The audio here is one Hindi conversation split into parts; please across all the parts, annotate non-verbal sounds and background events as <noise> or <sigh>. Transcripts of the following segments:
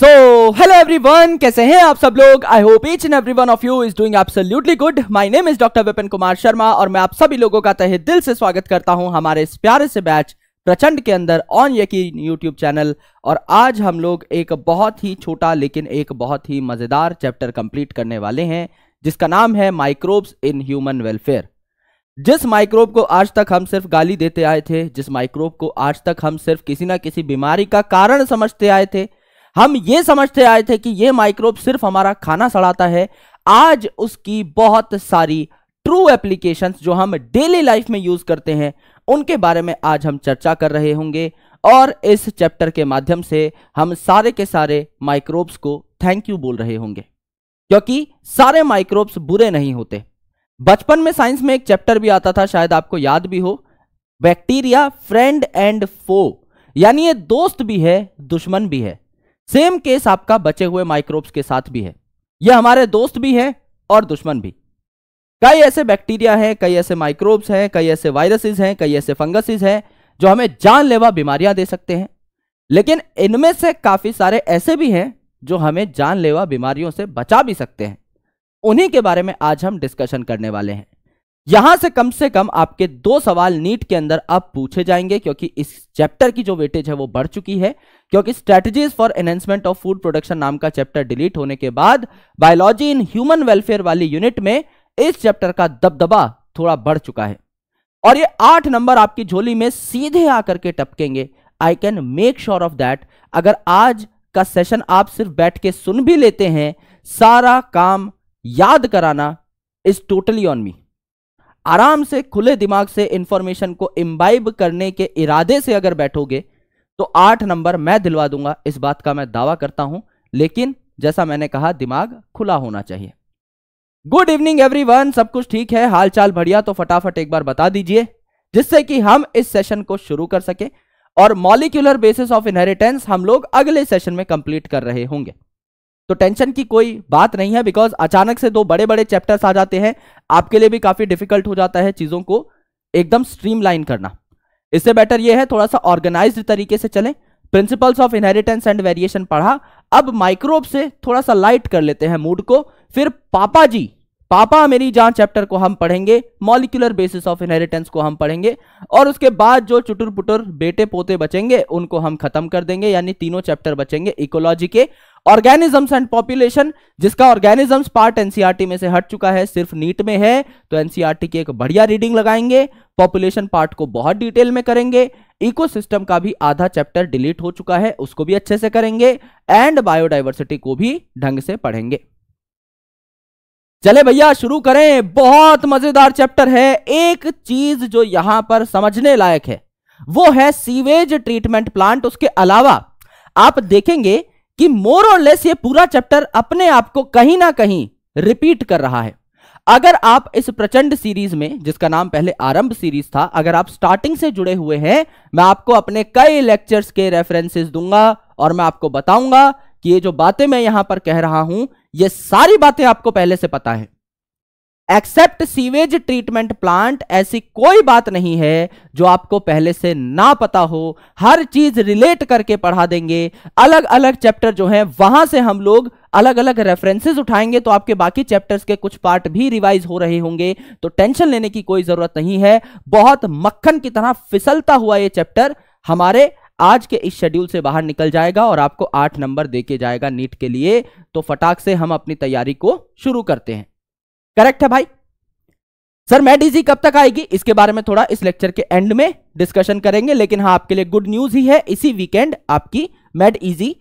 सो हेलो वन कैसे हैं आप सब लोग I hope each and every one of you is doing absolutely good my name is doctor Vipin Kumar Sharma और मैं आप सभी लोगों का तहे दिल से स्वागत करता हूं हमारे इस प्यारे से बैच प्रचंड के अंदर ऑन यकीन यूट्यूब चैनल और आज हम लोग एक बहुत ही छोटा लेकिन एक बहुत ही मज़ेदार चैप्टर कंप्लीट करने वाले हैं जिसका नाम है माइक्रोब्स इन ह्यूमन वेलफेयर जिस माइक्रोब को आज तक हम सिर्फ गाली देते आए थे जिस माइक्रोब को आज तक हम सिर्फ किसी ना किसी बीमारी का कारण समझते आए थे हम ये समझते आए थे कि ये माइक्रोब सिर्फ हमारा खाना सड़ाता है आज उसकी बहुत सारी ट्रू एप्लीकेशन जो हम डेली लाइफ में यूज करते हैं उनके बारे में आज हम चर्चा कर रहे होंगे और इस चैप्टर के माध्यम से हम सारे के सारे माइक्रोब्स को थैंक यू बोल रहे होंगे क्योंकि सारे माइक्रोब्स बुरे नहीं होते बचपन में साइंस में एक चैप्टर भी आता था शायद आपको याद भी हो बैक्टीरिया फ्रेंड एंड फो यानी ये दोस्त भी है दुश्मन भी है सेम केस आपका बचे हुए माइक्रोब्स के साथ भी है यह हमारे दोस्त भी हैं और दुश्मन भी कई ऐसे बैक्टीरिया हैं कई ऐसे माइक्रोब्स हैं कई ऐसे वायरसेस हैं कई ऐसे फंगसेस हैं जो हमें जानलेवा बीमारियां दे सकते हैं लेकिन इनमें से काफी सारे ऐसे भी हैं जो हमें जानलेवा बीमारियों से बचा भी सकते हैं उन्हीं के बारे में आज हम डिस्कशन करने वाले हैं यहां से कम से कम आपके दो सवाल नीट के अंदर अब पूछे जाएंगे क्योंकि इस चैप्टर की जो वेटेज है वो बढ़ चुकी है क्योंकि strategies for enhancement of food production नाम का चैप्टर डिलीट होने के बाद बायोलॉजी इन ह्यूमन वेलफेयर वाली यूनिट में इस चैप्टर का दबदबा थोड़ा बढ़ चुका है और ये आठ नंबर आपकी झोली में सीधे आकर के टपकेंगे I can make sure of that अगर आज का सेशन आप सिर्फ बैठ के सुन भी लेते हैं सारा काम याद कराना इज टोटली ऑन मी आराम से खुले दिमाग से इंफॉर्मेशन को इम्बाइब करने के इरादे से अगर बैठोगे तो आठ नंबर मैं दिलवा दूंगा इस बात का मैं दावा करता हूं लेकिन जैसा मैंने कहा दिमाग खुला होना चाहिए गुड इवनिंग एवरीवन सब कुछ ठीक है हालचाल बढ़िया तो फटाफट एक बार बता दीजिए जिससे कि हम इस सेशन को शुरू कर सके और मॉलिक्यूलर बेसिस ऑफ इनहेरिटेंस हम लोग अगले सेशन में कंप्लीट कर रहे होंगे तो टेंशन की कोई बात नहीं है बिकॉज अचानक से दो बड़े बड़े चैप्टर्स आ जाते हैं आपके लिए भी काफ़ी डिफिकल्ट हो जाता है चीज़ों को एकदम स्ट्रीमलाइन करना इससे बेटर यह है थोड़ा सा ऑर्गेनाइज तरीके से चलें principles of inheritance and variation पढ़ा अब माइक्रोब से थोड़ा सा लाइट कर लेते हैं मूड को फिर पापा जी पापा मेरी जान चैप्टर को हम पढ़ेंगे मॉलिकुलर बेसिस ऑफ इनहेरिटेंस को हम पढ़ेंगे और उसके बाद जो चुटुर पुटुर बेटे पोते बचेंगे उनको हम खत्म कर देंगे यानी तीनों चैप्टर बचेंगे इकोलॉजी के ऑर्गेनिजम्स एंड पॉपुलेशन जिसका ऑर्गेनिजम्स पार्ट एनसीआरटी में से हट चुका है सिर्फ नीट में है तो एनसीआरटी e की एक बढ़िया रीडिंग लगाएंगे पॉपुलेशन पार्ट को बहुत डिटेल में करेंगे इकोसिस्टम का भी आधा चैप्टर डिलीट हो चुका है उसको भी अच्छे से करेंगे एंड बायोडाइवर्सिटी को भी ढंग से पढ़ेंगे चले भैया शुरू करें बहुत मजेदार चैप्टर है एक चीज जो यहां पर समझने लायक है वो है सीवेज ट्रीटमेंट प्लांट उसके अलावा आप देखेंगे कि मोर और लेस ये पूरा चैप्टर अपने आप को कहीं ना कहीं रिपीट कर रहा है अगर आप इस प्रचंड सीरीज में जिसका नाम पहले आरंभ सीरीज था अगर आप स्टार्टिंग से जुड़े हुए हैं मैं आपको अपने कई लेक्चर्स के रेफरेंसेस दूंगा और मैं आपको बताऊंगा कि ये जो बातें मैं यहां पर कह रहा हूं ये सारी बातें आपको पहले से पता है एक्सेप्ट सीवेज ट्रीटमेंट प्लांट ऐसी कोई बात नहीं है जो आपको पहले से ना पता हो हर चीज रिलेट करके पढ़ा देंगे अलग अलग चैप्टर जो है वहां से हम लोग अलग अलग रेफरेंसेस उठाएंगे तो आपके बाकी चैप्टर्स के कुछ पार्ट भी रिवाइज हो रहे होंगे तो टेंशन लेने की कोई जरूरत नहीं है बहुत मक्खन की तरह फिसलता हुआ ये चैप्टर हमारे आज के इस शेड्यूल से बाहर निकल जाएगा और आपको आठ नंबर दे के जाएगा नीट के लिए तो फटाक से हम अपनी तैयारी को शुरू करते हैं करेक्ट है भाई सर मैडीजी कब तक आएगी इसके बारे में थोड़ा इस लेक्चर के एंड में डिस्कशन करेंगे लेकिन हाँ आपके लिए गुड न्यूज ही है इसी वीकेंड आपकी मेड इजी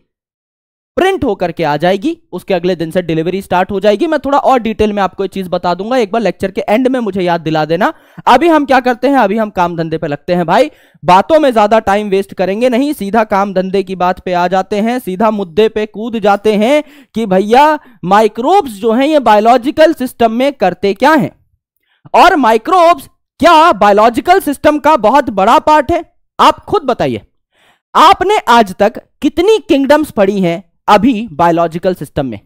प्रिंट होकर के आ जाएगी उसके अगले दिन से डिलीवरी स्टार्ट हो जाएगी मैं थोड़ा और डिटेल में आपको ये चीज बता दूंगा एक बार लेक्चर के एंड में मुझे याद दिला देना अभी हम क्या करते हैं अभी हम काम धंधे पे लगते हैं भाई बातों में ज्यादा टाइम वेस्ट करेंगे नहीं सीधा काम धंधे की बात पे आ जाते हैं सीधा मुद्दे पे कूद जाते हैं कि भैया माइक्रोब्स जो है ये बायोलॉजिकल सिस्टम में करते क्या है और माइक्रोब्स क्या बायोलॉजिकल सिस्टम का बहुत बड़ा पार्ट है आप खुद बताइए आपने आज तक कितनी किंगडम्स पढ़ी हैं अभी बायोलॉजिकल सिस्टम में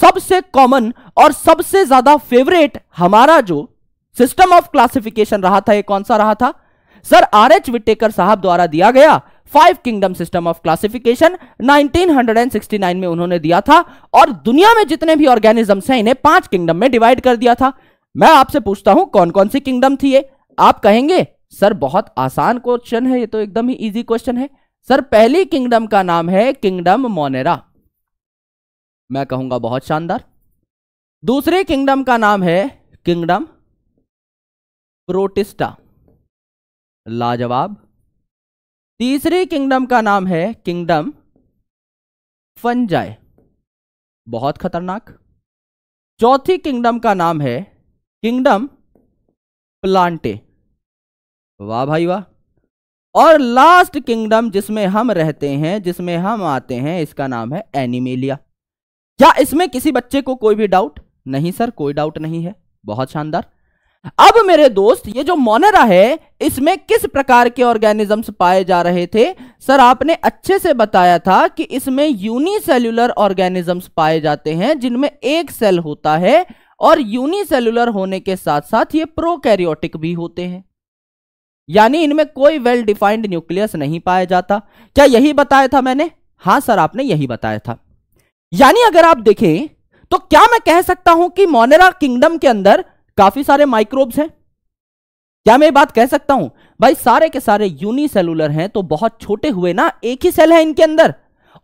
सबसे कॉमन और सबसे ज्यादा फेवरेट हमारा जो सिस्टम ऑफ क्लासिफिकेशन रहा था ये कौन सा रहा था सर आर एच विटेकर साहब द्वारा दिया गया five kingdom system of classification 1969 में उन्होंने दिया था और दुनिया में जितने भी ऑर्गेनिजम्स हैं इन्हें पांच किंगडम में डिवाइड कर दिया था मैं आपसे पूछता हूं कौन कौन सी किंगडम थी ये आप कहेंगे सर बहुत आसान क्वेश्चन है ये तो एकदम ही इजी क्वेश्चन है सर पहली किंगडम का नाम है किंगडम मोनेरा मैं कहूंगा बहुत शानदार दूसरे किंगडम का नाम है किंगडम प्रोटिस्टा लाजवाब तीसरे किंगडम का नाम है किंगडम फंजाय बहुत खतरनाक चौथी किंगडम का नाम है किंगडम प्लांटे वाह भाई वाह और लास्ट किंगडम जिसमें हम रहते हैं जिसमें हम आते हैं इसका नाम है एनिमेलिया क्या इसमें किसी बच्चे को कोई भी डाउट नहीं सर कोई डाउट नहीं है बहुत शानदार अब मेरे दोस्त ये जो मोनेरा है इसमें किस प्रकार के ऑर्गेनिजम्स पाए जा रहे थे सर आपने अच्छे से बताया था कि इसमें यूनिसेल्युलर ऑर्गेनिजम्स पाए जाते हैं जिनमें एक सेल होता है और यूनिसेल्युलर होने के साथ साथ ये प्रोकैरियोटिक भी होते हैं यानी इनमें कोई वेल डिफाइंड न्यूक्लियस नहीं पाया जाता क्या यही बताया था मैंने हाँ सर आपने यही बताया था यानी अगर आप देखें तो क्या मैं कह सकता हूं कि मोनेरा किंगडम के अंदर काफी सारे माइक्रोब्स हैं क्या मैं बात कह सकता हूं भाई सारे के सारे यूनिसेलुलर हैं तो बहुत छोटे हुए ना एक ही सेल है इनके अंदर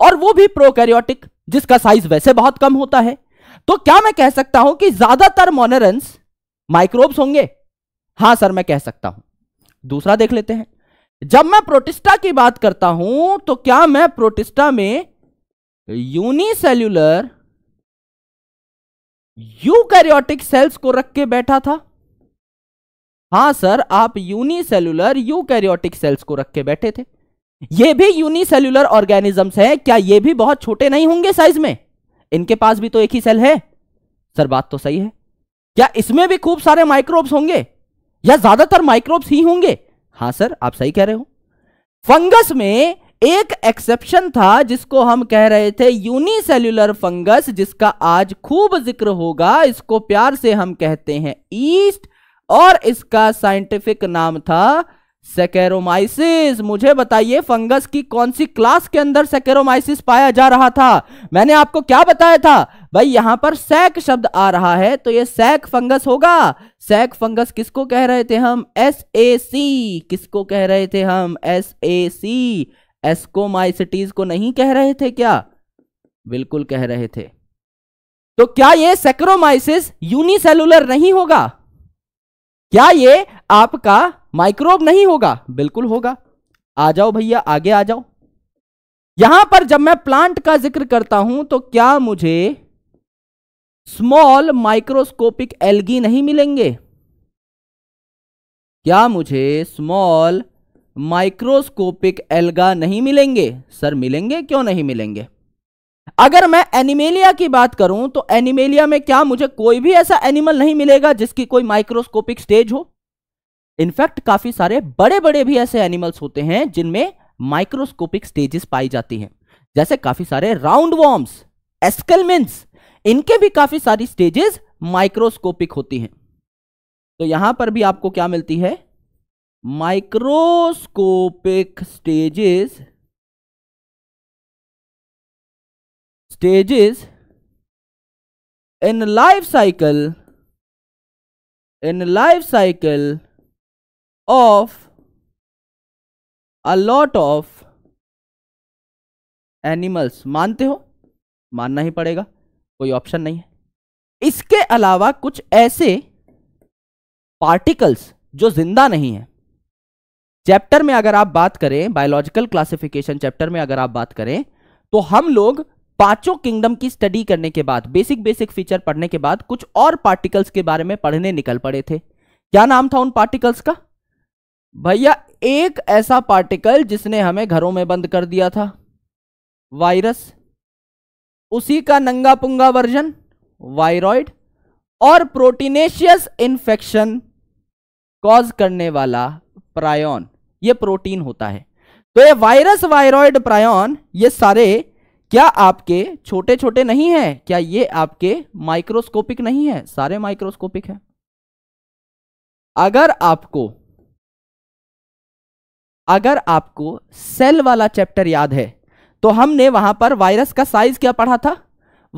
और वो भी प्रोकैरियोटिक जिसका साइज वैसे बहुत कम होता है तो क्या मैं कह सकता हूं कि ज्यादातर मोनेरन्स माइक्रोब्स होंगे हां सर मैं कह सकता हूं दूसरा देख लेते हैं जब मैं प्रोटिस्टा की बात करता हूं तो क्या मैं प्रोटिस्टा में यूनिसेल्यूलर यूकैरियोटिक सेल्स को रख के बैठा था हां सर आप यूनिसेल्यूलर यूकैरियोटिक सेल्स को रख के बैठे थे ये भी यूनिसेल्यूलर ऑर्गेनिजम्स हैं क्या ये भी बहुत छोटे नहीं होंगे साइज में इनके पास भी तो एक ही सेल है सर बात तो सही है क्या इसमें भी खूब सारे माइक्रोब्स होंगे या ज्यादातर माइक्रोब्स ही होंगे हां सर आप सही कह रहे हो फंगस में एक एक्सेप्शन था जिसको हम कह रहे थे यूनिसेल्यूलर फंगस जिसका आज खूब जिक्र होगा इसको प्यार से हम कहते हैं ईस्ट और इसका साइंटिफिक नाम था सेकेरोमाइसिस मुझे बताइए फंगस की कौन सी क्लास के अंदर सेकेरोमाइसिस पाया जा रहा था मैंने आपको क्या बताया था भाई यहां पर सैक शब्द आ रहा है तो ये सैक फंगस होगा सैक फंगस किसको कह रहे थे हम एस ए सी किसको कह रहे थे हम एस ए सी एस्कोमाइसिटीज को नहीं कह रहे थे क्या बिल्कुल कह रहे थे तो क्या ये सेक्रोमाइसिस यूनिसेलुलर नहीं होगा क्या ये आपका माइक्रोब नहीं होगा बिल्कुल होगा आ जाओ भैया आगे आ जाओ यहां पर जब मैं प्लांट का जिक्र करता हूं तो क्या मुझे स्मॉल माइक्रोस्कोपिक एल्गी नहीं मिलेंगे क्या मुझे स्मॉल माइक्रोस्कोपिक एल्गा नहीं मिलेंगे सर मिलेंगे क्यों नहीं मिलेंगे अगर मैं एनिमेलिया की बात करूं तो एनिमेलिया में क्या मुझे कोई भी ऐसा एनिमल नहीं मिलेगा जिसकी कोई माइक्रोस्कोपिक स्टेज हो इनफैक्ट काफी सारे बड़े बड़े भी ऐसे एनिमल्स होते हैं जिनमें माइक्रोस्कोपिक स्टेजेस पाई जाती हैं जैसे काफी सारे राउंड वॉर्म्स एस्कलमेंट्स इनके भी काफी सारी स्टेजेस माइक्रोस्कोपिक होती हैं तो यहां पर भी आपको क्या मिलती है microscopic stages stages in life cycle in life cycle of a lot of animals मानते हो मानना ही पड़ेगा कोई ऑप्शन नहीं है इसके अलावा कुछ ऐसे पार्टिकल्स जो जिंदा नहीं है चैप्टर में अगर आप बात करें बायोलॉजिकल क्लासिफिकेशन चैप्टर में अगर आप बात करें तो हम लोग पांचों किंगडम की स्टडी करने के बाद बेसिक बेसिक फीचर पढ़ने के बाद कुछ और पार्टिकल्स के बारे में पढ़ने निकल पड़े थे क्या नाम था उन पार्टिकल्स का भैया एक ऐसा पार्टिकल जिसने हमें घरों में बंद कर दिया था वायरस उसी का नंगा पुंगा वर्जन वायरॉइड और प्रोटीनेशियस इन्फेक्शन कॉज करने वाला प्रायोन ये प्रोटीन होता है तो ये वायरस वायरॉइड प्रायोन ये सारे क्या आपके छोटे छोटे नहीं हैं क्या ये आपके माइक्रोस्कोपिक नहीं है सारे माइक्रोस्कोपिक हैं अगर आपको अगर आपको सेल वाला चैप्टर याद है तो हमने वहां पर वायरस का साइज क्या पढ़ा था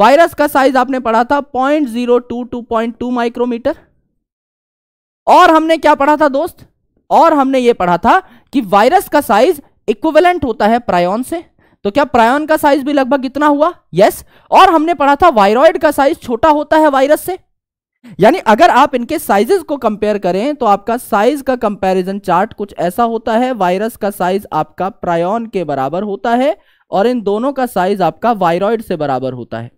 वायरस का साइज आपने पढ़ा था point zero two to point two micrometre और हमने क्या पढ़ा था दोस्त और हमने यह पढ़ा था कि वायरस का साइज इक्विवेलेंट होता है प्रायोन से तो क्या प्रायोन का साइज भी लगभग इतना हुआ यस और हमने पढ़ा था वायरॉइड का साइज छोटा होता है वायरस से यानी अगर आप इनके साइजेस को कंपेयर करें तो आपका साइज का कंपैरिजन चार्ट कुछ ऐसा होता है वायरस का साइज आपका प्रायोन के बराबर होता है और इन दोनों का साइज आपका वायरॉइड से बराबर होता है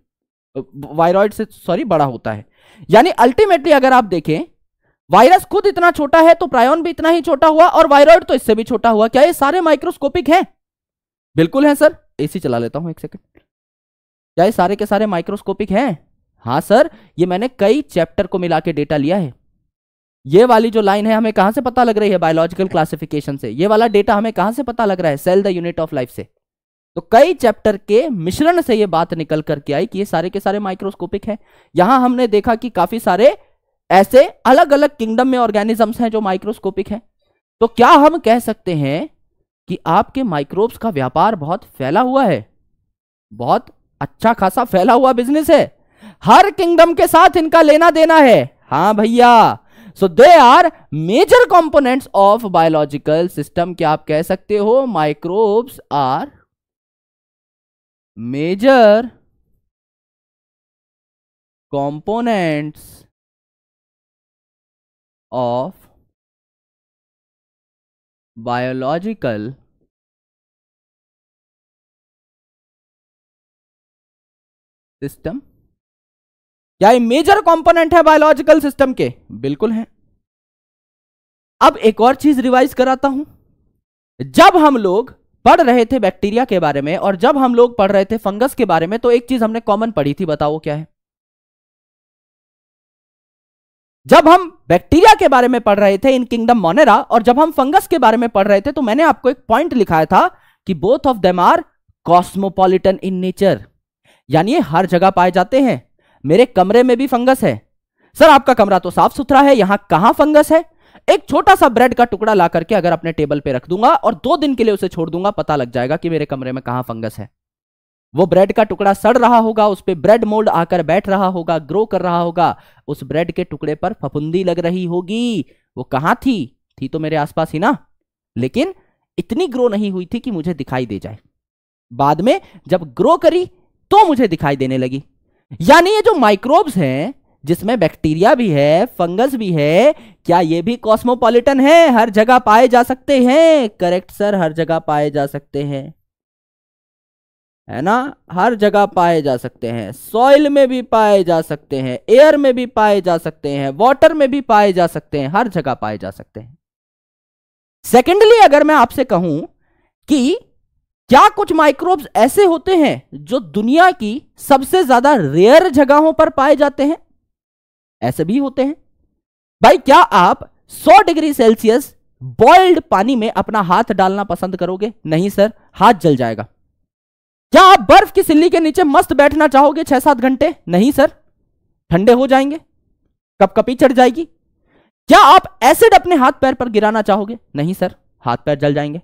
वायरॉइड से सॉरी बड़ा होता है यानी अल्टीमेटली अगर आप देखें वायरस खुद इतना छोटा है तो प्रायोन भी इतना ही छोटा हुआ और वायरॉइड तो इससे भी छोटा हुआ क्या ये सारे माइक्रोस्कोपिक हैं बिल्कुल हैं सर एसी चला लेता हूं एक सेकंड क्या ये सारे के सारे माइक्रोस्कोपिक हैं हाँ सर ये मैंने कई चैप्टर को मिला के डेटा लिया है ये वाली जो लाइन है हमें कहां से पता लग रही है बायोलॉजिकल क्लासिफिकेशन से ये वाला डेटा हमें कहां से पता लग रहा है cell the unit of life से तो कई चैप्टर के मिश्रण से ये बात निकल करके आई कि ये सारे के सारे माइक्रोस्कोपिक हैं यहां हमने देखा कि काफी सारे ऐसे अलग अलग किंगडम में ऑर्गेनिजम्स हैं जो माइक्रोस्कोपिक हैं तो क्या हम कह सकते हैं कि आपके माइक्रोब्स का व्यापार बहुत फैला हुआ है बहुत अच्छा खासा फैला हुआ बिजनेस है हर किंगडम के साथ इनका लेना देना है हाँ भैया so they are major components of biological system क्या आप कह सकते हो microbes are major components of biological system क्या ये मेजर कंपोनेंट है बायोलॉजिकल सिस्टम के बिल्कुल है अब एक और चीज रिवाइज कराता हूं जब हम लोग पढ़ रहे थे बैक्टीरिया के बारे में और जब हम लोग पढ़ रहे थे फंगस के बारे में तो एक चीज हमने कॉमन पढ़ी थी बताओ क्या है जब हम बैक्टीरिया के बारे में पढ़ रहे थे इन किंगडम मोनेरा और जब हम फंगस के बारे में पढ़ रहे थे तो मैंने आपको एक पॉइंट लिखाया था कि both of them are cosmopolitan in nature यानी हर जगह पाए जाते हैं मेरे कमरे में भी फंगस है सर आपका कमरा तो साफ सुथरा है यहां कहां फंगस है एक छोटा सा ब्रेड का टुकड़ा ला करके अगर अपने टेबल पे रख दूंगा और दो दिन के लिए उसे छोड़ दूंगा पता लग जाएगा कि मेरे कमरे में कहां फंगस है वो ब्रेड का टुकड़ा सड़ रहा होगा उस पर ब्रेड मोल्ड आकर बैठ रहा होगा ग्रो कर रहा होगा उस ब्रेड के टुकड़े पर फफुंदी लग रही होगी वो कहां थी थी तो मेरे आसपास ही ना लेकिन इतनी ग्रो नहीं हुई थी कि मुझे दिखाई दे जाए बाद में जब ग्रो करी तो मुझे दिखाई देने लगी यानी ये जो माइक्रोब्स हैं जिसमें बैक्टीरिया भी है फंगस भी है क्या ये भी कॉस्मोपॉलिटन है हर जगह पाए जा सकते हैं करेक्ट सर हर जगह पाए जा सकते हैं है ना हर जगह पाए जा सकते हैं सॉइल में भी पाए जा सकते हैं एयर में भी पाए जा सकते हैं वाटर में भी पाए जा सकते हैं हर जगह पाए जा सकते हैं सेकेंडली अगर मैं आपसे कहूं कि क्या कुछ माइक्रोब्स ऐसे होते हैं जो दुनिया की सबसे ज्यादा रेयर जगहों पर पाए जाते हैं ऐसे भी होते हैं भाई क्या आप 100 डिग्री सेल्सियस बॉइल्ड पानी में अपना हाथ डालना पसंद करोगे नहीं सर हाथ जल जाएगा क्या आप बर्फ की सिल्ली के नीचे मस्त बैठना चाहोगे छह सात घंटे नहीं सर ठंडे हो जाएंगे कप कपी चढ़ जाएगी क्या आप एसिड अपने हाथ पैर पर गिराना चाहोगे नहीं सर हाथ पैर जल जाएंगे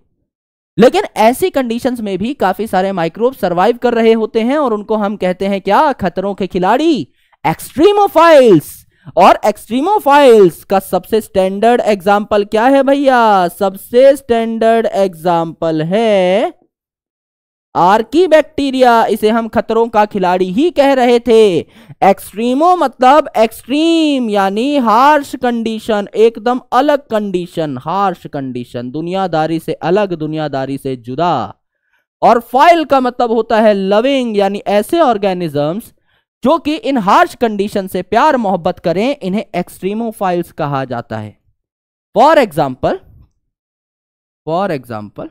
लेकिन ऐसी कंडीशंस में भी काफी सारे माइक्रोब सरवाइव कर रहे होते हैं और उनको हम कहते हैं क्या खतरों के खिलाड़ी एक्सट्रीमोफाइल्स और एक्सट्रीमोफाइल्स का सबसे स्टैंडर्ड एग्जाम्पल क्या है भैया सबसे स्टैंडर्ड एग्जाम्पल है आर्की बैक्टीरिया इसे हम खतरों का खिलाड़ी ही कह रहे थे एक्सट्रीमो मतलब एक्सट्रीम यानी हार्श कंडीशन एकदम अलग कंडीशन हार्श कंडीशन दुनियादारी से अलग दुनियादारी से जुदा और फाइल का मतलब होता है लविंग यानी ऐसे ऑर्गेनिजम्स जो कि इन हार्श कंडीशन से प्यार मोहब्बत करें इन्हें फाइल्स कहा जाता है for example for example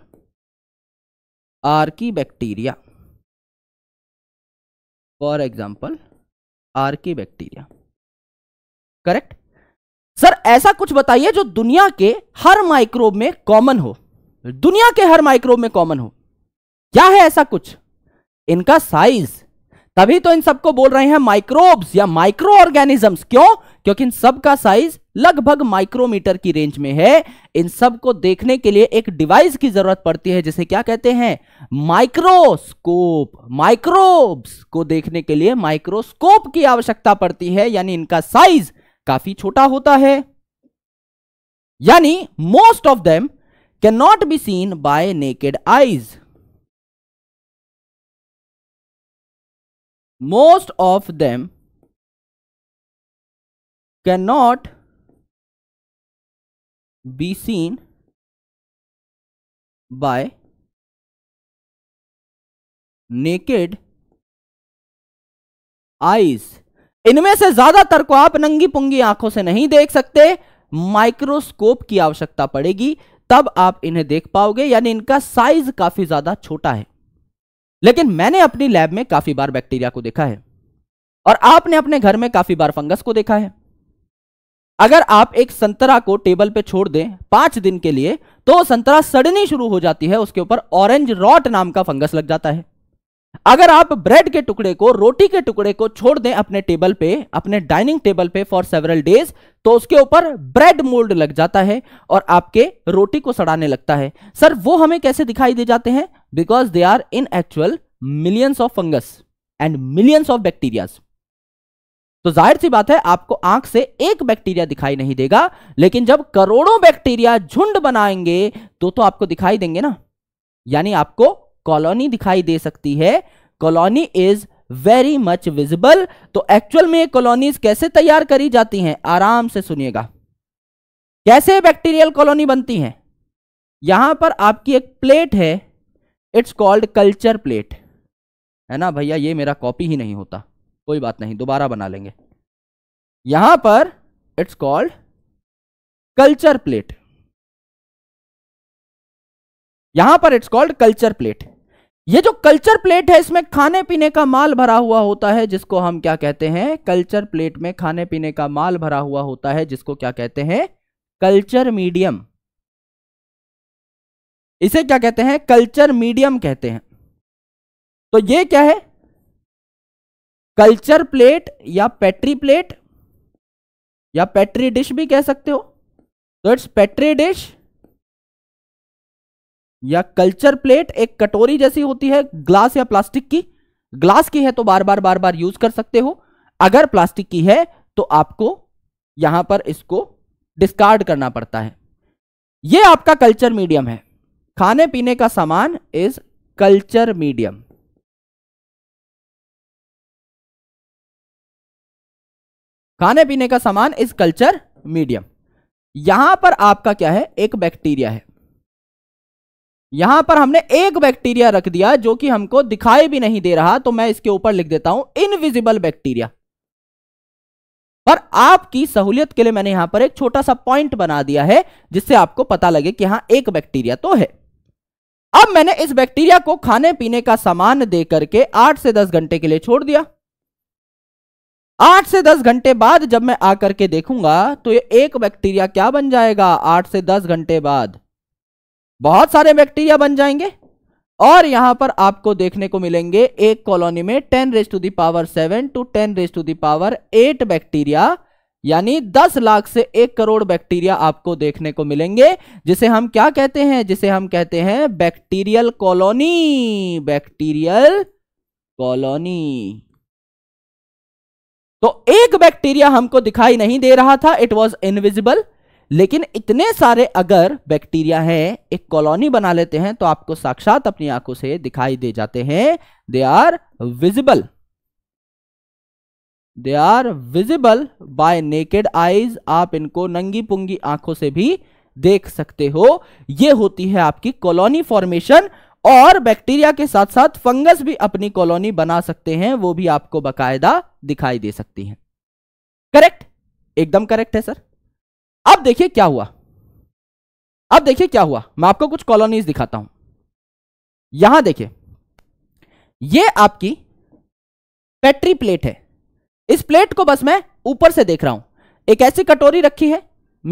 archaebacteria for example archaebacteria correct sir ऐसा कुछ बताइए जो दुनिया के हर माइक्रोब में कॉमन हो दुनिया के हर माइक्रोब में कॉमन हो क्या है ऐसा कुछ इनका साइज तभी तो इन सबको बोल रहे हैं माइक्रोब्स या माइक्रो ऑर्गेनिजम्स क्यों क्योंकि इन सब का साइज लगभग माइक्रोमीटर की रेंज में है इन सब को देखने के लिए एक डिवाइस की जरूरत पड़ती है जिसे क्या कहते हैं माइक्रोस्कोप माइक्रोब्स को देखने के लिए माइक्रोस्कोप की आवश्यकता पड़ती है यानी इनका साइज काफी छोटा होता है यानी most of them can not be seen by naked eyes most of them cannot be seen by naked eyes इनमें से ज्यादातर को आप नंगी पुंगी आंखों से नहीं देख सकते माइक्रोस्कोप की आवश्यकता पड़ेगी तब आप इन्हें देख पाओगे यानी इनका साइज काफी ज्यादा छोटा है लेकिन मैंने अपनी लैब में काफी बार बैक्टीरिया को देखा है और आपने अपने घर में काफी बार फंगस को देखा है अगर आप एक संतरा को टेबल पे छोड़ दें पांच दिन के लिए तो संतरा सड़नी शुरू हो जाती है उसके ऊपर ऑरेंज रॉट नाम का फंगस लग जाता है अगर आप ब्रेड के टुकड़े को रोटी के टुकड़े को छोड़ दें अपने टेबल पे अपने डाइनिंग टेबल पे फॉर सेवरल डेज तो उसके ऊपर ब्रेड मोल्ड लग जाता है और आपके रोटी को सड़ाने लगता है सर वो हमें कैसे दिखाई दे जाते हैं because they are in actual millions of fungus and millions of bacteria तो जाहिर सी बात है आपको आंख से एक बैक्टीरिया दिखाई नहीं देगा लेकिन जब करोड़ों बैक्टीरिया झुंड बनाएंगे तो तो आपको दिखाई देंगे ना यानी आपको कॉलोनी दिखाई दे सकती है colony is very much visible तो एक्चुअल में कॉलोनीज कैसे तैयार करी जाती हैं आराम से सुनिएगा कैसे बैक्टीरियल कॉलोनी बनती है यहां पर आपकी एक प्लेट है इट्स कॉल्ड कल्चर प्लेट है ना भैया ये मेरा कॉपी ही नहीं होता कोई बात नहीं दोबारा बना लेंगे यहां पर इट्स कॉल्ड कल्चर प्लेट यहां पर इट्स कॉल्ड कल्चर प्लेट ये जो कल्चर प्लेट है इसमें खाने पीने का माल भरा हुआ होता है जिसको हम क्या कहते हैं कल्चर प्लेट में खाने पीने का माल भरा हुआ होता है जिसको क्या कहते हैं कल्चर मीडियम इसे क्या कहते हैं कल्चर मीडियम कहते हैं तो ये क्या है कल्चर प्लेट या पेट्री प्लेट या पेट्री डिश भी कह सकते हो तो इट्स पेट्री डिश या कल्चर प्लेट एक कटोरी जैसी होती है ग्लास या प्लास्टिक की ग्लास की है तो बार बार बार बार यूज कर सकते हो अगर प्लास्टिक की है तो आपको यहां पर इसको डिस्कार्ड करना पड़ता है यह आपका कल्चर मीडियम है खाने पीने का सामान इज कल्चर मीडियम खाने पीने का सामान इज कल्चर मीडियम यहां पर आपका क्या है एक बैक्टीरिया है यहां पर हमने एक बैक्टीरिया रख दिया जो कि हमको दिखाई भी नहीं दे रहा तो मैं इसके ऊपर लिख देता हूं इनविजिबल बैक्टीरिया पर आपकी सहूलियत के लिए मैंने यहां पर एक छोटा सा पॉइंट बना दिया है जिससे आपको पता लगे कि यहां एक बैक्टीरिया तो है अब मैंने इस बैक्टीरिया को खाने पीने का सामान दे करके आठ से दस घंटे के लिए छोड़ दिया आठ से दस घंटे बाद जब मैं आकर के देखूंगा तो ये एक बैक्टीरिया क्या बन जाएगा आठ से दस घंटे बाद बहुत सारे बैक्टीरिया बन जाएंगे और यहां पर आपको देखने को मिलेंगे एक कॉलोनी में ten raise to the power seven to ten raise to the power eight bacteria यानी 10 लाख से एक करोड़ बैक्टीरिया आपको देखने को मिलेंगे जिसे हम क्या कहते हैं जिसे हम कहते हैं बैक्टीरियल कॉलोनी बैक्टीरियल कॉलोनी तो एक बैक्टीरिया हमको दिखाई नहीं दे रहा था इट वॉज इनविजिबल लेकिन इतने सारे अगर बैक्टीरिया हैं एक कॉलोनी बना लेते हैं तो आपको साक्षात अपनी आंखों से दिखाई दे जाते हैं they are visible they are visible by naked eyes आप इनको नंगी पुंगी आंखों से भी देख सकते हो ये होती है आपकी कॉलोनी फॉर्मेशन और बैक्टीरिया के साथ साथ फंगस भी अपनी कॉलोनी बना सकते हैं वो भी आपको बकायदा दिखाई दे सकती हैं करेक्ट एकदम करेक्ट है सर अब देखिए क्या हुआ अब देखिए क्या हुआ मैं आपको कुछ कॉलोनीज दिखाता हूं यहां देखिए ये आपकी पेट्री प्लेट है इस प्लेट को बस मैं ऊपर से देख रहा हूं एक ऐसी कटोरी रखी है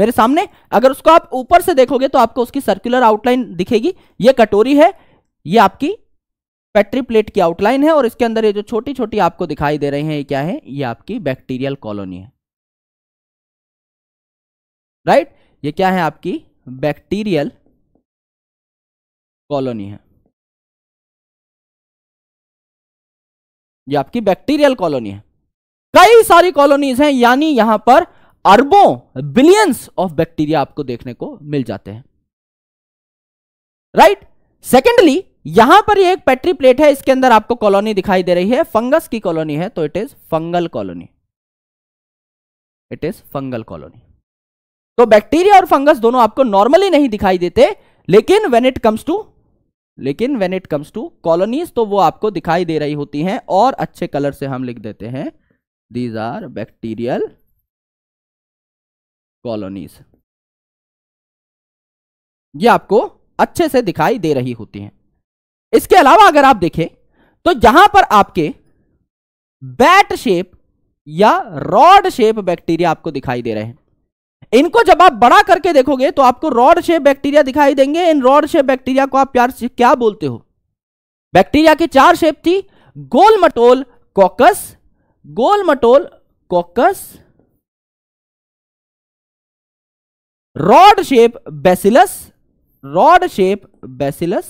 मेरे सामने अगर उसको आप ऊपर से देखोगे तो आपको उसकी सर्कुलर आउटलाइन दिखेगी ये कटोरी है ये आपकी पेट्री प्लेट की आउटलाइन है और इसके अंदर ये जो छोटी छोटी आपको दिखाई दे रही हैं ये क्या है ये आपकी बैक्टीरियल कॉलोनी है राइट ये क्या है आपकी बैक्टीरियल कॉलोनी है ये आपकी बैक्टीरियल कॉलोनी है कई सारी कॉलोनीज हैं यानी यहां पर अरबों बिलियंस ऑफ बैक्टीरिया आपको देखने को मिल जाते हैं राइट सेकेंडली यहां पर ये एक पैट्री प्लेट है इसके अंदर आपको कॉलोनी दिखाई दे रही है फंगस की कॉलोनी है तो it is fungal colony it is fungal colony तो बैक्टीरिया और फंगस दोनों आपको नॉर्मली नहीं दिखाई देते लेकिन वेन इट कम्स टू लेकिन when it comes to colonies तो वो आपको दिखाई दे रही होती हैं और अच्छे कलर से हम लिख देते हैं these are bacterial कॉलोनीज ये आपको अच्छे से दिखाई दे रही होती हैं इसके अलावा अगर आप देखें तो यहां पर आपके बैट शेप या रॉड शेप बैक्टीरिया आपको दिखाई दे रहे हैं इनको जब आप बड़ा करके देखोगे तो आपको रॉड शेप बैक्टीरिया दिखाई देंगे इन रॉड शेप बैक्टीरिया को आप प्यार से क्या बोलते हो बैक्टीरिया की चार शेप थी गोल मटोल कॉकस गोलमटोल coccus rod shape bacillus rod shape bacillus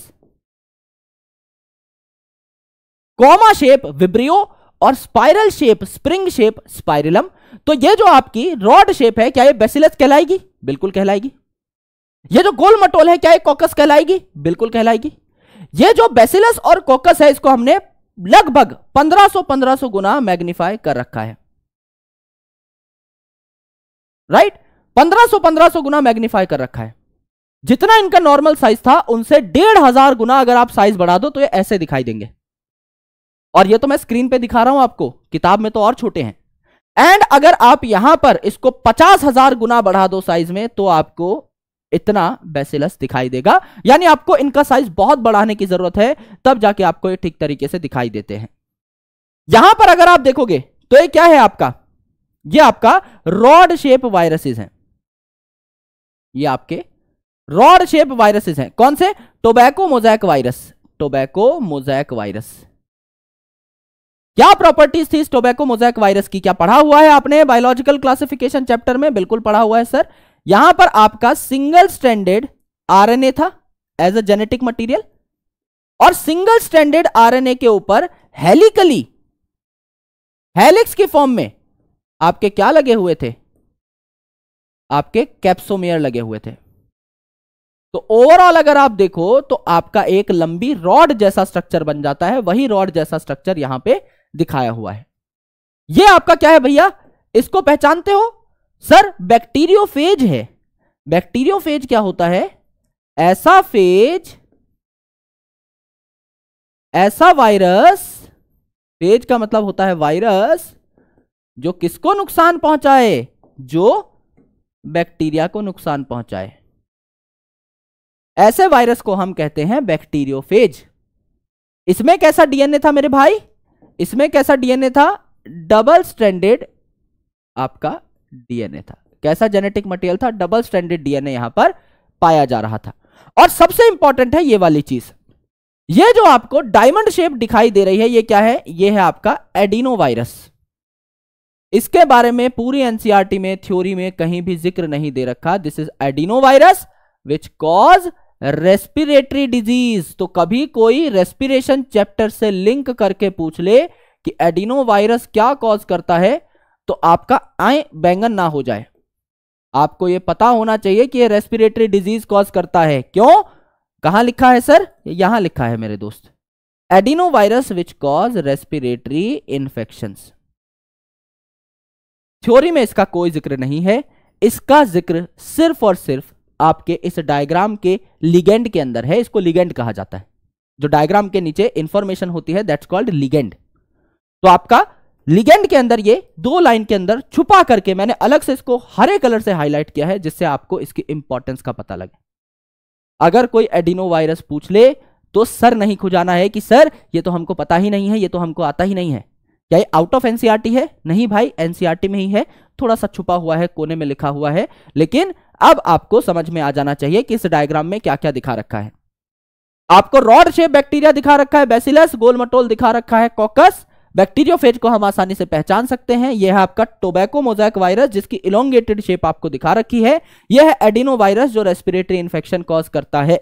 comma shape vibrio और spiral shape spring shape spirillum तो ये जो आपकी रॉड शेप है क्या ये बेसिलस कहलाएगी बिल्कुल कहलाएगी ये जो गोल मटोल है क्या ये कॉकस कहलाएगी बिल्कुल कहलाएगी ये जो बेसिलस और कोकस है इसको हमने लगभग 1500-1500 गुना मैग्नीफाई कर रखा है राइट right? 1500-1500 गुना मैग्नीफाई कर रखा है जितना इनका नॉर्मल साइज था उनसे डेढ़ हजार गुना अगर आप साइज बढ़ा दो तो ये ऐसे दिखाई देंगे और ये तो मैं स्क्रीन पे दिखा रहा हूं आपको किताब में तो और छोटे हैं एंड अगर आप यहां पर इसको पचास हजार गुना बढ़ा दो साइज में तो आपको इतना बेसिलस दिखाई देगा यानी आपको इनका साइज बहुत बढ़ाने की जरूरत है तब जाके आपको ये ठीक तरीके से दिखाई देते हैं यहां पर अगर आप देखोगे तो ये क्या है आपका ये आपका रॉड शेप वायरसेस हैं ये आपके रॉड शेप वायरसेस हैं कौन से tobacco mosaic virus tobacco mosaic virus क्या प्रॉपर्टीज थी इस टोबैको मोजैक वायरस की क्या पढ़ा हुआ है आपने बायोलॉजिकल क्लासिफिकेशन चैप्टर में बिल्कुल पढ़ा हुआ है सर यहां पर आपका सिंगल स्टैंडर्ड आरएनए था एज अ जेनेटिक मटेरियल और सिंगल स्टैंडर्ड आरएनए के ऊपर हेलिकली हेलिक्स के फॉर्म में आपके क्या लगे हुए थे आपके कैप्सोमेयर लगे हुए थे तो ओवरऑल अगर आप देखो तो आपका एक लंबी रॉड जैसा स्ट्रक्चर बन जाता है वही रॉड जैसा स्ट्रक्चर यहां पे दिखाया हुआ है ये आपका क्या है भैया इसको पहचानते हो सर बैक्टीरियोफेज है बैक्टीरियोफेज क्या होता है ऐसा फेज ऐसा वायरस फेज का मतलब होता है वायरस जो किसको नुकसान पहुंचाए जो बैक्टीरिया को नुकसान पहुंचाए ऐसे वायरस को हम कहते हैं बैक्टीरियोफेज इसमें कैसा डीएनए था मेरे भाई इसमें कैसा डीएनए था डबल स्टैंडर्ड आपका डीएनए था कैसा जेनेटिक मटेरियल था डबल स्टैंडर्ड डीएनए यहां पर पाया जा रहा था और सबसे इंपॉर्टेंट है ये वाली चीज ये जो आपको डायमंड शेप दिखाई दे रही है ये क्या है ये है आपका एडिनो वायरस इसके बारे में पूरी एनसीआरटी e में थ्योरी में कहीं भी जिक्र नहीं दे रखा this is adenovirus which cause respiratory disease तो कभी कोई रेस्पिरेशन चैप्टर से लिंक करके पूछ ले कि एडिनो वायरस क्या कॉज करता है तो आपका आय बैंगन ना हो जाए आपको यह पता होना चाहिए कि यह रेस्पिरेटरी डिजीज कॉज करता है क्यों कहां लिखा है सर यहां लिखा है मेरे दोस्त virus which cause respiratory infection theory में इसका कोई जिक्र नहीं है इसका जिक्र सिर्फ और सिर्फ आपके इस डायग्राम के लिगेंड के अंदर है इसको लिगेंड कहा जाता है जो डायग्राम के नीचे इंफॉर्मेशन होती है दैट्स कॉल्ड लिगेंड तो आपका लिगेंड के अंदर ये दो लाइन के अंदर छुपा करके मैंने अलग से इसको हरे कलर से हाईलाइट किया है जिससे आपको इसकी इंपॉर्टेंस का पता लगे अगर कोई एडिनो वायरस पूछ ले तो सर नहीं खुजाना है कि सर ये तो हमको पता ही नहीं है ये तो हमको आता ही नहीं है क्या ये आउट ऑफ एनसीआरटी है नहीं भाई एनसीआरटी e में ही है थोड़ा सा छुपा हुआ है कोने में लिखा हुआ है लेकिन अब आपको समझ में आ जाना चाहिए कि इस डायग्राम में क्या क्या दिखा रखा है आपको रॉड शेप बैक्टीरिया दिखा रखा है बेसिलस गोलमटोल दिखा रखा है कॉकस बैक्टीरियोफेज को हम आसानी से पहचान सकते हैं यह है आपका टोबैको मोजैक वायरस जिसकी इलोंगेटेड शेप आपको दिखा रखी है यह है एडिनो वायरस जो रेस्पिरेटरी इंफेक्शन कॉज करता है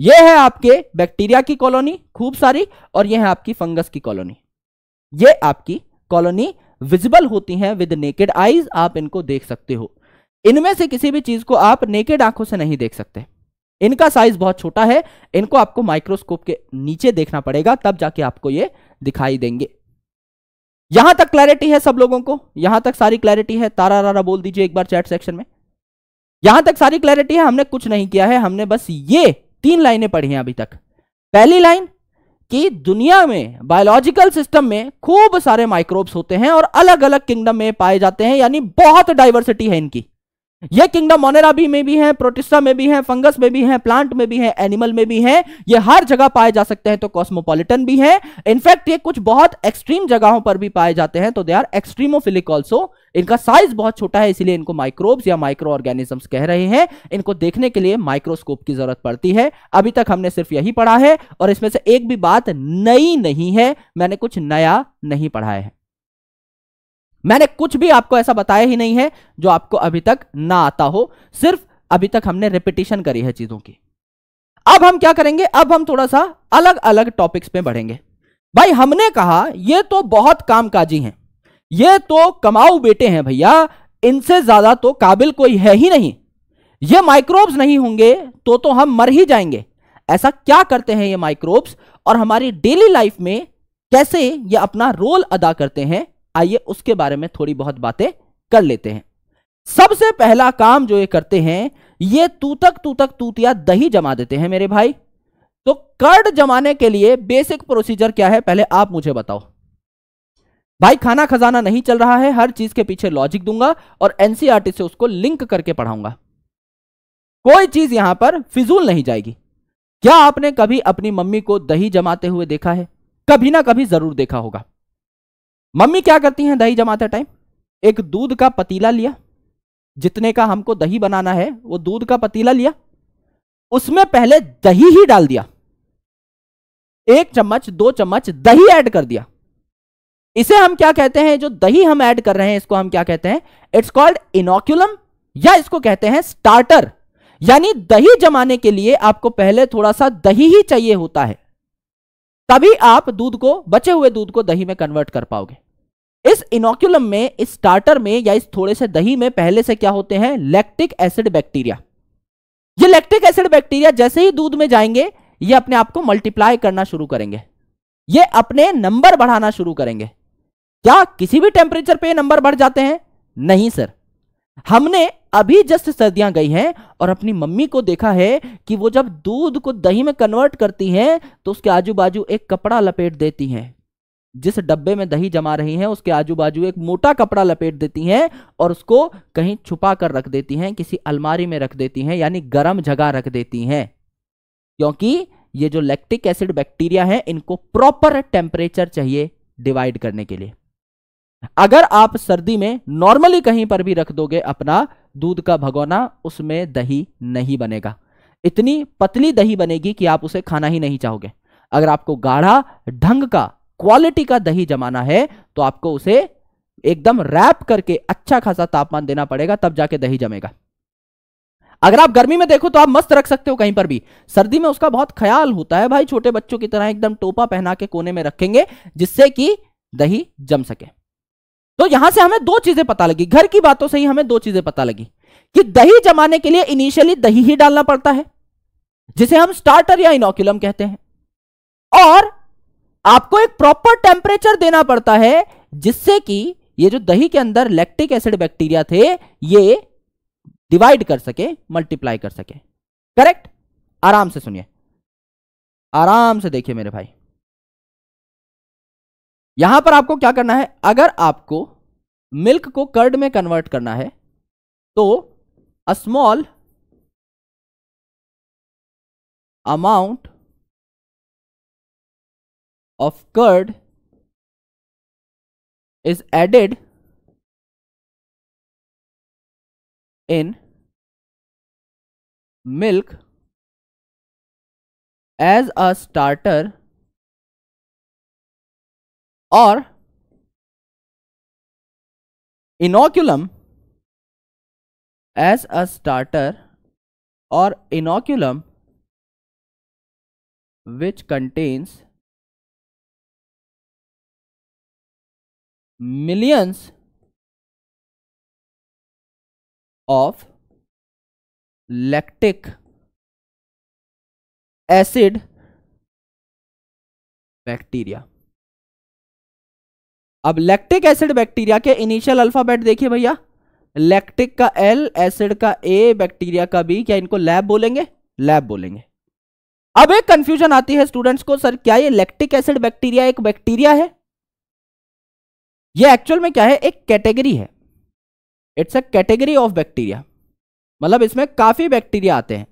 यह है आपके बैक्टीरिया की कॉलोनी खूब सारी और यह है आपकी फंगस की कॉलोनी ये आपकी कॉलोनी विजिबल होती है विद नेकेड आईज आप इनको देख सकते हो इनमें से किसी भी चीज को आप नेकेड आंखों से नहीं देख सकते इनका साइज बहुत छोटा है इनको आपको माइक्रोस्कोप के नीचे देखना पड़ेगा तब जाके आपको ये दिखाई देंगे यहां तक क्लैरिटी है सब लोगों को यहां तक सारी क्लैरिटी है तारा रारा बोल दीजिए एक बार चैट सेक्शन में यहां तक सारी क्लैरिटी है हमने कुछ नहीं किया है हमने बस ये तीन लाइनें पढ़ी हैं अभी तक पहली लाइन कि दुनिया में बायोलॉजिकल सिस्टम में खूब सारे माइक्रोब्स होते हैं और अलग अलग किंगडम में पाए जाते हैं यानी बहुत डाइवर्सिटी है इनकी ये किंगडम भी में भी है प्रोटिस्टा में भी है फंगस में भी है प्लांट में भी है एनिमल में भी है ये हर जगह पाए जा सकते हैं तो कॉस्मोपॉलिटन भी है इनफैक्ट ये कुछ बहुत एक्सट्रीम जगहों पर भी पाए जाते हैं तो दे आर एक्सट्रीमोफिलिक ऑल्सो इनका साइज बहुत छोटा है इसलिए इनको माइक्रोब्स या माइक्रो ऑर्गेनिजम्स कह रहे हैं इनको देखने के लिए माइक्रोस्कोप की जरूरत पड़ती है अभी तक हमने सिर्फ यही पढ़ा है और इसमें से एक भी बात नई नहीं है मैंने कुछ नया नहीं पढ़ाया है मैंने कुछ भी आपको ऐसा बताया ही नहीं है जो आपको अभी तक ना आता हो सिर्फ अभी तक हमने रिपीटिशन करी है चीजों की अब हम क्या करेंगे अब हम थोड़ा सा अलग अलग टॉपिक्स पे बढ़ेंगे भाई हमने कहा ये तो बहुत कामकाजी हैं ये तो कमाऊ बेटे हैं भैया इनसे ज्यादा तो काबिल कोई है ही नहीं ये माइक्रोब्स नहीं होंगे तो तो हम मर ही जाएंगे ऐसा क्या करते हैं ये माइक्रोब्स और हमारी डेली लाइफ में कैसे ये अपना रोल अदा करते हैं आइए उसके बारे में थोड़ी बहुत बातें कर लेते हैं सबसे पहला काम जो ये करते हैं ये तूतक तूतक तूतिया दही जमा देते हैं मेरे भाई तो कर्ड जमाने के लिए बेसिक प्रोसीजर क्या है पहले आप मुझे बताओ भाई खाना खजाना नहीं चल रहा है हर चीज के पीछे लॉजिक दूंगा और एनसीआरटी e से उसको लिंक करके पढ़ाऊंगा कोई चीज यहां पर फिजूल नहीं जाएगी क्या आपने कभी अपनी मम्मी को दही जमाते हुए देखा है कभी ना कभी जरूर देखा होगा मम्मी क्या करती हैं दही जमाते टाइम एक दूध का पतीला लिया जितने का हमको दही बनाना है वो दूध का पतीला लिया उसमें पहले दही ही डाल दिया एक चम्मच दो चम्मच दही ऐड कर दिया इसे हम क्या कहते हैं जो दही हम ऐड कर रहे हैं इसको हम क्या कहते हैं इट्स कॉल्ड इनोक्यूलम या इसको कहते हैं स्टार्टर यानी दही जमाने के लिए आपको पहले थोड़ा सा दही ही चाहिए होता है तभी आप दूध को बचे हुए दूध को दही में कन्वर्ट कर पाओगे इस इनोक्यूलम में इस स्टार्टर में या इस थोड़े से दही में पहले से क्या होते हैं लैक्टिक एसिड बैक्टीरिया ये लैक्टिक एसिड बैक्टीरिया जैसे ही दूध में जाएंगे ये अपने आप को मल्टीप्लाई करना शुरू करेंगे ये अपने नंबर बढ़ाना शुरू करेंगे क्या किसी भी टेम्परेचर पे नंबर बढ़ जाते हैं नहीं सर हमने अभी जस्ट सर्दियां गई हैं और अपनी मम्मी को देखा है कि वो जब दूध को दही में कन्वर्ट करती हैं तो उसके आजू बाजू एक कपड़ा लपेट देती हैं जिस डब्बे में दही जमा रही हैं उसके आजू बाजू एक मोटा कपड़ा लपेट देती हैं और उसको कहीं छुपा कर रख देती हैं किसी अलमारी में रख देती हैं यानी गर्म जगह रख देती हैं क्योंकि ये जो लैक्टिक एसिड बैक्टीरिया है इनको प्रॉपर टेम्परेचर चाहिए डिवाइड करने के लिए अगर आप सर्दी में नॉर्मली कहीं पर भी रख दोगे अपना दूध का भगोना उसमें दही नहीं बनेगा इतनी पतली दही बनेगी कि आप उसे खाना ही नहीं चाहोगे अगर आपको गाढ़ा ढंग का क्वालिटी का दही जमाना है तो आपको उसे एकदम रैप करके अच्छा खासा तापमान देना पड़ेगा तब जाके दही जमेगा अगर आप गर्मी में देखो तो आप मस्त रख सकते हो कहीं पर भी सर्दी में उसका बहुत ख्याल होता है भाई छोटे बच्चों की तरह एकदम टोपा पहना के कोने में रखेंगे जिससे कि दही जम सके तो यहां से हमें दो चीजें पता लगी घर की बातों से ही हमें दो चीजें पता लगी कि दही जमाने के लिए इनिशियली दही ही डालना पड़ता है जिसे हम स्टार्टर या इनोक्यूलम कहते हैं और आपको एक प्रॉपर टेम्परेचर देना पड़ता है जिससे कि ये जो दही के अंदर लैक्टिक एसिड बैक्टीरिया थे ये डिवाइड कर सके मल्टीप्लाई कर सके करेक्ट आराम से सुनिए आराम से देखिए मेरे भाई यहां पर आपको क्या करना है अगर आपको मिल्क को कर्ड में कन्वर्ट करना है तो a small amount of curd is added in milk as a starter or inoculum as a starter or inoculum which contains millions of lactic acid bacteria अब लैक्टिक एसिड बैक्टीरिया के इनिशियल अल्फाबेट देखिए भैया लैक्टिक का एल एसिड का ए बैक्टीरिया का बी क्या इनको लैब बोलेंगे लैब बोलेंगे अब एक कंफ्यूजन आती है स्टूडेंट्स को सर क्या ये लैक्टिक एसिड बैक्टीरिया एक बैक्टीरिया है ये एक्चुअल में क्या है एक कैटेगरी है it's a category of bacteria मतलब इसमें काफी बैक्टीरिया आते हैं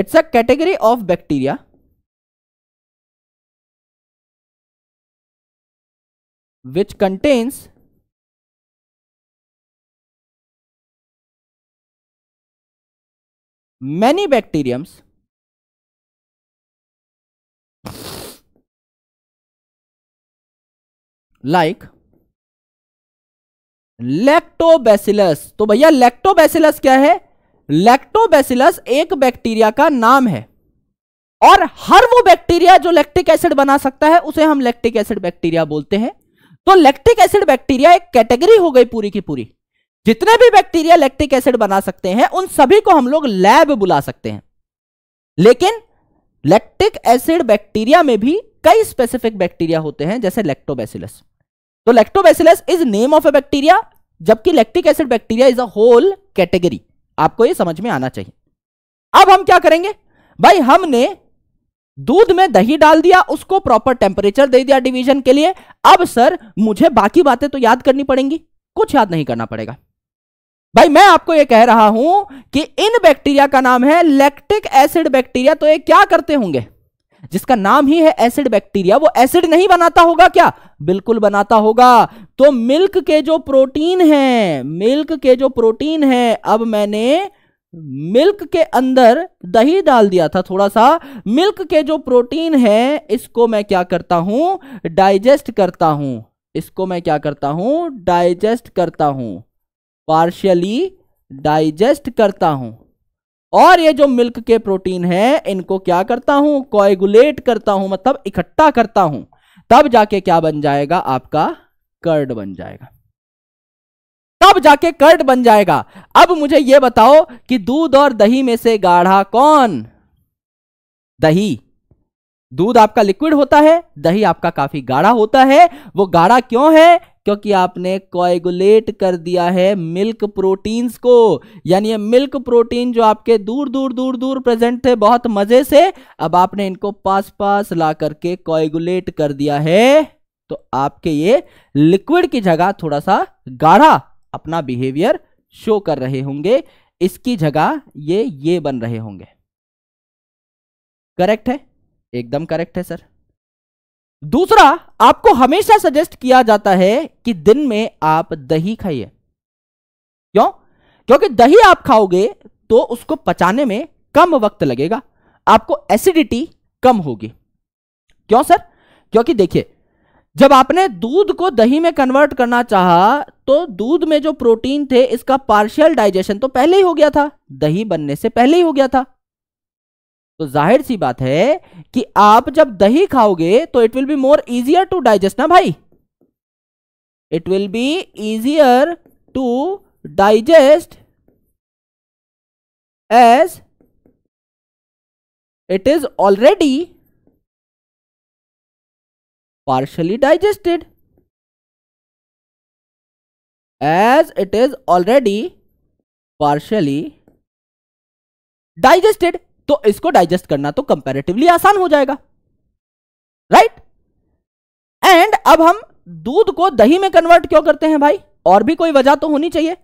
it's a category of bacteria which contains many bacteriums like Lactobacillus तो भैया लेक्टोबैसिलस क्या है लैक्टोबैसिलस एक बैक्टीरिया का नाम है और हर वो बैक्टीरिया जो लैक्टिक एसिड बना सकता है उसे हम लैक्टिक एसिड बैक्टीरिया बोलते हैं तो लैक्टिक एसिड बैक्टीरिया एक कैटेगरी हो गई पूरी की पूरी जितने भी बैक्टीरिया लैक्टिक एसिड बना सकते हैं उन सभी को हम लोग लैब बुला सकते हैं लेकिन लैक्टिक एसिड बैक्टीरिया में भी कई स्पेसिफिक बैक्टीरिया होते हैं जैसे लैक्टोबैसिलस तो Lactobacillus is name of a bacteria जबकि lactic acid bacteria is a whole category आपको यह समझ में आना चाहिए अब हम क्या करेंगे भाई हमने दूध में दही डाल दिया उसको प्रॉपर टेम्परेचर दे दिया डिवीजन के लिए अब सर मुझे बाकी बातें तो याद करनी पड़ेंगी कुछ याद नहीं करना पड़ेगा भाई मैं आपको यह कह रहा हूं कि इन बैक्टीरिया का नाम है लैक्टिक एसिड बैक्टीरिया तो ये क्या करते होंगे जिसका नाम ही है एसिड बैक्टीरिया वो एसिड नहीं बनाता होगा क्या बिल्कुल बनाता होगा तो मिल्क के जो प्रोटीन है मिल्क के जो प्रोटीन है अब मैंने मिल्क के अंदर दही डाल दिया था थोड़ा सा मिल्क के जो प्रोटीन है इसको मैं क्या करता हूं डाइजेस्ट करता हूं इसको मैं क्या करता हूं डाइजेस्ट करता हूं पार्शियली डाइजेस्ट करता हूं और ये जो मिल्क के प्रोटीन है इनको क्या करता हूं कोएगुलेट करता हूं मतलब इकट्ठा करता हूं तब जाके क्या बन जाएगा आपका कर्ड बन जाएगा तब जाके कर्ड बन जाएगा अब मुझे यह बताओ कि दूध और दही में से गाढ़ा कौन दही दूध आपका लिक्विड होता है दही आपका काफी गाढ़ा होता है वो गाढ़ा क्यों है क्योंकि आपने कोएगुलेट कर दिया है मिल्क प्रोटीन्स को यानी मिल्क प्रोटीन जो आपके दूर दूर दूर दूर प्रेजेंट थे बहुत मजे से अब आपने इनको पास पास ला करके कोएगुलेट कर दिया है तो आपके ये लिक्विड की जगह थोड़ा सा गाढ़ा अपना बिहेवियर शो कर रहे होंगे इसकी जगह ये ये बन रहे होंगे करेक्ट है एकदम करेक्ट है सर दूसरा आपको हमेशा सजेस्ट किया जाता है कि दिन में आप दही खाइए क्यों क्योंकि दही आप खाओगे तो उसको पचाने में कम वक्त लगेगा आपको एसिडिटी कम होगी क्यों सर क्योंकि देखिए जब आपने दूध को दही में कन्वर्ट करना चाहा तो दूध में जो प्रोटीन थे इसका पार्शियल डाइजेशन तो पहले ही हो गया था दही बनने से पहले ही हो गया था तो जाहिर सी बात है कि आप जब दही खाओगे तो it will be more easier to digest ना भाई it will be easier to digest as it is already partially digested as it is already partially digested तो इसको डाइजेस्ट करना तो कंपेरेटिवली आसान हो जाएगा राइट right? एंड अब हम दूध को दही में कन्वर्ट क्यों करते हैं भाई और भी कोई वजह तो होनी चाहिए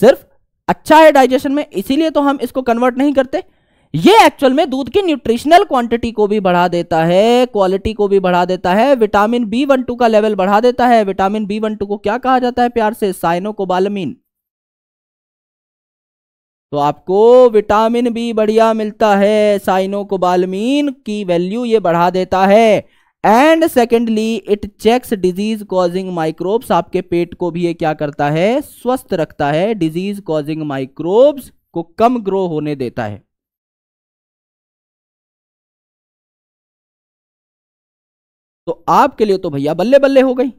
सिर्फ अच्छा है डाइजेशन में इसीलिए तो हम इसको कन्वर्ट नहीं करते ये एक्चुअल में दूध की न्यूट्रिशनल क्वांटिटी को भी बढ़ा देता है क्वालिटी को भी बढ़ा देता है विटामिन बी वन टू का लेवल बढ़ा देता है विटामिन बी वन टू को क्या कहा जाता है प्यार से साइनोकोबालमिन तो आपको विटामिन बी बढ़िया मिलता है साइनोकोबालमीन की वैल्यू ये बढ़ा देता है and secondly it checks disease causing microbes आपके पेट को भी ये क्या करता है स्वस्थ रखता है डिजीज कॉजिंग माइक्रोब्स को कम ग्रो होने देता है तो आपके लिए तो भैया बल्ले बल्ले हो गई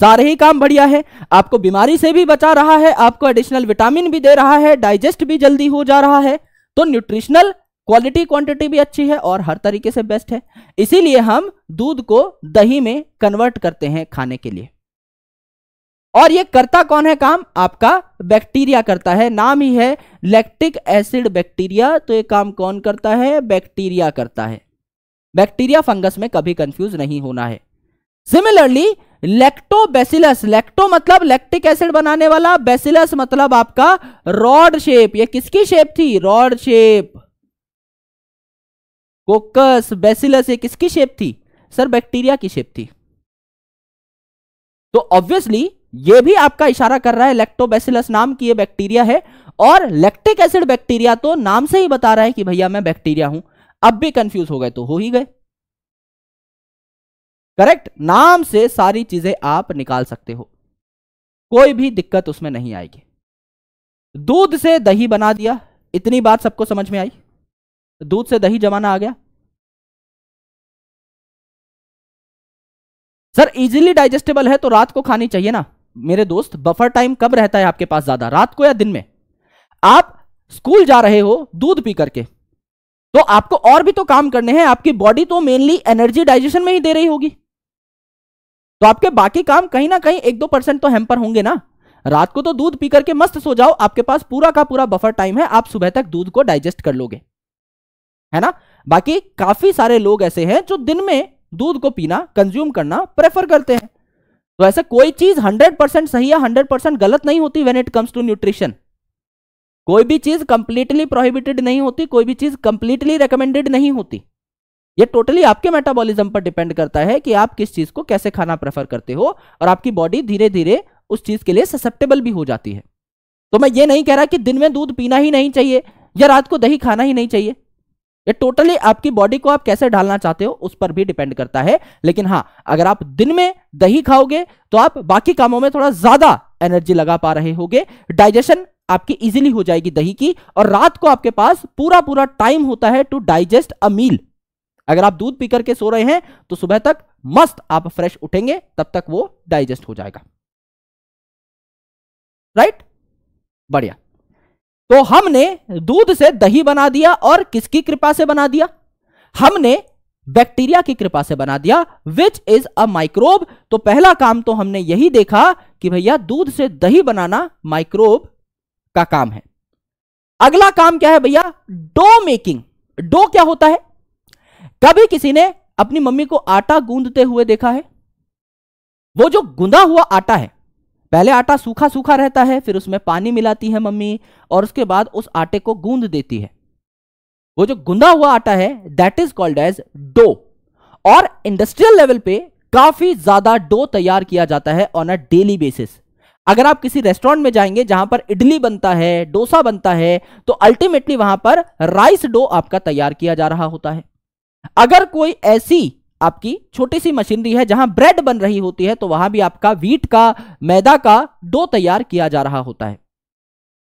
सारे ही काम बढ़िया है आपको बीमारी से भी बचा रहा है आपको एडिशनल विटामिन भी दे रहा है डाइजेस्ट भी जल्दी हो जा रहा है तो न्यूट्रिशनल क्वालिटी क्वांटिटी भी अच्छी है और हर तरीके से बेस्ट है इसीलिए हम दूध को दही में कन्वर्ट करते हैं खाने के लिए और ये करता कौन है काम आपका बैक्टीरिया करता है नाम ही है लैक्टिक एसिड बैक्टीरिया तो ये काम कौन करता है बैक्टीरिया करता है बैक्टीरिया फंगस में कभी कंफ्यूज नहीं होना है सिमिलरली लेक्टोबेसिलस लेक्टो मतलब लैक्टिक एसिड बनाने वाला बेसिलस मतलब आपका रॉड शेप ये किसकी शेप थी रॉड शेप कोकस बेसिलस ये किसकी शेप थी सर बैक्टीरिया की शेप थी तो ऑब्वियसली ये भी आपका इशारा कर रहा है लेक्टोबेसिलस नाम की ये बैक्टीरिया है और लैक्टिक एसिड बैक्टीरिया तो नाम से ही बता रहा है कि भैया मैं बैक्टीरिया हूं अब भी कंफ्यूज हो गए तो हो ही गए करेक्ट नाम से सारी चीजें आप निकाल सकते हो कोई भी दिक्कत उसमें नहीं आएगी दूध से दही बना दिया इतनी बात सबको समझ में आई दूध से दही जमाना आ गया सर इजीली डाइजेस्टेबल है तो रात को खानी चाहिए ना मेरे दोस्त बफर टाइम कब रहता है आपके पास ज्यादा रात को या दिन में आप स्कूल जा रहे हो दूध पी करके तो आपको और भी तो काम करने हैं आपकी बॉडी तो मेनली एनर्जी डाइजेशन में ही दे रही होगी तो आपके बाकी काम कहीं ना कहीं एक दो परसेंट तो हेम्पर होंगे ना रात को तो दूध पी करके मस्त सो जाओ आपके पास पूरा का पूरा बफर टाइम है आप सुबह तक दूध को डाइजेस्ट कर लोगे है ना बाकी काफी सारे लोग ऐसे हैं जो दिन में दूध को पीना कंज्यूम करना प्रेफर करते हैं तो ऐसा कोई चीज 100% सही या 100% गलत नहीं होती when it comes to nutrition कोई भी चीज कंप्लीटली प्रोहिबिटेड नहीं होती कोई भी चीज कंप्लीटली रिकमेंडेड नहीं होती ये टोटली आपके मेटाबॉलिज्म पर डिपेंड करता है कि आप किस चीज को कैसे खाना प्रेफर करते हो और आपकी बॉडी धीरे धीरे उस चीज के लिए ससेप्टेबल भी हो जाती है तो मैं ये नहीं कह रहा कि दिन में दूध पीना ही नहीं चाहिए या रात को दही खाना ही नहीं चाहिए ये टोटली आपकी बॉडी को आप कैसे ढालना चाहते हो उस पर भी डिपेंड करता है लेकिन हाँ अगर आप दिन में दही खाओगे तो आप बाकी कामों में थोड़ा ज्यादा एनर्जी लगा पा रहे होगे डाइजेशन आपकी इजीली हो जाएगी दही की और रात को आपके पास पूरा पूरा टाइम होता है टू डाइजेस्ट अ मील अगर आप दूध पी करके सो रहे हैं तो सुबह तक मस्त आप फ्रेश उठेंगे तब तक वो डाइजेस्ट हो जाएगा राइट बढ़िया तो हमने दूध से दही बना दिया और किसकी कृपा से बना दिया हमने बैक्टीरिया की कृपा से बना दिया विच इज अ माइक्रोब तो पहला काम तो हमने यही देखा कि भैया दूध से दही बनाना माइक्रोब का काम है अगला काम क्या है भैया डो मेकिंग डो क्या होता है कभी किसी ने अपनी मम्मी को आटा गूंदते हुए देखा है वो जो गूंदा हुआ आटा है पहले आटा सूखा सूखा रहता है फिर उसमें पानी मिलाती है मम्मी और उसके बाद उस आटे को गूंद देती है वो जो गूंदा हुआ आटा है that is called as dough और इंडस्ट्रियल लेवल पे काफी ज्यादा डो तैयार किया जाता है ऑन अ डेली बेसिस अगर आप किसी रेस्टोरेंट में जाएंगे जहां पर इडली बनता है डोसा बनता है तो अल्टीमेटली वहां पर राइस डो आपका तैयार किया जा रहा होता है अगर कोई ऐसी आपकी छोटी सी मशीनरी है जहां ब्रेड बन रही होती है तो वहां भी आपका वीट का मैदा का डो तैयार किया जा रहा होता है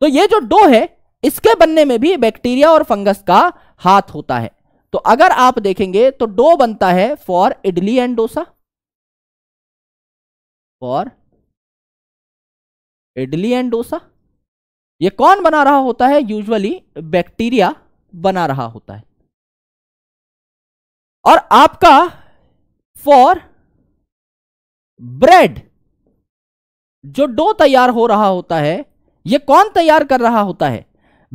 तो ये जो डो है इसके बनने में भी बैक्टीरिया और फंगस का हाथ होता है तो अगर आप देखेंगे तो डो बनता है for idli and dosa for idli and dosa ये कौन बना रहा होता है यूजुअली बैक्टीरिया बना रहा होता है और आपका फॉर ब्रेड जो डो तैयार हो रहा होता है ये कौन तैयार कर रहा होता है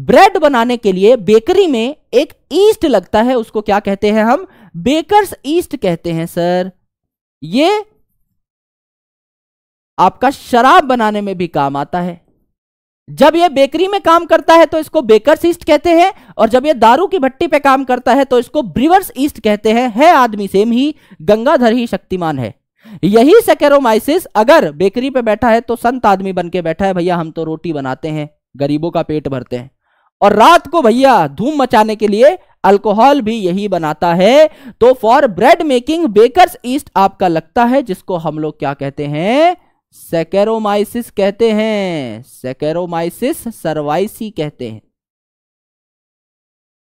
ब्रेड बनाने के लिए बेकरी में एक ईस्ट लगता है उसको क्या कहते हैं हम बेकर्स ईस्ट कहते हैं सर ये आपका शराब बनाने में भी काम आता है जब यह बेकरी में काम करता है तो इसको बेकर्स ईस्ट कहते हैं और जब यह दारू की भट्टी पे काम करता है तो इसको ब्रिवर्स ईस्ट कहते हैं है आदमी सेम ही गंगाधर ही शक्तिमान है यही सेकेरोमाइसिस अगर बेकरी पे बैठा है तो संत आदमी बन के बैठा है भैया हम तो रोटी बनाते हैं गरीबों का पेट भरते हैं और रात को भैया धूम मचाने के लिए अल्कोहल भी यही बनाता है तो for bread making baker's yeast आपका लगता है जिसको हम लोग क्या कहते हैं सेकेरोमाइसिस कहते हैं सेकेरोमाइसिस सर्वाइसी कहते हैं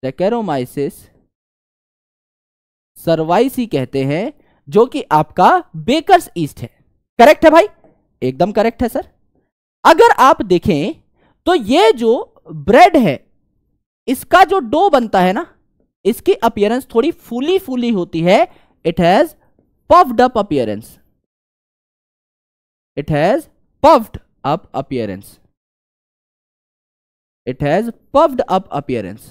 सेकेरोमाइसिस सर्वाइसी कहते हैं जो कि आपका बेकर्स ईस्ट है करेक्ट है भाई एकदम करेक्ट है सर अगर आप देखें तो ये जो ब्रेड है इसका जो डो बनता है ना इसकी अपियरेंस थोड़ी फूली फूली होती है it has puffed up appearance it has puffed up appearance it has puffed up appearance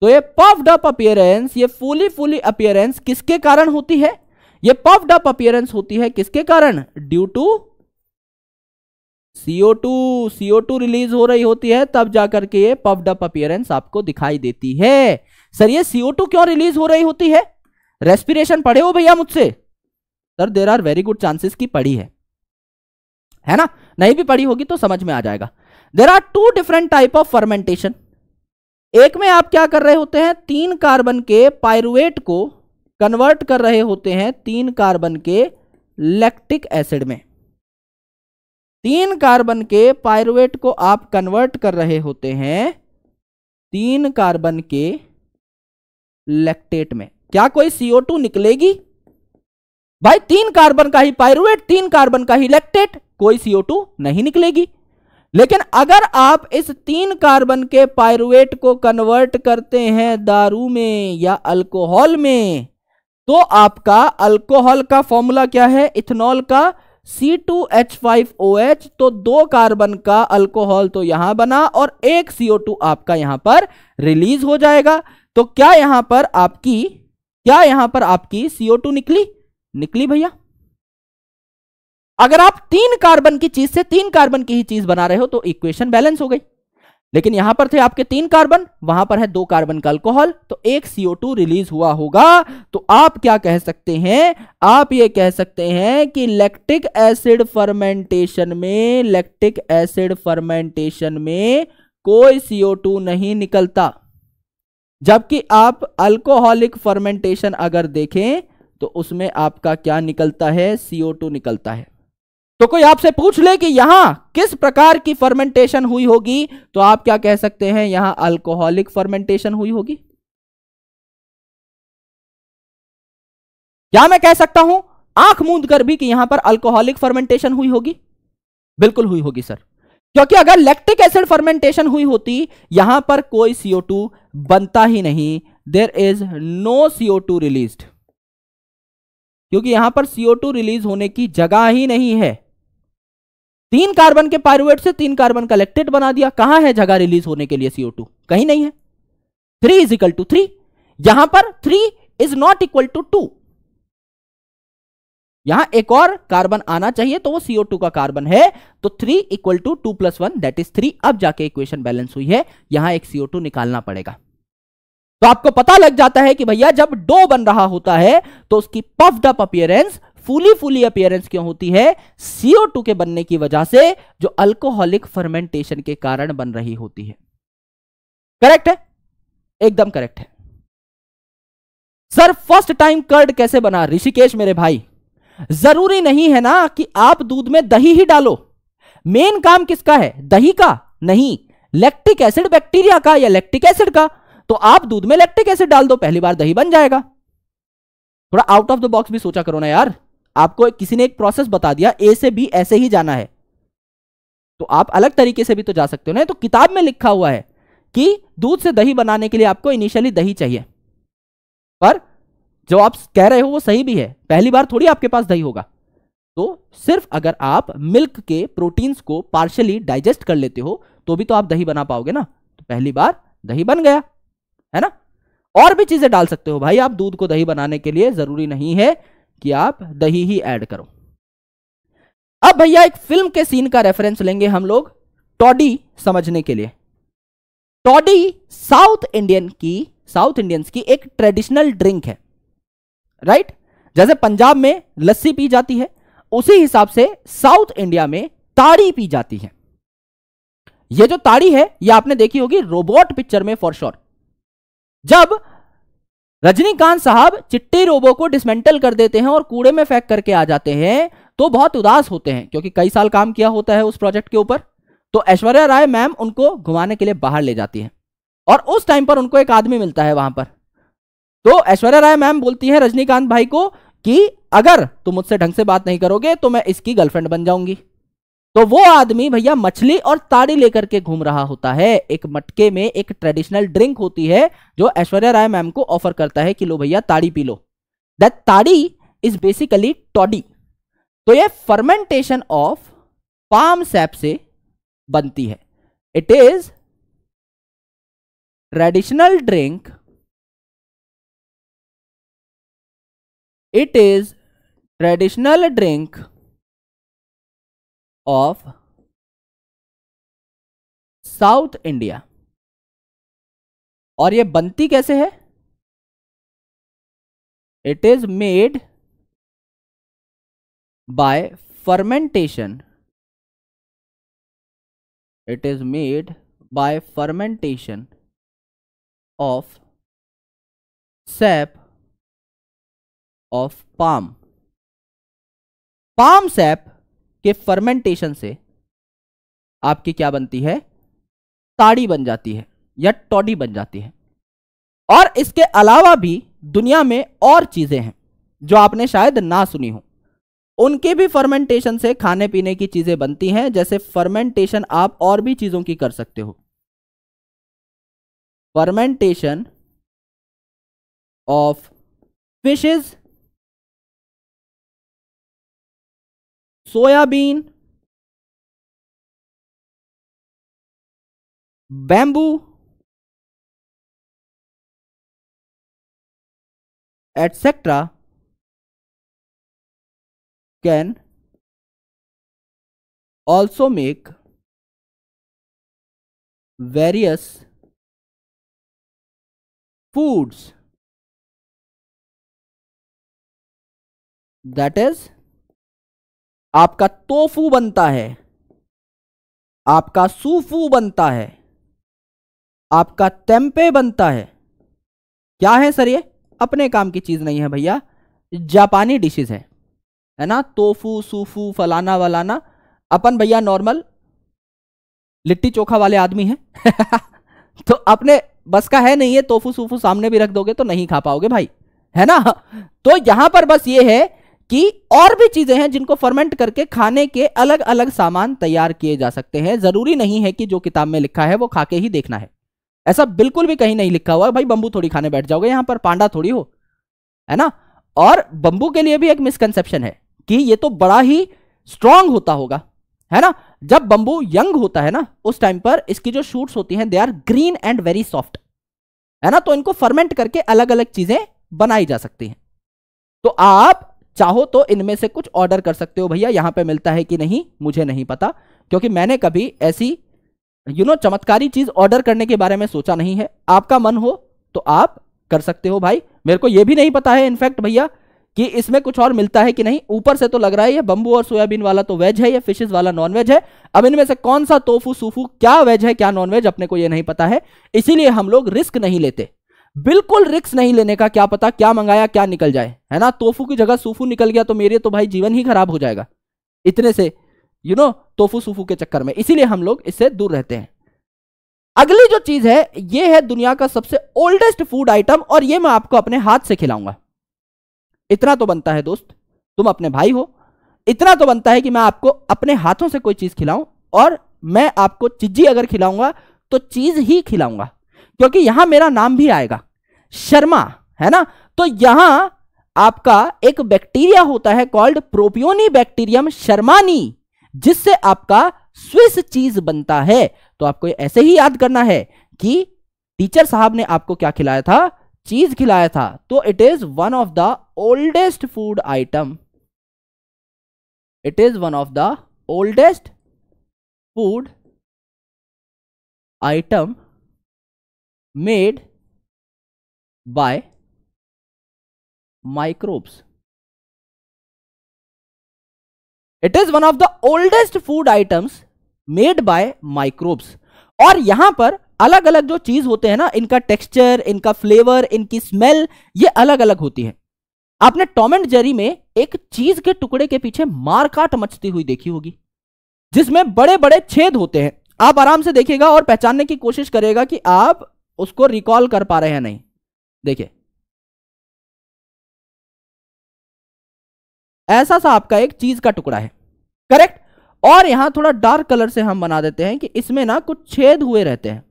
तो ये पफ्ड अप अपियरेंस ये फुली फुली अपियरेंस किसके कारण होती है ये पफ्ड अप अपियरेंस होती है किसके कारण due to CO two CO two release हो रही होती है तब जाकर के ये पफ्ड अप अपियरेंस आपको दिखाई देती है सर ये सीओ टू क्यों रिलीज हो रही होती है रेस्पिरेशन पढ़े हो भैया मुझसे sir there are very good chances की पढ़ी है है ना नहीं भी पढ़ी होगी तो समझ में आ जाएगा there are two different type of fermentation एक में आप क्या कर रहे होते हैं तीन कार्बन के पायरुएट को कन्वर्ट कर रहे होते हैं तीन कार्बन के लैक्टिक एसिड में तीन कार्बन के पायरुएट को आप कन्वर्ट कर रहे होते हैं तीन कार्बन के लैक्टेट में क्या कोई CO2 निकलेगी भाई तीन कार्बन का ही पायरुएट तीन कार्बन का ही लैक्टेट कोई CO2 नहीं निकलेगी लेकिन अगर आप इस तीन कार्बन के पायरुवेट को कन्वर्ट करते हैं दारू में या अल्कोहल में तो आपका अल्कोहल का फॉर्मूला क्या है इथेनॉल का C2H5OH तो दो कार्बन का अल्कोहल तो यहां बना और एक CO2 आपका यहां पर रिलीज हो जाएगा तो क्या यहां पर आपकी क्या यहां पर आपकी CO2 निकली निकली भैया अगर आप तीन कार्बन की चीज से तीन कार्बन की ही चीज बना रहे हो तो इक्वेशन बैलेंस हो गई लेकिन यहां पर थे आपके तीन कार्बन वहां पर है दो कार्बन का अल्कोहल तो एक CO2 रिलीज हुआ होगा तो आप क्या कह सकते हैं आप ये कह सकते हैं कि लैक्टिक एसिड फर्मेंटेशन में लैक्टिक एसिड फर्मेंटेशन में कोई CO2 नहीं निकलता जबकि आप अल्कोहलिक फर्मेंटेशन अगर देखें तो उसमें आपका क्या निकलता है CO2 निकलता है तो कोई आपसे पूछ ले कि यहां किस प्रकार की फर्मेंटेशन हुई होगी तो आप क्या कह सकते हैं यहां अल्कोहलिक फर्मेंटेशन हुई होगी क्या मैं कह सकता हूं आंख मूंद कर भी कि यहां पर अल्कोहलिक फर्मेंटेशन हुई होगी बिल्कुल हुई होगी सर क्योंकि अगर लैक्टिक एसिड फर्मेंटेशन हुई होती यहां पर कोई सीओ बनता ही नहीं there is no CO two release क्योंकि यहां पर CO2 रिलीज होने की जगह ही नहीं है तीन कार्बन के पायरुवेट से तीन कार्बन कलेक्टेड बना दिया कहां है जगह रिलीज होने के लिए सीओ टू कहीं नहीं है three is equal to three यहां पर three is not equal to two यहां एक और कार्बन आना चाहिए तो वो सीओ टू का कार्बन है तो three equal to two plus one that is three अब जाके इक्वेशन बैलेंस हुई है यहां एक सीओ टू निकालना पड़ेगा तो आपको पता लग जाता है कि भैया जब डो बन रहा होता है तो उसकी पफ्ड अप अपियरेंस फूली फूली अपियरेंस क्यों होती है CO2 के बनने की वजह से जो अल्कोहलिक फर्मेंटेशन के कारण बन रही होती है करेक्ट है एकदम करेक्ट है सर फर्स्ट टाइम कर्ड कैसे बना ऋषिकेश मेरे भाई जरूरी नहीं है ना कि आप दूध में दही ही डालो मेन काम किसका है दही का नहीं लैक्टिक एसिड बैक्टीरिया का या लैक्टिक एसिड का तो आप दूध में लैक्टिक एसिड डाल दो पहली बार दही बन जाएगा थोड़ा आउट ऑफ द बॉक्स भी सोचा करो ना यार आपको किसी ने एक प्रोसेस बता दिया ए से बी ऐसे ही जाना है तो आप अलग तरीके से भी तो जा सकते हो ना तो किताब में लिखा हुआ है कि दूध से दही बनाने के लिए आपको इनिशियली दही चाहिए पर जो आप कह रहे हो वो सही भी है पहली बार थोड़ी आपके पास दही होगा तो सिर्फ अगर आप मिल्क के प्रोटीन्स को पार्शली डाइजेस्ट कर लेते हो तो भी तो आप दही बना पाओगे ना तो पहली बार दही बन गया है ना और भी चीजें डाल सकते हो भाई आप दूध को दही बनाने के लिए जरूरी नहीं है कि आप दही ही ऐड करो अब भैया एक फिल्म के सीन का रेफरेंस लेंगे हम लोग टॉडी समझने के लिए टॉडी साउथ इंडियन की साउथ इंडियंस की एक ट्रेडिशनल ड्रिंक है राइट जैसे पंजाब में लस्सी पी जाती है उसी हिसाब से साउथ इंडिया में ताड़ी पी जाती है यह जो ताड़ी है यह आपने देखी होगी रोबोट पिक्चर में फॉर श्योर जब रजनीकांत साहब चिट्टी रोबो को डिसमेंटल कर देते हैं और कूड़े में फेंक करके आ जाते हैं तो बहुत उदास होते हैं क्योंकि कई साल काम किया होता है उस प्रोजेक्ट के ऊपर तो ऐश्वर्या राय मैम उनको घुमाने के लिए बाहर ले जाती है और उस टाइम पर उनको एक आदमी मिलता है वहां पर तो ऐश्वर्या राय मैम बोलती है रजनीकांत भाई को कि अगर तुम मुझसे ढंग से बात नहीं करोगे तो मैं इसकी गर्लफ्रेंड बन जाऊंगी तो वो आदमी भैया मछली और ताड़ी लेकर के घूम रहा होता है एक मटके में एक ट्रेडिशनल ड्रिंक होती है जो ऐश्वर्या राय मैम को ऑफर करता है कि लो भैया ताड़ी पी लो that tadi is basically toddy तो ये फर्मेंटेशन ऑफ पाम सैप से बनती है it is traditional drink it is traditional drink of South India और ये बनती कैसे है it is made by fermentation it is made by fermentation of sap of palm palm sap के फर्मेंटेशन से आपकी क्या बनती है ताड़ी बन जाती है या टॉडी बन जाती है और इसके अलावा भी दुनिया में और चीज़ें हैं जो आपने शायद ना सुनी हो उनके भी फर्मेंटेशन से खाने पीने की चीज़ें बनती हैं जैसे फर्मेंटेशन आप और भी चीज़ों की कर सकते हो fermentation of fishes soybean, bamboo, etc. can also make various foods that is आपका तोफू बनता है आपका सूफू बनता है आपका तेम्पे बनता है क्या है सर ये अपने काम की चीज़ नहीं है भैया जापानी डिशेज है है ना तोफू सूफू फलाना वलाना अपन भैया नॉर्मल लिट्टी चोखा वाले आदमी हैं <laughs> तो अपने बस का है नहीं है तोफू सूफू सामने भी रख दोगे तो नहीं खा पाओगे भाई है ना तो यहां पर बस ये है कि और भी चीज़ें हैं जिनको फर्मेंट करके खाने के अलग अलग सामान तैयार किए जा सकते हैं ज़रूरी नहीं है कि जो किताब में लिखा है वो खाके ही देखना है ऐसा बिल्कुल भी कहीं नहीं लिखा हुआ भाई बंबू थोड़ी खाने बैठ जाओगे यहां पर पांडा थोड़ी हो है ना और बंबू के लिए भी एक मिसकनसेप्शन है कि ये तो बड़ा ही स्ट्रांग होता होगा है ना जब बंबू यंग होता है ना उस टाइम पर इसकी जो शूट्स होती हैं they are green and very soft है ना तो इनको फर्मेंट करके अलग अलग चीजें बनाई जा सकती हैं तो आप चाहो तो इनमें से कुछ ऑर्डर कर सकते हो भैया यहाँ पे मिलता है कि नहीं मुझे नहीं पता क्योंकि मैंने कभी ऐसी यू you नो know, चमत्कारी चीज ऑर्डर करने के बारे में सोचा नहीं है आपका मन हो तो आप कर सकते हो भाई मेरे को यह भी नहीं पता है इनफैक्ट भैया कि इसमें कुछ और मिलता है कि नहीं ऊपर से तो लग रहा है ये बम्बू और सोयाबीन वाला तो वेज है या फिशेज वाला नॉन वेज है अब इनमें से कौन सा तोफू सूफू क्या वेज है क्या नॉन वेज अपने को ये नहीं पता है इसीलिए हम लोग रिस्क नहीं लेते बिल्कुल रिक्स नहीं लेने का क्या पता क्या मंगाया क्या निकल जाए है ना तोफू की जगह सूफू निकल गया तो मेरे तो भाई जीवन ही खराब हो जाएगा इतने से you you know know, tofu सूफू के चक्कर में इसीलिए हम लोग इससे दूर रहते हैं अगली जो चीज है ये है दुनिया का सबसे ओल्डेस्ट फूड आइटम और ये मैं आपको अपने हाथ से खिलाऊंगा इतना तो बनता है दोस्त तुम अपने भाई हो इतना तो बनता है कि मैं आपको अपने हाथों से कोई चीज खिलाऊं और मैं आपको चिज्जी अगर खिलाऊंगा तो चीज ही खिलाऊंगा क्योंकि यहां मेरा नाम भी आएगा शर्मा है ना तो यहां आपका एक बैक्टीरिया होता है कॉल्ड प्रोपियोनी बैक्टीरियम शर्मानी जिससे आपका स्विस चीज बनता है तो आपको ऐसे ही याद करना है कि टीचर साहब ने आपको क्या खिलाया था चीज खिलाया था तो it is one of the oldest food item it is one of the oldest food item made by microbes it is one of the oldest food items made by microbes और यहां पर अलग अलग जो चीज होते हैं ना इनका टेक्सचर इनका फ्लेवर इनकी स्मेल ये अलग अलग होती है आपने टॉम एंड जेरी में एक चीज के टुकड़े के पीछे मारकाट मचती हुई देखी होगी जिसमें बड़े बड़े छेद होते हैं आप आराम से देखिएगा और पहचानने की कोशिश करेगा कि आप उसको रिकॉल कर पा रहे हैं नहीं देखिए ऐसा सा आपका एक चीज का टुकड़ा है करेक्ट और यहां थोड़ा डार्क कलर से हम बना देते हैं कि इसमें ना कुछ छेद हुए रहते हैं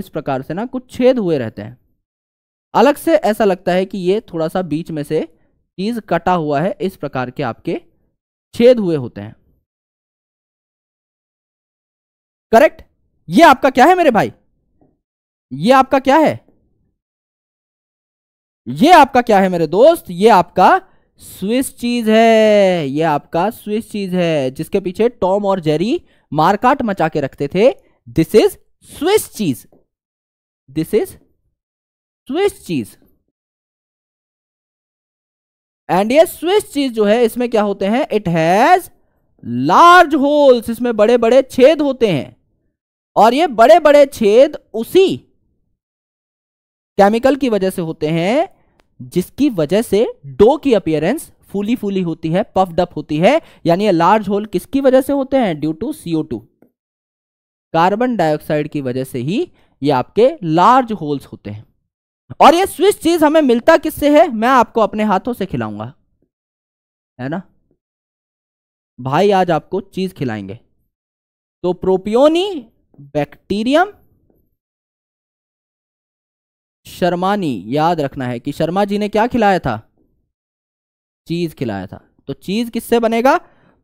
इस प्रकार से ना कुछ छेद हुए रहते हैं अलग से ऐसा लगता है कि ये थोड़ा सा बीच में से चीज कटा हुआ है इस प्रकार के आपके छेद हुए होते हैं करेक्ट ये आपका क्या है मेरे भाई ये आपका क्या है ये आपका क्या है मेरे दोस्त ये आपका स्विस चीज है ये आपका स्विस चीज है जिसके पीछे टॉम और जेरी मारकाट मचा के रखते थे this is Swiss cheese this is Swiss cheese and ये स्विस चीज जो है इसमें क्या होते हैं इट हैज लार्ज होल्स इसमें बड़े बड़े छेद होते हैं और ये बड़े बड़े छेद उसी केमिकल की वजह से होते हैं जिसकी वजह से डो की अपियरेंस फूली फूली होती है पफ्ड अप होती है यानी लार्ज होल किसकी वजह से होते हैं due to CO two carbon dioxide की वजह से ही ये आपके लार्ज होल्स होते हैं और ये स्विच चीज हमें मिलता किससे है मैं आपको अपने हाथों से खिलाऊंगा है ना भाई आज आपको चीज खिलाएंगे तो प्रोपियोनी बैक्टीरियम शर्मानी याद रखना है कि शर्मा जी ने क्या खिलाया था चीज खिलाया था तो चीज किससे बनेगा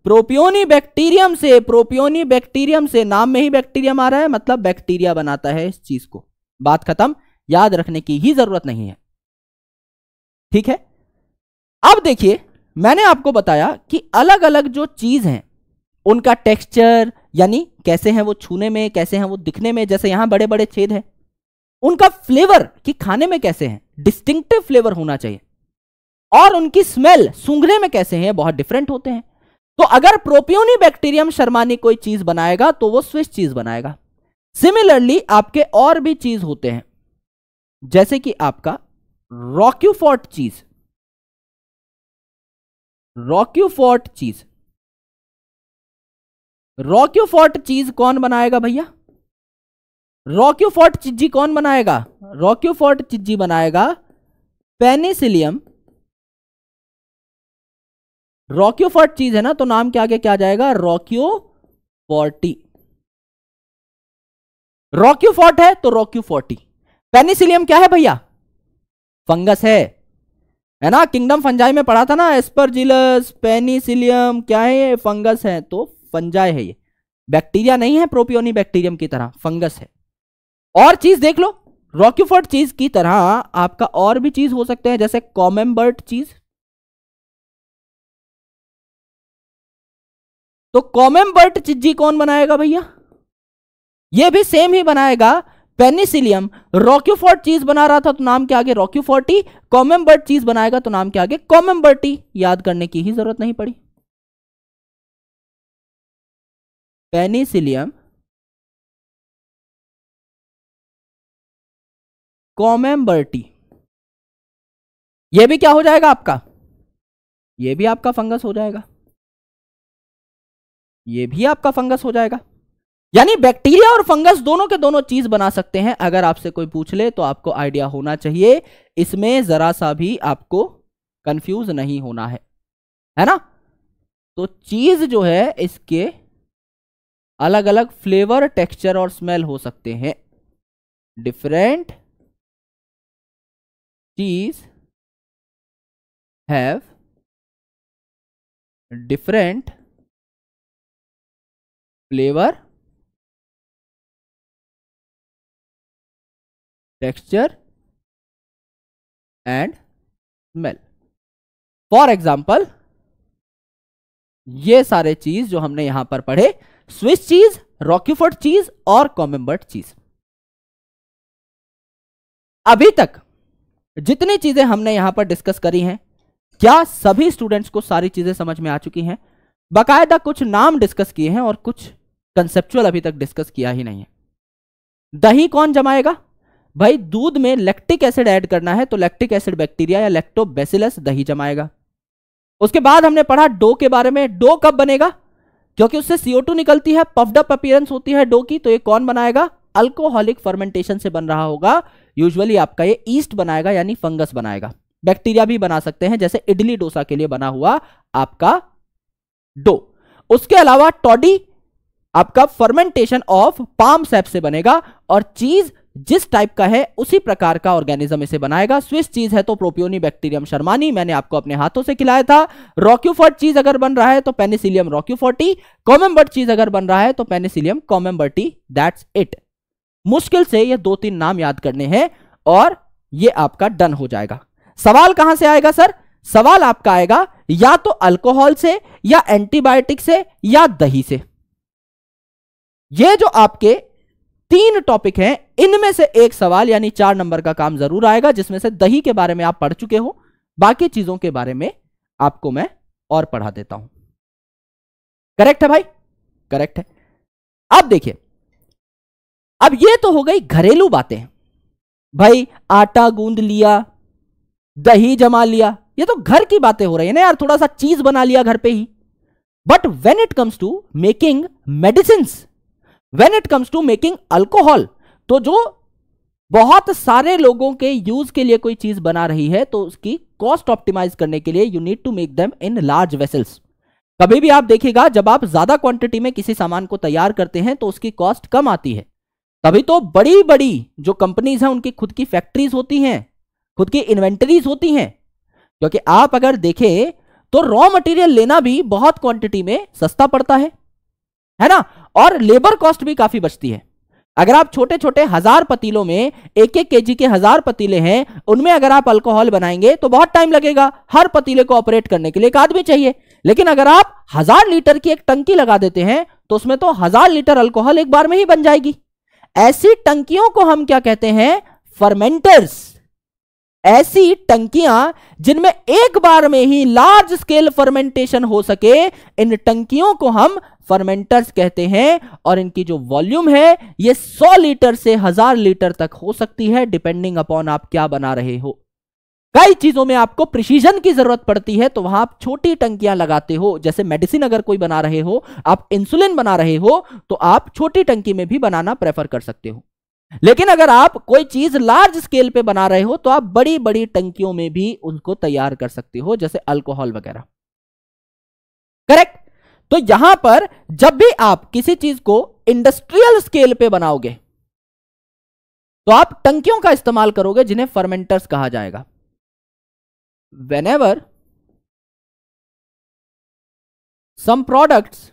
प्रोपियोनी बैक्टीरियम से प्रोपियोनी बैक्टीरियम से नाम में ही बैक्टीरियम आ रहा है मतलब बैक्टीरिया बनाता है इस चीज को बात खत्म याद रखने की ही जरूरत नहीं है ठीक है अब देखिए मैंने आपको बताया कि अलग अलग जो चीज हैं उनका टेक्सचर यानी कैसे हैं वो छूने में कैसे हैं वो दिखने में जैसे यहां बड़े बड़े छेद हैं उनका फ्लेवर कि खाने में कैसे हैं डिस्टिंक्टिव फ्लेवर होना चाहिए और उनकी स्मेल सूंघने में कैसे हैं बहुत डिफरेंट होते हैं तो अगर प्रोपियोनी बैक्टीरियम शर्मानी कोई चीज बनाएगा तो वो स्विस चीज बनाएगा सिमिलरली आपके और भी चीज होते हैं जैसे कि आपका रॉक्यूफॉर्ट चीज रॉक्यूफोर्ट चीज रॉक्यू फोर्ट चीज कौन बनाएगा भैया रॉक्यू फोर्ट चिज्जी कौन बनाएगा रॉक्यू फोर्ट चिज्जी बनाएगा पेनिसिलियम रॉक्यू फोर्ट चीज है ना तो नाम के आगे क्या जाएगा रॉक्यू फोर्टी रॉक्यू फोर्ट है तो रॉक्यू फोर्टी पेनिसिलियम क्या है भैया फंगस है है ना किंगडम फंजाई में पढ़ा था ना एस्परजिलस पेनिसिलियम क्या है फंगस है तो फंजाई है ये बैक्टीरिया नहीं है प्रोपियोनी बैक्टीरियम की तरह फंगस है और चीज देख लो रॉक्यूफर्ट चीज की तरह आपका और भी चीज हो सकते हैं जैसे कॉमेम्बर्ट चीज तो कॉमेम्बर्ट चिज्जी कौन बनाएगा भैया ये भी सेम ही बनाएगा पेनिसिलियम रॉक्यूफोर्ट चीज बना रहा था तो नाम के आगे रॉक्यूफोर्टी कॉमेम्बर्ट चीज बनाएगा तो नाम के आगे कॉमेम्बर्टी याद करने की ही जरूरत नहीं पड़ी पेनिसिलियम कॉमेम्बर्टी यह भी क्या हो जाएगा आपका ये भी आपका फंगस हो जाएगा ये भी आपका फंगस हो जाएगा यानी बैक्टीरिया और फंगस दोनों के दोनों चीज बना सकते हैं अगर आपसे कोई पूछ ले तो आपको आइडिया होना चाहिए इसमें जरा सा भी आपको कंफ्यूज नहीं होना है है ना तो चीज जो है इसके अलग अलग फ्लेवर टेक्सचर और स्मेल हो सकते हैं different cheese have different flavour texture and smell for example ये सारे चीज जो हमने यहां पर पढ़े स्विस चीज रॉकीफर्ट चीज और कॉमेम्बर्ट चीज अभी तक जितनी चीजें हमने यहां पर डिस्कस करी हैं क्या सभी स्टूडेंट्स को सारी चीजें समझ में आ चुकी हैं बाकायदा कुछ नाम डिस्कस किए हैं और कुछ कंसेप्चुअल अभी तक डिस्कस किया ही नहीं है दही कौन जमाएगा भाई दूध में लैक्टिक एसिड ऐड करना है तो लैक्टिक एसिड बैक्टीरिया या लैक्टोबेसिलस दही जमाएगा उसके बाद हमने पढ़ा डो के बारे में डो कब बनेगा क्योंकि उससे CO2 निकलती है पफडअप अपीयरेंस होती है डो की तो ये कौन बनाएगा अल्कोहलिक फर्मेंटेशन से बन रहा होगा यूजुअली आपका ये ईस्ट बनाएगा यानी फंगस बनाएगा बैक्टीरिया भी बना सकते हैं जैसे इडली डोसा के लिए बना हुआ आपका डो उसके अलावा टॉडी आपका फर्मेंटेशन ऑफ पाम सैप से बनेगा और चीज जिस टाइप का है उसी प्रकार का ऑर्गेनिज्म इसे बनाएगा स्विस चीज है तो प्रोपियोनी बैक्टीरियम शर्मानी मैंने आपको अपने हाथों से खिलाया था रॉक्यूफर्ट चीज अगर बन रहा है तो पेनिसिलियम रॉक्यूफोर्टी कॉमेम्बर्ट चीज अगर बन रहा है तो पेनिसिलियम कॉमेम्बर्टी दैट्स इट मुश्किल से ये दो तीन नाम याद करने हैं और ये आपका डन हो जाएगा सवाल कहां से आएगा सर सवाल आपका आएगा या तो अल्कोहल से या एंटीबायोटिक से या दही से ये जो आपके तीन टॉपिक हैं इनमें से एक सवाल यानी चार नंबर का काम जरूर आएगा जिसमें से दही के बारे में आप पढ़ चुके हो बाकी चीजों के बारे में आपको मैं और पढ़ा देता हूं करेक्ट है भाई करेक्ट है अब देखिए अब ये तो हो गई घरेलू बातें भाई आटा गूंद लिया दही जमा लिया ये तो घर की बातें हो रही है ना यार थोड़ा सा चीज बना लिया घर पे ही but when it comes to making medicine when it comes to making alcohol तो जो बहुत सारे लोगों के यूज के लिए कोई चीज बना रही है तो उसकी कॉस्ट ऑप्टिमाइज करने के लिए you need to make them in large vessels कभी भी आप देखिएगा जब आप ज्यादा क्वांटिटी में किसी सामान को तैयार करते हैं तो उसकी कॉस्ट कम आती है तभी तो बड़ी बड़ी जो कंपनीज हैं उनकी खुद की फैक्ट्रीज होती हैं खुद की इन्वेंटरीज होती हैं क्योंकि आप अगर देखें तो रॉ मटेरियल लेना भी बहुत क्वांटिटी में सस्ता पड़ता है है ना और लेबर कॉस्ट भी काफी बचती है अगर आप छोटे छोटे हजार पतीलों में एक एक केजी के हजार पतीले हैं उनमें अगर आप अल्कोहल बनाएंगे तो बहुत टाइम लगेगा हर पतीले को ऑपरेट करने के लिए एक आदमी चाहिए लेकिन अगर आप हजार लीटर की एक टंकी लगा देते हैं तो उसमें तो हजार लीटर अल्कोहल एक बार में ही बन जाएगी ऐसी टंकियों को हम क्या कहते हैं फर्मेंटर्स ऐसी टंकियां जिनमें एक बार में ही लार्ज स्केल फर्मेंटेशन हो सके इन टंकियों को हम फर्मेंटर्स कहते हैं और इनकी जो वॉल्यूम है ये 100 लीटर से हजार लीटर तक हो सकती है डिपेंडिंग अपॉन आप क्या बना रहे हो कई चीजों में आपको प्रिसीजन की जरूरत पड़ती है तो वहां आप छोटी टंकियां लगाते हो जैसे मेडिसिन अगर कोई बना रहे हो आप इंसुलिन बना रहे हो तो आप छोटी टंकी में भी बनाना प्रेफर कर सकते हो लेकिन अगर आप कोई चीज लार्ज स्केल पे बना रहे हो तो आप बड़ी बड़ी टंकियों में भी उनको तैयार कर सकते हो जैसे अल्कोहल वगैरह करेक्ट तो यहां पर जब भी आप किसी चीज को इंडस्ट्रियल स्केल पे बनाओगे तो आप टंकियों का इस्तेमाल करोगे जिन्हें फर्मेंटर्स कहा जाएगा some products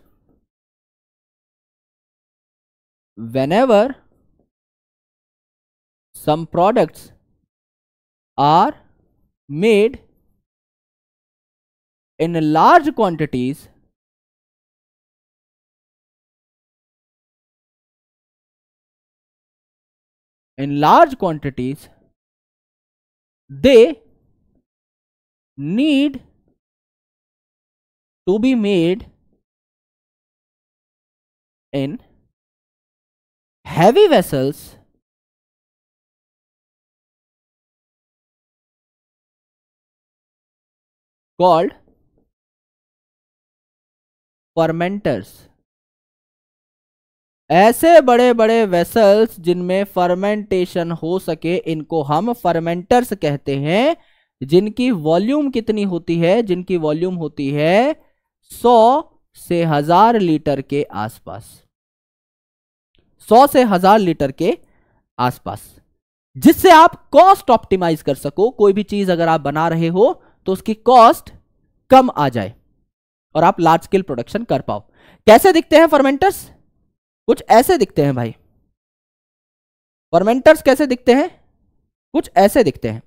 whenever some products are made in large quantities in large quantities they need to be made in heavy vessels called fermenters ऐसे बड़े बड़े वेसल्स जिनमें फर्मेंटेशन हो सके इनको हम फर्मेंटर्स कहते हैं जिनकी वॉल्यूम कितनी होती है जिनकी वॉल्यूम होती है सौ से हजार लीटर के आसपास सौ से हजार लीटर के आसपास जिससे आप कॉस्ट ऑप्टिमाइज कर सको कोई भी चीज अगर आप बना रहे हो तो उसकी कॉस्ट कम आ जाए और आप लार्ज स्केल प्रोडक्शन कर पाओ कैसे दिखते हैं फर्मेंटर्स कुछ ऐसे दिखते हैं भाई फर्मेंटर्स कैसे दिखते हैं कुछ ऐसे दिखते हैं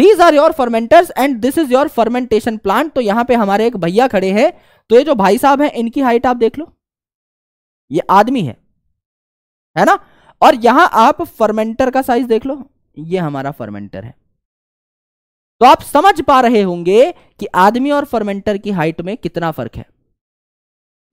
these are your fermenters and this is your fermentation plant तो यहां पे हमारे एक भैया खड़े हैं तो ये जो भाई साहब हैं इनकी हाइट आप देख लो ये आदमी है है ना और यहां आप फर्मेंटर का साइज देख लो ये हमारा फर्मेंटर है तो आप समझ पा रहे होंगे कि आदमी और फर्मेंटर की हाइट में कितना फर्क है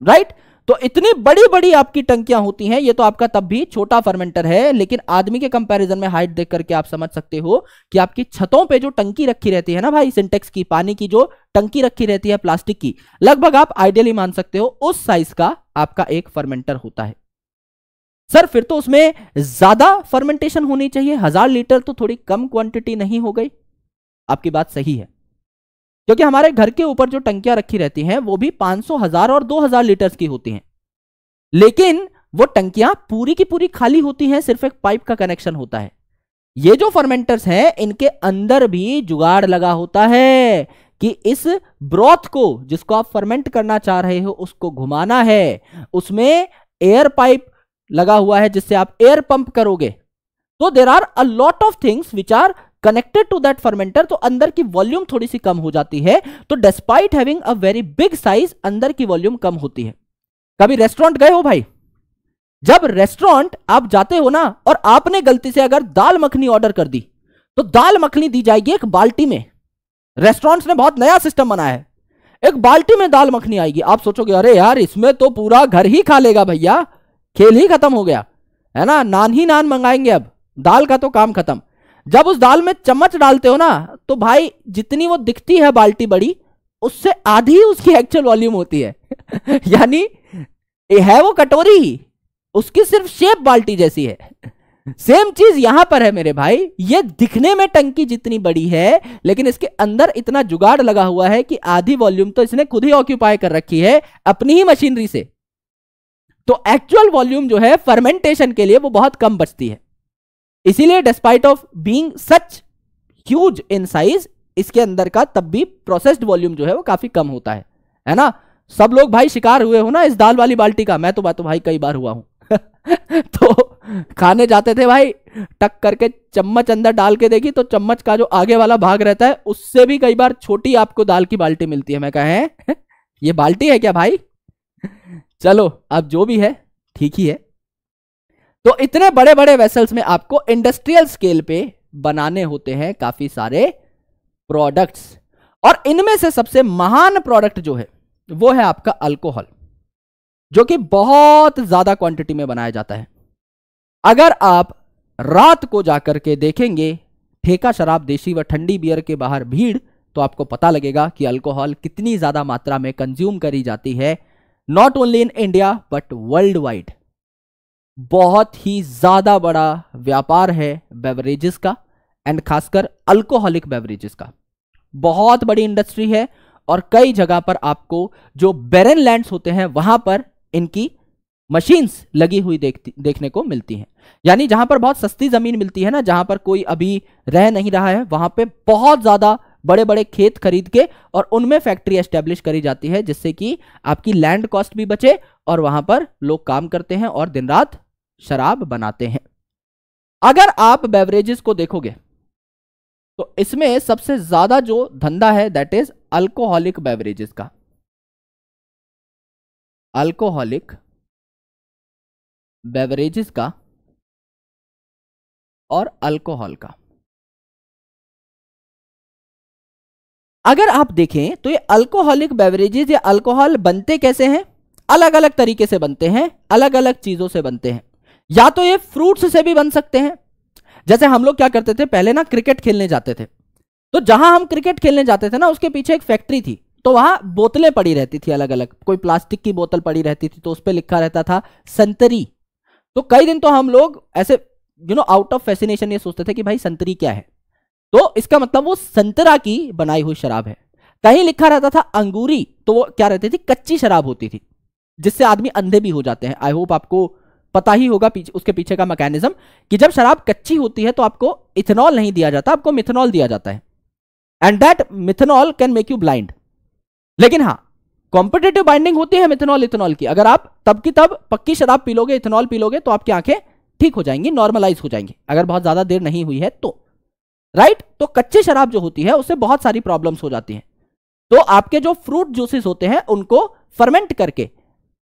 राइट right? तो इतनी बड़ी बड़ी आपकी टंकियां होती हैं ये तो आपका तब भी छोटा फर्मेंटर है लेकिन आदमी के कंपैरिजन में हाइट देख करके आप समझ सकते हो कि आपकी छतों पे जो टंकी रखी रहती है ना भाई सिंटेक्स की पानी की जो टंकी रखी रहती है प्लास्टिक की लगभग आप आइडियली मान सकते हो उस साइज का आपका एक फर्मेंटर होता है सर फिर तो उसमें ज्यादा फर्मेंटेशन होनी चाहिए हजार लीटर तो थोड़ी कम क्वांटिटी नहीं हो गई आपकी बात सही है क्योंकि हमारे घर के ऊपर जो टंकियां रखी रहती हैं वो भी 500 हजार और 2000 लीटर की होती हैं लेकिन वो टंकियां पूरी की पूरी खाली होती हैं सिर्फ एक पाइप का कनेक्शन होता है ये जो फर्मेंटर्स हैं इनके अंदर भी जुगाड़ लगा होता है कि इस ब्रॉथ को जिसको आप फर्मेंट करना चाह रहे हो उसको घुमाना है उसमें एयर पाइप लगा हुआ है जिससे आप एयर पंप करोगे तो there are a lot of things which are connected to that fermenter तो अंदर की वॉल्यूम थोड़ी सी कम हो जाती है तो despite having a very big size अंदर की वॉल्यूम कम होती है कभी रेस्टोरेंट गए हो भाई जब रेस्टोरेंट आप जाते हो ना और आपने गलती से अगर दाल मखनी ऑर्डर कर दी तो दाल मखनी दी जाएगी एक बाल्टी में रेस्टोरेंट्स ने बहुत नया सिस्टम बनाया है एक बाल्टी में दाल मखनी आएगी आप सोचोगे अरे यार इसमें तो पूरा घर ही खा लेगा भैया खेल ही खत्म हो गया है ना नान ही नान मंगाएंगे अब दाल का तो काम खत्म जब उस दाल में चम्मच डालते हो ना तो भाई जितनी वो दिखती है बाल्टी बड़ी उससे आधी उसकी एक्चुअल वॉल्यूम होती है <laughs> यानी है वो कटोरी उसकी सिर्फ शेप बाल्टी जैसी है सेम चीज यहां पर है मेरे भाई ये दिखने में टंकी जितनी बड़ी है लेकिन इसके अंदर इतना जुगाड़ लगा हुआ है कि आधी वॉल्यूम तो इसने खुद ही ऑक्यूपाई कर रखी है अपनी ही मशीनरी से तो एक्चुअल वॉल्यूम जो है फर्मेंटेशन के लिए वो बहुत कम बचती है इसीलिए despite of being such huge in size इसके अंदर का तब भी प्रोसेस्ड वॉल्यूम जो है वो काफी कम होता है है ना सब लोग भाई शिकार हुए हो ना इस दाल वाली बाल्टी का मैं तो बात तो भाई कई बार हुआ हूं <laughs> तो खाने जाते थे भाई टक करके चम्मच अंदर डाल के देखी तो चम्मच का जो आगे वाला भाग रहता है उससे भी कई बार छोटी आपको दाल की बाल्टी मिलती है मैं कहे ये बाल्टी है क्या भाई <laughs> चलो अब जो भी है ठीक ही है तो इतने बड़े बड़े वेसल्स में आपको इंडस्ट्रियल स्केल पे बनाने होते हैं काफी सारे प्रोडक्ट्स और इनमें से सबसे महान प्रोडक्ट जो है वो है आपका अल्कोहल जो कि बहुत ज्यादा क्वांटिटी में बनाया जाता है अगर आप रात को जाकर के देखेंगे ठेका शराब देशी व ठंडी बियर के बाहर भीड़ तो आपको पता लगेगा कि अल्कोहल कितनी ज्यादा मात्रा में कंज्यूम करी जाती है not only in India but worldwide बहुत ही ज़्यादा बड़ा व्यापार है बेवरेजेस का एंड खासकर अल्कोहलिक बेवरेजेस का बहुत बड़ी इंडस्ट्री है और कई जगह पर आपको जो बेरन लैंड्स होते हैं वहां पर इनकी मशीन्स लगी हुई देखती देखने को मिलती हैं यानी जहां पर बहुत सस्ती जमीन मिलती है ना जहां पर कोई अभी रह नहीं रहा है वहां पे बहुत ज़्यादा बड़े बड़े खेत खरीद के और उनमें फैक्ट्री एस्टेब्लिश करी जाती है जिससे कि आपकी लैंड कॉस्ट भी बचे और वहां पर लोग काम करते हैं और दिन रात शराब बनाते हैं अगर आप बेवरेजेस को देखोगे तो इसमें सबसे ज्यादा जो धंधा है दैट इज अल्कोहलिक बेवरेजेस का अल्कोहलिक बेवरेजेस का और अल्कोहल का अगर आप देखें तो ये अल्कोहलिक बेवरेजेस या अल्कोहल बनते कैसे हैं अलग अलग तरीके से बनते हैं अलग अलग चीजों से बनते हैं या तो ये फ्रूट्स से भी बन सकते हैं जैसे हम लोग क्या करते थे पहले ना क्रिकेट खेलने जाते थे तो जहां हम क्रिकेट खेलने जाते थे ना उसके पीछे एक फैक्ट्री थी तो वहां बोतलें पड़ी रहती थी अलग अलग कोई प्लास्टिक की बोतल पड़ी रहती थी तो उस पर लिखा रहता था संतरी तो कई दिन तो हम लोग ऐसे you know out of fascination ये सोचते थे कि भाई संतरी क्या है तो इसका मतलब वो संतरा की बनाई हुई शराब है कहीं लिखा रहता था अंगूरी तो वो क्या रहती थी कच्ची शराब होती थी जिससे आदमी अंधे भी हो जाते हैं आई होप आपको पता ही होगा पीछ, उसके पीछे का मैकेनिज्म कि जब शराब कच्ची होती है तो आपको इथेनॉल नहीं दिया जाता आपको मिथेनॉल दिया जाता है and that methanol can make you blind लेकिन हाँ कॉम्पिटेटिव बाइंडिंग होती है मिथेनॉल इथेनॉल की अगर आप तब की तब पक्की शराब पी लोगे इथेनॉल पी लोगे तो आपकी आंखें ठीक हो जाएंगी नॉर्मलाइज हो जाएंगी अगर बहुत ज्यादा देर नहीं हुई है तो राइट right? तो कच्ची शराब जो होती है उससे बहुत सारी प्रॉब्लम्स हो जाती हैं तो आपके जो फ्रूट जूसेस होते हैं उनको फर्मेंट करके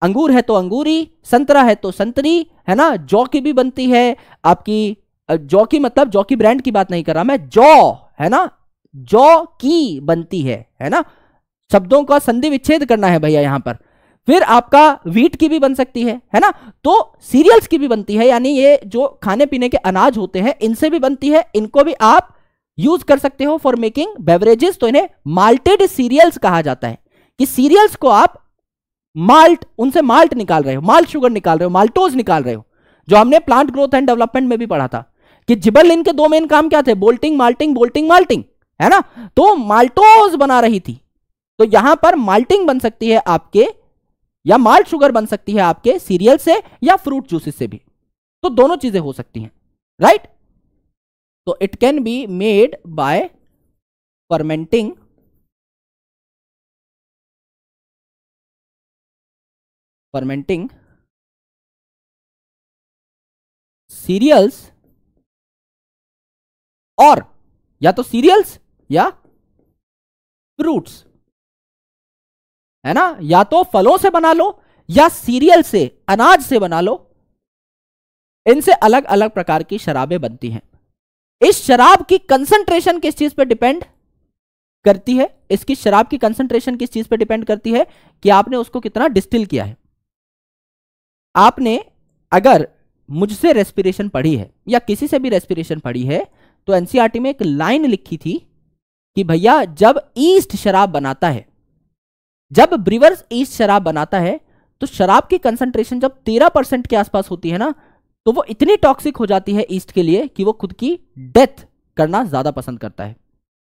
अंगूर है तो अंगूरी संतरा है तो संतरी है ना जौ की भी बनती है आपकी जौ की मतलब जौ की ब्रांड की बात नहीं कर रहा मैं जौ है ना जौ की बनती है है ना शब्दों का संधि विच्छेद करना है भैया यहां पर फिर आपका वीट की भी बन सकती है है ना तो सीरियल्स की भी बनती है यानी ये जो खाने पीने के अनाज होते हैं इनसे भी बनती है इनको भी आप यूज कर सकते हो फॉर मेकिंग बेवरेजेस तो इन्हें माल्टेड सीरियल्स कहा जाता है कि सीरियल्स को आप माल्ट उनसे माल्ट निकाल रहे हो माल्ट शुगर निकाल रहे हो माल्टोज निकाल रहे हो जो हमने प्लांट ग्रोथ एंड डेवलपमेंट में भी पढ़ा था कि जिबल इनके दो मेन काम क्या थे बोल्टिंग माल्टिंग बोल्टिंग माल्टिंग है ना तो माल्टोज बना रही थी तो यहां पर माल्टिंग बन सकती है आपके या माल्ट शुगर बन सकती है आपके सीरियल से या फ्रूट जूसेस से भी तो दोनों चीजें हो सकती हैं राइट तो it can be made by fermenting fermenting cereals और या तो सीरियल्स या फ्रूट्स है ना या तो फलों से बना लो या सीरियल से अनाज से बना लो इनसे अलग अलग प्रकार की शराबें बनती हैं इस शराब की कंसंट्रेशन किस चीज पर डिपेंड करती है इसकी शराब की कंसंट्रेशन किस चीज पर डिपेंड करती है कि आपने उसको कितना डिस्टिल किया है आपने अगर मुझसे रेस्पिरेशन पढ़ी है या किसी से भी रेस्पिरेशन पढ़ी है तो एनसीईआरटी e में एक लाइन लिखी थी कि भैया जब ईस्ट शराब बनाता है जब ब्रिवर्स ईस्ट शराब बनाता है तो शराब की कंसंट्रेशन जब तेरह परसेंट के आसपास होती है ना तो वो इतनी टॉक्सिक हो जाती है ईस्ट के लिए कि वो खुद की डेथ करना ज्यादा पसंद करता है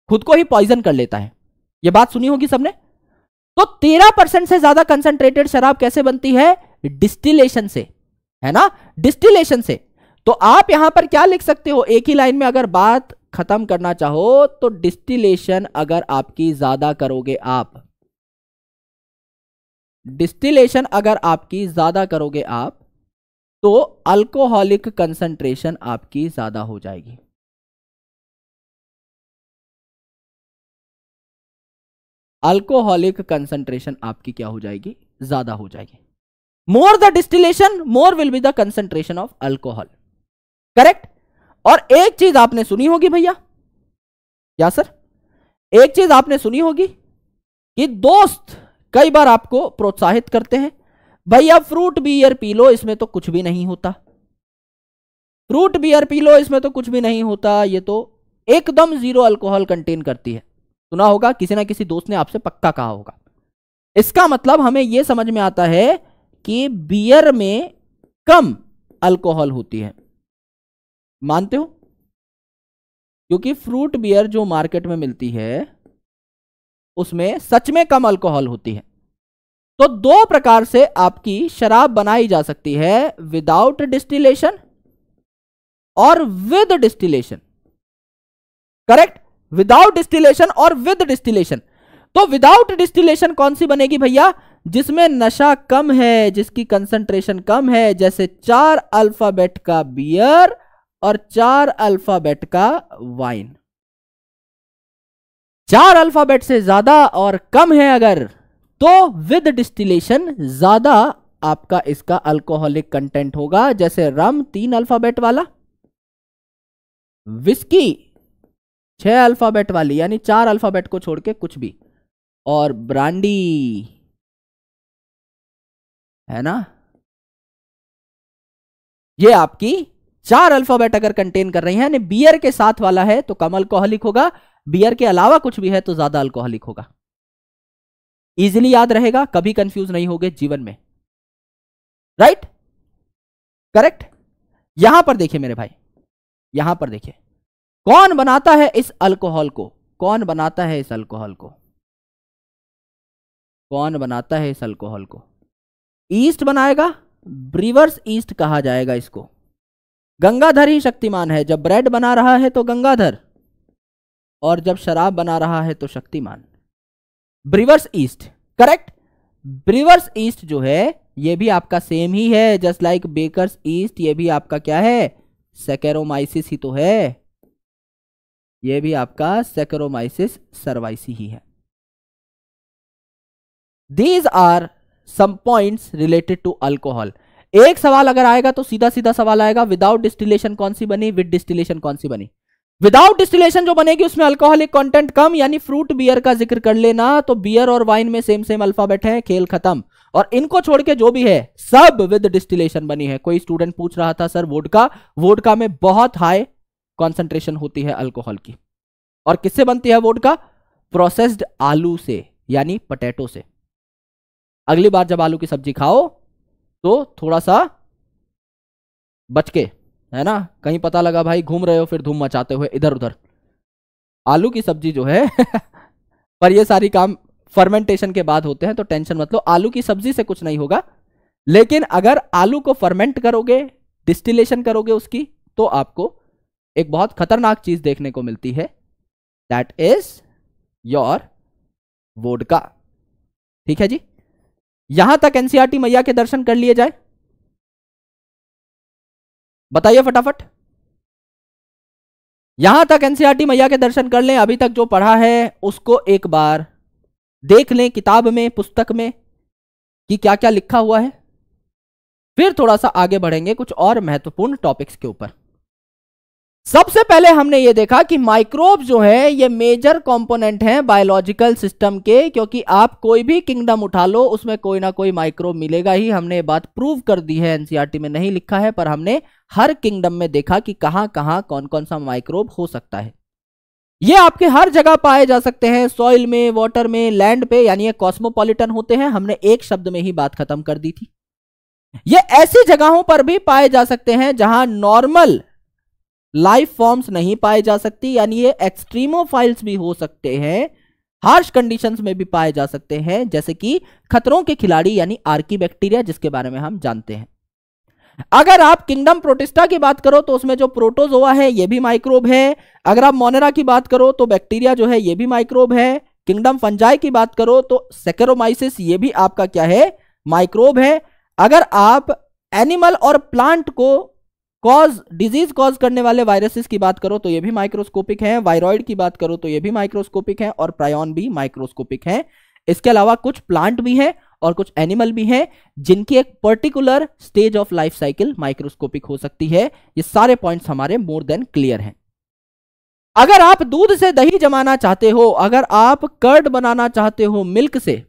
खुद को ही पॉइजन कर लेता है यह बात सुनी होगी सबने तो तेरह परसेंट से ज्यादा कंसंट्रेटेड शराब कैसे बनती है डिस्टिलेशन से है ना डिस्टिलेशन से तो आप यहां पर क्या लिख सकते हो एक ही लाइन में अगर बात खत्म करना चाहो तो डिस्टिलेशन अगर आपकी ज्यादा करोगे आप डिस्टिलेशन अगर आपकी ज्यादा करोगे आप तो अल्कोहलिक कंसंट्रेशन आपकी ज्यादा हो जाएगी अल्कोहलिक कंसंट्रेशन आपकी क्या हो जाएगी ज्यादा हो जाएगी more the distillation more will be the concentration of alcohol correct और एक चीज आपने सुनी होगी भैया क्या सर एक चीज आपने सुनी होगी कि दोस्त कई बार आपको प्रोत्साहित करते हैं भैया फ्रूट बियर पी लो इसमें तो कुछ भी नहीं होता फ्रूट बियर पी लो इसमें तो कुछ भी नहीं होता ये तो एकदम जीरो अल्कोहल कंटेन करती है सुना होगा किसी ना किसी दोस्त ने आपसे पक्का कहा होगा इसका मतलब हमें यह समझ में आता है कि बियर में कम अल्कोहल होती है मानते हो क्योंकि फ्रूट बियर जो मार्केट में मिलती है उसमें सच में कम अल्कोहल होती है तो दो प्रकार से आपकी शराब बनाई जा सकती है विदाउट डिस्टिलेशन और with distillation correct without distillation और विद डिस्टिलेशन तो विदाउट डिस्टिलेशन कौन सी बनेगी भैया जिसमें नशा कम है जिसकी कंसंट्रेशन कम है जैसे चार अल्फाबेट का बियर और चार अल्फाबेट का वाइन चार अल्फाबेट से ज्यादा और कम है अगर तो विद डिस्टिलेशन ज्यादा आपका इसका अल्कोहलिक कंटेंट होगा जैसे रम तीन अल्फाबेट वाला विस्की छह अल्फाबेट वाली यानी चार अल्फाबेट को छोड़ के कुछ भी और ब्रांडी है ना ये आपकी चार अल्फाबेट अगर कंटेन कर रही है यानी बियर के साथ वाला है तो कम अल्कोहलिक होगा बियर के अलावा कुछ भी है तो ज्यादा अल्कोहलिक होगा इजिली याद रहेगा कभी कंफ्यूज नहीं होगे जीवन में राइट करेक्ट यहां पर देखिए मेरे भाई यहां पर देखिए कौन बनाता है इस अल्कोहल को कौन बनाता है इस अल्कोहल को कौन बनाता है इस अल्कोहल को ईस्ट बनाएगा रिवर्स ईस्ट कहा जाएगा इसको गंगाधर ही शक्तिमान है जब ब्रेड बना रहा है तो गंगाधर और जब शराब बना रहा है तो Shaktimaan brewer's yeast correct brewer's yeast जो है ये भी आपका सेम ही है जस्ट लाइक बेकर्स ईस्ट ये भी आपका क्या है सेकेरोमाइसिस ही तो है ये भी आपका सेकेरोमाइसिस सर्वाइसी ही है these are some points related to alcohol एक सवाल अगर आएगा तो सीधा सीधा सवाल आएगा विदाउट डिस्टिलेशन कौन सी बनी विद डिस्टिलेशन कौन सी बनी विदाउट डिस्टिलेशन जो बनेगी उसमें अल्कोहलिक कंटेंट कम यानी फ्रूट बियर का जिक्र कर लेना तो बियर और वाइन में सेम सेम अल्फाबेट है खेल खत्म और इनको छोड़ के जो भी है सब विद डिस्टिलेशन बनी है कोई स्टूडेंट पूछ रहा था सर वोडका वोडका में बहुत हाई कॉन्सेंट्रेशन होती है अल्कोहल की और किससे बनती है वोडका प्रोसेस्ड आलू से यानी पटेटो से अगली बार जब आलू की सब्जी खाओ तो थोड़ा सा बच के है ना कहीं पता लगा भाई घूम रहे हो फिर धूम मचाते हुए इधर उधर आलू की सब्जी जो है <laughs> पर ये सारी काम फर्मेंटेशन के बाद होते हैं तो टेंशन मतलब आलू की सब्जी से कुछ नहीं होगा लेकिन अगर आलू को फर्मेंट करोगे डिस्टिलेशन करोगे उसकी तो आपको एक बहुत खतरनाक चीज देखने को मिलती है दैट इज योर वोडका ठीक है जी यहां तक एनसीआरटी मैया के दर्शन कर लिए जाए बताइए फटाफट यहां तक एनसीआरटी मैया के दर्शन कर लें अभी तक जो पढ़ा है उसको एक बार देख लें किताब में पुस्तक में कि क्या क्या लिखा हुआ है फिर थोड़ा सा आगे बढ़ेंगे कुछ और महत्वपूर्ण टॉपिक्स के ऊपर सबसे पहले हमने ये देखा कि माइक्रोब जो है ये मेजर कंपोनेंट हैं बायोलॉजिकल सिस्टम के क्योंकि आप कोई भी किंगडम उठा लो उसमें कोई ना कोई माइक्रोब मिलेगा ही हमने ये बात प्रूव कर दी है एनसीईआरटी e में नहीं लिखा है पर हमने हर किंगडम में देखा कि कहाँ कहाँ कौन कौन सा माइक्रोब हो सकता है ये आपके हर जगह पाए जा सकते हैं सॉइल में वाटर में लैंड पे यानी ये होते हैं हमने एक शब्द में ही बात खत्म कर दी थी ये ऐसी जगहों पर भी पाए जा सकते हैं जहां नॉर्मल लाइफ फॉर्म्स नहीं पाए जा सकती यानी ये एक्सट्रीमोफाइल्स भी हो सकते हैं हार्श कंडीशंस में भी पाए जा सकते हैं जैसे कि खतरों के खिलाड़ी यानी आर्की बैक्टीरिया जिसके बारे में हम जानते हैं अगर आप किंगडम प्रोटिस्टा की बात करो तो उसमें जो प्रोटोजोआ है ये भी माइक्रोब है अगर आप मोनेरा की बात करो तो बैक्टीरिया जो है ये भी माइक्रोब है किंगडम फंजाई की बात करो तो सेकेरोमाइसिस ये भी आपका क्या है माइक्रोब है अगर आप एनिमल और प्लांट को कॉज डिजीज कॉज करने वाले वायरसेस की बात करो तो ये भी माइक्रोस्कोपिक है वायरॉइड की बात करो तो ये भी माइक्रोस्कोपिक है और प्रायॉन भी माइक्रोस्कोपिक है इसके अलावा कुछ प्लांट भी है और कुछ एनिमल भी हैं जिनकी एक particular stage of life cycle microscopic हो सकती है ये सारे पॉइंट्स हमारे मोर देन क्लियर हैं अगर आप दूध से दही जमाना चाहते हो अगर आप कर्ड बनाना चाहते हो मिल्क से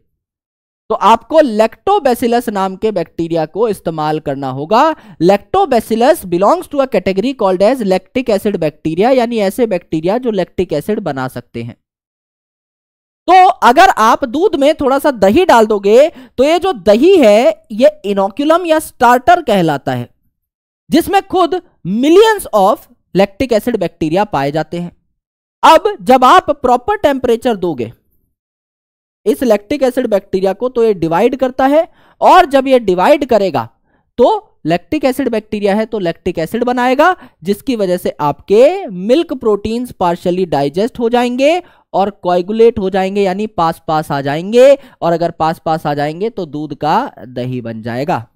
तो आपको लेक्टोबेसिलस नाम के बैक्टीरिया को इस्तेमाल करना होगा Lactobacillus belongs to a category called as lactic acid bacteria यानी ऐसे बैक्टीरिया जो लैक्टिक एसिड बना सकते हैं तो अगर आप दूध में थोड़ा सा दही डाल दोगे तो ये जो दही है ये इनोक्यूलम या स्टार्टर कहलाता है जिसमें खुद millions of lactic acid bacteria पाए जाते हैं अब जब आप प्रॉपर टेम्परेचर दोगे इस लैक्टिक एसिड बैक्टीरिया को तो ये डिवाइड करता है और जब ये डिवाइड करेगा तो लैक्टिक एसिड बैक्टीरिया है तो लैक्टिक एसिड बनाएगा जिसकी वजह से आपके मिल्क प्रोटीन्स पार्शली डाइजेस्ट हो जाएंगे और कोएगुलेट हो जाएंगे यानी पास पास आ जाएंगे और अगर पास पास आ जाएंगे तो दूध का दही बन जाएगा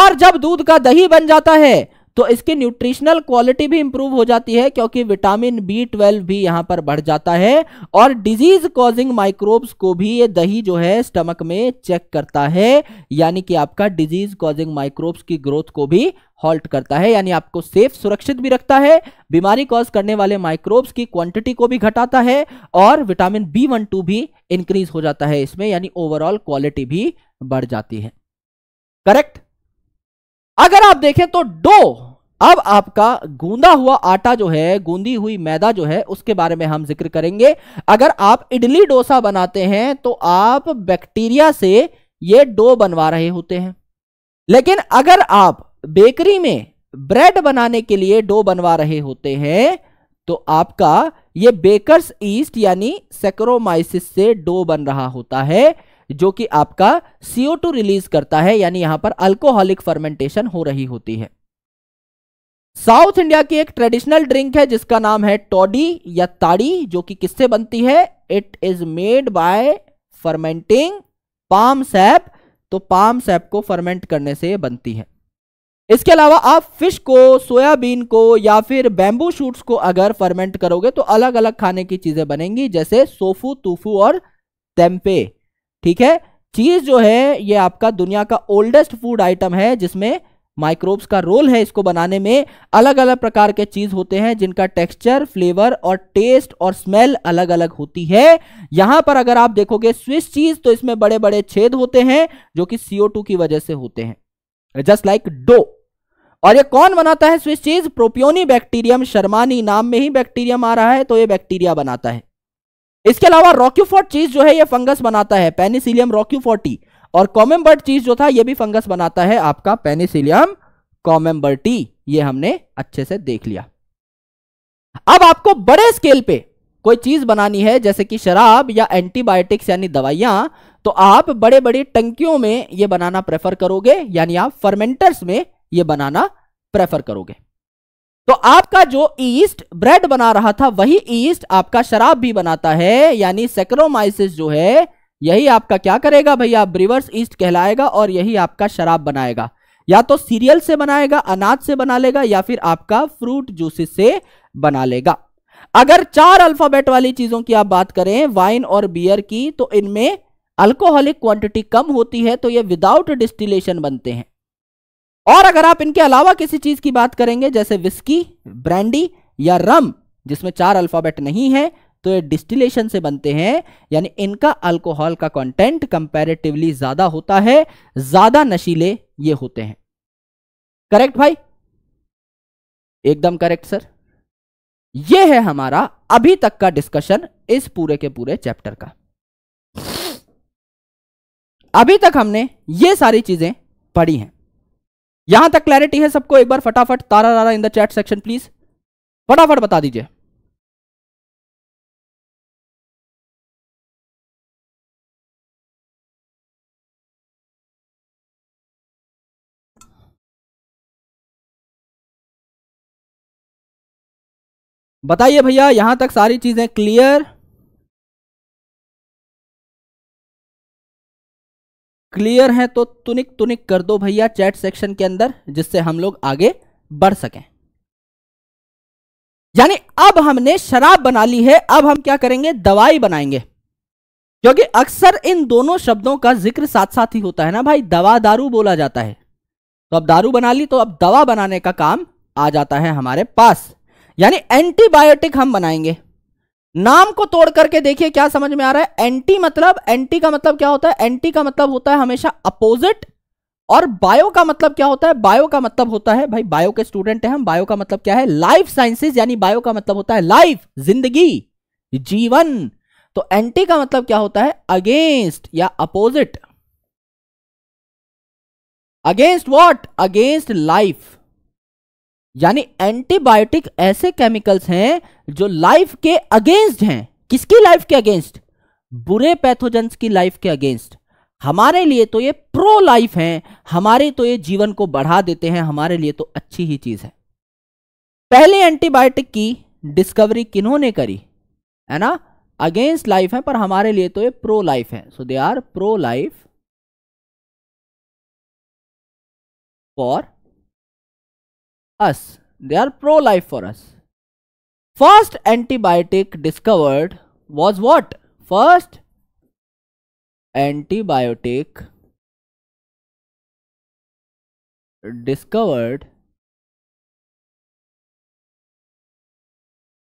और जब दूध का दही बन जाता है तो इसकी न्यूट्रिशनल क्वालिटी भी इंप्रूव हो जाती है क्योंकि विटामिन बी ट्वेल्व भी यहां पर बढ़ जाता है और डिजीज कॉजिंग माइक्रोब्स को भी ये दही जो है स्टमक में चेक करता है यानी कि आपका डिजीज कॉजिंग माइक्रोब्स की ग्रोथ को भी हॉल्ट करता है यानी आपको सेफ सुरक्षित भी रखता है बीमारी कॉज करने वाले माइक्रोब्स की क्वांटिटी को भी घटाता है और विटामिन बी वन टू भी इंक्रीज हो जाता है इसमें यानी ओवरऑल क्वालिटी भी बढ़ जाती है करेक्ट अगर आप देखें तो डो अब आपका गूंदा हुआ आटा जो है गूंदी हुई मैदा जो है उसके बारे में हम जिक्र करेंगे अगर आप इडली डोसा बनाते हैं तो आप बैक्टीरिया से ये डो बनवा रहे होते हैं लेकिन अगर आप बेकरी में ब्रेड बनाने के लिए डो बनवा रहे होते हैं तो आपका ये बेकर्स ईस्ट यानी सेक्रोमाइसिस से डो बन रहा होता है जो कि आपका CO2 रिलीज करता है यानी यहां पर अल्कोहलिक फर्मेंटेशन हो रही होती है साउथ इंडिया की एक ट्रेडिशनल ड्रिंक है जिसका नाम है टॉडी या ताड़ी जो कि किससे बनती है it is made by fermenting palm sap तो पाम सैप को फर्मेंट करने से बनती है इसके अलावा आप फिश को सोयाबीन को या फिर बैम्बू शूट्स को अगर फर्मेंट करोगे तो अलग अलग खाने की चीजें बनेंगी जैसे सोफू तूफू और तेम्पे ठीक है चीज जो है ये आपका दुनिया का ओल्डेस्ट फूड आइटम है जिसमें माइक्रोब्स का रोल है इसको बनाने में अलग अलग प्रकार के चीज होते हैं जिनका टेक्सचर फ्लेवर और टेस्ट और स्मेल अलग अलग होती है यहां पर अगर आप देखोगे स्विस चीज तो इसमें बड़े बड़े छेद होते हैं जो कि सीओ की वजह से होते हैं जस्ट लाइक डो और ये कौन बनाता है स्विस चीज प्रोपियोनी बैक्टीरियम शर्मानी नाम में ही बैक्टीरियम आ रहा है तो ये बैक्टीरिया बनाता है इसके अलावा रॉक्यूफोर्ट चीज जो है ये फंगस बनाता है पेनिसिलियम रॉक्यूफोर्टी और कॉमन बर्ड चीज जो था ये भी फंगस बनाता है आपका पेनिसिलियम कॉमेम्बर्टी ये हमने अच्छे से देख लिया अब आपको बड़े स्केल पे कोई चीज बनानी है जैसे कि शराब या एंटीबायोटिक्स यानी दवाइयां तो आप बड़े बड़े टंकियों में ये बनाना प्रेफर करोगे यानी आप फर्मेंटर्स में ये बनाना प्रेफर करोगे तो आपका जो ईस्ट ब्रेड बना रहा था वही ईस्ट आपका शराब भी बनाता है यानी सेक्रोमाइसिस जो है यही आपका क्या करेगा भैया ब्रिवर्स ईस्ट कहलाएगा और यही आपका शराब बनाएगा या तो सीरियल से बनाएगा अनाज से बना लेगा या फिर आपका फ्रूट जूसेस से बना लेगा अगर चार अल्फाबेट वाली चीजों की आप बात करें वाइन और बियर की तो इनमें अल्कोहलिक क्वांटिटी कम होती है तो ये विदाउट डिस्टिलेशन बनते हैं और अगर आप इनके अलावा किसी चीज की बात करेंगे जैसे विस्की ब्रांडी या रम जिसमें चार अल्फाबेट नहीं है तो ये डिस्टिलेशन से बनते हैं यानी इनका अल्कोहल का कंटेंट कंपैरेटिवली ज्यादा होता है ज्यादा नशीले ये होते हैं करेक्ट भाई एकदम करेक्ट सर ये है हमारा अभी तक का डिस्कशन इस पूरे के पूरे चैप्टर का अभी तक हमने ये सारी चीजें पढ़ी हैं यहां तक क्लैरिटी है सबको एक बार फटाफट तारा रारा in the chat section please फटाफट बता दीजिए बताइए भैया यहां तक सारी चीजें क्लियर क्लियर है तो तुनिक तुनिक कर दो भैया चैट सेक्शन के अंदर जिससे हम लोग आगे बढ़ सकें यानी अब हमने शराब बना ली है अब हम क्या करेंगे दवाई बनाएंगे क्योंकि अक्सर इन दोनों शब्दों का जिक्र साथ साथ ही होता है ना भाई दवा दारू बोला जाता है तो अब दारू बना ली तो अब दवा बनाने का काम आ जाता है हमारे पास यानी एंटीबायोटिक हम बनाएंगे नाम को तोड़ करके देखिए क्या समझ में आ रहा है एंटी मतलब एंटी का मतलब क्या होता है एंटी का मतलब होता है हमेशा अपोजिट और बायो का मतलब क्या होता है बायो का मतलब होता है भाई बायो के स्टूडेंट है हम बायो का मतलब क्या है लाइफ साइंसेज यानी बायो का मतलब होता है लाइफ जिंदगी जीवन तो एंटी का मतलब क्या होता है अगेंस्ट या opposite against what against life यानी एंटीबायोटिक ऐसे केमिकल्स हैं जो लाइफ के अगेंस्ट हैं किसकी लाइफ के अगेंस्ट बुरे पैथोजेंस की लाइफ के अगेंस्ट हमारे लिए तो ये प्रो लाइफ हैं हमारे तो ये जीवन को बढ़ा देते हैं हमारे लिए तो अच्छी ही चीज है पहले एंटीबायोटिक की डिस्कवरी किन्होंने करी है ना अगेंस्ट लाइफ है पर हमारे लिए तो ये प्रो लाइफ है so they are pro life for us. They are pro-life for us. First antibiotic discovered was what? First antibiotic discovered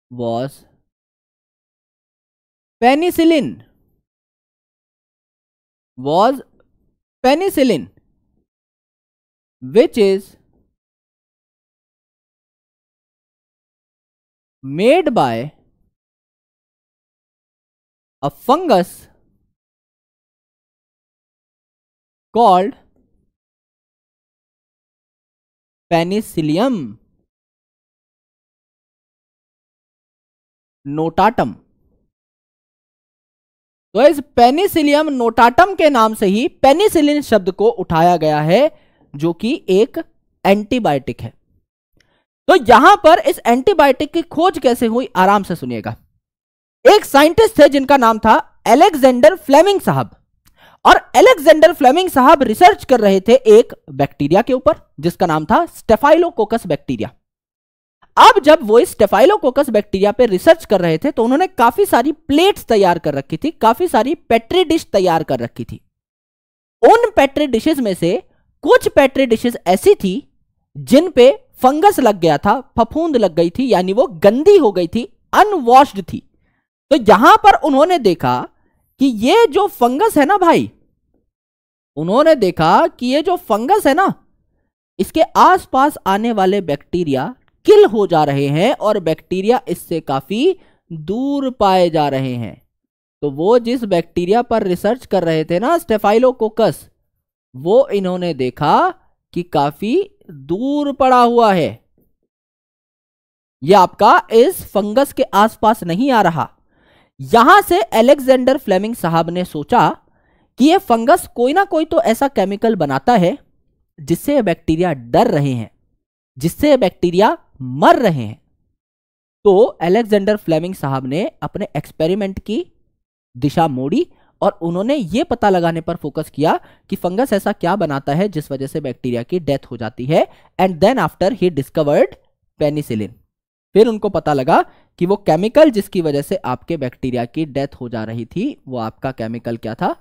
was penicillin was penicillin which is made by a fungus called Penicillium notatum तो इस पेनिसिलियम नोटाटम के नाम से ही पेनिसिलिन शब्द को उठाया गया है जो कि एक एंटीबायोटिक है तो यहां पर इस एंटीबायोटिक की खोज कैसे हुई आराम से सुनिएगा एक साइंटिस्ट थे जिनका नाम था एलेक्जेंडर फ्लेमिंग साहब और एलेक्जेंडर फ्लेमिंग साहब रिसर्च कर रहे थे एक बैक्टीरिया के ऊपर जिसका नाम था स्टेफाइलोकोकस बैक्टीरिया अब जब वो इस स्टेफाइलोकोकस बैक्टीरिया पे रिसर्च कर रहे थे तो उन्होंने काफी सारी प्लेट्स तैयार कर रखी थी काफी सारी पेट्री डिश तैयार कर रखी थी उन पेट्री डिशेज में से कुछ पेट्री डिशेज ऐसी थी जिन पे फंगस लग गया था फफूंद लग गई थी यानी वो गंदी हो गई थी अनवॉश्ड थी तो यहां पर उन्होंने देखा कि ये जो फंगस है ना भाई उन्होंने देखा कि ये जो फंगस है ना इसके आसपास आने वाले बैक्टीरिया किल हो जा रहे हैं और बैक्टीरिया इससे काफी दूर पाए जा रहे हैं तो वो जिस बैक्टीरिया पर रिसर्च कर रहे थे ना स्टेफाइलोकोकस वो इन्होंने देखा कि काफी दूर पड़ा हुआ है यह आपका इस फंगस के आसपास नहीं आ रहा यहां से एलेक्जेंडर फ्लेमिंग साहब ने सोचा कि यह फंगस कोई ना कोई तो ऐसा केमिकल बनाता है जिससे बैक्टीरिया डर रहे हैं जिससे बैक्टीरिया मर रहे हैं तो एलेक्जेंडर फ्लेमिंग साहब ने अपने एक्सपेरिमेंट की दिशा मोड़ी और उन्होंने ये पता लगाने पर फोकस किया कि फंगस ऐसा क्या बनाता है जिस वजह से बैक्टीरिया की डेथ हो जाती है and then after he discovered penicillin फिर उनको पता लगा कि वो केमिकल जिसकी वजह से आपके बैक्टीरिया की डेथ हो जा रही थी वो आपका केमिकल क्या था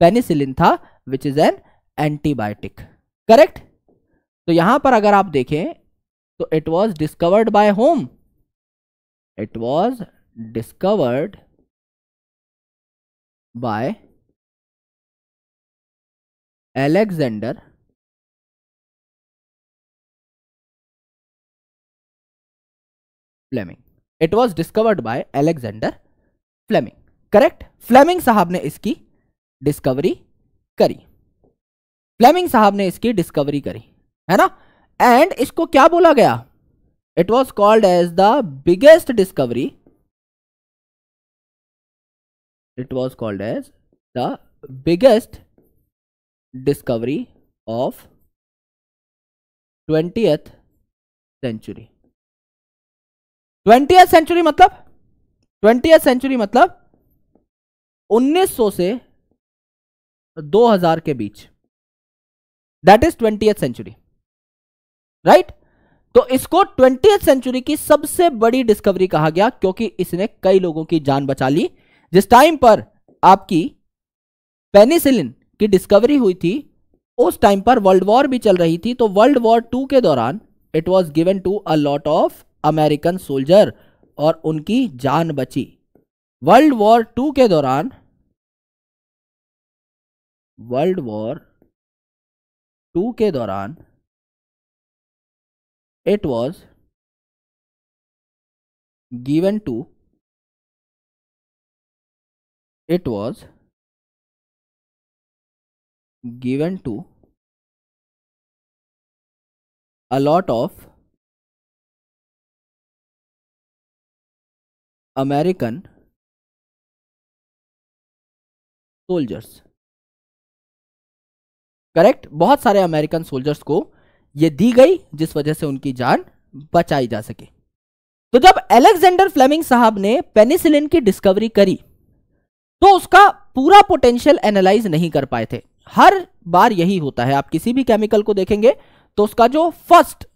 पेनिसिलिन था which is an antibiotic correct तो यहां पर अगर आप देखें तो it was discovered by home it was discovered by Alexander Fleming it was discovered by Alexander Fleming correct Fleming साहब ने इसकी डिस्कवरी करी फ्लेमिंग साहब ने इसकी डिस्कवरी करी है ना एंड इसको क्या बोला गया it was called as the biggest discovery it was called as the biggest discovery of 20th century 20th century matlab 20th century matlab 1900 se 2000 ke beech that is 20th century right तो इसको ट्वेंटी सेंचुरी की सबसे बड़ी डिस्कवरी कहा गया क्योंकि इसने कई लोगों की जान बचा ली जिस टाइम पर आपकी पेनिसिलिन की डिस्कवरी हुई थी उस टाइम पर वर्ल्ड वॉर भी चल रही थी तो वर्ल्ड वॉर टू के दौरान it was given to a lot of American soldier और उनकी जान बची वर्ल्ड वॉर टू के दौरान वर्ल्ड वॉर टू के दौरान it was given to it was given to a lot of American soldiers correct बहुत सारे अमेरिकन सोल्जर्स को ये दी गई जिस वजह से उनकी जान बचाई जा सके तो जब एलेक्जेंडर फ्लेमिंग साहब ने पेनिसिलिन की डिस्कवरी करी तो उसका पूरा पोटेंशियल एनालाइज नहीं कर पाए थे हर बार यही होता है आप किसी भी केमिकल को देखेंगे तो उसका जो फर्स्ट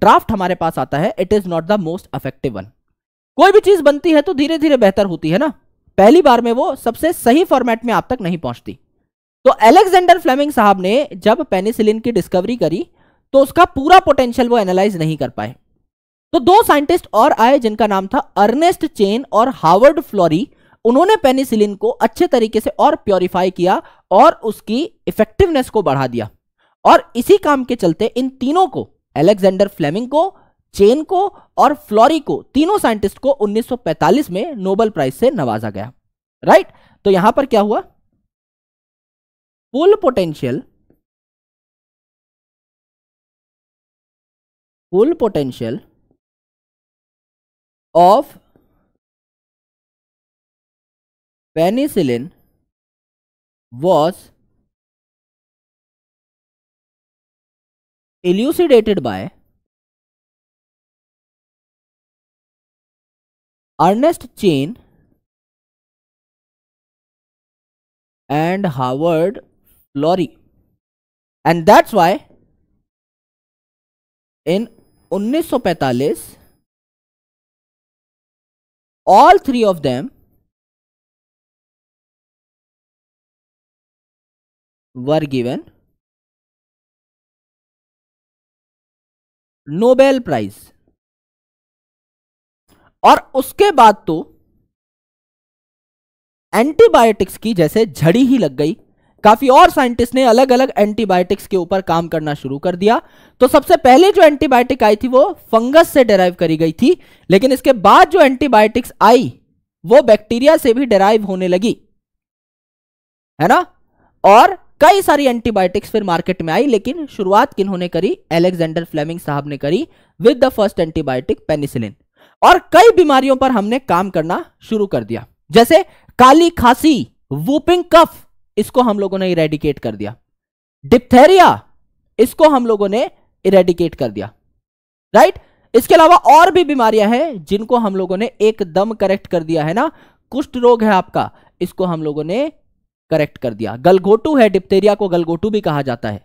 ड्राफ्ट हमारे पास आता है it is not the most effective one कोई भी चीज बनती है तो धीरे धीरे बेहतर होती है ना पहली बार में वो सबसे सही फॉर्मेट में आप तक नहीं पहुंचती तो एलेक्सेंडर फ्लेमिंग साहब ने जब पेनिसिलिन की डिस्कवरी करी तो उसका पूरा पोटेंशियल वो एनालाइज नहीं कर पाए तो दो साइंटिस्ट और आए जिनका नाम था अर्नेस्ट चेन और हार्वर्ड फ्लोरी उन्होंने पेनिसिलिन को अच्छे तरीके से और प्योरीफाई किया और उसकी इफेक्टिवनेस को बढ़ा दिया और इसी काम के चलते इन तीनों को एलेक्जेंडर फ्लेमिंग को चेन को और फ्लोरी को तीनों साइंटिस्ट को 1945 में नोबल प्राइज से नवाजा गया राइट तो यहां पर क्या हुआ full potential full potential of penicillin was elucidated by Ernest Chain and Howard Florey and that's why in 1945 all three of them were given Nobel prize और उसके बाद तो एंटीबायोटिक्स की जैसे झड़ी ही लग गई काफी और साइंटिस्ट ने अलग अलग एंटीबायोटिक्स के ऊपर काम करना शुरू कर दिया तो सबसे पहले जो एंटीबायोटिक आई थी वो फंगस से डेराइव करी गई थी लेकिन इसके बाद जो एंटीबायोटिक्स आई वो बैक्टीरिया से भी डेराइव होने लगी है ना और कई सारी एंटीबायोटिक्स फिर मार्केट में आई लेकिन शुरुआत किन्होंने करी एलेक्जेंडर फ्लेमिंग साहब ने करी with the first antibiotic penicillin और कई बीमारियों पर हमने काम करना शुरू कर दिया जैसे काली खांसी वूपिंग कफ इसको हम लोगों ने इरेडिकेट कर दिया डिप्थेरिया इसको हम लोगों ने इरेडिकेट कर दिया राइट इसके अलावा और भी बीमारियां हैं जिनको हम लोगों ने एकदम करेक्ट कर दिया है ना कुष्ठ रोग है आपका इसको हम लोगों ने करेक्ट कर दिया गलगोटू है डिप्टेरिया को गलगोटू भी कहा जाता है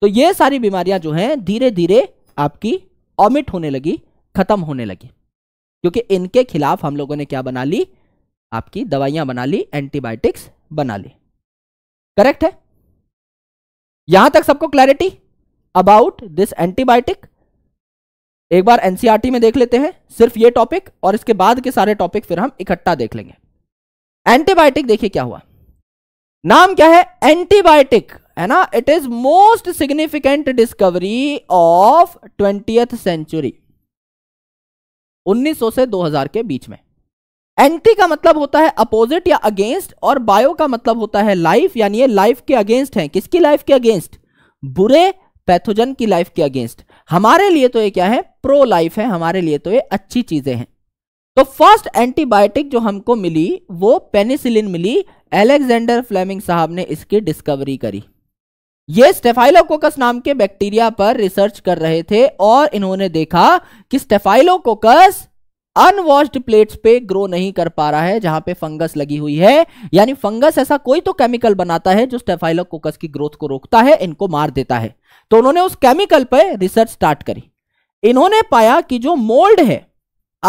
तो ये सारी बीमारियां जो हैं धीरे धीरे आपकी ऑमिट होने लगी खत्म होने लगी क्योंकि इनके खिलाफ हम लोगों ने क्या बना ली आपकी दवाइयां बना ली एंटीबायोटिक्स बना ली करेक्ट है यहां तक सबको क्लैरिटी अबाउट दिस एंटीबायोटिक एक बार एनसीआरटी e में देख लेते हैं सिर्फ ये टॉपिक और इसके बाद के सारे टॉपिक फिर हम इकट्ठा देख लेंगे एंटीबायोटिक देखिए क्या हुआ नाम क्या है एंटीबायोटिक है ना it is most significant discovery of twentieth century 1900 से 2000 के बीच में एंटी का मतलब होता है अपोजिट या अगेंस्ट और बायो का मतलब होता है लाइफ यानी ये लाइफ के अगेंस्ट है किसकी लाइफ के अगेंस्ट बुरे पैथोजन की लाइफ के अगेंस्ट हमारे लिए तो ये क्या है प्रो लाइफ है हमारे लिए तो ये अच्छी चीजें हैं तो फर्स्ट एंटीबायोटिक जो हमको मिली वो पेनिसिलिन मिली एलेक्जेंडर फ्लेमिंग साहब ने इसकी डिस्कवरी करी ये स्टेफाइलोकोकस नाम के बैक्टीरिया पर रिसर्च कर रहे थे और इन्होंने देखा कि स्टेफाइलोकोकस अनवॉश्ड प्लेट्स पे ग्रो नहीं कर पा रहा है जहां पे फंगस लगी हुई है यानी फंगस ऐसा कोई तो केमिकल बनाता है जो स्टेफाइलोकोकस की ग्रोथ को रोकता है इनको मार देता है तो उन्होंने उस केमिकल पर रिसर्च स्टार्ट करी इन्होंने पाया कि जो मोल्ड है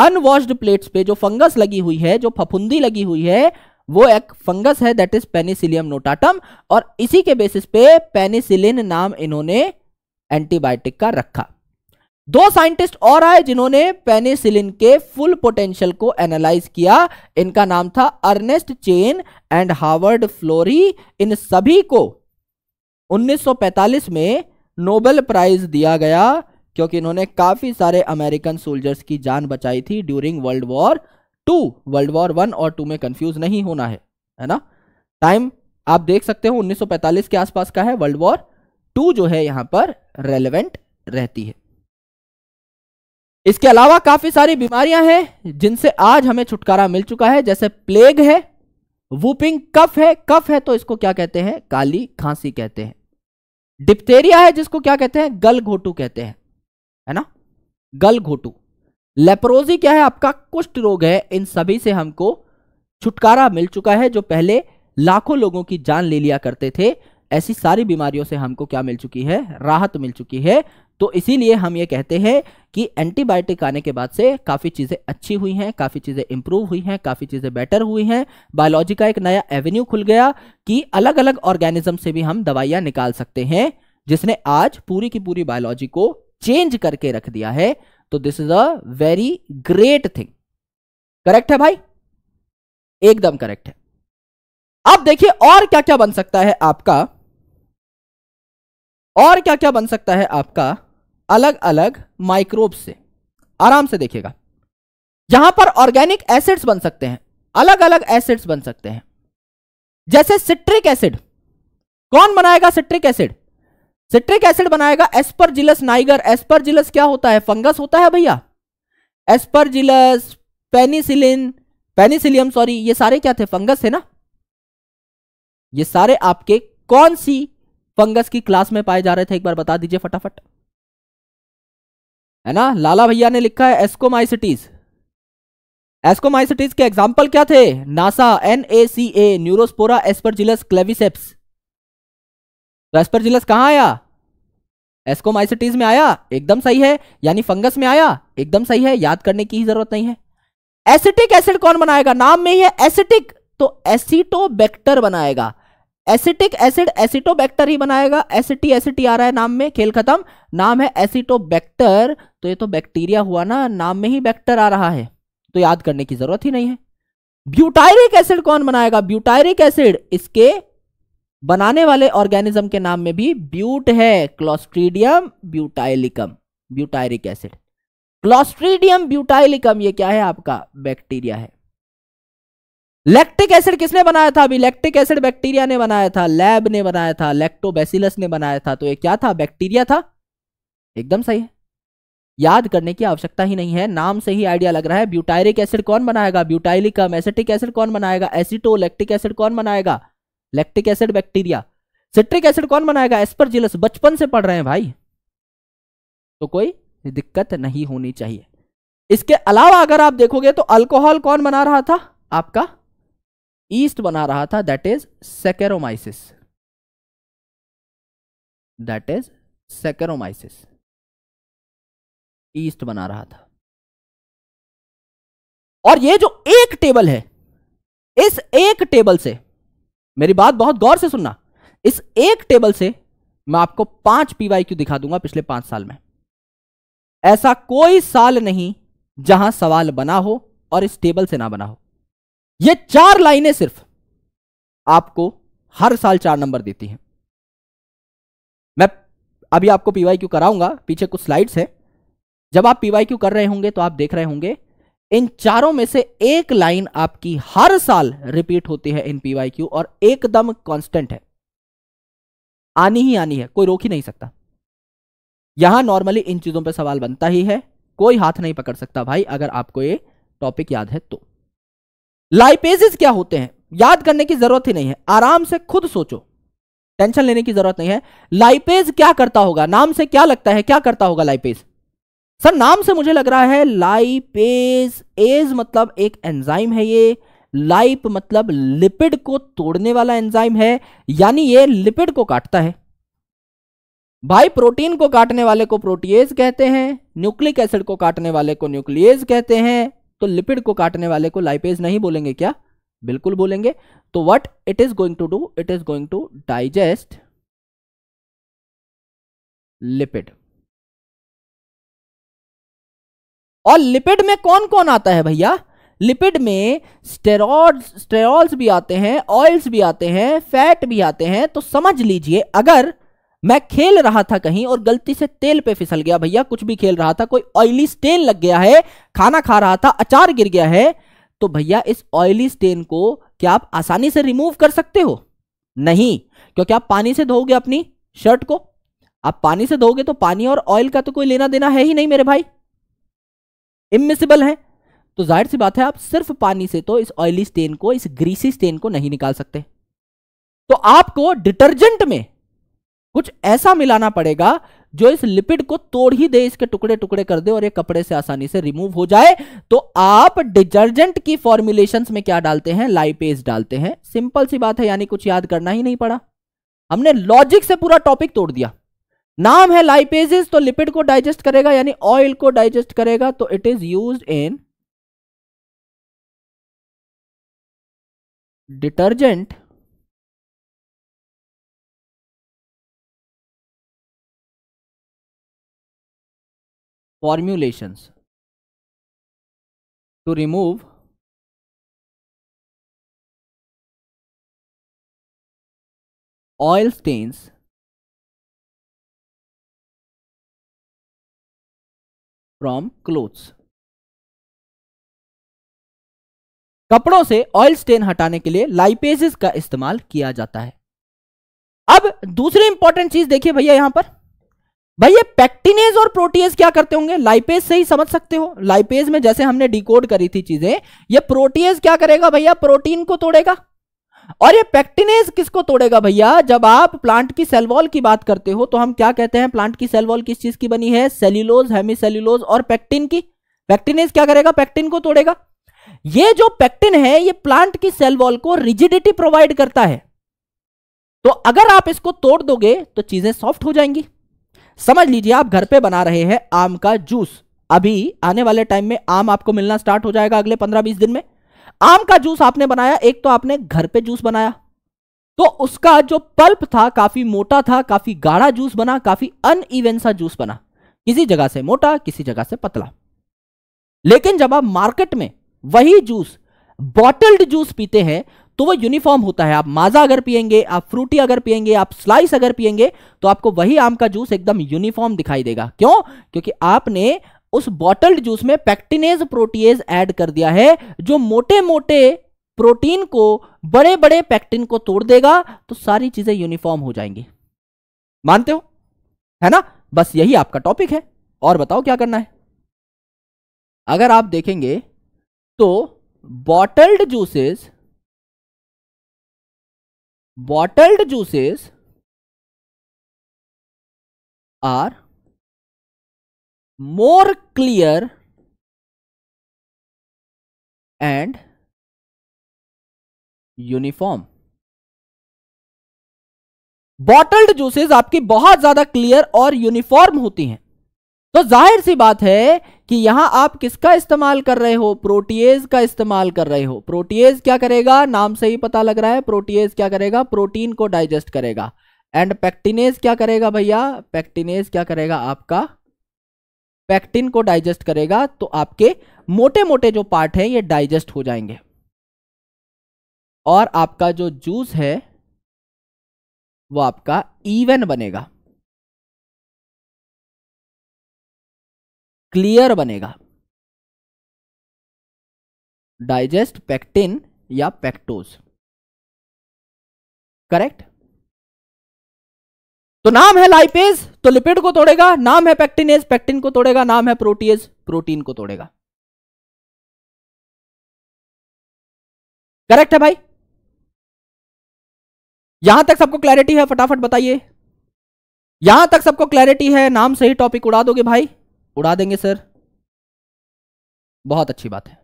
अनवॉश्ड प्लेट्स पे जो फंगस लगी हुई है जो फफुंदी लगी हुई है वो एक फंगस है दैट इज पेनिसिलियम नोटाटम और इसी के बेसिस पे पेनिसिलिन नाम इन्होंने एंटीबायोटिक का रखा दो साइंटिस्ट और आए जिन्होंने पेनिसिलिन के फुल पोटेंशियल को एनालाइज किया इनका नाम था Ernest Chain and Harvard Florey इन सभी को 1945 में नोबेल प्राइज दिया गया क्योंकि इन्होंने काफी सारे अमेरिकन सोल्जर्स की जान बचाई थी during world war two world war one और टू में कंफ्यूज नहीं होना है है ना टाइम आप देख सकते हो 1945 के आसपास का है वर्ल्ड वॉर टू जो है यहां पर रेलेवेंट रहती है इसके अलावा काफी सारी बीमारियां हैं जिनसे आज हमें छुटकारा मिल चुका है जैसे प्लेग है वूपिंग कफ है कफ है तो इसको क्या कहते हैं काली खांसी कहते हैं डिप्थेरिया है जिसको क्या कहते हैं गल घोटू कहते हैं है ना गल घोटू लेप्रोजी क्या है आपका कुष्ठ रोग है इन सभी से हमको छुटकारा मिल चुका है जो पहले लाखों लोगों की जान ले लिया करते थे ऐसी सारी बीमारियों से हमको क्या मिल चुकी है राहत मिल चुकी है तो इसीलिए हम ये कहते हैं कि एंटीबायोटिक आने के बाद से काफ़ी चीज़ें अच्छी हुई हैं काफ़ी चीज़ें इंप्रूव हुई हैं काफ़ी चीज़ें बेटर हुई हैं बायोलॉजी का एक नया एवेन्यू खुल गया कि अलग अलग ऑर्गेनिज्म से भी हम दवाइयाँ निकाल सकते हैं जिसने आज पूरी की पूरी बायोलॉजी को चेंज करके रख दिया है तो this is a very great thing correct है भाई एकदम करेक्ट है अब देखिए और क्या क्या बन सकता है आपका और क्या क्या बन सकता है आपका अलग अलग माइक्रोब से आराम से देखिएगा यहां पर ऑर्गेनिक एसिड्स बन सकते हैं अलग अलग एसिड्स बन सकते हैं जैसे सिट्रिक एसिड कौन बनाएगा सिट्रिक एसिड सिट्रिक एसिड बनाएगा एस्परजिलस नाइगर एस्परजिलस क्या होता है फंगस होता है भैया एस्परजिलस पेनिसिलिन पेनिसिलियम सॉरी ये सारे क्या थे फंगस है ना ये सारे आपके कौन सी फंगस की क्लास में पाए जा रहे थे एक बार बता दीजिए फटाफट है ना लाला भैया ने लिखा है एस्कोमाइसिटीज एस्कोमाइसिटीज के एग्जाम्पल क्या थे NASA N A C A Neurospora Aspergillus Claviceps Aspergillus कहाँ आया एस्कोमाइसिटीज में आया एकदम सही है यानी फंगस में आया एकदम सही है याद करने की ही जरूरत नहीं है एसिटिक एसिड कौन बनाएगा नाम में ही है एसिटिक तो एसिटोबैक्टर बनाएगा एसिटिक एसिड एसिटोबैक्टर ही बनाएगा एसिटी एसिटी आ रहा है नाम में खेल खत्म नाम है एसिटोबैक्टर तो ये तो बैक्टीरिया हुआ ना नाम में ही बैक्टर आ रहा है तो याद करने की जरूरत ही नहीं है ब्यूटायरिक एसिड कौन बनाएगा ब्यूटायरिक एसिड इसके बनाने वाले ऑर्गेनिज्म के नाम में भी ब्यूट है Clostridium butylicum butyric acid Clostridium butylicum ये क्या है आपका बैक्टीरिया है लैक्टिक एसिड किसने बनाया था अभी लैक्टिक एसिड बैक्टीरिया ने बनाया था लैब ने बनाया था लैक्टोबैसिलस ने बनाया था तो ये क्या था बैक्टीरिया था एकदम सही है याद करने की आवश्यकता ही नहीं है नाम से ही आइडिया लग रहा है ब्यूटायरिक एसिड कौन बनाएगा ब्यूटाइलिकम एसिटिक एसिड कौन बनाएगा एसिटोलैक्टिक एसिड कौन बनाएगा lactic acid bacteria citric acid कौन बनाएगा एस्परजिलस बचपन से पढ़ रहे हैं भाई तो कोई दिक्कत नहीं होनी चाहिए इसके अलावा अगर आप देखोगे तो अल्कोहल कौन बना रहा था आपका ईस्ट बना रहा था that is Saccharomyces that is Saccharomyces yeast बना रहा था और ये जो एक टेबल है इस एक टेबल से मेरी बात बहुत गौर से सुनना इस एक टेबल से मैं आपको पांच पीवाई क्यू दिखा दूंगा पिछले पांच साल में ऐसा कोई साल नहीं जहां सवाल बना हो और इस टेबल से ना बना हो ये चार लाइनें सिर्फ आपको हर साल चार नंबर देती हैं मैं अभी आपको पीवाई क्यू कराऊंगा पीछे कुछ स्लाइड्स है जब आप पीवाई क्यू कर रहे होंगे तो आप देख रहे होंगे इन चारों में से एक लाइन आपकी हर साल रिपीट होती है इन क्यू और एकदम कांस्टेंट है आनी ही आनी है कोई रोक ही नहीं सकता यहां नॉर्मली इन चीजों पर सवाल बनता ही है कोई हाथ नहीं पकड़ सकता भाई अगर आपको ये टॉपिक याद है तो लाइपेजेस क्या होते हैं याद करने की जरूरत ही नहीं है आराम से खुद सोचो टेंशन लेने की जरूरत नहीं है लाइपेज क्या करता होगा नाम से क्या लगता है क्या करता होगा लाइपेज सर नाम से मुझे लग रहा है लाइपेज एज मतलब एक एंजाइम है ये लाइप मतलब लिपिड को तोड़ने वाला एंजाइम है यानी ये लिपिड को काटता है भाई प्रोटीन को काटने वाले को प्रोटीएज कहते हैं न्यूक्लिक एसिड को काटने वाले को न्यूक्लियज कहते हैं तो लिपिड को काटने वाले को लाइपेज नहीं बोलेंगे क्या बिल्कुल बोलेंगे तो what it is going to do it is going to digest lipid और लिपिड में कौन कौन आता है भैया लिपिड में स्टेरॉड्स स्टेरॉल्स भी आते हैं ऑयल्स भी आते हैं फैट भी आते हैं तो समझ लीजिए अगर मैं खेल रहा था कहीं और गलती से तेल पे फिसल गया भैया कुछ भी खेल रहा था कोई ऑयली स्टेन लग गया है खाना खा रहा था अचार गिर गया है तो भैया इस ऑयली स्टेन को क्या आप आसानी से रिमूव कर सकते हो नहीं क्योंकि आप पानी से धोगे अपनी शर्ट को आप पानी से धोगे तो पानी और ऑयल का तो कोई लेना देना है ही नहीं मेरे भाई इमिसिबल है तो जाहिर सी बात है आप सिर्फ पानी से तो इस ऑयली स्टेन को इस ग्रीसी स्टेन को नहीं निकाल सकते तो आपको डिटर्जेंट में कुछ ऐसा मिलाना पड़ेगा जो इस लिपिड को तोड़ ही दे इसके टुकड़े टुकड़े कर दे और ये कपड़े से आसानी से रिमूव हो जाए तो आप डिटर्जेंट की फॉर्मुलेशन में क्या डालते हैं लाइपेज डालते हैं सिंपल सी बात है यानी कुछ याद करना ही नहीं पड़ा हमने लॉजिक से पूरा टॉपिक तोड़ दिया नाम है लाइपेजेस तो लिपिड को डाइजेस्ट करेगा यानी ऑयल को डाइजेस्ट करेगा तो it is use in detergent formulations to remove oil stains from clothes कपड़ों से ऑयल स्टेन हटाने के लिए लाइपेजिस का इस्तेमाल किया जाता है अब दूसरी इंपॉर्टेंट चीज देखिए भैया यहां पर भैया पैक्टिनेज और प्रोटीज क्या करते होंगे लाइपेज से ही समझ सकते हो लाइपेज में जैसे हमने डिकोड करी थी चीजें ये प्रोटीज क्या करेगा भैया प्रोटीन को तोड़ेगा और ये पेक्टिनेज किसको तोड़ेगा भैया जब आप प्लांट की सेल वॉल की बात करते हो तो हम क्या कहते हैं प्लांट की सेल वॉल किस चीज की बनी है सेल्यूलोज सेल्यूलोज और पेक्टिन की पेक्टिनेज क्या करेगा पेक्टिन को तोड़ेगा ये जो पेक्टिन है ये प्लांट की सेल वॉल को रिजिडिटी प्रोवाइड करता है तो अगर आप इसको तोड़ दोगे तो चीजें सॉफ्ट हो जाएंगी समझ लीजिए आप घर पे बना रहे हैं आम का जूस अभी आने वाले टाइम में आम आपको मिलना स्टार्ट हो जाएगा अगले पंद्रह बीस दिन में आम का जूस आपने बनाया एक तो आपने घर पे जूस बनाया तो उसका जो पल्प था काफी मोटा था काफी गाढ़ा जूस बना काफी अनइवन सा जूस बना किसी जगह से मोटा किसी जगह से पतला लेकिन जब आप मार्केट में वही जूस बॉटल्ड जूस पीते हैं तो वो यूनिफॉर्म होता है आप माजा अगर पियेंगे आप फ्रूटी अगर पियेंगे आप स्लाइस अगर पियेंगे तो आपको वही आम का जूस एकदम यूनिफॉर्म दिखाई देगा क्यों क्योंकि आपने उस बॉटल्ड जूस में पैक्टिनेज प्रोटीज ऐड कर दिया है जो मोटे मोटे प्रोटीन को बड़े बड़े पैक्टिन को तोड़ देगा तो सारी चीजें यूनिफॉर्म हो जाएंगी मानते हो है ना बस यही आपका टॉपिक है और बताओ क्या करना है अगर आप देखेंगे तो bottled juices bottled juices are more clear and uniform bottled juices आपकी बहुत ज्यादा क्लियर और यूनिफॉर्म होती हैं तो जाहिर सी बात है कि यहां आप किसका इस्तेमाल कर रहे हो प्रोटीएज का इस्तेमाल कर रहे हो प्रोटीएज क्या करेगा नाम से ही पता लग रहा है प्रोटीएज क्या करेगा प्रोटीन को डाइजेस्ट करेगा एंड पैक्टिनेज क्या करेगा भैया पैक्टिनेज क्या करेगा आपका पैक्टिन को डाइजेस्ट करेगा तो आपके मोटे मोटे जो पार्ट हैं ये डाइजेस्ट हो जाएंगे और आपका जो जूस है वो आपका इवन बनेगा क्लियर बनेगा डाइजेस्ट पैक्टिन या पैक्टोज करेक्ट तो नाम है लाइपेज तो लिपिड को तोड़ेगा नाम है पैक्टिनेज पैक्टिन को तोड़ेगा नाम है प्रोटीज प्रोटीन को तोड़ेगा करेक्ट है भाई यहां तक सबको क्लैरिटी है फटाफट बताइए यहां तक सबको क्लैरिटी है नाम सही टॉपिक उड़ा दोगे भाई उड़ा देंगे सर बहुत अच्छी बात है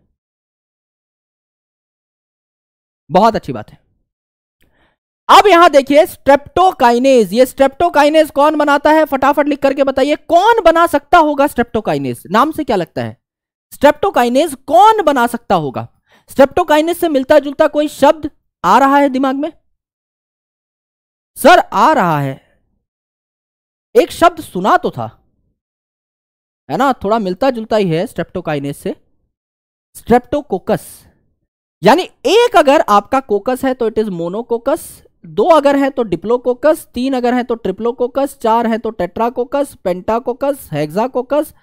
बहुत अच्छी बात है अब यहां देखिए स्ट्रेप्टोकाइनेज ये स्ट्रेप्टोकाइनेज कौन बनाता है फटाफट लिख करके बताइए कौन बना सकता होगा स्ट्रेप्टोकाइनेज नाम से क्या लगता है स्ट्रेप्टोकाइनेज कौन बना सकता होगा स्ट्रेप्टोकाइनेज से मिलता जुलता कोई शब्द आ रहा है दिमाग में सर आ रहा है एक शब्द सुना तो था है ना थोड़ा मिलता जुलता ही है स्ट्रेप्टोकाइनेज से स्ट्रेप्टोकोकस यानी एक अगर आपका कोकस है तो इट इज मोनोकोकस दो अगर है तो डिप्लोकोकस तीन अगर है तो ट्रिप्लोकोकस चार है तो tetracoccus pentacoccus hexacoccus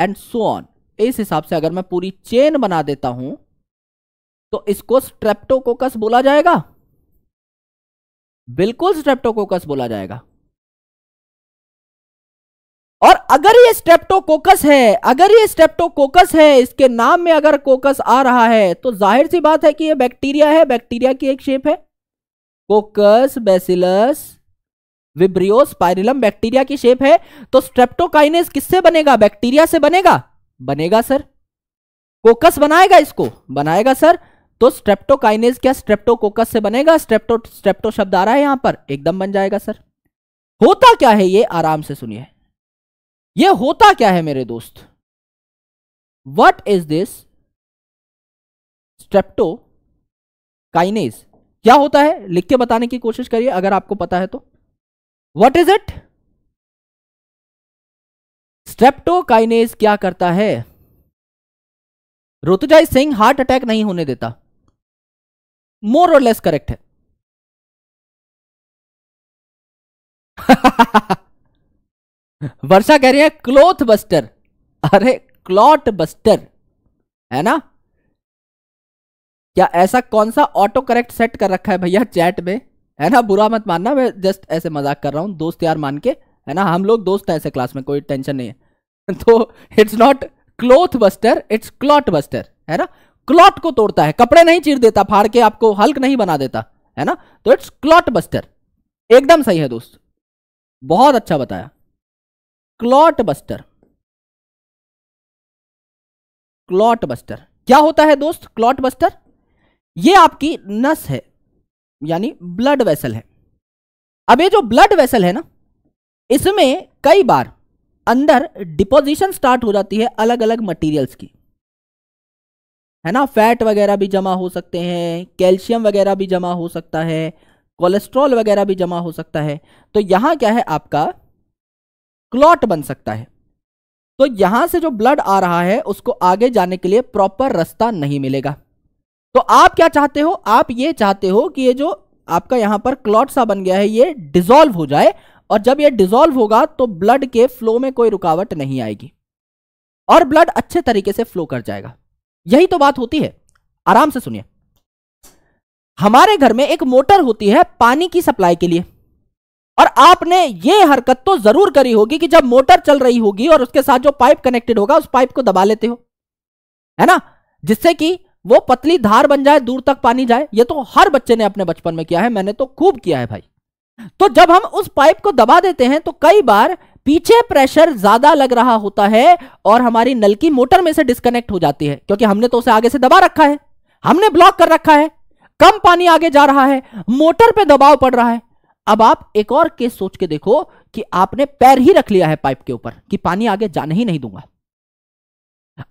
and so on इस हिसाब से अगर मैं पूरी चेन बना देता हूं तो इसको स्ट्रेप्टोकोकस बोला जाएगा बिल्कुल स्ट्रेप्टोकोकस बोला जाएगा और अगर ये स्ट्रेप्टोकोकस है अगर ये स्ट्रेप्टोकोकस है इसके नाम में अगर कोकस आ रहा है तो जाहिर सी बात है कि ये बैक्टीरिया है बैक्टीरिया की एक शेप है coccus bacillus vibrio spirillum bacteria की शेप है तो स्ट्रेप्टोकाइनेस किससे बनेगा बैक्टीरिया से बनेगा बनेगा सर कोकस बनाएगा इसको बनाएगा सर तो स्ट्रेप्टोकाइनेस क्या स्ट्रेप्टोकोकस से बनेगा स्ट्रेप्टो स्ट्रेप्टो शब्द आ रहा है यहां पर एकदम बन जाएगा सर होता क्या है ये आराम से सुनिए ये होता क्या है मेरे दोस्त what is this streptokinase क्या होता है लिख के बताने की कोशिश करिए अगर आपको पता है तो वट इज इट स्ट्रेप्टोकाइनेज क्या करता है रोतुजाई सिंह हार्ट अटैक नहीं होने देता मोर और लेस करेक्ट है <laughs> वर्षा कह रही है क्लोथ बस्टर अरे क्लॉट बस्टर है ना क्या ऐसा कौन सा ऑटो करेक्ट सेट कर रखा है भैया चैट में है ना बुरा मत मानना मैं जस्ट ऐसे मजाक कर रहा हूँ दोस्त यार मान के है ना हम लोग दोस्त हैं ऐसे क्लास में कोई टेंशन नहीं है <laughs> तो it's not cloth buster it's clot buster है ना क्लॉट को तोड़ता है कपड़े नहीं चीर देता फाड़ के आपको हल्क नहीं बना देता है ना तो इट्स क्लॉट बस्टर एकदम सही है दोस्त बहुत अच्छा बताया क्लॉट बस्टर क्लॉट बस्टर क्या होता है दोस्त क्लॉट बस्टर ये आपकी नस है यानी ब्लड वेसल है अब ये जो ब्लड वेसल है ना इसमें कई बार अंदर डिपोजिशन स्टार्ट हो जाती है अलग अलग मटेरियल्स की है ना फैट वगैरह भी जमा हो सकते हैं कैल्शियम वगैरह भी जमा हो सकता है कोलेस्ट्रॉल वगैरह भी जमा हो सकता है तो यहां क्या है आपका क्लॉट बन सकता है तो यहां से जो ब्लड आ रहा है उसको आगे जाने के लिए प्रॉपर रास्ता नहीं मिलेगा तो आप क्या चाहते हो आप ये चाहते हो कि ये जो आपका यहां पर क्लॉट सा बन गया है ये डिजोल्व हो जाए और जब ये डिजोल्व होगा तो ब्लड के फ्लो में कोई रुकावट नहीं आएगी और ब्लड अच्छे तरीके से फ्लो कर जाएगा यही तो बात होती है आराम से सुनिए हमारे घर में एक मोटर होती है पानी की सप्लाई के लिए और आपने ये हरकत तो जरूर करी होगी कि जब मोटर चल रही होगी और उसके साथ जो पाइप कनेक्टेड होगा उस पाइप को दबा लेते हो है ना जिससे कि वो पतली धार बन जाए दूर तक पानी जाए ये तो हर बच्चे ने अपने बचपन में किया है मैंने तो खूब किया है भाई तो जब हम उस पाइप को दबा देते हैं तो कई बार पीछे प्रेशर ज्यादा लग रहा होता है और हमारी नलकी मोटर में से डिस्कनेक्ट हो जाती है क्योंकि हमने तो उसे आगे से दबा रखा है हमने ब्लॉक कर रखा है कम पानी आगे जा रहा है मोटर पे दबाव पड़ रहा है अब आप एक और केस सोच के देखो कि आपने पैर ही रख लिया है पाइप के ऊपर कि पानी आगे जाने ही नहीं दूंगा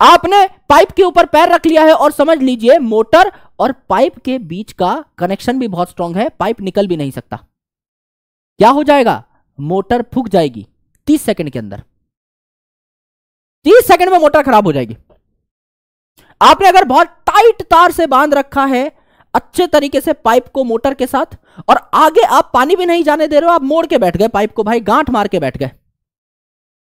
आपने पाइप के ऊपर पैर रख लिया है और समझ लीजिए मोटर और पाइप के बीच का कनेक्शन भी बहुत स्ट्रांग है पाइप निकल भी नहीं सकता क्या हो जाएगा मोटर फूक जाएगी तीस सेकंड के अंदर तीस सेकंड में मोटर खराब हो जाएगी आपने अगर बहुत टाइट तार से बांध रखा है अच्छे तरीके से पाइप को मोटर के साथ और आगे आप पानी भी नहीं जाने दे रहे हो आप मोड़ के बैठ गए पाइप को भाई गांठ मार के बैठ गए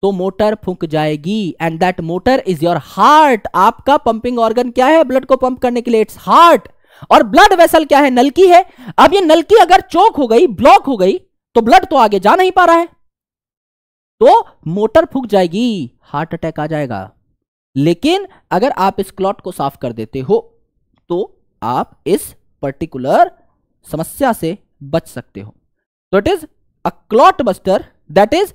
तो मोटर फूक जाएगी and that motor is your heart आपका पंपिंग ऑर्गन क्या है ब्लड को पंप करने के लिए इट्स हार्ट और ब्लड वेसल क्या है नलकी है अब ये नलकी अगर चौक हो गई ब्लॉक हो गई तो ब्लड तो आगे जा नहीं पा रहा है तो मोटर फूक जाएगी हार्ट अटैक आ जाएगा लेकिन अगर आप इस क्लॉट को साफ कर देते हो तो आप इस पर्टिकुलर समस्या से बच सकते हो तो it is a clot buster that is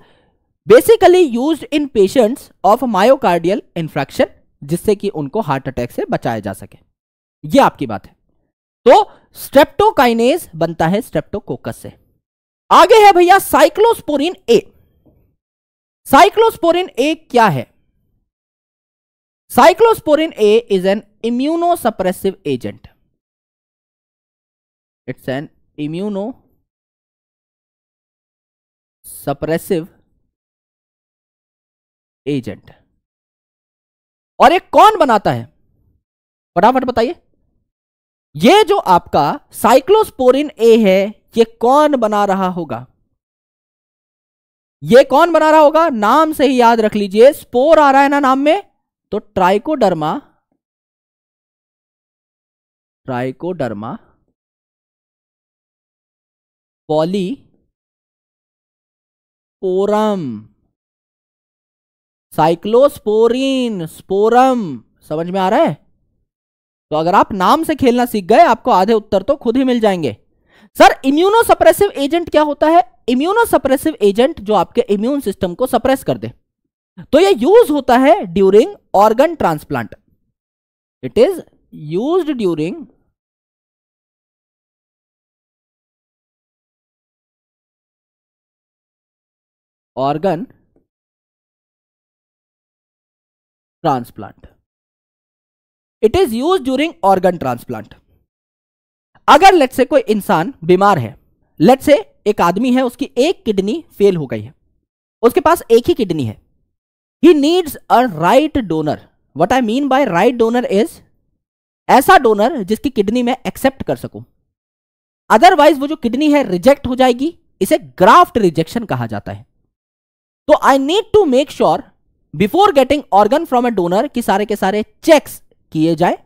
basically use in patients of myocardial infarction जिससे कि उनको हार्ट अटैक से बचाया जा सके ये आपकी बात है तो स्ट्रेप्टोकाइनेज बनता है स्ट्रेप्टोकोकस से आगे है भैया साइक्लोस्पोरिन ए साइक्लोस्पोरिन ए क्या है cyclosporin A is an immunosuppressive agent it's an immunosuppressive agent और ये कौन बनाता है फटाफट बताइए ये जो आपका साइक्लोस्पोरिन ए है ये कौन बना रहा होगा ये कौन बना रहा होगा नाम से ही याद रख लीजिए स्पोर आ रहा है ना नाम में तो Trichoderma Trichoderma polysporum cyclosporin sporum समझ में आ रहा है तो अगर आप नाम से खेलना सीख गए आपको आधे उत्तर तो खुद ही मिल जाएंगे सर इम्यूनोसप्रेसिव एजेंट क्या होता है इम्यूनोसप्रेसिव एजेंट जो आपके इम्यून सिस्टम को सप्रेस कर दे तो ये यूज होता है during organ transplant it is use during organ transplant it is use during organ transplant अगर लेट से कोई इंसान बीमार है लेट से एक आदमी है उसकी एक किडनी फेल हो गई है उसके पास एक ही किडनी है he needs a right donor what I mean by right donor is ऐसा डोनर जिसकी किडनी मैं एक्सेप्ट कर सकूं अदरवाइज वो जो किडनी है रिजेक्ट हो जाएगी इसे ग्राफ्ट रिजेक्शन कहा जाता है तो I need to make sure before getting organ from a donor की सारे के सारे चेक्स किए जाए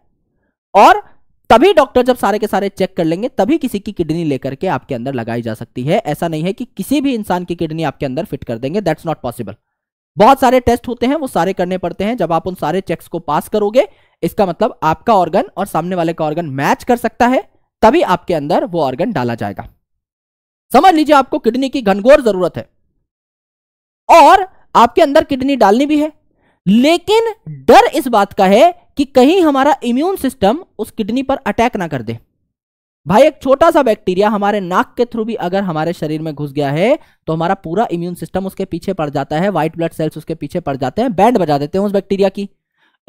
और तभी डॉक्टर जब सारे के सारे चेक कर लेंगे तभी किसी की किडनी लेकर के आपके अंदर लगाई जा सकती है ऐसा नहीं है कि किसी भी इंसान की किडनी आपके अंदर फिट कर देंगे दैट्स नॉट पॉसिबल बहुत सारे टेस्ट होते हैं वो सारे करने पड़ते हैं जब आप उन सारे चेक्स को पास करोगे इसका मतलब आपका ऑर्गन और सामने वाले का ऑर्गन मैच कर सकता है तभी आपके अंदर वो ऑर्गन डाला जाएगा समझ लीजिए आपको किडनी की घनघोर जरूरत है और आपके अंदर किडनी डालनी भी है लेकिन डर इस बात का है कि कहीं हमारा इम्यून सिस्टम उस किडनी पर अटैक ना कर दे भाई एक छोटा सा बैक्टीरिया हमारे नाक के थ्रू भी अगर हमारे शरीर में घुस गया है तो हमारा पूरा इम्यून सिस्टम उसके पीछे पड़ जाता है व्हाइट ब्लड सेल्स उसके पीछे पड़ जाते हैं बैंड बजा देते हैं उस बैक्टीरिया की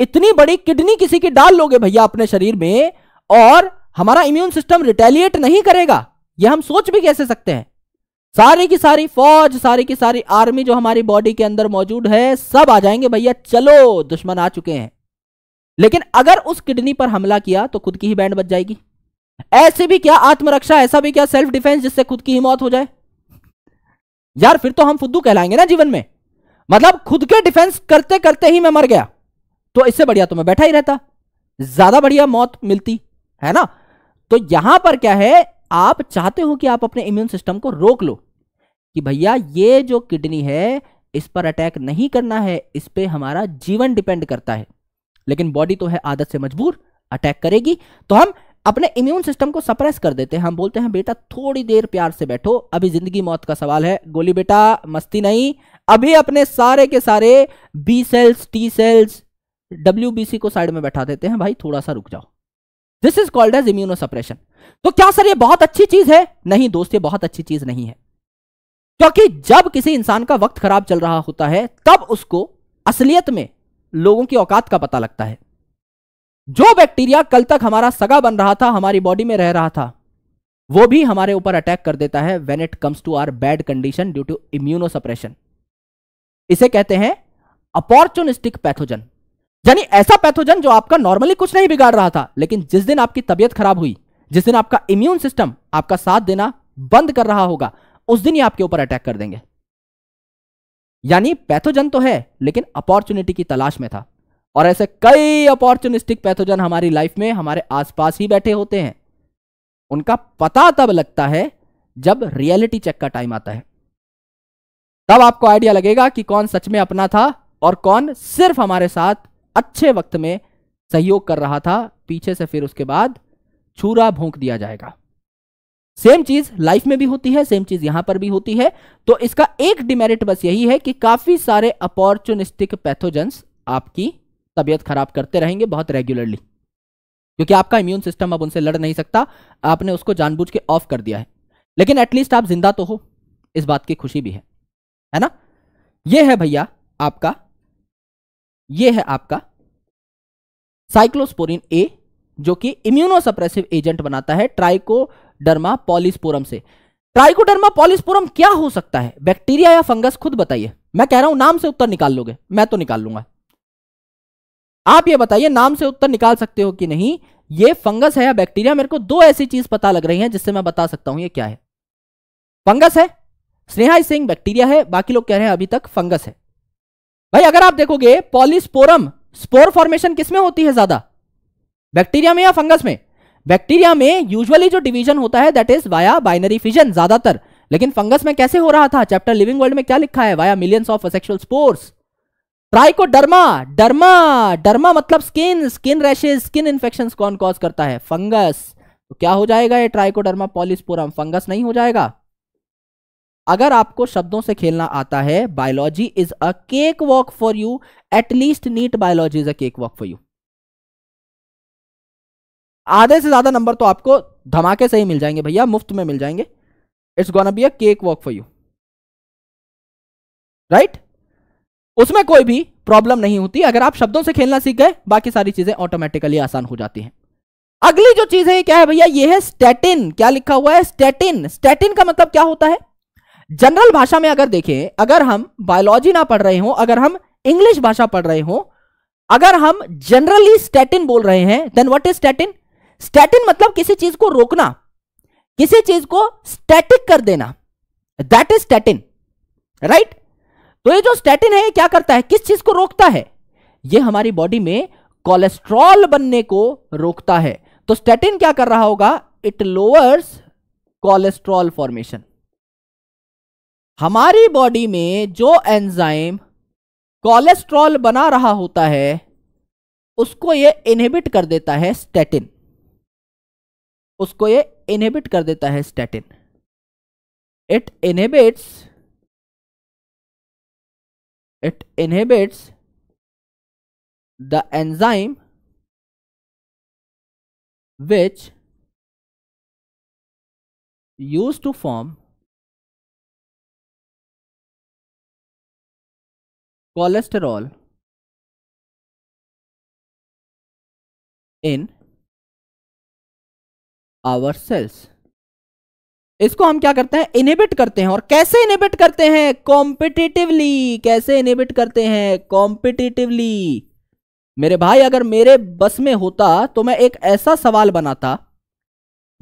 इतनी बड़ी किडनी किसी की डाल लोगे भैया अपने शरीर में और हमारा इम्यून सिस्टम रिटेलिएट नहीं करेगा यह हम सोच भी कैसे सकते हैं सारी की सारी फौज सारी की सारी आर्मी जो हमारी बॉडी के अंदर मौजूद है सब आ जाएंगे भैया चलो दुश्मन आ चुके हैं लेकिन अगर उस किडनी पर हमला किया तो खुद की ही बैंड बच जाएगी ऐसी भी क्या आत्मरक्षा ऐसा भी क्या सेल्फ डिफेंस जिससे खुद की ही मौत हो जाए यार फिर तो हम फुद्दू कहलाएंगे ना जीवन में मतलब खुद के डिफेंस करते करते ही मैं मर गया तो इससे बढ़िया तो मैं बैठा ही रहता ज्यादा बढ़िया मौत मिलती है ना तो यहां पर क्या है आप चाहते हो कि आप अपने इम्यून सिस्टम को रोक लो कि भैया ये जो किडनी है इस पर अटैक नहीं करना है इस पर हमारा जीवन डिपेंड करता है लेकिन बॉडी तो है आदत से मजबूर अटैक करेगी तो हम अपने इम्यून सिस्टम को सप्रेस कर देते हैं हम बोलते हैं बेटा थोड़ी देर प्यार से बैठो अभी जिंदगी मौत का सवाल है गोली बेटा मस्ती नहीं अभी अपने सारे के सारे B cells T cells W को साइड में बैठा देते हैं भाई थोड़ा सा रुक जाओ this is called as immunosuppression तो क्या सर ये बहुत अच्छी चीज है नहीं दोस्त ये बहुत अच्छी चीज नहीं है क्योंकि जब किसी इंसान का वक्त खराब चल रहा होता है तब उसको असलियत में लोगों की औकात का पता लगता है जो बैक्टीरिया कल तक हमारा सगा बन रहा था हमारी बॉडी में रह रहा था वो भी हमारे ऊपर अटैक कर देता है when it comes to our bad condition due to immunosuppression इसे कहते हैं अपॉर्चुनिस्टिक पैथोजन यानी ऐसा पैथोजन जो आपका नॉर्मली कुछ नहीं बिगाड़ रहा था लेकिन जिस दिन आपकी तबियत खराब हुई जिस दिन आपका इम्यून सिस्टम आपका साथ देना बंद कर रहा होगा उस दिन ही आपके ऊपर अटैक कर देंगे यानी पैथोजन तो है लेकिन अपॉर्चुनिटी की तलाश में था और ऐसे कई अपॉर्चुनिस्टिक पैथोजन हमारी लाइफ में हमारे आसपास ही बैठे होते हैं उनका पता तब लगता है जब रियलिटी चेक का टाइम आता है तब आपको आइडिया लगेगा कि कौन सच में अपना था और कौन सिर्फ हमारे साथ अच्छे वक्त में सहयोग कर रहा था पीछे से फिर उसके बाद छूरा भोंक दिया जाएगा सेम चीज लाइफ में भी होती है सेम चीज यहां पर भी होती है तो इसका एक डिमेरिट बस यही है कि काफी सारे अपॉर्चुनिस्टिक पैथोजेंस आपकी तबियत खराब करते रहेंगे बहुत रेगुलरली क्योंकि आपका इम्यून सिस्टम अब उनसे लड़ नहीं सकता आपने उसको जानबूझ के ऑफ कर दिया है लेकिन एटलीस्ट आप जिंदा तो हो इस बात की खुशी भी है है ना यह है भैया आपका यह है आपका साइक्लोस्पोरिन ए जो कि इम्यूनोसप्रेसिव एजेंट बनाता है ट्राइकोडर्मा पॉलिस्पोरम से ट्राइकोडर्मा पॉलिस्पोरम क्या हो सकता है बैक्टीरिया या फंगस खुद बताइए मैं कह रहा हूं नाम से उत्तर निकाल लोगे मैं तो निकाल लूंगा आप ये बताइए नाम से उत्तर निकाल सकते हो कि नहीं ये फंगस है या बैक्टीरिया मेरे को दो ऐसी चीज पता लग रही है जिससे मैं बता सकता हूं ये क्या है फंगस है स्नेहा सिंह बैक्टीरिया है बाकी लोग कह रहे हैं अभी तक फंगस है भाई अगर आप देखोगे पॉलिस्पोरम स्पोर फॉर्मेशन किसमें होती है ज्यादा बैक्टीरिया में या फंगस में बैक्टीरिया में यूजुअली जो डिवीजन होता है that is via binary fission ज्यादातर लेकिन फंगस में कैसे हो रहा था चैप्टर लिविंग वर्ल्ड में क्या लिखा है via millions of sexual spores Trichoderma derma derma मतलब skin skin rashes skin infection कौन कॉज करता है फंगस तो क्या हो जाएगा ये ट्राइकोडर्मा पॉलिस्पोरम फंगस नहीं हो जाएगा अगर आपको शब्दों से खेलना आता है biology is a cake walk for you at least NEET biology is a cake walk for you आधे से ज़्यादा नंबर तो आपको धमाके से ही मिल जाएंगे भैया मुफ्त में मिल जाएंगे it's gonna be a cake walk for you right उसमें कोई भी प्रॉब्लम नहीं होती अगर आप शब्दों से खेलना सीख गए बाकी सारी चीज़ें ऑटोमेटिकली आसान हो जाती हैं अगली जो चीज़ है क्या है भैया ये है स्टेटिन क्या लिखा हुआ है स्टेटिन स्टेटिन का मतलब क्या होता है जनरल भाषा में अगर देखें अगर हम बायोलॉजी ना पढ़ रहे हो अगर हम इंग्लिश भाषा पढ़ रहे हो अगर हम जनरली स्टेटिन बोल रहे हैं then what is statin statin मतलब किसी चीज को रोकना किसी चीज को स्टैटिक कर देना दैट इज स्टैटिन राइट तो ये जो स्टैटिन है ये क्या करता है किस चीज को रोकता है ये हमारी बॉडी में कोलेस्ट्रॉल बनने को रोकता है तो स्टैटिन क्या कर रहा होगा इट लोअर्स कोलेस्ट्रॉल फॉर्मेशन हमारी बॉडी में जो एंजाइम कोलेस्ट्रॉल बना रहा होता है उसको ये इनहिबिट कर देता है स्टैटिन उसको ये इनहेबिट कर देता है statin it inhibits it inhibits the enzyme which use to form cholesterol in our cells इसको हम क्या करते हैं इनिबिट करते हैं और कैसे इनिबिट करते हैं कॉम्पिटिटिवली कैसे इनिबिट करते हैं कॉम्पिटिटिवली मेरे भाई अगर मेरे बस में होता तो मैं एक ऐसा सवाल बनाता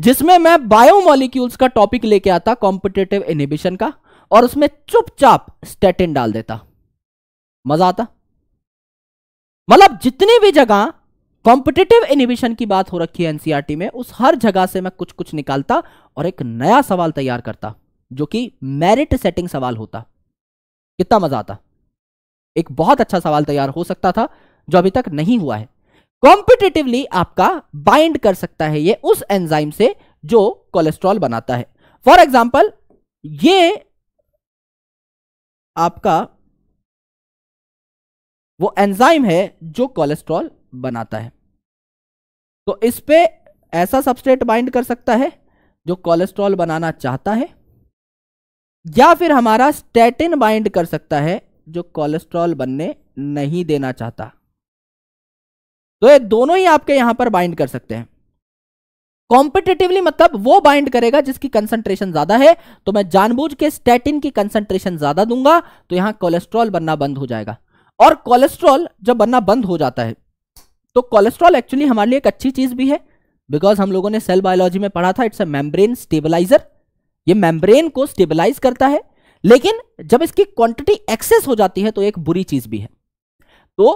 जिसमें मैं बायोमोलिक्यूल्स का टॉपिक लेके आता कॉम्पिटेटिव इनिबिशन का और उसमें चुपचाप स्टेटिन डाल देता मजा आता मतलब जितनी भी जगह कॉम्पिटेटिव इनिबिशन की बात हो रखी है एनसीईआरटी e में उस हर जगह से मैं कुछ कुछ निकालता और एक नया सवाल तैयार करता जो कि मेरिट सेटिंग सवाल होता कितना मजा आता एक बहुत अच्छा सवाल तैयार हो सकता था जो अभी तक नहीं हुआ है कॉम्पिटेटिवली आपका बाइंड कर सकता है ये उस एंजाइम से जो कोलेस्ट्रॉल बनाता है फॉर एग्जाम्पल ये आपका वो एंजाइम है जो कोलेस्ट्रॉल बनाता है तो इस पे ऐसा सबस्ट्रेट बाइंड कर सकता है जो कोलेस्ट्रॉल बनाना चाहता है या फिर हमारा स्टैटिन बाइंड कर सकता है जो कोलेस्ट्रॉल बनने नहीं देना चाहता तो ये दोनों ही आपके यहां पर बाइंड कर सकते हैं कॉम्पिटेटिवली मतलब वो बाइंड करेगा जिसकी कंसंट्रेशन ज्यादा है तो मैं जानबूझ के स्टैटिन की कंसंट्रेशन ज्यादा दूंगा तो यहां कोलेस्ट्रॉल बनना बंद हो जाएगा और कोलेस्ट्रॉल जब बनना बंद हो जाता है तो कोलेस्ट्रॉल एक्चुअली हमारे लिए एक अच्छी चीज भी है बिकॉज हम लोगों ने सेल बायोलॉजी में पढ़ा था इट्स अ मेम्ब्रेन स्टेबलाइजर ये मेम्ब्रेन को स्टेबलाइज करता है लेकिन जब इसकी क्वांटिटी एक्सेस हो जाती है तो एक बुरी चीज भी है तो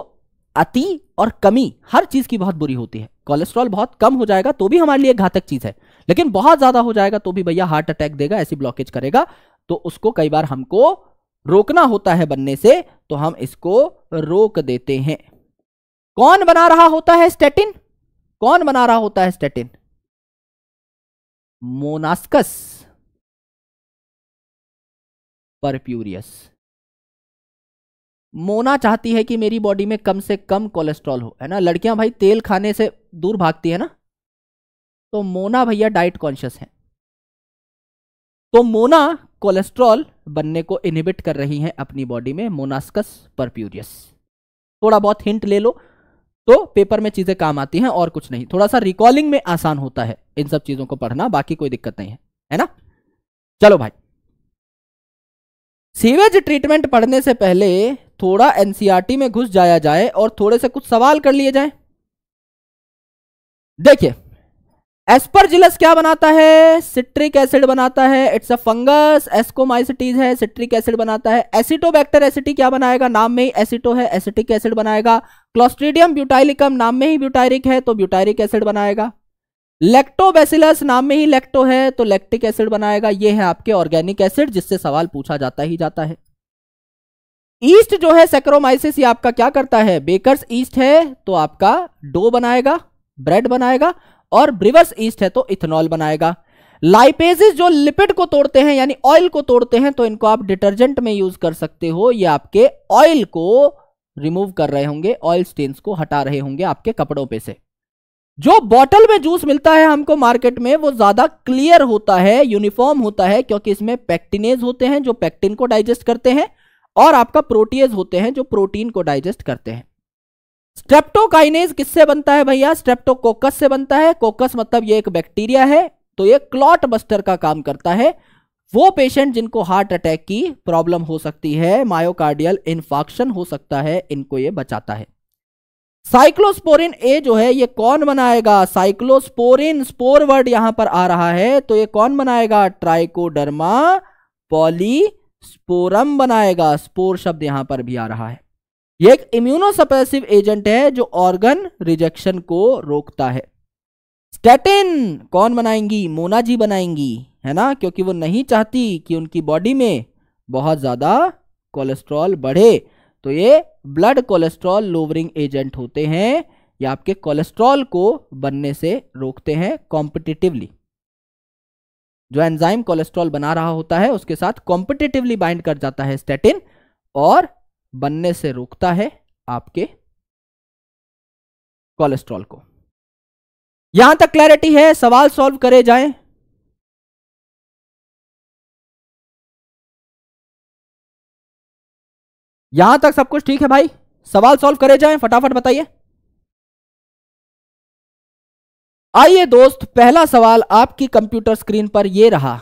अति और कमी हर चीज की बहुत बुरी होती है कोलेस्ट्रॉल बहुत कम हो जाएगा तो भी हमारे लिए घातक चीज है लेकिन बहुत ज्यादा हो जाएगा तो भी भैया हार्ट अटैक देगा ऐसी ब्लॉकेज करेगा तो उसको कई बार हमको रोकना होता है बनने से तो हम इसको रोक देते हैं कौन बना रहा होता है स्टेटिन कौन बना रहा होता है स्टेटिन मोनास्कस परप्यूरियस मोना चाहती है कि मेरी बॉडी में कम से कम कोलेस्ट्रॉल हो है ना लड़कियां भाई तेल खाने से दूर भागती है ना तो मोना भैया डाइट कॉन्शियस है तो मोना कोलेस्ट्रॉल बनने को इनहिबिट कर रही हैं अपनी बॉडी में मोनास्कस परप्यूरियस थोड़ा बहुत हिंट ले लो तो पेपर में चीजें काम आती हैं और कुछ नहीं थोड़ा सा रिकॉलिंग में आसान होता है इन सब चीजों को पढ़ना बाकी कोई दिक्कत नहीं है है ना चलो भाई सीवेज ट्रीटमेंट पढ़ने से पहले थोड़ा एनसीआरटी e में घुस जाया जाए और थोड़े से कुछ सवाल कर लिए जाए देखिए एस्परजिलस क्या बनाता है सिट्रिक एसिड बनाता है इट्स अ फंगस एस्कोमाइसिटीज है सिट्रिक एसिड बनाता है एसिटोबैक्टर एसिटी क्या बनाएगा नाम में ही एसिटो है एसिटिक एसिड बनाएगा क्लोस्ट्रीडियम ब्यूटाइलिकम नाम में ही ब्यूटायरिक है तो ब्यूटायरिक एसिड बनाएगा लेक्टोबेसिलस नाम में ही लेक्टो है तो लेक्टिक एसिड बनाएगा ये है आपके ऑर्गेनिक एसिड जिससे सवाल पूछा जाता ही जाता है ईस्ट जो है सेक्रोमाइसिस ये आपका क्या करता है बेकर्स ईस्ट है तो आपका डो बनाएगा ब्रेड बनाएगा और ब्रिवर्स ईस्ट है तो इथेनॉल बनाएगा लाइपेजिस जो लिपिड को तोड़ते हैं यानी ऑयल को तोड़ते हैं तो इनको आप डिटर्जेंट में यूज कर सकते हो ये आपके ऑयल को रिमूव कर रहे होंगे ऑयल स्टेन्स को हटा रहे होंगे आपके कपड़ों पे से जो बॉटल में जूस मिलता है हमको मार्केट में वो ज्यादा क्लियर होता है यूनिफॉर्म होता है क्योंकि इसमें पैक्टिनेज होते हैं जो पैक्टिन को डाइजेस्ट करते हैं और आपका प्रोटीज होते हैं जो प्रोटीन को डाइजेस्ट करते हैं स्ट्रेप्टोकाइनेज किससे बनता है भैया स्ट्रेप्टोकोकस से बनता है कोकस मतलब ये एक बैक्टीरिया है तो ये क्लॉट बस्टर का काम करता है वो पेशेंट जिनको हार्ट अटैक की प्रॉब्लम हो सकती है मायोकार्डियल इन्फॉक्शन हो सकता है इनको ये बचाता है साइक्लोस्पोरिन ए जो है ये कौन बनाएगा साइक्लोस्पोरिन स्पोर वर्ड यहां पर आ रहा है तो ये कौन बनाएगा ट्राइकोडर्मा पॉलीस्पोरम बनाएगा स्पोर शब्द यहां पर भी आ रहा है यह एक सपेसिव एजेंट है जो ऑर्गन रिजेक्शन को रोकता है स्टेटिन कौन बनाएंगी मोना जी बनाएंगी है ना क्योंकि वो नहीं चाहती कि उनकी बॉडी में बहुत ज़्यादा कोलेस्ट्रॉल बढ़े तो ये ब्लड कोलेस्ट्रॉल लोवरिंग एजेंट होते हैं या आपके कोलेस्ट्रॉल को बनने से रोकते हैं कॉम्पिटिटिवली जो एंजाइम कोलेस्ट्रॉल बना रहा होता है उसके साथ कॉम्पिटिटिवली बाइंड कर जाता है स्टेटिन और बनने से रोकता है आपके कोलेस्ट्रॉल को यहां तक क्लैरिटी है सवाल सॉल्व करे जाएं यहां तक सब कुछ ठीक है भाई सवाल सॉल्व करे जाएं फटाफट बताइए आइए दोस्त पहला सवाल आपकी कंप्यूटर स्क्रीन पर यह रहा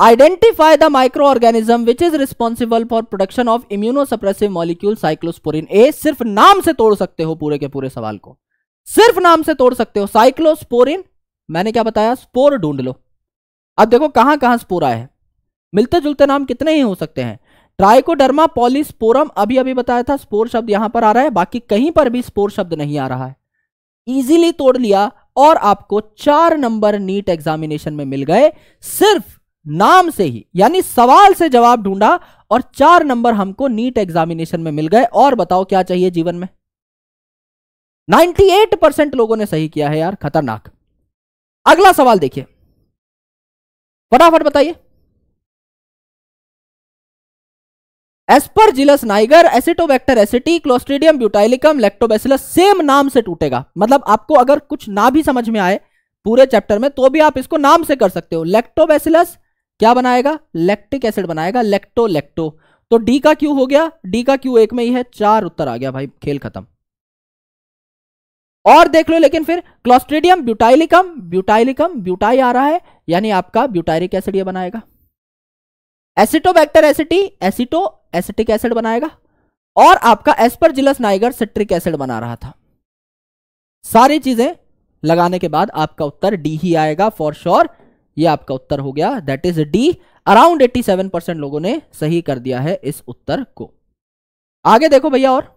identify the microorganism which is responsible for production of immunosuppressive molecule cyclosporin A सिर्फ नाम से तोड़ सकते हो पूरे के पूरे सवाल को सिर्फ नाम से तोड़ सकते हो साइक्लोस्पोरिन मैंने क्या बताया स्पोर ढूंढ लो अब देखो कहां कहां स्पोर आए मिलते जुलते नाम कितने ही हो सकते हैं ट्राइकोडर्मा पॉलीस्पोरम अभी अभी बताया था स्पोर शब्द यहां पर आ रहा है बाकी कहीं पर भी स्पोर शब्द नहीं आ रहा है इजीली तोड़ लिया और आपको चार नंबर नीट एग्जामिनेशन में मिल गए सिर्फ नाम से ही यानी सवाल से जवाब ढूंढा और चार नंबर हमको नीट एग्जामिनेशन में मिल गए और बताओ क्या चाहिए जीवन में 98 परसेंट लोगों ने सही किया है यार खतरनाक अगला सवाल देखिए फटाफट बताइए Esper jealous niger Acetobacter aceti Clostridium butylicum Lactobacillus same नाम से टूटेगा मतलब आपको अगर कुछ ना भी समझ में आए पूरे चैप्टर में तो भी आप इसको नाम से कर सकते हो लेक्टोबेसिलस क्या बनाएगा लैक्टिक एसिड बनाएगा लेक्टो लेक्टो तो डी का क्यू हो गया डी का क्यू एक में ही है चार उत्तर आ गया भाई खेल खत्म और देख लो लेकिन फिर क्लोस्ट्रेडियम ब्यूटाइलिकम ब्यूटाइलिकम ब्यूटाई आ रहा है यानी आपका ब्यूटाइरिक एसिड यह बनाएगा acetobacter aceti aceto acetic acid बनाएगा और आपका Esper jealous niger citric acid बना रहा था सारी चीजें लगाने के बाद आपका उत्तर डी ही आएगा फॉर श्योर sure. ये आपका उत्तर हो गया that is D around 87 percent लोगों ने सही कर दिया है इस उत्तर को आगे देखो भैया और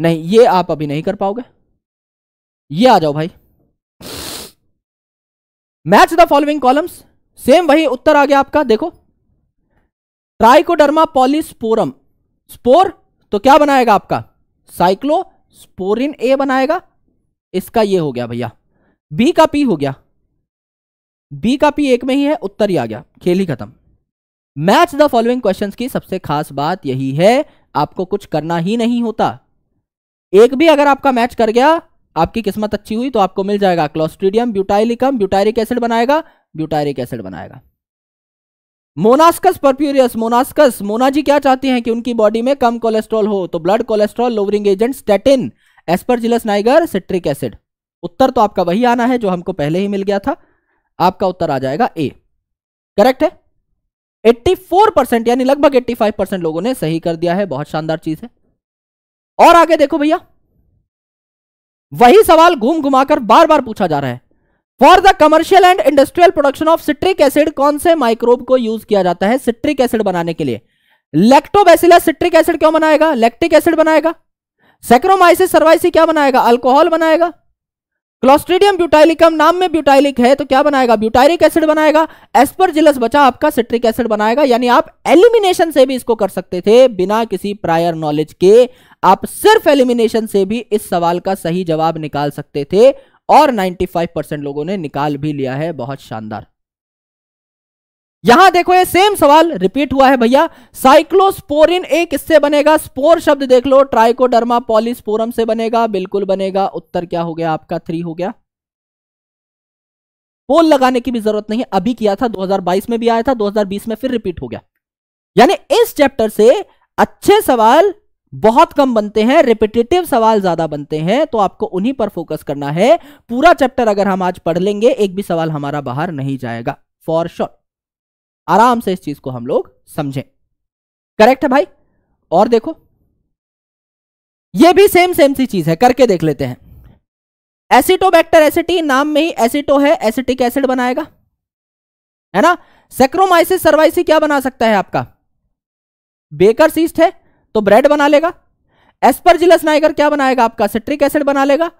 नहीं ये आप अभी नहीं कर पाओगे ये आ जाओ भाई match the following columns same वही उत्तर आ गया आपका देखो ट्राइकोडर्मा पॉलिस्पोरम स्पोर तो क्या बनाएगा आपका साइक्लो स्पोरिन ए बनाएगा इसका ये हो गया भैया बी का पी हो गया बी का पी एक में ही है उत्तर ही आ गया खेल ही खत्म मैच द फॉलोइंग क्वेश्चन की सबसे खास बात यही है आपको कुछ करना ही नहीं होता एक भी अगर आपका मैच कर गया आपकी किस्मत अच्छी हुई तो आपको मिल जाएगा क्लोस्ट्रीडियम ब्यूटाइलिकम ब्यूटायरिक एसिड बनाएगा ब्यूटायरिक एसिड बनाएगा monascus purpureus monascus Mona ji क्या चाहती हैं कि उनकी बॉडी में कम कोलेस्ट्रॉल हो तो blood cholesterol lowering agent statin aspergillus niger citric acid उत्तर तो आपका वही आना है जो हमको पहले ही मिल गया था आपका उत्तर आ जाएगा ए करेक्ट है 84 परसेंट यानी लगभग 85 परसेंट लोगों ने सही कर दिया है बहुत शानदार चीज है और आगे देखो भैया वही सवाल घूम घुमाकर बार बार पूछा जा रहा है for the commercial and industrial production of citric acid कौन से माइक्रोब को यूज किया जाता है सिट्रिक एसिड बनाने के लिए लेक्टोबैसिलस सिट्रिक एसिड क्यों बनाएगा लेक्टिक एसिड बनाएगा सेक्रोमाइसिस सर्वाइसी क्या बनाएगा अल्कोहल बनाएगा क्लोस्ट्रीडियम ब्यूटाइलिकम नाम में ब्यूटाइलिक है तो क्या बनाएगा ब्यूटाइलिक एसिड बनाएगा जिलस बचा आपका सिट्रिक एसिड बनाएगा यानी आप एलिमिनेशन से भी इसको कर सकते थे बिना किसी प्रायर नॉलेज के आप सिर्फ एलिमिनेशन से भी इस सवाल का सही जवाब निकाल सकते थे और 95 परसेंट लोगों ने निकाल भी लिया है बहुत शानदार यहां देखो ये सेम सवाल रिपीट हुआ है भैया साइक्लोस्पोरिन ए किससे बनेगा स्पोर शब्द देख लो ट्राइकोडर्मा पॉलिस्पोरम से बनेगा बिल्कुल बनेगा उत्तर क्या हो गया आपका थ्री हो गया पोल लगाने की भी जरूरत नहीं अभी किया था 2022 में भी आया था 2020 में फिर रिपीट हो गया यानी इस चैप्टर से अच्छे सवाल बहुत कम बनते हैं रिपीटेटिव सवाल ज्यादा बनते हैं तो आपको उन्हीं पर फोकस करना है पूरा चैप्टर अगर हम आज पढ़ लेंगे एक भी सवाल हमारा बाहर नहीं जाएगा फॉर श्योर sure. आराम से इस चीज को हम लोग समझें करेक्ट है भाई और देखो ये भी सेम सेम सी चीज है करके देख लेते हैं एसिटोबैक्टर एसिटी नाम में ही एसिटो है एसिटिक एसिड बनाएगा है ना सेक्रोमाइसिस सर्वाइसी क्या बना सकता है आपका बेकर सीस्ट है तो ब्रेड बना लेगा एस्परजिलस नाइगर क्या बनाएगा आपका सिट्रिक एसिड बना लेगा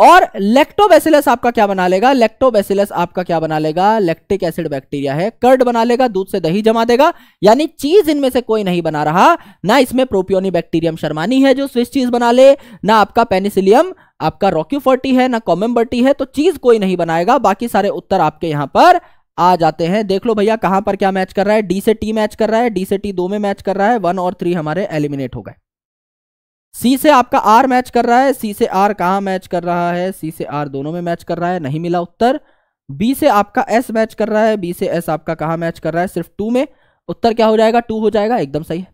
और लेक्टोबैसिलस आपका क्या बना लेगा लेक्टोबैसिलस आपका क्या बना लेगा लेक्टिक एसिड बैक्टीरिया है कर्ड बना लेगा दूध से दही जमा देगा यानी चीज इनमें से कोई नहीं बना रहा ना इसमें प्रोपियोनी बैक्टीरियम शर्मानी है जो स्विस चीज बना ले ना आपका पेनिसिलियम आपका रॉक्यूफर्टी है ना बर्टी है तो चीज कोई नहीं बनाएगा बाकी सारे उत्तर आपके यहां पर आ जाते हैं देख लो भैया कहां पर क्या मैच कर रहा है डी से टी मैच कर रहा है डी से टी दो में मैच कर रहा है वन और थ्री हमारे एलिमिनेट हो गए सी से आपका आर मैच कर रहा है सी से आर कहाँ मैच कर रहा है सी से आर दोनों में मैच कर रहा है नहीं मिला उत्तर बी से आपका एस मैच कर रहा है बी से एस आपका कहाँ मैच कर रहा है सिर्फ टू में उत्तर क्या हो जाएगा टू हो जाएगा एकदम सही है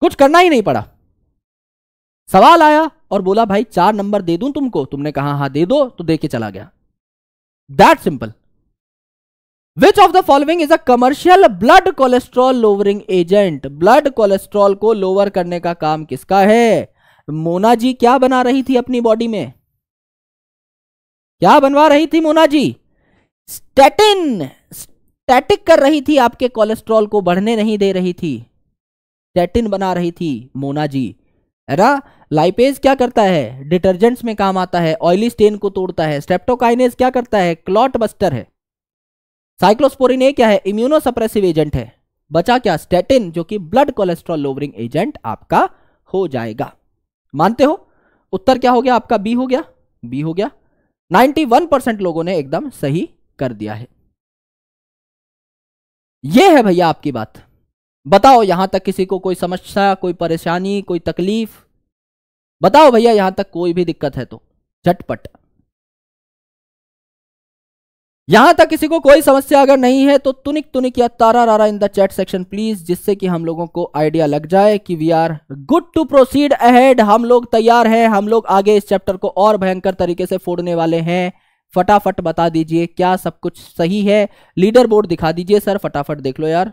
कुछ करना ही नहीं पड़ा सवाल आया और बोला भाई चार नंबर दे दूं तुमको तुमने कहा हाँ दे दो तो दे के चला गया that simple which of the following is a commercial blood cholesterol lowering agent blood cholesterol को लोअर करने का काम किसका है मोना जी क्या बना रही थी अपनी बॉडी में क्या बनवा रही थी मोना जी स्टेटिन स्टैटिक कर रही थी आपके कोलेस्ट्रॉल को बढ़ने नहीं दे रही थी स्टेटिन बना रही थी मोना जी है ना लाइपेज क्या करता है डिटर्जेंट्स में काम आता है ऑयली स्टेन को तोड़ता है स्टेप्टोकाइनेस क्या करता है क्लॉट बस्टर है साइक्लोस्पोरिन ए क्या है इम्यूनो सप्रेसिव एजेंट है बचा क्या स्टेटिन जो कि ब्लड कोलेस्ट्रॉल लोवरिंग एजेंट आपका हो जाएगा मानते हो उत्तर क्या हो गया आपका बी हो गया बी हो गया 91 परसेंट लोगों ने एकदम सही कर दिया है यह है भैया आपकी बात बताओ यहां तक किसी को कोई समस्या कोई परेशानी कोई तकलीफ बताओ भैया यहां तक कोई भी दिक्कत है तो झटपट यहां तक किसी को कोई समस्या अगर नहीं है तो तुनिक तुनिक या तारा रारा in the chat section please जिससे कि हम लोगों को आइडिया लग जाए कि we are good to proceed ahead हम लोग तैयार हैं हम लोग आगे इस चैप्टर को और भयंकर तरीके से फोड़ने वाले हैं फटाफट बता दीजिए क्या सब कुछ सही है लीडर बोर्ड दिखा दीजिए सर फटाफट देख लो यार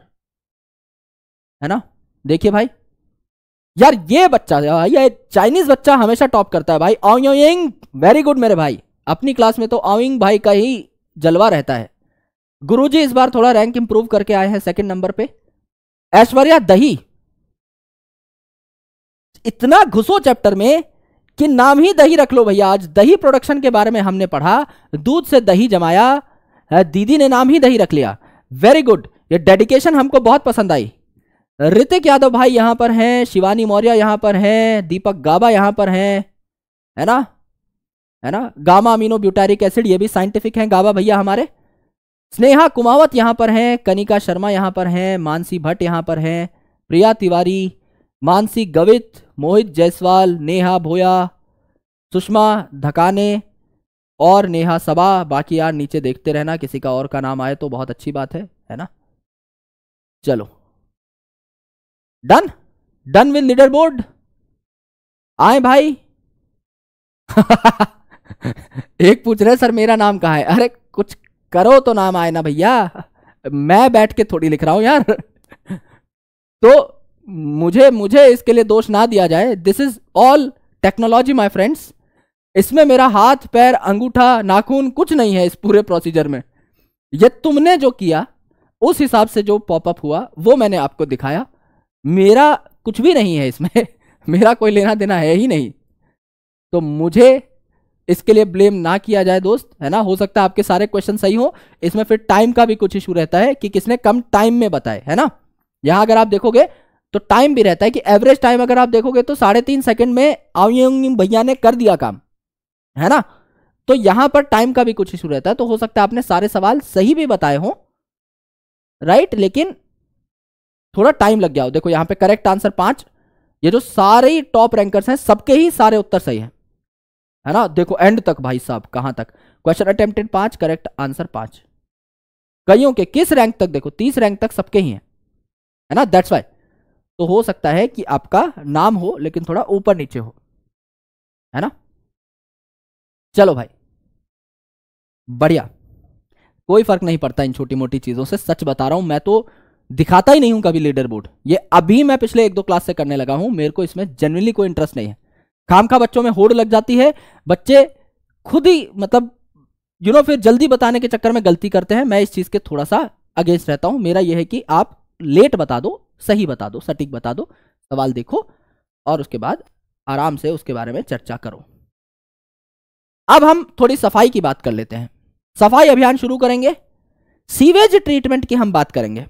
है ना देखिए भाई यार ये बच्चा ये चाइनीज बच्चा हमेशा टॉप करता है भाई आउयिंग वेरी गुड मेरे भाई अपनी क्लास में तो आउयिंग भाई का ही जलवा रहता है गुरुजी इस बार थोड़ा रैंक इंप्रूव करके आए हैं सेकंड नंबर पे ऐश्वर्या दही इतना घुसो चैप्टर में कि नाम ही दही रख लो भैया आज दही प्रोडक्शन के बारे में हमने पढ़ा दूध से दही जमाया दीदी ने नाम ही दही रख लिया वेरी गुड ये डेडिकेशन हमको बहुत पसंद आई ऋतिक यादव भाई यहां पर हैं शिवानी मौर्य यहां पर हैं दीपक गाबा यहां पर हैं है ना है ना गामा अमीनो ब्यूटारिक एसिड ये भी साइंटिफिक हैं गाबा भैया हमारे स्नेहा कुमावत यहाँ पर हैं कनिका शर्मा यहाँ पर हैं मानसी भट्ट यहाँ पर हैं प्रिया तिवारी मानसी गवित मोहित जायसवाल नेहा भोया सुषमा धकाने और नेहा सबा बाकी यार नीचे देखते रहना किसी का और का नाम आए तो बहुत अच्छी बात है है ना चलो done done with leaderboard आए भाई <laughs> एक पूछ रहे सर मेरा नाम कहाँ है अरे कुछ करो तो नाम आए ना भैया मैं बैठ के थोड़ी लिख रहा हूं यार तो मुझे मुझे इसके लिए दोष ना दिया जाए this is all technology my friends इसमें मेरा हाथ पैर अंगूठा नाखून कुछ नहीं है इस पूरे प्रोसीजर में ये तुमने जो किया उस हिसाब से जो पॉपअप हुआ वो मैंने आपको दिखाया मेरा कुछ भी नहीं है इसमें <laughs> मेरा कोई लेना देना है ही नहीं तो मुझे इसके लिए ब्लेम ना किया जाए दोस्त है ना हो सकता है आपके सारे क्वेश्चन सही हो इसमें फिर टाइम का भी कुछ इशू रहता है कि किसने कम टाइम में बताए है ना यहां अगर आप देखोगे तो टाइम भी रहता है कि एवरेज टाइम अगर आप देखोगे तो साढ़े तीन सेकेंड में आयुंग भैया ने कर दिया काम है ना तो यहां पर टाइम का भी कुछ इशू रहता है तो हो सकता है आपने सारे सवाल सही भी बताए हों राइट लेकिन थोड़ा टाइम लग गया हो देखो यहां पे करेक्ट आंसर पांच ये जो सारे टॉप रैंकर्स हैं सबके ही सारे उत्तर सही हैं है ना देखो एंड तक भाई साहब कहां तक क्वेश्चन अटेम्प्टेड पांच करेक्ट आंसर पांच कईयों के किस रैंक तक देखो तीस रैंक तक सबके ही हैं है ना दैट्स वाई तो हो सकता है कि आपका नाम हो लेकिन थोड़ा ऊपर नीचे हो है ना चलो भाई बढ़िया कोई फर्क नहीं पड़ता इन छोटी मोटी चीजों से सच बता रहा हूं मैं तो दिखाता ही नहीं हूं कभी लीडर बोर्ड ये अभी मैं पिछले एक दो क्लास से करने लगा हूं मेरे को इसमें जनरली कोई इंटरेस्ट नहीं है खाम खा बच्चों में होड़ लग जाती है बच्चे खुद ही मतलब यू you नो know, फिर जल्दी बताने के चक्कर में गलती करते हैं मैं इस चीज़ के थोड़ा सा अगेंस्ट रहता हूँ मेरा यह है कि आप लेट बता दो सही बता दो सटीक बता दो सवाल देखो और उसके बाद आराम से उसके बारे में चर्चा करो अब हम थोड़ी सफाई की बात कर लेते हैं सफाई अभियान शुरू करेंगे सीवेज ट्रीटमेंट की हम बात करेंगे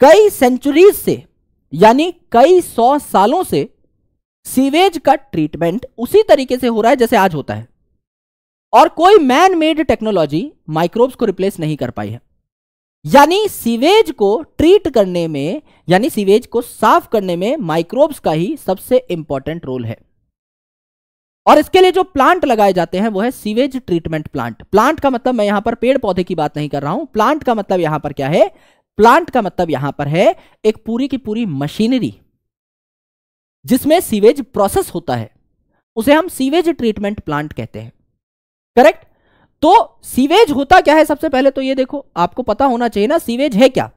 कई सेंचुरीज से यानी कई सौ सालों से सीवेज का ट्रीटमेंट उसी तरीके से हो रहा है जैसे आज होता है और कोई मैन मेड टेक्नोलॉजी माइक्रोब्स को रिप्लेस नहीं कर पाई है यानी सीवेज को ट्रीट करने में यानी सीवेज को साफ करने में माइक्रोब्स का ही सबसे इंपॉर्टेंट रोल है और इसके लिए जो प्लांट लगाए जाते हैं वो है सीवेज ट्रीटमेंट प्लांट प्लांट का मतलब मैं यहां पर पेड़ पौधे की बात नहीं कर रहा हूं प्लांट का मतलब यहां पर क्या है प्लांट का मतलब यहां पर है एक पूरी की पूरी मशीनरी जिसमें सीवेज प्रोसेस होता है उसे हम सीवेज ट्रीटमेंट प्लांट कहते हैं करेक्ट तो सीवेज होता क्या है सबसे पहले तो ये देखो आपको पता होना चाहिए ना सीवेज है क्या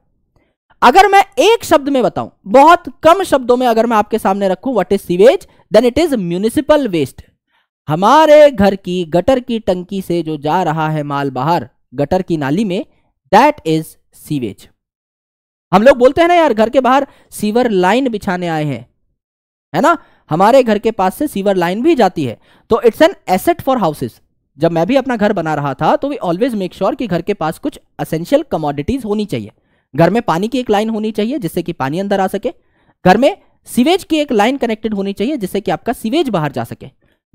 अगर मैं एक शब्द में बताऊं बहुत कम शब्दों में अगर मैं आपके सामने रखूं what is sewage then it is municipal waste हमारे घर की गटर की टंकी से जो जा रहा है माल बाहर गटर की नाली में दैट इज सीवेज हम लोग बोलते हैं ना यार घर के बाहर सीवर लाइन बिछाने आए हैं है ना हमारे घर के पास से सीवर लाइन भी जाती है तो it's an asset for houses जब मैं भी अपना घर बना रहा था तो वी ऑलवेज मेक श्योर कि घर के पास कुछ असेंशियल कमोडिटीज होनी चाहिए घर में पानी की एक लाइन होनी चाहिए जिससे कि पानी अंदर आ सके घर में सीवेज की एक लाइन कनेक्टेड होनी चाहिए जिससे कि आपका सीवेज बाहर जा सके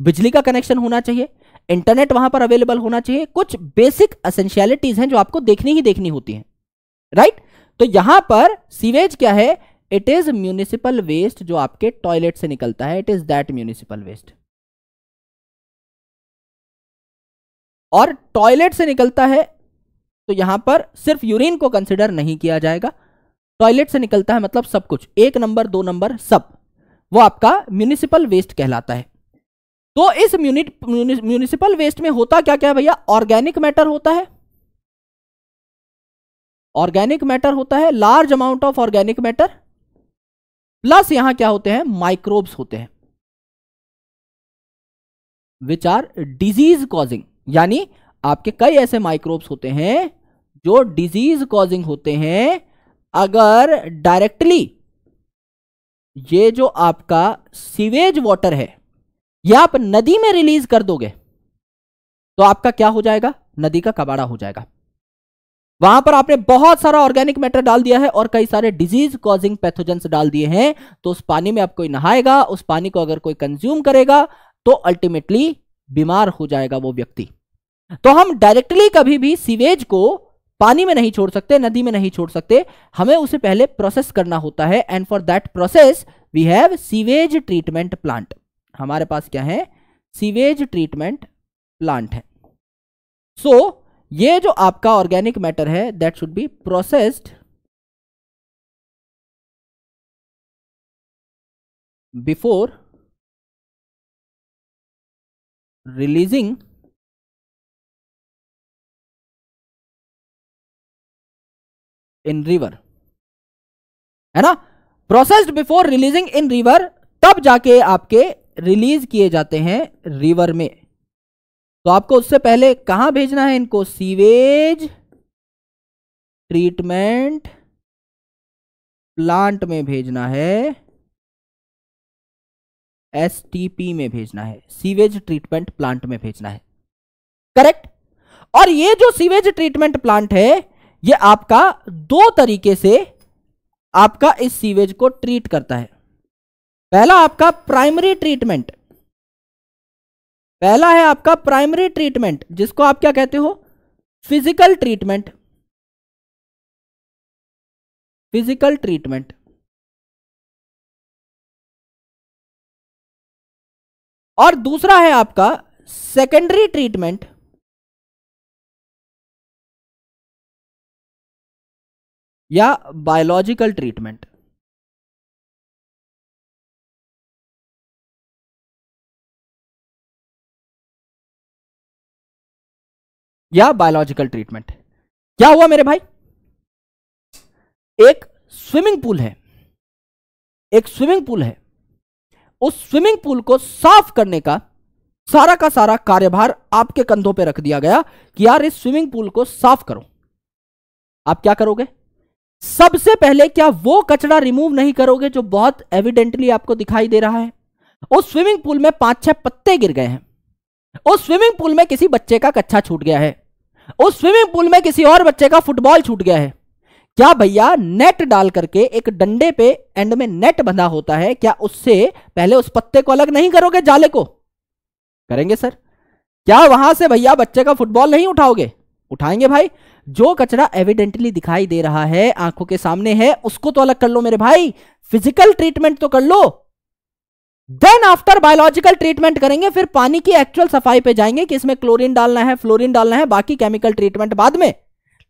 बिजली का कनेक्शन होना चाहिए इंटरनेट वहां पर अवेलेबल होना चाहिए कुछ बेसिक असेंशियलिटीज हैं जो आपको देखनी ही देखनी होती हैं राइट right? तो यहां पर सीवेज क्या है इट इज म्यूनिसिपल वेस्ट जो आपके टॉयलेट से निकलता है it is that municipal waste और टॉयलेट से निकलता है तो यहां पर सिर्फ यूरिन को कंसिडर नहीं किया जाएगा टॉयलेट से निकलता है मतलब सब कुछ एक नंबर दो नंबर सब वो आपका म्यूनिसिपल वेस्ट कहलाता है तो इस म्यूनिट म्यूनिसिपल वेस्ट में होता क्या क्या भैया ऑर्गेनिक मैटर होता है ऑर्गेनिक मैटर होता है large amount of organic matter plus यहां क्या होते हैं माइक्रोब्स होते हैं विच आर डिजीज कॉजिंग यानी आपके कई ऐसे माइक्रोब्स होते हैं जो डिजीज कॉजिंग होते हैं अगर डायरेक्टली ये जो आपका सीवेज वाटर है यह आप नदी में रिलीज कर दोगे तो आपका क्या हो जाएगा नदी का कबाड़ा हो जाएगा वहां पर आपने बहुत सारा ऑर्गेनिक मैटर डाल दिया है और कई सारे डिजीज कॉजिंग पैथोजेंस डाल दिए हैं तो उस पानी में आप कोई नहाएगा उस पानी को अगर कोई कंज्यूम करेगा तो अल्टीमेटली बीमार हो जाएगा वो व्यक्ति तो हम डायरेक्टली कभी भी सीवेज को पानी में नहीं छोड़ सकते नदी में नहीं छोड़ सकते हमें उसे पहले प्रोसेस करना होता है and for that process we have sewage treatment plant हमारे पास क्या है सीवेज ट्रीटमेंट प्लांट है सो so, ये जो आपका ऑर्गेनिक मैटर है that should be processed before releasing in river है ना processed before releasing in river तब जाके आपके रिलीज किए जाते हैं रिवर में तो आपको उससे पहले कहां भेजना है इनको सीवेज ट्रीटमेंट प्लांट में भेजना है एसटीपी में भेजना है सीवेज ट्रीटमेंट प्लांट में भेजना है करेक्ट और ये जो सीवेज ट्रीटमेंट प्लांट है ये आपका दो तरीके से आपका इस सीवेज को ट्रीट करता है पहला आपका प्राइमरी ट्रीटमेंट पहला है आपका प्राइमरी ट्रीटमेंट जिसको आप क्या कहते हो फिजिकल ट्रीटमेंट फिजिकल ट्रीटमेंट और दूसरा है आपका सेकेंडरी ट्रीटमेंट या बायोलॉजिकल ट्रीटमेंट या बायोलॉजिकल ट्रीटमेंट क्या हुआ मेरे भाई एक स्विमिंग पूल है एक स्विमिंग पूल है उस स्विमिंग पूल को साफ करने का सारा का सारा कार्यभार आपके कंधों पर रख दिया गया कि यार इस स्विमिंग पूल को साफ करो आप क्या करोगे सबसे पहले क्या वो कचरा रिमूव नहीं करोगे जो बहुत एविडेंटली आपको दिखाई दे रहा है उस स्विमिंग पूल में पांच छह पत्ते गिर गए हैं उस स्विमिंग पूल में किसी बच्चे का कच्चा छूट गया है उस स्विमिंग पूल में किसी और बच्चे का फुटबॉल छूट गया है क्या भैया नेट डाल करके एक डंडे पे एंड में नेट बंधा होता है क्या उससे पहले उस पत्ते को अलग नहीं करोगे जाले को करेंगे सर क्या वहां से भैया बच्चे का फुटबॉल नहीं उठाओगे उठाएंगे भाई जो कचरा एविडेंटली दिखाई दे रहा है आंखों के सामने है उसको तो अलग कर लो मेरे भाई फिजिकल ट्रीटमेंट तो कर लो देन आफ्टर बायोलॉजिकल ट्रीटमेंट करेंगे फिर पानी की एक्चुअल सफाई पे जाएंगे कि इसमें क्लोरीन डालना है फ्लोरीन डालना है बाकी केमिकल ट्रीटमेंट बाद में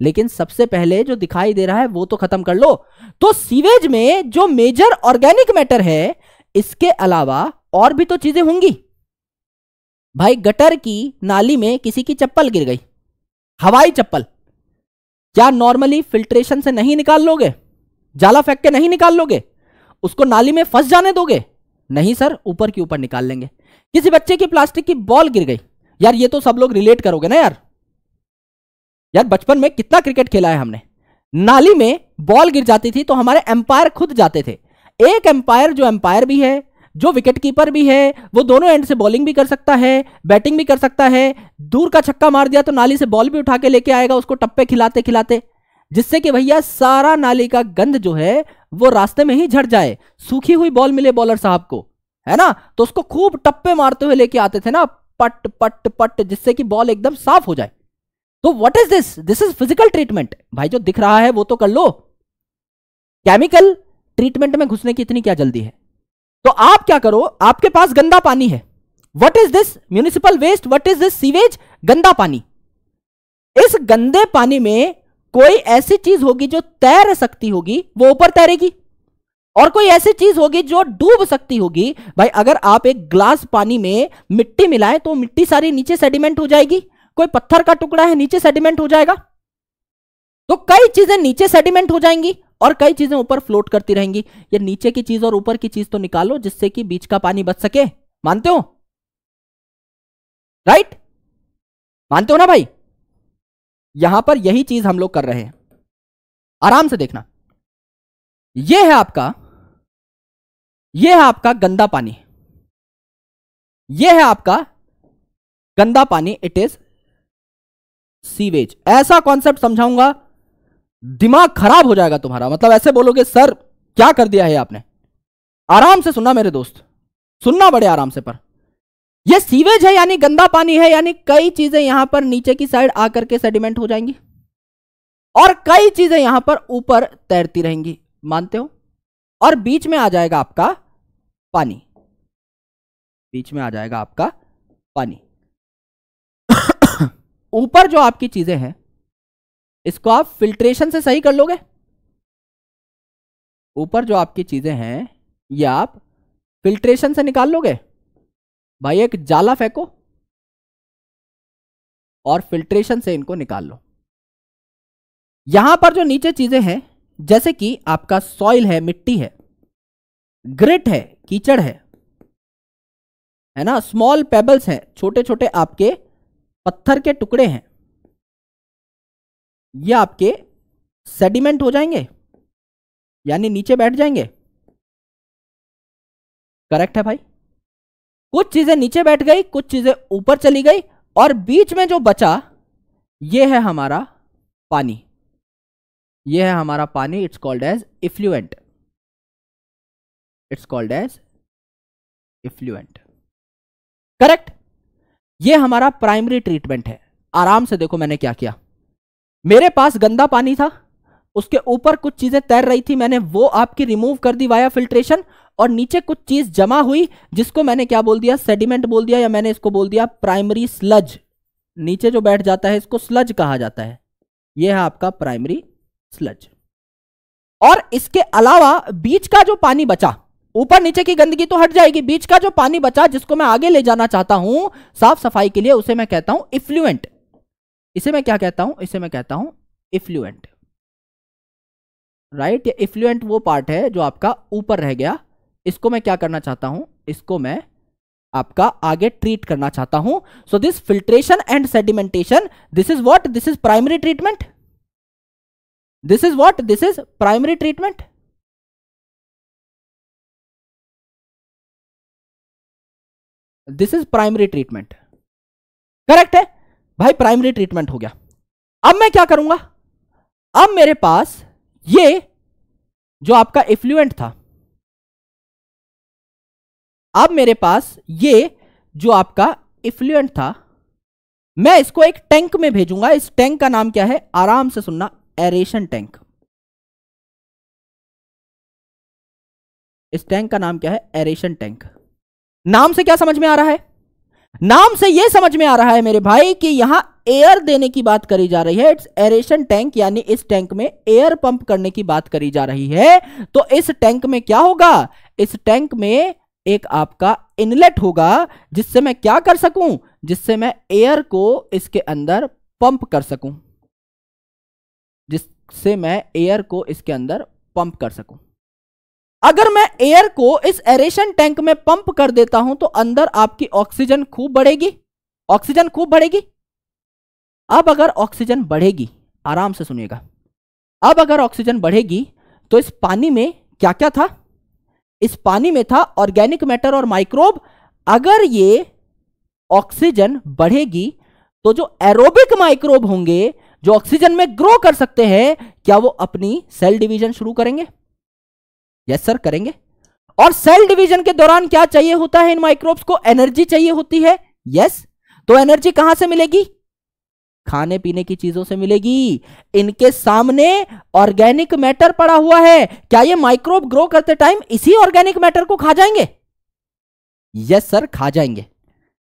लेकिन सबसे पहले जो दिखाई दे रहा है वो तो खत्म कर लो तो सीवेज में जो मेजर ऑर्गेनिक मैटर है इसके अलावा और भी तो चीजें होंगी भाई गटर की नाली में किसी की चप्पल गिर गई हवाई चप्पल क्या नॉर्मली फिल्ट्रेशन से नहीं निकाल लोगे जाला फेंक के नहीं निकाल लोगे उसको नाली में फंस जाने दोगे नहीं सर ऊपर के ऊपर निकाल लेंगे किसी बच्चे की प्लास्टिक की बॉल गिर गई यार ये तो सब लोग रिलेट करोगे ना यार यार बचपन में कितना क्रिकेट खेला है हमने नाली में बॉल गिर जाती थी तो हमारे एम्पायर खुद जाते थे एक एम्पायर जो एम्पायर भी है जो विकेट कीपर भी है वो दोनों एंड से बॉलिंग भी कर सकता है बैटिंग भी कर सकता है दूर का छक्का मार दिया तो नाली से बॉल भी उठा के लेके आएगा उसको टप्पे खिलाते खिलाते जिससे कि भैया सारा नाले का गंध जो है वो रास्ते में ही झड़ जाए सूखी हुई बॉल मिले बॉलर साहब को है ना तो उसको खूब टप्पे मारते हुए लेके आते थे ना पट पट पट जिससे कि बॉल एकदम साफ हो जाए तो what is this this is physical treatment भाई जो दिख रहा है वो तो कर लो केमिकल ट्रीटमेंट में घुसने की इतनी क्या जल्दी है तो आप क्या करो आपके पास गंदा पानी है what is this municipal waste what is this sewage गंदा पानी इस गंदे पानी में कोई ऐसी चीज होगी जो तैर सकती होगी वो ऊपर तैरेगी और कोई ऐसी चीज होगी जो डूब सकती होगी भाई अगर आप एक ग्लास पानी में मिट्टी मिलाएं तो मिट्टी सारी नीचे सेडिमेंट हो जाएगी कोई पत्थर का टुकड़ा है नीचे सेडिमेंट हो जाएगा तो कई चीजें नीचे सेडिमेंट हो जाएंगी और कई चीजें ऊपर फ्लोट करती रहेंगी ये नीचे की चीज और ऊपर की चीज तो निकालो जिससे कि बीच का पानी बच सके मानते हो राइट मानते हो ना भाई यहां पर यही चीज हम लोग कर रहे हैं आराम से देखना यह है आपका यह है आपका गंदा पानी यह है आपका गंदा पानी इट इज सीवेज ऐसा कॉन्सेप्ट समझाऊंगा दिमाग खराब हो जाएगा तुम्हारा मतलब ऐसे बोलोगे सर क्या कर दिया है आपने आराम से सुनना मेरे दोस्त सुनना बड़े आराम से पर ये सीवेज है यानी गंदा पानी है यानी कई चीजें यहां पर नीचे की साइड आकर के सेडिमेंट हो जाएंगी और कई चीजें यहां पर ऊपर तैरती रहेंगी मानते हो और बीच में आ जाएगा आपका पानी बीच में आ जाएगा आपका पानी <coughs> ऊपर जो आपकी चीजें हैं इसको आप फिल्ट्रेशन से सही कर लोगे ऊपर जो आपकी चीजें हैं ये आप फिल्ट्रेशन से निकाल लोगे भाई एक जाला फेंको और फिल्ट्रेशन से इनको निकाल लो यहां पर जो नीचे चीजें हैं जैसे कि आपका सॉइल है मिट्टी है ग्रिट है कीचड़ है है ना स्मॉल पेबल्स हैं छोटे छोटे आपके पत्थर के टुकड़े हैं ये आपके सेडिमेंट हो जाएंगे यानी नीचे बैठ जाएंगे करेक्ट है भाई कुछ चीजें नीचे बैठ गई कुछ चीजें ऊपर चली गई और बीच में जो बचा ये है हमारा पानी ये है हमारा पानी it's called as effluent it's called as effluent correct ये हमारा प्राइमरी ट्रीटमेंट है आराम से देखो मैंने क्या किया मेरे पास गंदा पानी था उसके ऊपर कुछ चीजें तैर रही थी मैंने वो आपकी रिमूव कर दी वाया फिल्ट्रेशन और नीचे कुछ चीज जमा हुई जिसको मैंने क्या बोल दिया सेडिमेंट बोल दिया या मैंने इसको बोल दिया प्राइमरी स्लज नीचे जो बैठ जाता है इसको स्लज कहा जाता है यह है आपका प्राइमरी स्लज और इसके अलावा बीच का जो पानी बचा ऊपर नीचे की गंदगी तो हट जाएगी बीच का जो पानी बचा जिसको मैं आगे ले जाना चाहता हूं साफ सफाई के लिए उसे मैं कहता हूं इफ्लुएंट इसे मैं क्या कहता हूं इसे मैं कहता हूं इफ्लुएंट राइट या इफ्लुएंट वो पार्ट है जो आपका ऊपर रह गया इसको मैं क्या करना चाहता हूं इसको मैं आपका आगे ट्रीट करना चाहता हूं so this filtration and sedimentation this is what this is primary treatment this is what this is primary treatment this is primary treatment correct है भाई प्राइमरी ट्रीटमेंट हो गया अब मैं क्या करूंगा अब मेरे पास ये जो आपका इफ्लुएंट था अब मेरे पास ये जो आपका इफ्लुएंट था मैं इसको एक टैंक में भेजूंगा इस टैंक का नाम क्या है आराम से सुनना एरेशन टैंक इस टैंक का नाम क्या है एरेशन टैंक नाम से क्या समझ में आ रहा है नाम से यह समझ में आ रहा है मेरे भाई कि यहां एयर देने की बात करी जा रही है इट्स एरेशन टैंक यानी इस टैंक में एयर पंप करने की बात करी जा रही है तो इस टैंक में क्या होगा इस टैंक में एक आपका इनलेट होगा जिससे मैं क्या कर सकूं जिससे मैं एयर को इसके अंदर पंप कर सकूं जिससे मैं एयर को इसके अंदर पंप कर सकूं अगर मैं एयर को इस एरेशन टैंक में पंप कर देता हूं तो अंदर आपकी ऑक्सीजन खूब बढ़ेगी ऑक्सीजन खूब बढ़ेगी अब अगर ऑक्सीजन बढ़ेगी आराम से सुनिएगा अब अगर ऑक्सीजन बढ़ेगी तो इस पानी में क्या क्या था इस पानी में था ऑर्गेनिक मैटर और माइक्रोब अगर ये ऑक्सीजन बढ़ेगी तो जो एरोबिक माइक्रोब होंगे जो ऑक्सीजन में ग्रो कर सकते हैं क्या वो अपनी सेल डिवीजन शुरू करेंगे यस सर करेंगे और सेल डिवीजन के दौरान क्या चाहिए होता है इन माइक्रोब्स को एनर्जी चाहिए होती है यस तो एनर्जी कहां से मिलेगी खाने पीने की चीजों से मिलेगी इनके सामने ऑर्गेनिक मैटर पड़ा हुआ है क्या ये माइक्रोब ग्रो करते टाइम इसी ऑर्गेनिक मैटर को खा जाएंगे यस सर खा जाएंगे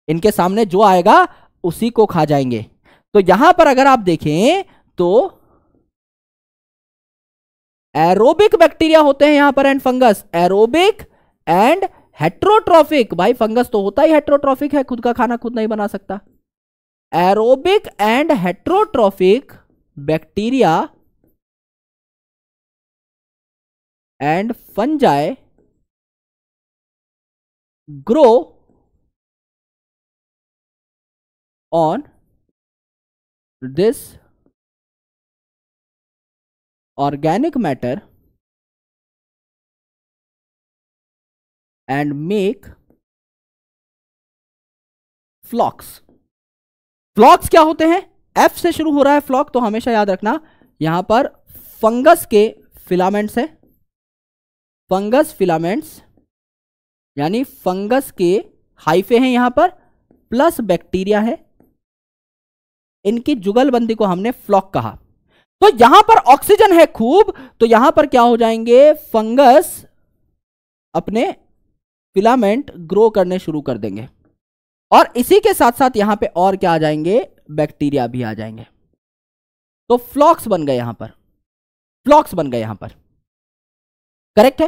इनके सामने जो आएगा उसी को खा जाएंगे तो यहां पर अगर आप देखें तो एरोबिक बैक्टीरिया होते हैं यहां पर and fungus aerobic and heterotrophic भाई फंगस तो होता ही हेट्रोट्रॉफिक है खुद का खाना खुद नहीं बना सकता aerobic and heterotrophic bacteria and fungi grow on this organic matter and make flocs flocs क्या होते हैं एफ से शुरू हो रहा है फ्लॉक तो हमेशा याद रखना यहां पर फंगस के फिलामेंट्स है फंगस फिलामेंट्स यानी फंगस के हाइफे हैं यहां पर प्लस बैक्टीरिया है इनकी जुगलबंदी को हमने फ्लॉक कहा तो यहां पर ऑक्सीजन है खूब तो यहां पर क्या हो जाएंगे फंगस अपने फिलामेंट ग्रो करने शुरू कर देंगे और इसी के साथ साथ यहां पे और क्या आ जाएंगे बैक्टीरिया भी आ जाएंगे तो फ्लॉक्स बन गए यहां पर फ्लॉक्स बन गए यहां पर करेक्ट है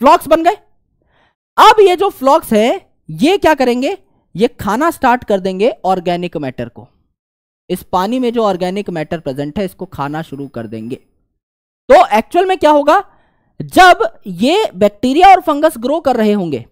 फ्लॉक्स बन गए अब ये जो फ्लॉक्स है ये क्या करेंगे ये खाना स्टार्ट कर देंगे ऑर्गेनिक मैटर को इस पानी में जो ऑर्गेनिक मैटर प्रेजेंट है इसको खाना शुरू कर देंगे तो एक्चुअल में क्या होगा जब ये बैक्टीरिया और फंगस ग्रो कर रहे होंगे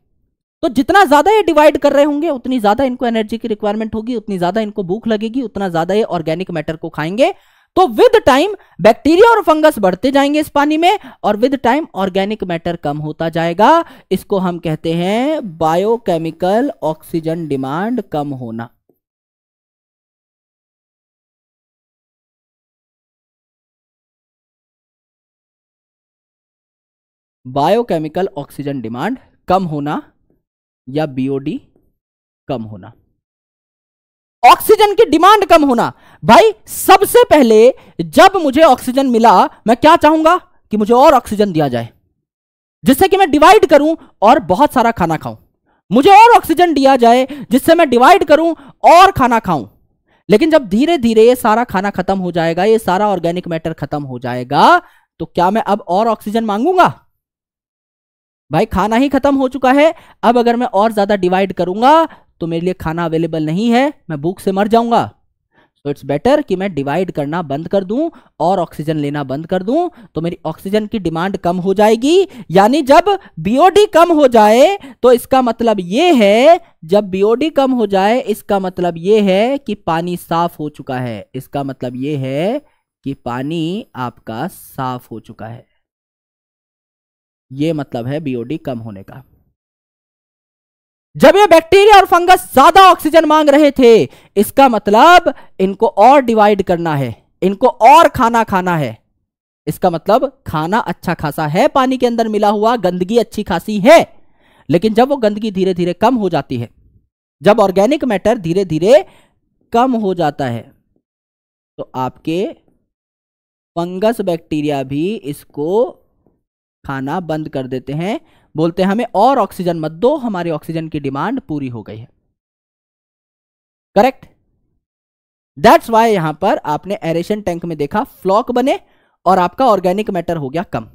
तो जितना ज्यादा ये डिवाइड कर रहे होंगे उतनी ज्यादा इनको एनर्जी की रिक्वायरमेंट होगी उतनी ज्यादा इनको भूख लगेगी उतना ज्यादा ये ऑर्गेनिक मैटर को खाएंगे तो विद टाइम बैक्टीरिया और फंगस बढ़ते जाएंगे इस पानी में और विद टाइम ऑर्गेनिक मैटर कम होता जाएगा इसको हम कहते हैं बायोकेमिकल ऑक्सीजन डिमांड कम होना बायोकेमिकल ऑक्सीजन डिमांड कम होना या बीओडी कम होना ऑक्सीजन की डिमांड कम होना भाई सबसे पहले जब मुझे ऑक्सीजन मिला मैं क्या चाहूंगा कि मुझे और ऑक्सीजन दिया जाए जिससे कि मैं डिवाइड करूं और बहुत सारा खाना खाऊं मुझे और ऑक्सीजन दिया जाए जिससे मैं डिवाइड करूं और खाना खाऊं लेकिन जब धीरे धीरे ये सारा खाना खत्म हो जाएगा ये सारा ऑर्गेनिक मैटर खत्म हो जाएगा तो क्या मैं अब और ऑक्सीजन मांगूंगा भाई खाना ही खत्म हो चुका है अब अगर मैं और ज़्यादा डिवाइड करूंगा तो मेरे लिए खाना अवेलेबल नहीं है मैं भूख से मर जाऊंगा सो इट्स बेटर कि मैं डिवाइड करना बंद कर दूं और ऑक्सीजन लेना बंद कर दूं तो मेरी ऑक्सीजन की डिमांड कम हो जाएगी यानी जब बीओडी कम हो जाए तो इसका मतलब ये है जब बीओडी कम हो जाए इसका मतलब ये है कि पानी साफ हो चुका है इसका मतलब ये है कि पानी आपका साफ हो चुका है ये मतलब है बीओडी कम होने का जब ये बैक्टीरिया और फंगस ज्यादा ऑक्सीजन मांग रहे थे इसका मतलब इनको और डिवाइड करना है इनको और खाना खाना है इसका मतलब खाना अच्छा खासा है पानी के अंदर मिला हुआ गंदगी अच्छी खासी है लेकिन जब वो गंदगी धीरे धीरे कम हो जाती है जब ऑर्गेनिक मैटर धीरे धीरे कम हो जाता है तो आपके फंगस बैक्टीरिया भी इसको खाना बंद कर देते हैं बोलते हैं हमें और ऑक्सीजन मत दो हमारी ऑक्सीजन की डिमांड पूरी हो गई है करेक्ट दैट्स वाई यहां पर आपने एरेशन टैंक में देखा फ्लॉक बने और आपका ऑर्गेनिक मैटर हो गया कम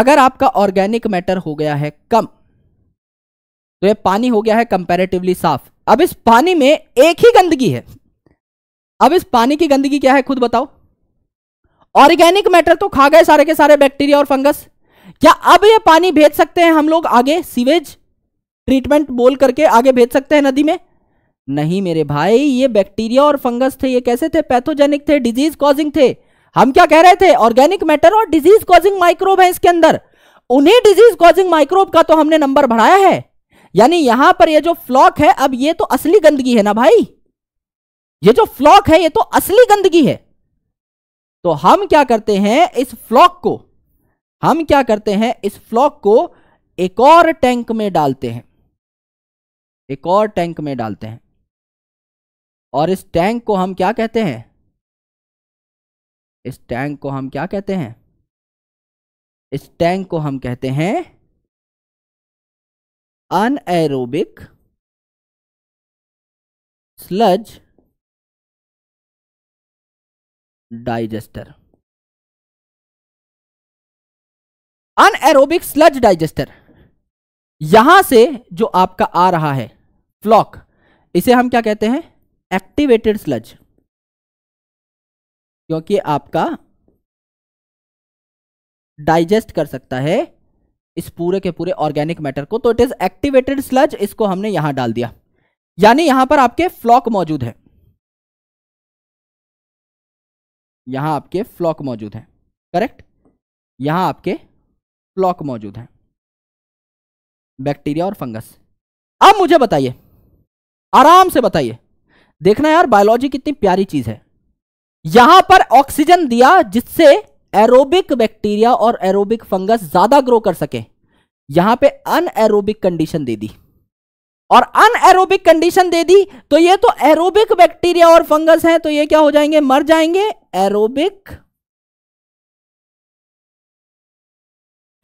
अगर आपका ऑर्गेनिक मैटर हो गया है कम तो ये पानी हो गया है कंपैरेटिवली साफ अब इस पानी में एक ही गंदगी है अब इस पानी की गंदगी क्या है खुद बताओ ऑर्गेनिक मैटर तो खा गए सारे के सारे बैक्टीरिया और फंगस क्या अब ये पानी भेज सकते हैं हम लोग आगे सीवेज ट्रीटमेंट बोल करके आगे भेज सकते हैं नदी में नहीं मेरे भाई ये बैक्टीरिया और फंगस थे ये कैसे थे पैथोजेनिक थे डिजीज कॉजिंग थे हम क्या कह रहे थे ऑर्गेनिक मैटर और डिजीज कॉजिंग माइक्रोब है इसके अंदर उन्हें डिजीज कॉजिंग माइक्रोब का तो हमने नंबर बढ़ाया है यानी यहां पर ये जो फ्लॉक है अब ये तो असली गंदगी है ना भाई ये जो फ्लॉक है ये तो असली गंदगी है तो हम क्या करते हैं इस फ्लॉक को हम क्या करते हैं इस फ्लॉक को एक और टैंक में डालते हैं एक और टैंक में डालते हैं और इस टैंक को हम क्या कहते हैं इस टैंक को हम क्या कहते हैं इस टैंक को हम कहते हैं anaerobic sludge digester anaerobic sludge digester यहां से जो आपका आ रहा है फ्लॉक इसे हम क्या कहते हैं एक्टिवेटेड स्लज क्योंकि आपका डाइजेस्ट कर सकता है इस पूरे के पूरे ऑर्गेनिक मैटर को तो इट इज एक्टिवेटेड स्लज इसको हमने यहां डाल दिया यानी यहां पर आपके फ्लॉक मौजूद है यहां आपके फ्लॉक मौजूद हैं करेक्ट यहां आपके फ्लॉक मौजूद हैं बैक्टीरिया और फंगस अब मुझे बताइए आराम से बताइए देखना यार बायोलॉजी कितनी प्यारी चीज है यहां पर ऑक्सीजन दिया जिससे एरोबिक बैक्टीरिया और एरोबिक फंगस ज्यादा ग्रो कर सके यहां पे अनएरोबिक कंडीशन दे दी और अन एरोबिक कंडीशन दे दी तो ये तो एरोबिक बैक्टीरिया और फंगस हैं तो ये क्या हो जाएंगे मर जाएंगे aerobic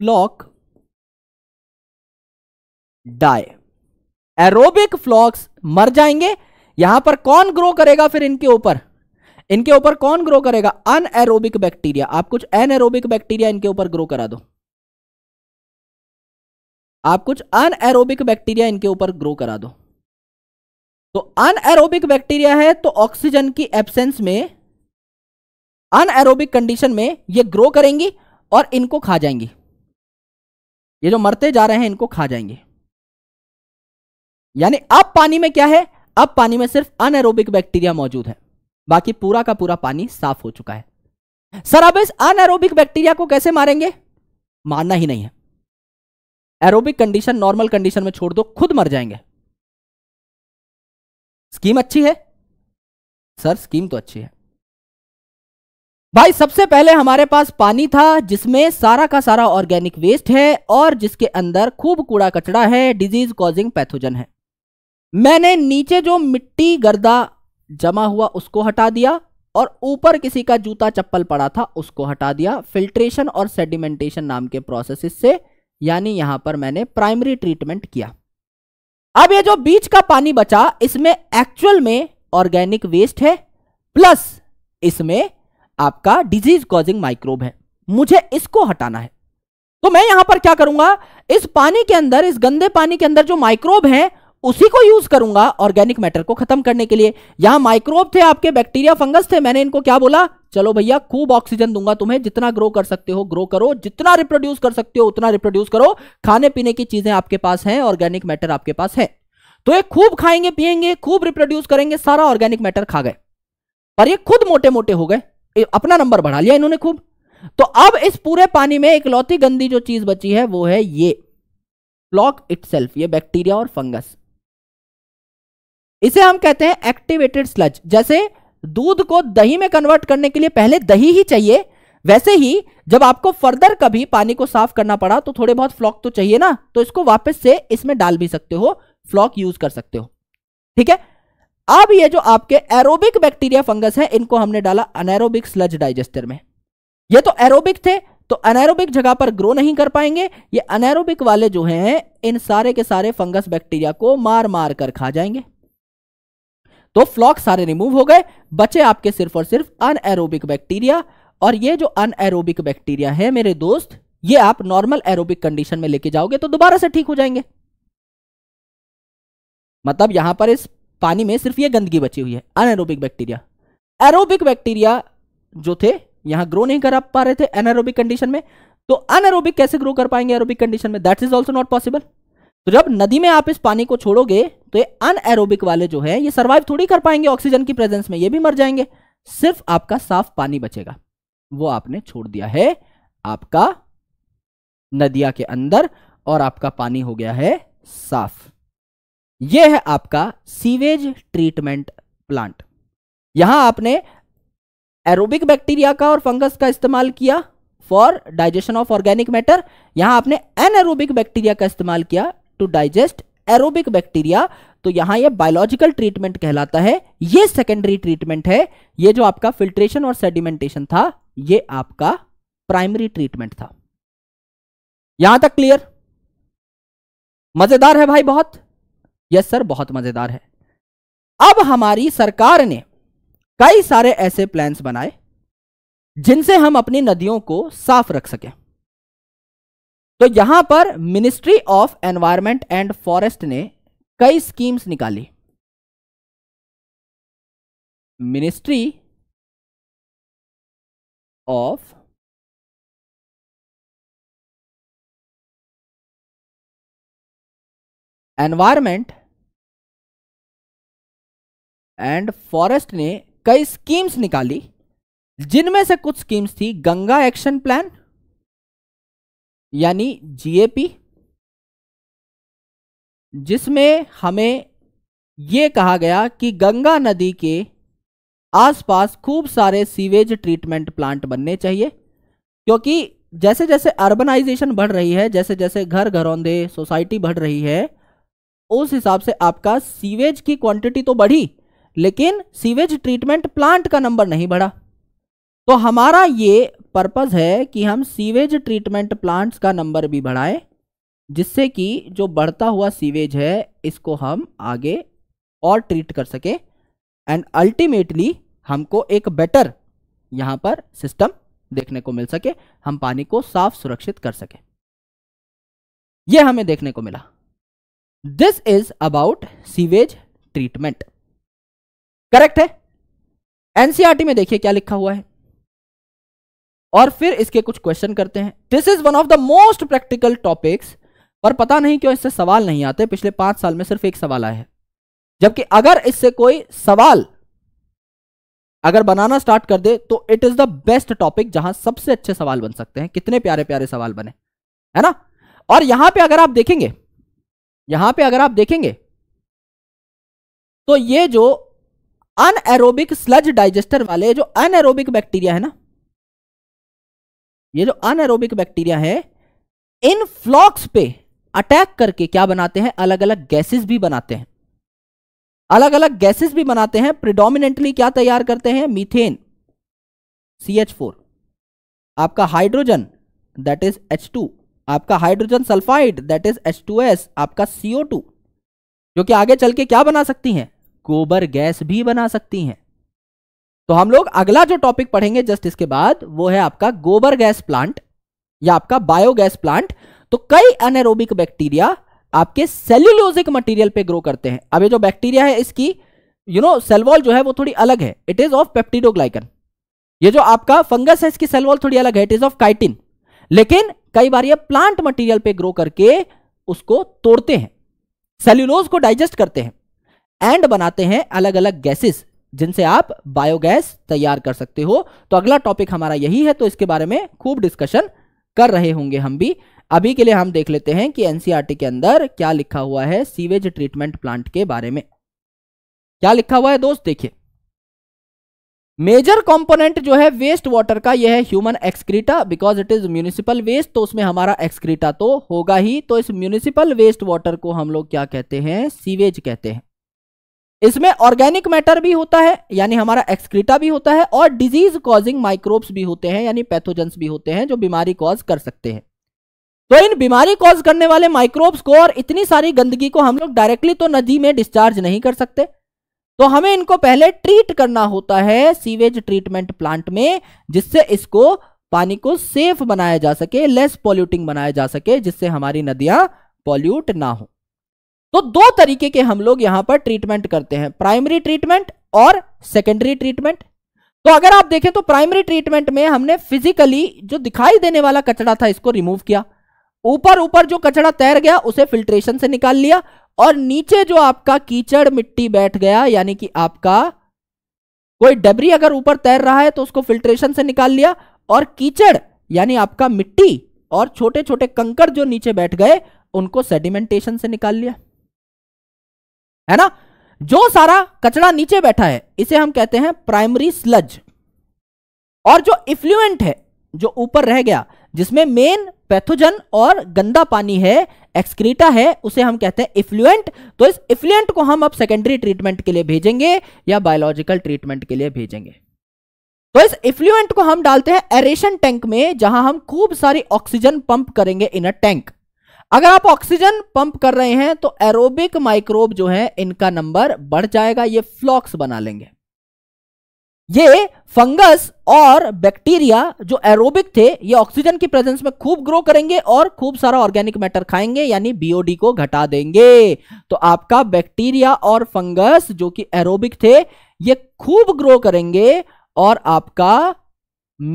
floc die aerobic flocs मर जाएंगे यहां पर कौन ग्रो करेगा फिर इनके ऊपर इनके ऊपर कौन ग्रो करेगा अनएरोबिक बैक्टीरिया आप कुछ एरोबिक बैक्टीरिया इनके ऊपर ग्रो करा दो आप कुछ अनएरोबिक बैक्टीरिया इनके ऊपर ग्रो करा दो तो अनएरोबिक बैक्टीरिया है तो ऑक्सीजन की एब्सेंस में अनएरोबिक कंडीशन में ये ग्रो करेंगी और इनको खा जाएंगी ये जो मरते जा रहे हैं इनको खा जाएंगे यानी अब पानी में क्या है अब पानी में सिर्फ अनएरोबिक बैक्टीरिया मौजूद है बाकी पूरा का पूरा पानी साफ हो चुका है सर अब इस अनएरोबिक बैक्टीरिया को कैसे मारेंगे मारना ही नहीं है एरोबिक कंडीशन नॉर्मल कंडीशन में छोड़ दो खुद मर जाएंगे स्कीम अच्छी है सर स्कीम तो अच्छी है भाई सबसे पहले हमारे पास पानी था जिसमें सारा का सारा ऑर्गेनिक वेस्ट है और जिसके अंदर खूब कूड़ा कचड़ा है डिजीज कॉजिंग पैथोजन है मैंने नीचे जो मिट्टी गर्दा जमा हुआ उसको हटा दिया और ऊपर किसी का जूता चप्पल पड़ा था उसको हटा दिया फिल्ट्रेशन और सेडिमेंटेशन नाम के प्रोसेस से यानी यहां पर मैंने प्राइमरी ट्रीटमेंट किया अब ये जो बीच का पानी बचा इसमें एक्चुअल में ऑर्गेनिक वेस्ट है प्लस इसमें आपका डिजीज कॉजिंग माइक्रोब है मुझे इसको हटाना है तो मैं यहां पर क्या करूंगा इस पानी के अंदर इस गंदे पानी के अंदर जो माइक्रोब हैं उसी को यूज करूंगा ऑर्गेनिक मैटर को खत्म करने के लिए यहां माइक्रोब थे आपके बैक्टीरिया फंगस थे मैंने इनको क्या बोला चलो भैया खूब ऑक्सीजन दूंगा तुम्हें जितना ग्रो कर सकते हो ग्रो करो जितना रिप्रोड्यूस कर सकते हो उतना रिप्रोड्यूस करो खाने पीने की चीजें आपके पास है ऑर्गेनिक मैटर आपके पास है तो ये खूब खाएंगे पिएंगे खूब रिप्रोड्यूस करेंगे सारा ऑर्गेनिक मैटर खा गए पर ये खुद मोटे मोटे हो गए अपना नंबर बढ़ा लिया इन्होंने खूब तो अब इस पूरे पानी में एक लौती गंदी जो चीज बची है वो है ये प्लॉक इट ये बैक्टीरिया और फंगस इसे हम कहते हैं एक्टिवेटेड स्लज जैसे दूध को दही में कन्वर्ट करने के लिए पहले दही ही चाहिए वैसे ही जब आपको फर्दर कभी पानी को साफ करना पड़ा तो थोड़े बहुत फ्लॉक तो चाहिए ना तो इसको वापस से इसमें डाल भी सकते हो फ्लॉक यूज कर सकते हो ठीक है अब ये जो आपके एरोबिक बैक्टीरिया फंगस है इनको हमने डाला अनैरोबिक स्लज डाइजेस्टर में ये तो एरोबिक थे तो अनैरोबिक जगह पर ग्रो नहीं कर पाएंगे ये अनैरोबिक वाले जो हैं इन सारे के सारे फंगस बैक्टीरिया को मार मार कर खा जाएंगे तो फ्लॉक सारे रिमूव हो गए बचे आपके सिर्फ और सिर्फ अनएरोबिक बैक्टीरिया और ये जो अनएरोबिक बैक्टीरिया है मेरे दोस्त ये आप नॉर्मल एरोबिक कंडीशन में लेके जाओगे तो दोबारा से ठीक हो जाएंगे मतलब यहां पर इस पानी में सिर्फ ये गंदगी बची हुई है अनएरोबिक बैक्टीरिया एरोबिक बैक्टीरिया जो थे यहां ग्रो नहीं कर पा रहे थे एनारोबिक कंडीशन में तो अनएरोबिक कैसे ग्रो कर पाएंगे एरोबिक कंडीशन में that is also not possible तो जब नदी में आप इस पानी को छोड़ोगे तो ये अनएरोबिक वाले जो है ये सर्वाइव थोड़ी कर पाएंगे ऑक्सीजन की प्रेजेंस में ये भी मर जाएंगे सिर्फ आपका साफ पानी बचेगा वो आपने छोड़ दिया है आपका नदिया के अंदर और आपका पानी हो गया है साफ ये है आपका सीवेज ट्रीटमेंट प्लांट यहां आपने एरोबिक बैक्टीरिया का और फंगस का इस्तेमाल किया for digestion of organic matter यहां आपने एनएरोबिक बैक्टीरिया का इस्तेमाल किया टू डाइजेस्ट एरोबिक बैक्टीरिया तो यहां ये बायोलॉजिकल ट्रीटमेंट कहलाता है ये सेकेंडरी ट्रीटमेंट है ये जो आपका फिल्ट्रेशन और सेडिमेंटेशन था ये आपका प्राइमरी ट्रीटमेंट था यहां तक क्लियर मजेदार है भाई बहुत यस सर बहुत मजेदार है अब हमारी सरकार ने कई सारे ऐसे प्लान्स बनाए जिनसे हम अपनी नदियों को साफ रख सकें तो यहां पर ministry of environment and forest ने कई स्कीम्स निकाली ministry of environment and forest ने कई स्कीम्स निकाली जिनमें से कुछ स्कीम्स थी गंगा एक्शन प्लान यानी जीएपी जिसमें हमें ये कहा गया कि गंगा नदी के आसपास खूब सारे सीवेज ट्रीटमेंट प्लांट बनने चाहिए क्योंकि जैसे जैसे अर्बनाइजेशन बढ़ रही है जैसे जैसे घर घरौंदे सोसाइटी बढ़ रही है उस हिसाब से आपका सीवेज की क्वांटिटी तो बढ़ी लेकिन सीवेज ट्रीटमेंट प्लांट का नंबर नहीं बढ़ा तो हमारा ये पर्पज़ है कि हम सीवेज ट्रीटमेंट प्लांट्स का नंबर भी बढ़ाएं जिससे कि जो बढ़ता हुआ सीवेज है इसको हम आगे और ट्रीट कर सके एंड अल्टीमेटली हमको एक बेटर यहाँ पर सिस्टम देखने को मिल सके हम पानी को साफ सुरक्षित कर सके ये हमें देखने को मिला this is about sewage treatment correct है एनसीआरटी e में देखिए क्या लिखा हुआ है और फिर इसके कुछ क्वेश्चन करते हैं this is one of the most practical topics पर पता नहीं क्यों इससे सवाल नहीं आते पिछले पांच साल में सिर्फ एक सवाल आया है जबकि अगर इससे कोई सवाल अगर बनाना स्टार्ट कर दे तो it is the best topic जहां सबसे अच्छे सवाल बन सकते हैं कितने प्यारे प्यारे सवाल बने है ना और यहां पे अगर आप देखेंगे यहां पे अगर आप देखेंगे तो ये जो अनएरोबिक स्लज डाइजेस्टर वाले जो अनएरोबिक बैक्टीरिया है ना ये जो अनएरोबिक बैक्टीरिया है इन फ्लॉक्स पे अटैक करके क्या बनाते हैं अलग अलग गैसेस भी बनाते हैं अलग अलग गैसेस भी बनाते हैं प्रिडोमिनेंटली क्या तैयार करते हैं मीथेन सी एच फोर आपका hydrogen that is H two आपका hydrogen sulphide that is H two S आपका सीओ टू जो कि आगे चल के क्या बना सकती हैं गोबर गैस भी बना सकती हैं तो हम लोग अगला जो टॉपिक पढ़ेंगे जस्ट इसके बाद वो है आपका गोबर गैस प्लांट या आपका बायोगैस प्लांट तो कई अनैरोबिक बैक्टीरिया आपके सेल्यूलोजिक मटेरियल पे ग्रो करते हैं अब ये जो बैक्टीरिया है इसकी यू नो सेलवॉल जो है वो थोड़ी अलग है इट इज ऑफ पेप्टिडोग्लाइकन ये जो आपका फंगस है इसकी सेलवॉल थोड़ी अलग है इट इज ऑफ काइटिन लेकिन कई बार ये प्लांट मटेरियल पे ग्रो करके उसको तोड़ते हैं सेल्यूलोज को डाइजेस्ट करते हैं एंड बनाते हैं अलग अलग गैसेस जिनसे आप बायोगैस तैयार कर सकते हो तो अगला टॉपिक हमारा यही है तो इसके बारे में खूब डिस्कशन कर रहे होंगे हम भी अभी के लिए हम देख लेते हैं कि एनसीईआरटी e के अंदर क्या लिखा हुआ है सीवेज ट्रीटमेंट प्लांट के बारे में क्या लिखा हुआ है दोस्त देखिए मेजर कंपोनेंट जो है वेस्ट वाटर का यह है human excreta because it is municipal waste तो उसमें हमारा एक्सक्रीटा तो होगा ही तो इस म्यूनिसिपल वेस्ट वाटर को हम लोग क्या कहते हैं सीवेज कहते हैं इसमें ऑर्गेनिक मैटर भी होता है यानी हमारा एक्सक्रीटा भी होता है और डिजीज कॉजिंग माइक्रोब्स भी होते हैं यानी पैथोजेंस भी होते हैं जो बीमारी कॉज कर सकते हैं तो इन बीमारी कॉज करने वाले माइक्रोब्स को और इतनी सारी गंदगी को हम लोग डायरेक्टली तो नदी में डिस्चार्ज नहीं कर सकते तो हमें इनको पहले ट्रीट करना होता है सीवेज ट्रीटमेंट प्लांट में जिससे इसको पानी को सेफ बनाया जा सके लेस पॉल्यूटिंग बनाया जा सके जिससे हमारी नदियां पॉल्यूट ना हो तो दो तरीके के हम लोग यहां पर ट्रीटमेंट करते हैं प्राइमरी ट्रीटमेंट और सेकेंडरी ट्रीटमेंट तो अगर आप देखें तो प्राइमरी ट्रीटमेंट में हमने फिजिकली जो दिखाई देने वाला कचरा था इसको रिमूव किया ऊपर ऊपर जो कचरा तैर गया उसे फिल्ट्रेशन से निकाल लिया और नीचे जो आपका कीचड़ मिट्टी बैठ गया यानी कि आपका कोई डबरी अगर ऊपर तैर रहा है तो उसको फिल्ट्रेशन से निकाल लिया और कीचड़ यानी आपका मिट्टी और छोटे छोटे कंकर जो नीचे बैठ गए उनको सेडिमेंटेशन से निकाल लिया है ना जो सारा कचरा नीचे बैठा है इसे हम कहते हैं प्राइमरी स्लज और जो इफ्लुएंट है जो ऊपर रह गया जिसमें मेन पैथोजन और गंदा पानी है एक्सक्रीटा है उसे हम कहते हैं इफ्लुएंट तो इस इफ्लुएंट को हम अब सेकेंडरी ट्रीटमेंट के लिए भेजेंगे या बायोलॉजिकल ट्रीटमेंट के लिए भेजेंगे तो इस इफ्लुएंट को हम डालते हैं एरेशन टैंक में जहां हम खूब सारी ऑक्सीजन पंप करेंगे इन अ टैंक अगर आप ऑक्सीजन पंप कर रहे हैं तो एरोबिक माइक्रोब जो है इनका नंबर बढ़ जाएगा ये फ्लॉक्स बना लेंगे ये फंगस और बैक्टीरिया जो एरोबिक थे ये ऑक्सीजन की प्रेजेंस में खूब ग्रो करेंगे और खूब सारा ऑर्गेनिक मैटर खाएंगे यानी बीओडी को घटा देंगे तो आपका बैक्टीरिया और फंगस जो कि एरोबिक थे ये खूब ग्रो करेंगे और आपका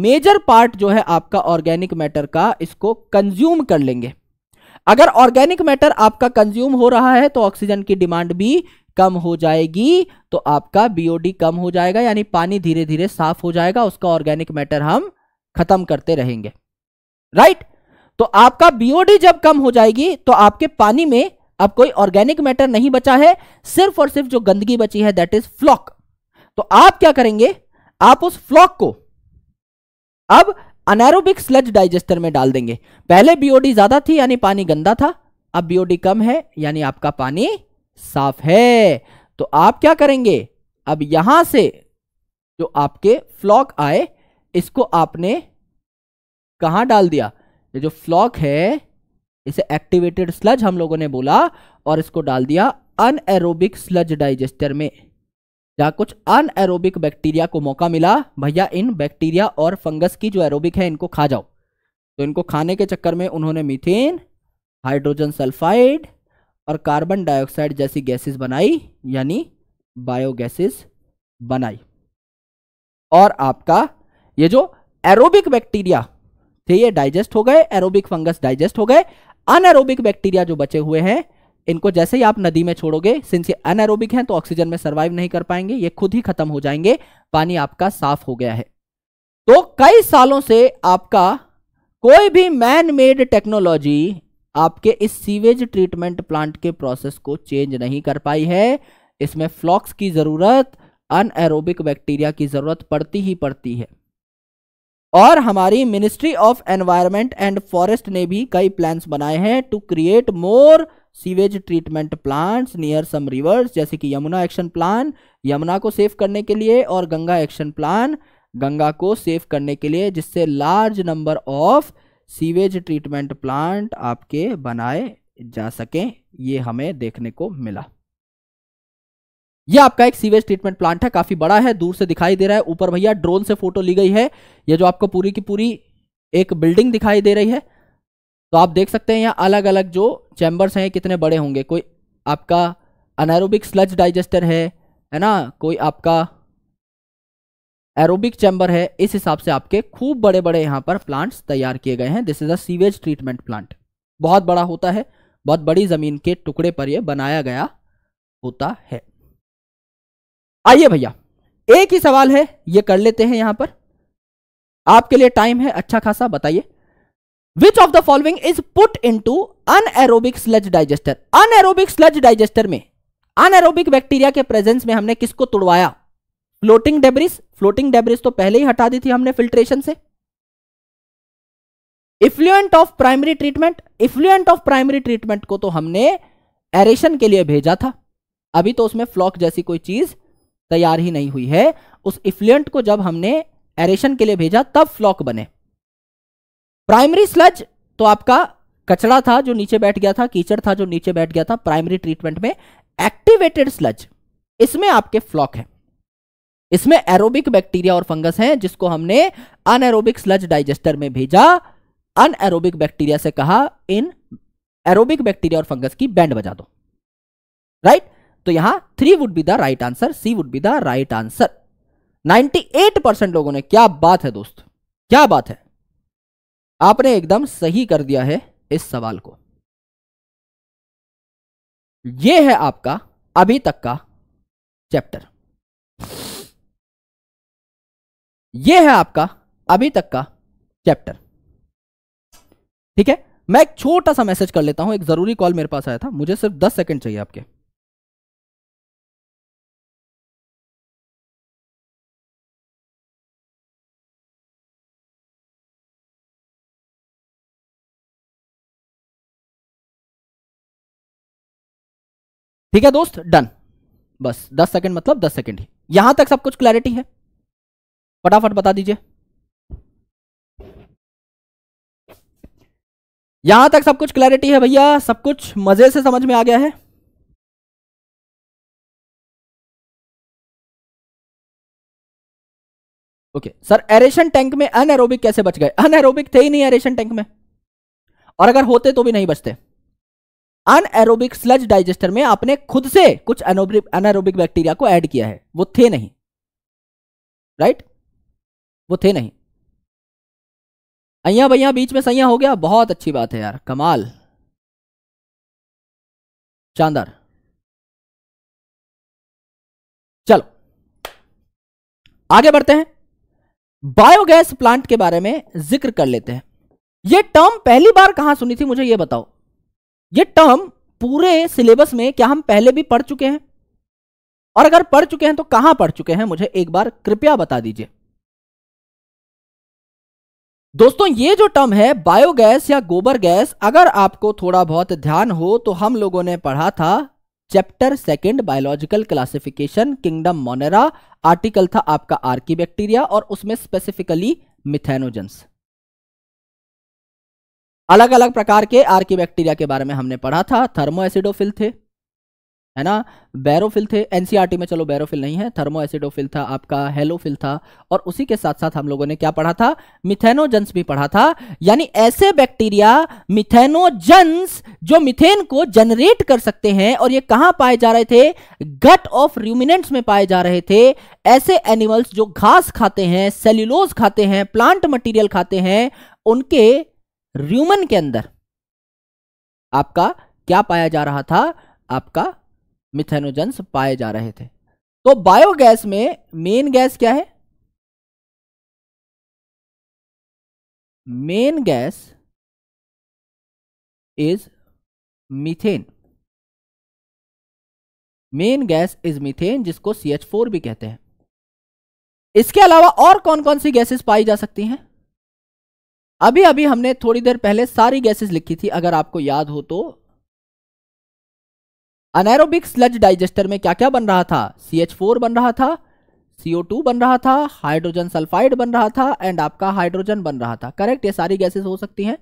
मेजर पार्ट जो है आपका ऑर्गेनिक मैटर का इसको कंज्यूम कर लेंगे अगर ऑर्गेनिक मैटर आपका कंज्यूम हो रहा है तो ऑक्सीजन की डिमांड भी कम हो जाएगी तो आपका बीओडी कम हो जाएगा यानी पानी धीरे धीरे साफ हो जाएगा उसका ऑर्गेनिक मैटर हम खत्म करते रहेंगे राइट तो आपका बीओडी जब कम हो जाएगी तो आपके पानी में अब कोई ऑर्गेनिक मैटर नहीं बचा है सिर्फ और सिर्फ जो गंदगी बची है दैट इज फ्लॉक तो आप क्या करेंगे आप उस फ्लॉक को अब अनैरोबिक स्लज डाइजेस्टर में डाल देंगे पहले बीओडी ज्यादा थी यानी पानी गंदा था अब बीओडी कम है यानी आपका पानी साफ है तो आप क्या करेंगे अब यहां से जो आपके फ्लॉक आए इसको आपने कहा डाल दिया ये जो फ्लॉक है इसे एक्टिवेटेड स्लज हम लोगों ने बोला और इसको डाल दिया अनएरोबिक स्लज डाइजेस्टर में जहाँ कुछ अन एरोबिक बैक्टीरिया को मौका मिला भैया इन बैक्टीरिया और फंगस की जो एरोबिक है इनको खा जाओ तो इनको खाने के चक्कर में उन्होंने मीथेन हाइड्रोजन सल्फाइड और कार्बन डाइऑक्साइड जैसी गैसेस बनाई यानी बायोगैसेस बनाई और आपका ये जो एरोबिक बैक्टीरिया थे ये डाइजेस्ट हो गए एरोबिक फंगस डाइजेस्ट हो गए अनएरोबिक बैक्टीरिया जो बचे हुए हैं इनको जैसे ही आप नदी में छोड़ोगे सिंस ये अनएरोबिक हैं तो ऑक्सीजन में सर्वाइव नहीं कर पाएंगे ये खुद ही खत्म हो जाएंगे पानी आपका साफ हो गया है तो कई सालों से आपका कोई भी मैन मेड टेक्नोलॉजी आपके इस सीवेज ट्रीटमेंट प्लांट के प्रोसेस को चेंज नहीं कर पाई है इसमें फ्लॉक्स की जरूरत अनएरोबिक बैक्टीरिया की जरूरत पड़ती ही पड़ती है और हमारी ministry of environment and forest ने भी कई प्लान्स बनाए हैं to create more sewage treatment plants near some rivers जैसे कि यमुना एक्शन प्लान यमुना को सेव करने के लिए और गंगा एक्शन प्लान गंगा को सेव करने के लिए जिससे large number of sewage treatment plant आपके बनाए जा सकें ये हमें देखने को मिला ये आपका एक सीवेज ट्रीटमेंट प्लांट है काफी बड़ा है दूर से दिखाई दे रहा है ऊपर भैया ड्रोन से फोटो ली गई है ये जो आपको पूरी की पूरी एक बिल्डिंग दिखाई दे रही है तो आप देख सकते हैं यहाँ अलग अलग जो चैम्बर्स हैं कितने बड़े होंगे कोई आपका अनैरोबिक स्लज डाइजेस्टर है है ना कोई आपका एरोबिक चैम्बर है इस हिसाब से आपके खूब बड़े बड़े यहाँ पर प्लांट्स तैयार किए गए हैं this is a sewage treatment plant बहुत बड़ा होता है बहुत बड़ी ज़मीन के टुकड़े पर यह बनाया गया होता है आइए भैया एक ही सवाल है ये कर लेते हैं यहां पर आपके लिए टाइम है अच्छा खासा बताइए which of the following is put into anaerobic sludge digester anaerobic sludge digester में अनएरोबिक बैक्टीरिया के प्रेजेंस में हमने किसको तुड़वाया फ्लोटिंग डेब्रिस फ्लोटिंग डेब्रिस तो पहले ही हटा दी थी हमने फिल्ट्रेशन से effluent of primary treatment effluent of primary treatment को तो हमने एरेशन के लिए भेजा था अभी तो उसमें फ्लॉक जैसी कोई चीज तैयार ही नहीं हुई है उस इफ्लुएंट को जब हमने एरेशन के लिए भेजा तब फ्लॉक बने प्राइमरी स्लज तो आपका कचरा था जो नीचे बैठ गया था कीचड़ था जो नीचे बैठ गया था प्राइमरी ट्रीटमेंट में एक्टिवेटेड स्लज इसमें आपके फ्लॉक है इसमें एरोबिक बैक्टीरिया और फंगस हैं जिसको हमने अनएरोबिक स्लज डाइजेस्टर में भेजा अनएरोबिक बैक्टीरिया से कहा इन एरोबिक बैक्टीरिया और फंगस की बैंड बजा दो राइट right? तो यहां three would be the right answer C would be the right answer 98 percent लोगों ने क्या बात है दोस्त क्या बात है आपने एकदम सही कर दिया है इस सवाल को यह है आपका अभी तक का चैप्टर यह है आपका अभी तक का चैप्टर ठीक है मैं एक छोटा सा मैसेज कर लेता हूं एक जरूरी कॉल मेरे पास आया था मुझे सिर्फ दस सेकंड चाहिए आपके ठीक है दोस्त डन बस दस सेकेंड मतलब दस सेकेंड ही यहां तक सब कुछ क्लैरिटी है फटाफट बता दीजिए यहां तक सब कुछ क्लैरिटी है भैया सब कुछ मजे से समझ में आ गया है okay okay. Sir aeration tank में अनएरोबिक कैसे बच गए अनएरोबिक थे ही नहीं एरेशन टैंक में और अगर होते तो भी नहीं बचते अनएरोबिक स्लज डाइजेस्टर में आपने खुद से कुछ अनएरोबिक बैक्टीरिया को ऐड किया है वो थे नहीं राइट वो थे नहीं अया भैया बीच में सैया हो गया बहुत अच्छी बात है यार कमाल शानदार चलो आगे बढ़ते हैं बायोगैस प्लांट के बारे में जिक्र कर लेते हैं यह टर्म पहली बार कहां सुनी थी मुझे यह बताओ ये टर्म पूरे सिलेबस में क्या हम पहले भी पढ़ चुके हैं और अगर पढ़ चुके हैं तो कहां पढ़ चुके हैं मुझे एक बार कृपया बता दीजिए दोस्तों ये जो टर्म है बायोगैस या गोबर गैस अगर आपको थोड़ा बहुत ध्यान हो तो हम लोगों ने पढ़ा था chapter second biological classification kingdom monera article था आपका आर्की बैक्टीरिया और उसमें स्पेसिफिकली मिथेनोजेंस अलग अलग प्रकार के के बैक्टीरिया के बारे में हमने पढ़ा था थर्मो एसिडोफिल थे है ना बैरोफिल थे एनसीआरटी में चलो बैरोफिल नहीं है थर्मो एसिडोफिल था आपका हेलोफिल था और उसी के साथ साथ हम लोगों ने क्या पढ़ा था मिथेनोजेंस भी पढ़ा था यानी ऐसे बैक्टीरिया मिथेनोजेंस जो मिथेन को जनरेट कर सकते हैं और ये कहां पाए जा रहे थे गट ऑफ र्यूमिनेंट्स में पाए जा रहे थे ऐसे एनिमल्स जो घास खाते हैं सेल्यूलोज खाते हैं प्लांट मटीरियल खाते हैं उनके र्यूमन के अंदर आपका क्या पाया जा रहा था आपका मिथेनोजेंस पाए जा रहे थे तो बायोगैस में मेन गैस क्या है main gas is methane main gas is methane जिसको सी एच फोर भी कहते हैं इसके अलावा और कौन कौन सी गैसेस पाई जा सकती हैं अभी अभी हमने थोड़ी देर पहले सारी गैसेस लिखी थी अगर आपको याद हो तो अनैरोबिक स्लज डाइजेस्टर में क्या क्या बन रहा था सी एच फोर बन रहा था सीओ टू बन रहा था हाइड्रोजन सल्फाइड बन रहा था एंड आपका हाइड्रोजन बन रहा था करेक्ट ये सारी गैसेस हो सकती हैं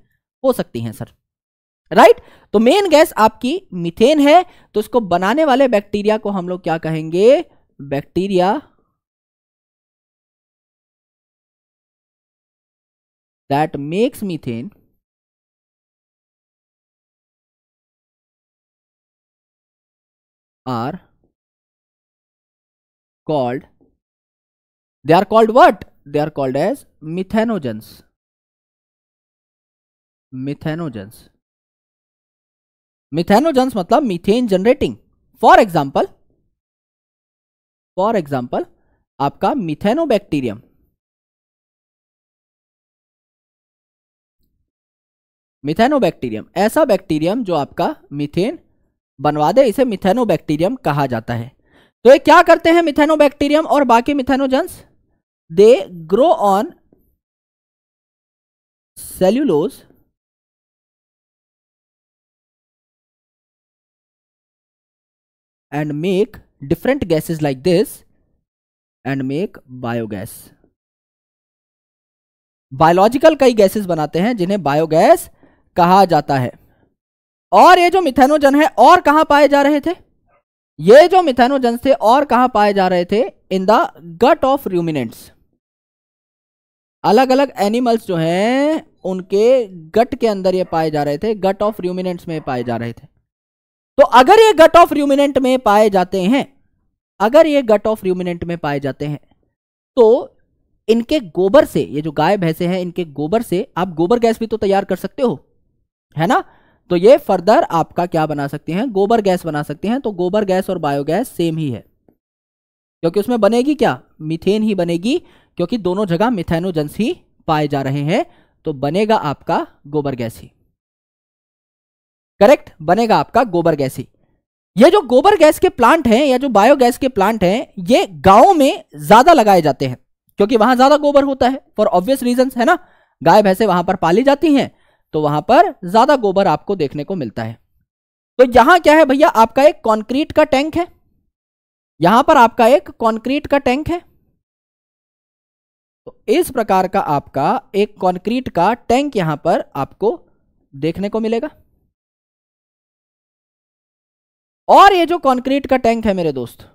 हो सकती हैं सर राइट right? तो मेन गैस आपकी मिथेन है तो इसको बनाने वाले बैक्टीरिया को हम लोग क्या कहेंगे bacteria that makes methane are called they are called what they are called as methanogens methanogens methanogens matlab methane generating for example for example आपका मिथेनोबैक्टीरियम मिथेनोबैक्टीरियम ऐसा बैक्टीरियम जो आपका मिथेन बनवा दे इसे मिथेनोबैक्टीरियम कहा जाता है तो ये क्या करते हैं मिथेनोबैक्टीरियम और बाकी methanogens they grow on cellulose and make different gases like this and make biogas biological कई गैसेस बनाते हैं जिन्हें बायोगैस कहा जाता है और ये जो मिथेनोजन है और कहां पाए जा रहे थे ये जो मिथेनोजन थे और कहा पाए जा रहे थे in the gut of ruminants अलग अलग एनिमल्स जो हैं उनके गट के अंदर ये पाए जा रहे थे गट ऑफ र्यूमिनेंट्स में पाए जा रहे थे तो अगर ये गट ऑफ र्यूमिनेंट में पाए जाते हैं अगर ये गट ऑफ र्यूमिनेंट में पाए जाते हैं तो इनके गोबर से ये जो गाय भैंसे हैं इनके गोबर से आप गोबर गैस भी तो तैयार कर सकते हो है ना तो ये फर्दर आपका क्या बना सकते हैं गोबर गैस बना सकते हैं तो गोबर गैस और बायोगैस सेम ही है क्योंकि उसमें बनेगी क्या मिथेन ही बनेगी क्योंकि दोनों जगह मिथेनोजेंस ही पाए जा रहे हैं तो बनेगा आपका गोबर गैस ही करेक्ट बनेगा आपका गोबर गैस ही ये जो गोबर गैस के प्लांट हैं या जो बायोगैस के प्लांट हैं ये गांव में ज्यादा लगाए जाते हैं क्योंकि वहां ज्यादा गोबर होता है फॉर ऑब्वियस रीजन है ना गाय भैंसे वहां पर पाली जाती हैं तो वहां पर ज्यादा गोबर आपको देखने को मिलता है तो यहां क्या है भैया आपका एक कॉन्क्रीट का टैंक है यहां पर आपका एक कॉन्क्रीट का टैंक है तो इस प्रकार का आपका एक कॉन्क्रीट का टैंक यहां पर आपको देखने को मिलेगा और ये जो कॉन्क्रीट का टैंक है मेरे दोस्त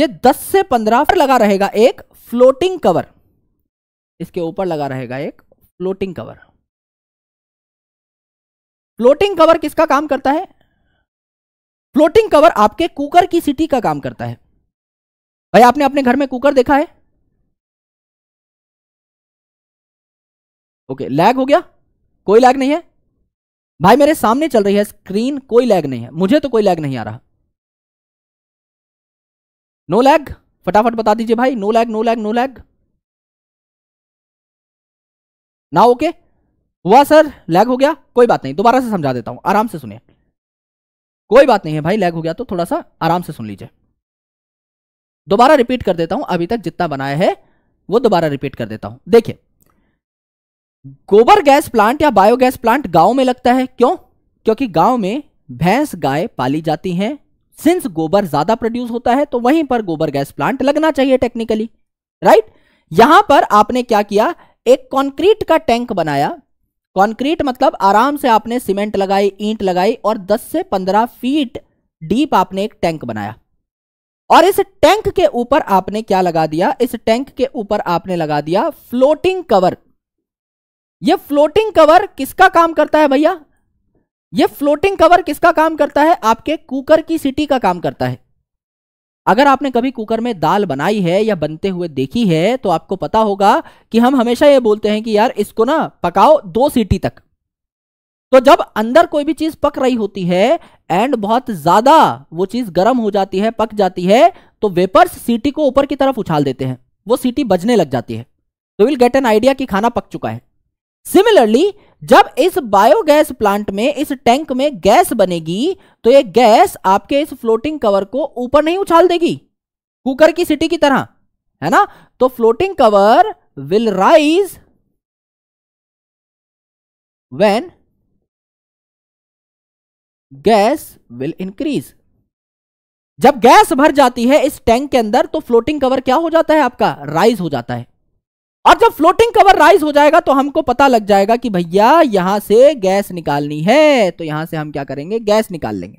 ये 10 से 15 लगा रहेगा एक फ्लोटिंग कवर इसके ऊपर लगा रहेगा एक फ्लोटिंग कवर फ्लोटिंग कवर किसका काम करता है फ्लोटिंग कवर आपके कुकर की सिटी का काम करता है भाई आपने अपने घर में कुकर देखा है ओके लैग हो गया कोई लैग नहीं है भाई मेरे सामने चल रही है स्क्रीन कोई लैग नहीं है मुझे तो कोई लैग नहीं आ रहा नो लैग फटाफट बता दीजिए भाई no lag no lag no lag ना ओके okay? हुआ सर लैग हो गया कोई बात नहीं दोबारा से समझा देता हूं आराम से सुनिए कोई बात नहीं है भाई लैग हो गया तो थोड़ा सा आराम से सुन लीजिए दोबारा रिपीट कर देता हूं अभी तक जितना बनाया है वो दोबारा रिपीट कर देता हूं देखिए गोबर गैस प्लांट या बायोगैस प्लांट गांव में लगता है क्यों क्योंकि गांव में भैंस गाय पाली जाती हैं सिंस गोबर ज्यादा प्रोड्यूस होता है तो वहीं पर गोबर गैस प्लांट लगना चाहिए टेक्निकली राइट यहां पर आपने क्या किया एक कंक्रीट का टैंक बनाया कंक्रीट मतलब आराम से आपने सीमेंट लगाई ईंट लगाई और 10 से 15 फीट डीप आपने एक टैंक बनाया और इस टैंक के ऊपर आपने क्या लगा दिया इस टैंक के ऊपर आपने लगा दिया फ्लोटिंग कवर यह फ्लोटिंग कवर किसका काम करता है भैया ये फ्लोटिंग कवर किसका काम करता है आपके कुकर की सिटी का काम करता है अगर आपने कभी कुकर में दाल बनाई है या बनते हुए देखी है तो आपको पता होगा कि हम हमेशा ये बोलते हैं कि यार इसको ना पकाओ दो सीटी तक तो जब अंदर कोई भी चीज पक रही होती है एंड बहुत ज्यादा वो चीज गर्म हो जाती है पक जाती है तो वेपर्स सीटी को ऊपर की तरफ उछाल देते हैं वो सीटी बजने लग जाती है तो विल गेट एन आइडिया कि खाना पक चुका है सिमिलरली जब इस बायोगैस प्लांट में इस टैंक में गैस बनेगी तो ये गैस आपके इस फ्लोटिंग कवर को ऊपर नहीं उछाल देगी कुकर की सिटी की तरह है ना तो floating cover will rise when gas will increase जब गैस भर जाती है इस टैंक के अंदर तो फ्लोटिंग कवर क्या हो जाता है आपका राइज हो जाता है और जब फ्लोटिंग कवर राइज हो जाएगा तो हमको पता लग जाएगा कि भैया यहां से गैस निकालनी है तो यहां से हम क्या करेंगे गैस निकाल लेंगे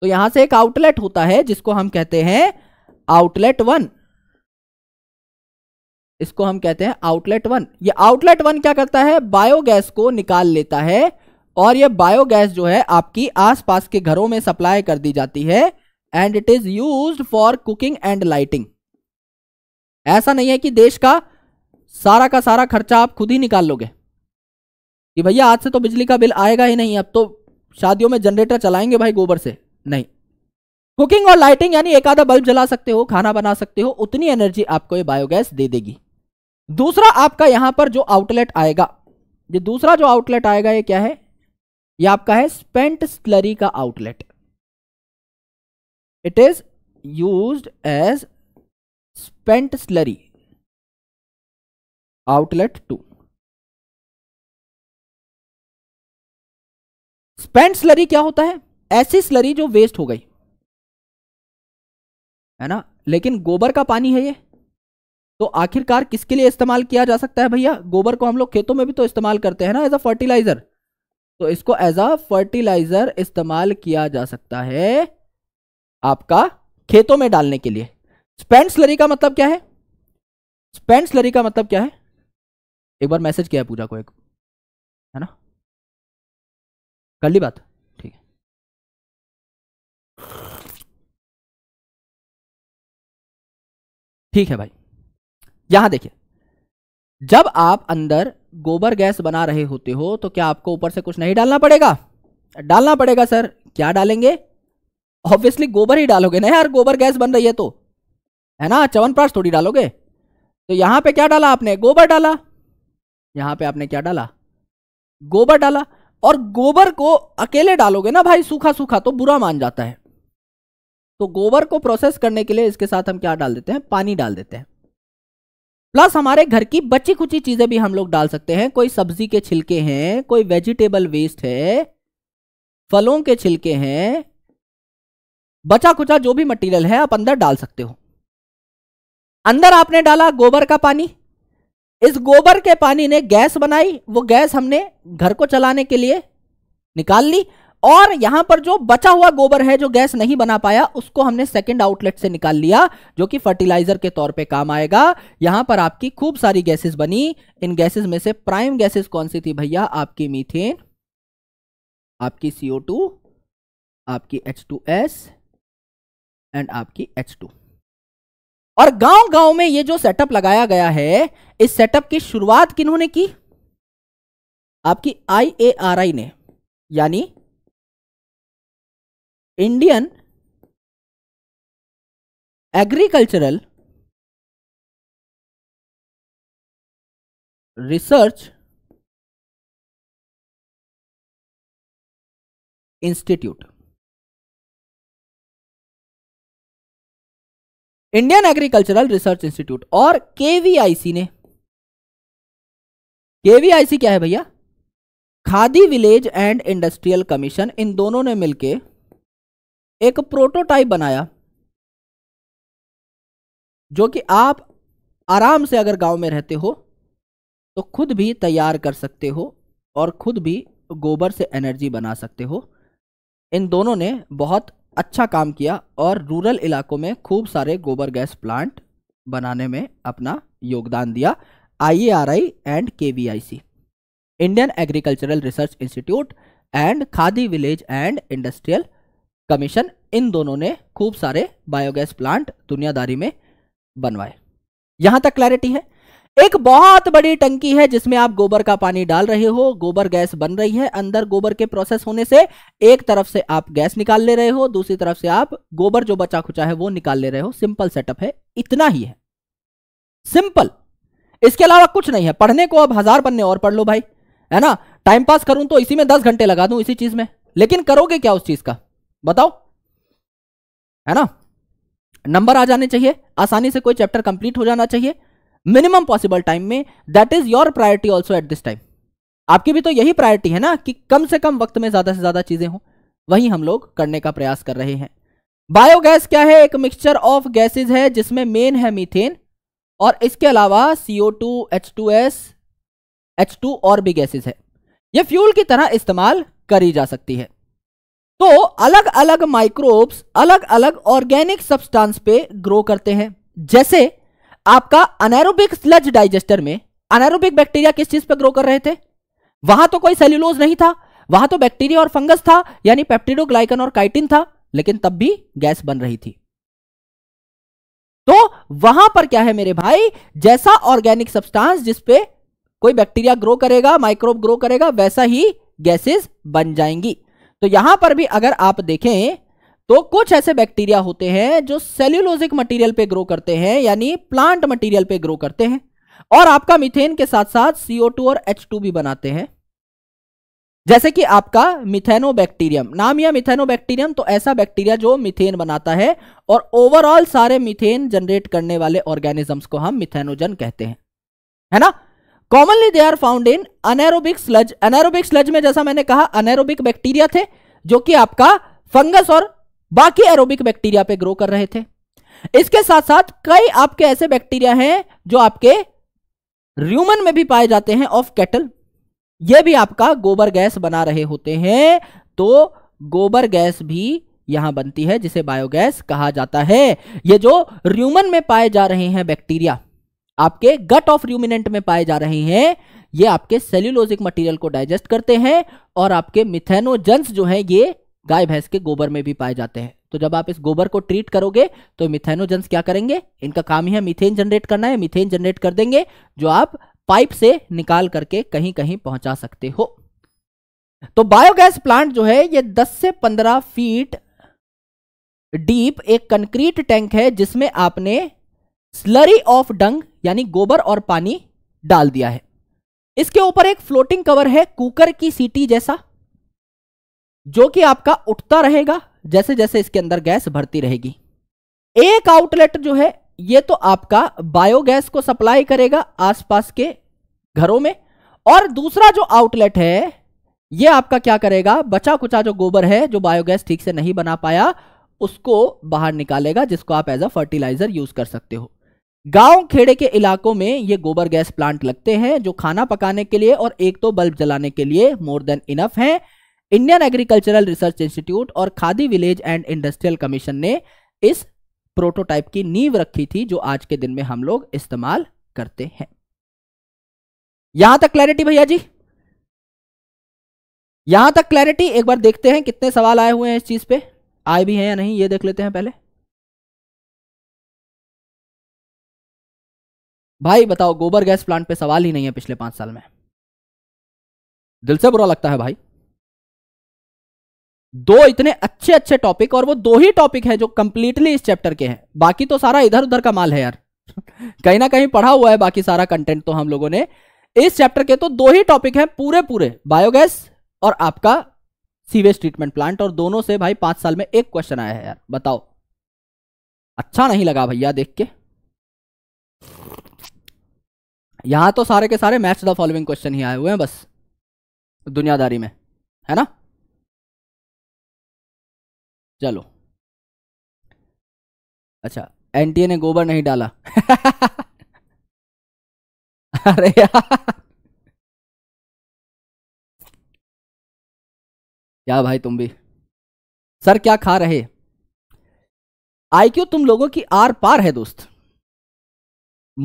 तो यहां से एक आउटलेट होता है जिसको हम कहते हैं आउटलेट वन इसको हम कहते हैं आउटलेट वन ये आउटलेट वन क्या करता है बायोगैस को निकाल लेता है और ये बायोगैस जो है आपकी आसपास के घरों में सप्लाई कर दी जाती है and it is used for cooking and lighting ऐसा नहीं है कि देश का सारा का सारा खर्चा आप खुद ही निकाल लोगे कि भैया आज से तो बिजली का बिल आएगा ही नहीं अब तो शादियों में जनरेटर चलाएंगे भाई गोबर से नहीं कुकिंग और लाइटिंग यानी एक आधा बल्ब जला सकते हो खाना बना सकते हो उतनी एनर्जी आपको ये बायोगैस दे देगी दूसरा आपका यहां पर जो आउटलेट आएगा ये दूसरा जो आउटलेट आएगा ये क्या है ये आपका है स्पेंट स्लरी का outlet it is use as spent slurry outlet two spent slurry क्या होता है ऐसी स्लरी जो वेस्ट हो गई है ना लेकिन गोबर का पानी है ये तो आखिरकार किसके लिए इस्तेमाल किया जा सकता है भैया गोबर को हम लोग खेतों में भी तो इस्तेमाल करते हैं ना एज अ फर्टिलाइजर तो इसको एज अ फर्टिलाइजर इस्तेमाल किया जा सकता है आपका खेतों में डालने के लिए स्पेंड स्लरी का मतलब क्या है स्पेंड स्लरी का मतलब क्या है एक बार मैसेज किया है पूजा को एक है ना कर ली बात ठीक है ठीक है भाई यहां देखिए जब आप अंदर गोबर गैस बना रहे होते हो तो क्या आपको ऊपर से कुछ नहीं डालना पड़ेगा डालना पड़ेगा सर क्या डालेंगे ऑब्वियसली गोबर ही डालोगे ना यार गोबर गैस बन रही है तो है ना चवनप्राश थोड़ी डालोगे तो यहां पे क्या डाला आपने गोबर डाला यहां पे आपने क्या डाला गोबर डाला और गोबर को अकेले डालोगे ना भाई सूखा सूखा तो बुरा मान जाता है तो गोबर को प्रोसेस करने के लिए इसके साथ हम क्या डाल देते हैं पानी डाल देते हैं प्लस हमारे घर की बची खुची चीजें भी हम लोग डाल सकते हैं कोई सब्जी के छिलके हैं कोई वेजिटेबल वेस्ट है फलों के छिलके हैं बचा खुचा जो भी मटेरियल है आप अंदर डाल सकते हो अंदर आपने डाला गोबर का पानी इस गोबर के पानी ने गैस बनाई वो गैस हमने घर को चलाने के लिए निकाल ली और यहां पर जो बचा हुआ गोबर है जो गैस नहीं बना पाया उसको हमने सेकेंड आउटलेट से निकाल लिया जो कि फर्टिलाइजर के तौर पे काम आएगा यहां पर आपकी खूब सारी गैसेस बनी इन गैसेस में से प्राइम गैसेस कौन सी थी भैया आपकी मीथेन आपकी CO2 आपकी H2S एंड आपकी H2 और गांव गांव में ये जो सेटअप लगाया गया है इस सेटअप की शुरुआत किन्होंने की आपकी आईएआरआई ने यानी Indian Agricultural Research Institute Indian Agricultural Research Institute और केवीआईसी ने केवीआईसी क्या है भैया Khadi Village and Industrial Commission इन दोनों ने मिलकर एक प्रोटोटाइप बनाया जो कि आप आराम से अगर गांव में रहते हो तो खुद भी तैयार कर सकते हो और खुद भी गोबर से एनर्जी बना सकते हो इन दोनों ने बहुत अच्छा काम किया और रूरल इलाकों में खूब सारे गोबर गैस प्लांट बनाने में अपना योगदान दिया I and K Indian Agricultural Research Institute and Khadi Village and Industrial Commission इन दोनों ने खूब सारे बायोगैस प्लांट दुनियादारी में बनवाए यहां तक क्लैरिटी है एक बहुत बड़ी टंकी है जिसमें आप गोबर का पानी डाल रहे हो गोबर गैस बन रही है अंदर गोबर के प्रोसेस होने से एक तरफ से आप गैस निकाल ले रहे हो दूसरी तरफ से आप गोबर जो बचा खुचा है वो निकाल ले रहे हो सिंपल सेटअप है इतना ही है सिंपल इसके अलावा कुछ नहीं है पढ़ने को अब हजार बनने और पढ़ लो भाई है ना टाइम पास करूं तो इसी में दस घंटे लगा दू इसी चीज में लेकिन करोगे क्या उस चीज का बताओ है ना नंबर आ जाने चाहिए आसानी से कोई चैप्टर कंप्लीट हो जाना चाहिए मिनिमम पॉसिबल टाइम में that is your priority also at this time आपकी भी तो यही प्रायोरिटी है ना कि कम से कम वक्त में ज्यादा से ज्यादा चीजें हों वही हम लोग करने का प्रयास कर रहे हैं बायोगैस क्या है एक मिक्सचर ऑफ गैसेज है जिसमें मेन है मीथेन और इसके अलावा CO two H two S H two और भी गैसेज है यह फ्यूल की तरह इस्तेमाल करी जा सकती है तो अलग अलग माइक्रोब्स अलग अलग ऑर्गेनिक सब्सटेंस पे ग्रो करते हैं जैसे आपका अनैरोबिक स्लज डाइजेस्टर में अनैरोबिक बैक्टीरिया किस चीज पर ग्रो कर रहे थे वहां तो कोई सेल्यूलोज नहीं था वहां तो बैक्टीरिया और फंगस था यानी पेप्टिडोग्लाइकन और काइटिन था लेकिन तब भी गैस बन रही थी तो वहां पर क्या है मेरे भाई जैसा ऑर्गेनिक सब्सटेंस जिसपे कोई बैक्टीरिया ग्रो करेगा माइक्रोब ग्रो करेगा वैसा ही गैसेस बन जाएंगी तो यहां पर भी अगर आप देखें तो कुछ ऐसे बैक्टीरिया होते हैं जो सेल्यूलोजिक मटेरियल पे ग्रो करते हैं यानी प्लांट मटेरियल पे ग्रो करते हैं और आपका मिथेन के साथ साथ CO2 और H2 भी बनाते हैं जैसे कि आपका मिथेनोबैक्टीरियम नाम या मिथेनोबैक्टीरियम तो ऐसा बैक्टीरिया जो मिथेन बनाता है और ओवरऑल सारे मिथेन जनरेट करने वाले ऑर्गेनिजम्स को हम मिथेनोजन कहते हैं है ना commonly they are found in anaerobic sludge anaerobic sludge में जैसा मैंने कहा अनैरोबिक बैक्टीरिया थे जो कि आपका फंगस और बाकी एरोबिक बैक्टीरिया पे ग्रो कर रहे थे इसके साथ साथ कई आपके ऐसे बैक्टीरिया हैं जो आपके र्यूमन में भी पाए जाते हैं ऑफ कैटल ये भी आपका गोबर गैस बना रहे होते हैं तो गोबर गैस भी यहां बनती है जिसे बायोगैस कहा जाता है ये जो र्यूमन में पाए जा रहे हैं बैक्टीरिया आपके गट ऑफ र्यूमिनेंट में पाए जा रहे हैं ये आपके सेल्यूलोजिक मटेरियल को डाइजेस्ट करते हैं और आपके मिथेनोजेंस जो हैं ये गाय भैंस के गोबर में भी पाए जाते हैं तो जब आप इस गोबर को ट्रीट करोगे तो मिथेनोजेंस क्या करेंगे इनका काम ही है मिथेन जनरेट करना है मिथेन जनरेट कर देंगे जो आप पाइप से निकाल करके कहीं कहीं पहुंचा सकते हो तो बायोगैस प्लांट जो है ये 10 से 15 फीट डीप एक कंक्रीट टैंक है जिसमें आपने स्लरी ऑफ डंग यानी गोबर और पानी डाल दिया है इसके ऊपर एक फ्लोटिंग कवर है कुकर की सीटी जैसा जो कि आपका उठता रहेगा जैसे जैसे इसके अंदर गैस भरती रहेगी एक आउटलेट जो है ये तो आपका बायोगैस को सप्लाई करेगा आसपास के घरों में और दूसरा जो आउटलेट है ये आपका क्या करेगा बचा कुचा जो गोबर है जो बायोगैस ठीक से नहीं बना पाया उसको बाहर निकालेगा जिसको आप एज अ फर्टिलाइजर यूज कर सकते हो गांव खेड़े के इलाकों में ये गोबर गैस प्लांट लगते हैं जो खाना पकाने के लिए और एक तो बल्ब जलाने के लिए मोर देन इनफ हैं इंडियन एग्रीकल्चरल रिसर्च इंस्टीट्यूट और Khadi Village and Industrial Commission ने इस प्रोटोटाइप की नींव रखी थी जो आज के दिन में हम लोग इस्तेमाल करते हैं यहां तक क्लैरिटी भैया जी यहां तक क्लैरिटी एक बार देखते हैं कितने सवाल आए हुए हैं इस चीज पे आए भी हैं या नहीं ये देख लेते हैं पहले भाई बताओ गोबर गैस प्लांट पे सवाल ही नहीं है पिछले पांच साल में दिल से बुरा लगता है भाई दो इतने अच्छे अच्छे टॉपिक और वो दो ही टॉपिक है जो कंप्लीटली इस चैप्टर के हैं बाकी तो सारा इधर उधर का माल है यार <laughs> कहीं ना कहीं पढ़ा हुआ है बाकी सारा कंटेंट तो हम लोगों ने इस चैप्टर के तो दो ही टॉपिक हैं पूरे पूरे बायोगैस और आपका सीवेज ट्रीटमेंट प्लांट और दोनों से भाई पांच साल में एक क्वेश्चन आया है यार बताओ अच्छा नहीं लगा भैया देख के यहां तो सारे के सारे मैच द फॉलोइंग क्वेश्चन ही आए हुए हैं बस दुनियादारी में है ना चलो अच्छा एनटीए ने गोबर नहीं डाला <laughs> अरे यार क्या भाई तुम भी सर क्या खा रहे आईक्यू तुम लोगों की आर पार है दोस्त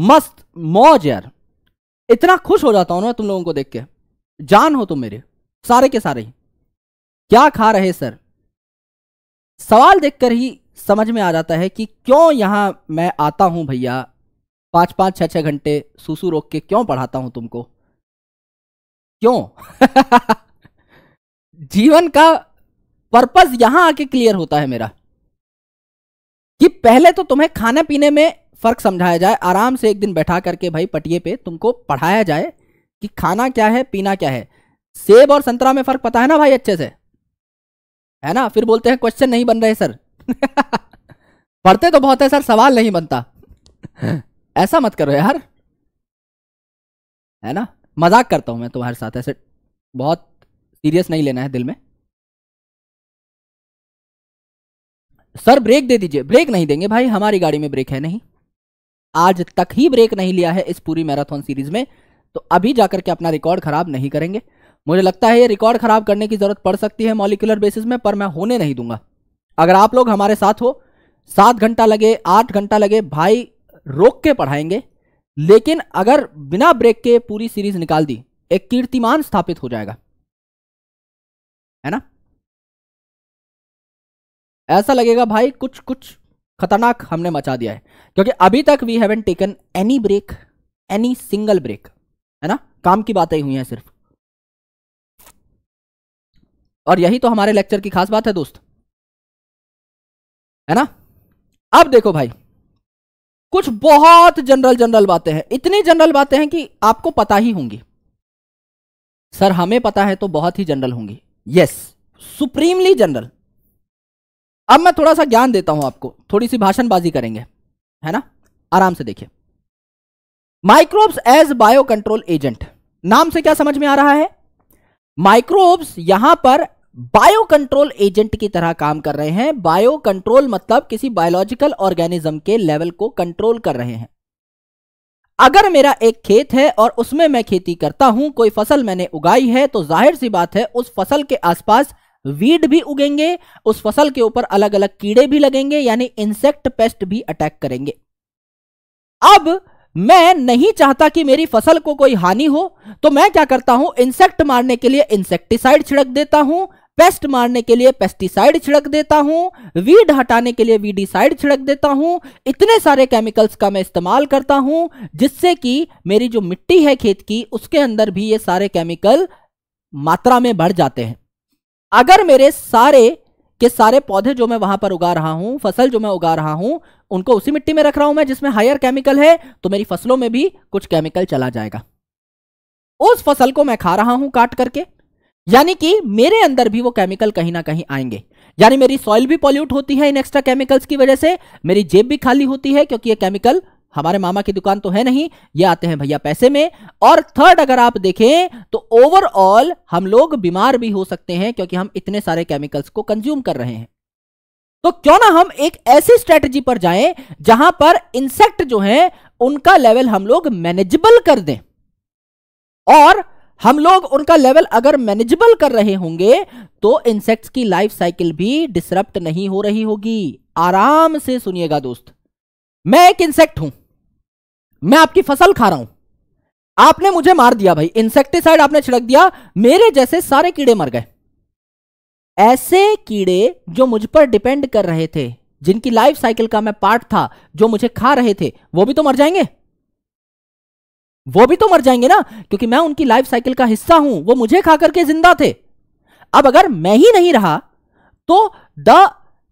मस्त मौज यार इतना खुश हो जाता हूं ना तुम लोगों को देख के जान हो तुम मेरे सारे के सारे क्या खा रहे सर सवाल देखकर ही समझ में आ जाता है कि क्यों यहां मैं आता हूं भैया पांच पांच छह छह घंटे सुसु रोक के क्यों पढ़ाता हूं तुमको क्यों <laughs> जीवन का पर्पज यहां आके क्लियर होता है मेरा कि पहले तो तुम्हें खाने पीने में फर्क समझाया जाए आराम से एक दिन बैठा करके भाई पटिए पे तुमको पढ़ाया जाए कि खाना क्या है पीना क्या है सेब और संतरा में फर्क पता है ना भाई अच्छे से है ना फिर बोलते हैं क्वेश्चन नहीं बन रहे सर <laughs> पढ़ते तो बहुत है सर सवाल नहीं बनता ऐसा मत करो यार है ना मजाक करता हूं मैं तुम्हारे साथ ऐसे बहुत सीरियस नहीं लेना है दिल में सर ब्रेक दे दीजिए ब्रेक नहीं देंगे भाई हमारी गाड़ी में ब्रेक है नहीं आज तक ही ब्रेक नहीं लिया है इस पूरी मैराथन सीरीज में तो अभी जाकर के अपना रिकॉर्ड खराब नहीं करेंगे मुझे लगता है ये रिकॉर्ड खराब करने की जरूरत पड़ सकती है मॉलिकुलर बेसिस में पर मैं होने नहीं दूंगा अगर आप लोग हमारे साथ हो सात घंटा लगे आठ घंटा लगे भाई रोक के पढ़ाएंगे लेकिन अगर बिना ब्रेक के पूरी सीरीज निकाल दी एक कीर्तिमान स्थापित हो जाएगा है ना ऐसा लगेगा भाई कुछ कुछ खतरनाक हमने मचा दिया है क्योंकि अभी तक we haven't taken any break any single break है ना काम की बातें हुई हैं सिर्फ और यही तो हमारे लेक्चर की खास बात है दोस्त है ना अब देखो भाई कुछ बहुत जनरल जनरल बातें हैं इतनी जनरल बातें हैं कि आपको पता ही होंगी सर हमें पता है तो बहुत ही जनरल होंगी यस सुप्रीमली जनरल अब मैं थोड़ा सा ज्ञान देता हूं आपको थोड़ी सी भाषणबाजी करेंगे है ना आराम से देखिए microbes as biocontrol agent नाम से क्या समझ में आ रहा है माइक्रोब्स यहां पर बायो कंट्रोल एजेंट की तरह काम कर रहे हैं बायो कंट्रोल मतलब किसी बायोलॉजिकल ऑर्गेनिज्म के लेवल को कंट्रोल कर रहे हैं अगर मेरा एक खेत है और उसमें मैं खेती करता हूं कोई फसल मैंने उगाई है तो जाहिर सी बात है उस फसल के आसपास वीड भी उगेंगे उस फसल के ऊपर अलग अलग कीड़े भी लगेंगे यानी इंसेक्ट पेस्ट भी अटैक करेंगे अब मैं नहीं चाहता कि मेरी फसल को कोई हानि हो तो मैं क्या करता हूं इंसेक्ट मारने के लिए इंसेक्टिसाइड छिड़क देता हूं पेस्ट मारने के लिए पेस्टिसाइड छिड़क देता हूं वीड हटाने के लिए वीडिसाइड छिड़क देता हूं इतने सारे केमिकल्स का मैं इस्तेमाल करता हूं जिससे कि मेरी जो मिट्टी है खेत की उसके अंदर भी ये सारे केमिकल मात्रा में बढ़ जाते हैं अगर मेरे सारे कि सारे पौधे जो मैं वहां पर उगा रहा हूं फसल जो मैं उगा रहा हूं उनको उसी मिट्टी में रख रहा हूं मैं जिसमें हायर केमिकल है तो मेरी फसलों में भी कुछ केमिकल चला जाएगा उस फसल को मैं खा रहा हूं काट करके यानी कि मेरे अंदर भी वो केमिकल कहीं ना कहीं आएंगे यानी मेरी सॉइल भी पॉल्यूट होती है इन एक्स्ट्रा केमिकल्स की वजह से मेरी जेब भी खाली होती है क्योंकि ये केमिकल हमारे मामा की दुकान तो है नहीं ये आते हैं भैया पैसे में और थर्ड अगर आप देखें तो ओवरऑल हम लोग बीमार भी हो सकते हैं क्योंकि हम इतने सारे केमिकल्स को कंज्यूम कर रहे हैं तो क्यों ना हम एक ऐसी स्ट्रेटजी पर जाएं जहां पर इंसेक्ट जो है उनका लेवल हम लोग मैनेजेबल कर दें और हम लोग उनका लेवल अगर मैनेजेबल कर रहे होंगे तो इंसेक्ट्स की लाइफ साइकिल भी डिसरप्ट नहीं हो रही होगी आराम से सुनिएगा दोस्त मैं एक इंसेक्ट हूं मैं आपकी फसल खा रहा हूं आपने मुझे मार दिया भाई इंसेक्टिसाइड आपने छिड़क दिया मेरे जैसे सारे कीड़े मर गए ऐसे कीड़े जो मुझ पर डिपेंड कर रहे थे जिनकी लाइफ साइकिल का मैं पार्ट था जो मुझे खा रहे थे वो भी तो मर जाएंगे वो भी तो मर जाएंगे ना क्योंकि मैं उनकी लाइफ साइकिल का हिस्सा हूं वो मुझे खा करके जिंदा थे अब अगर मैं ही नहीं रहा तो the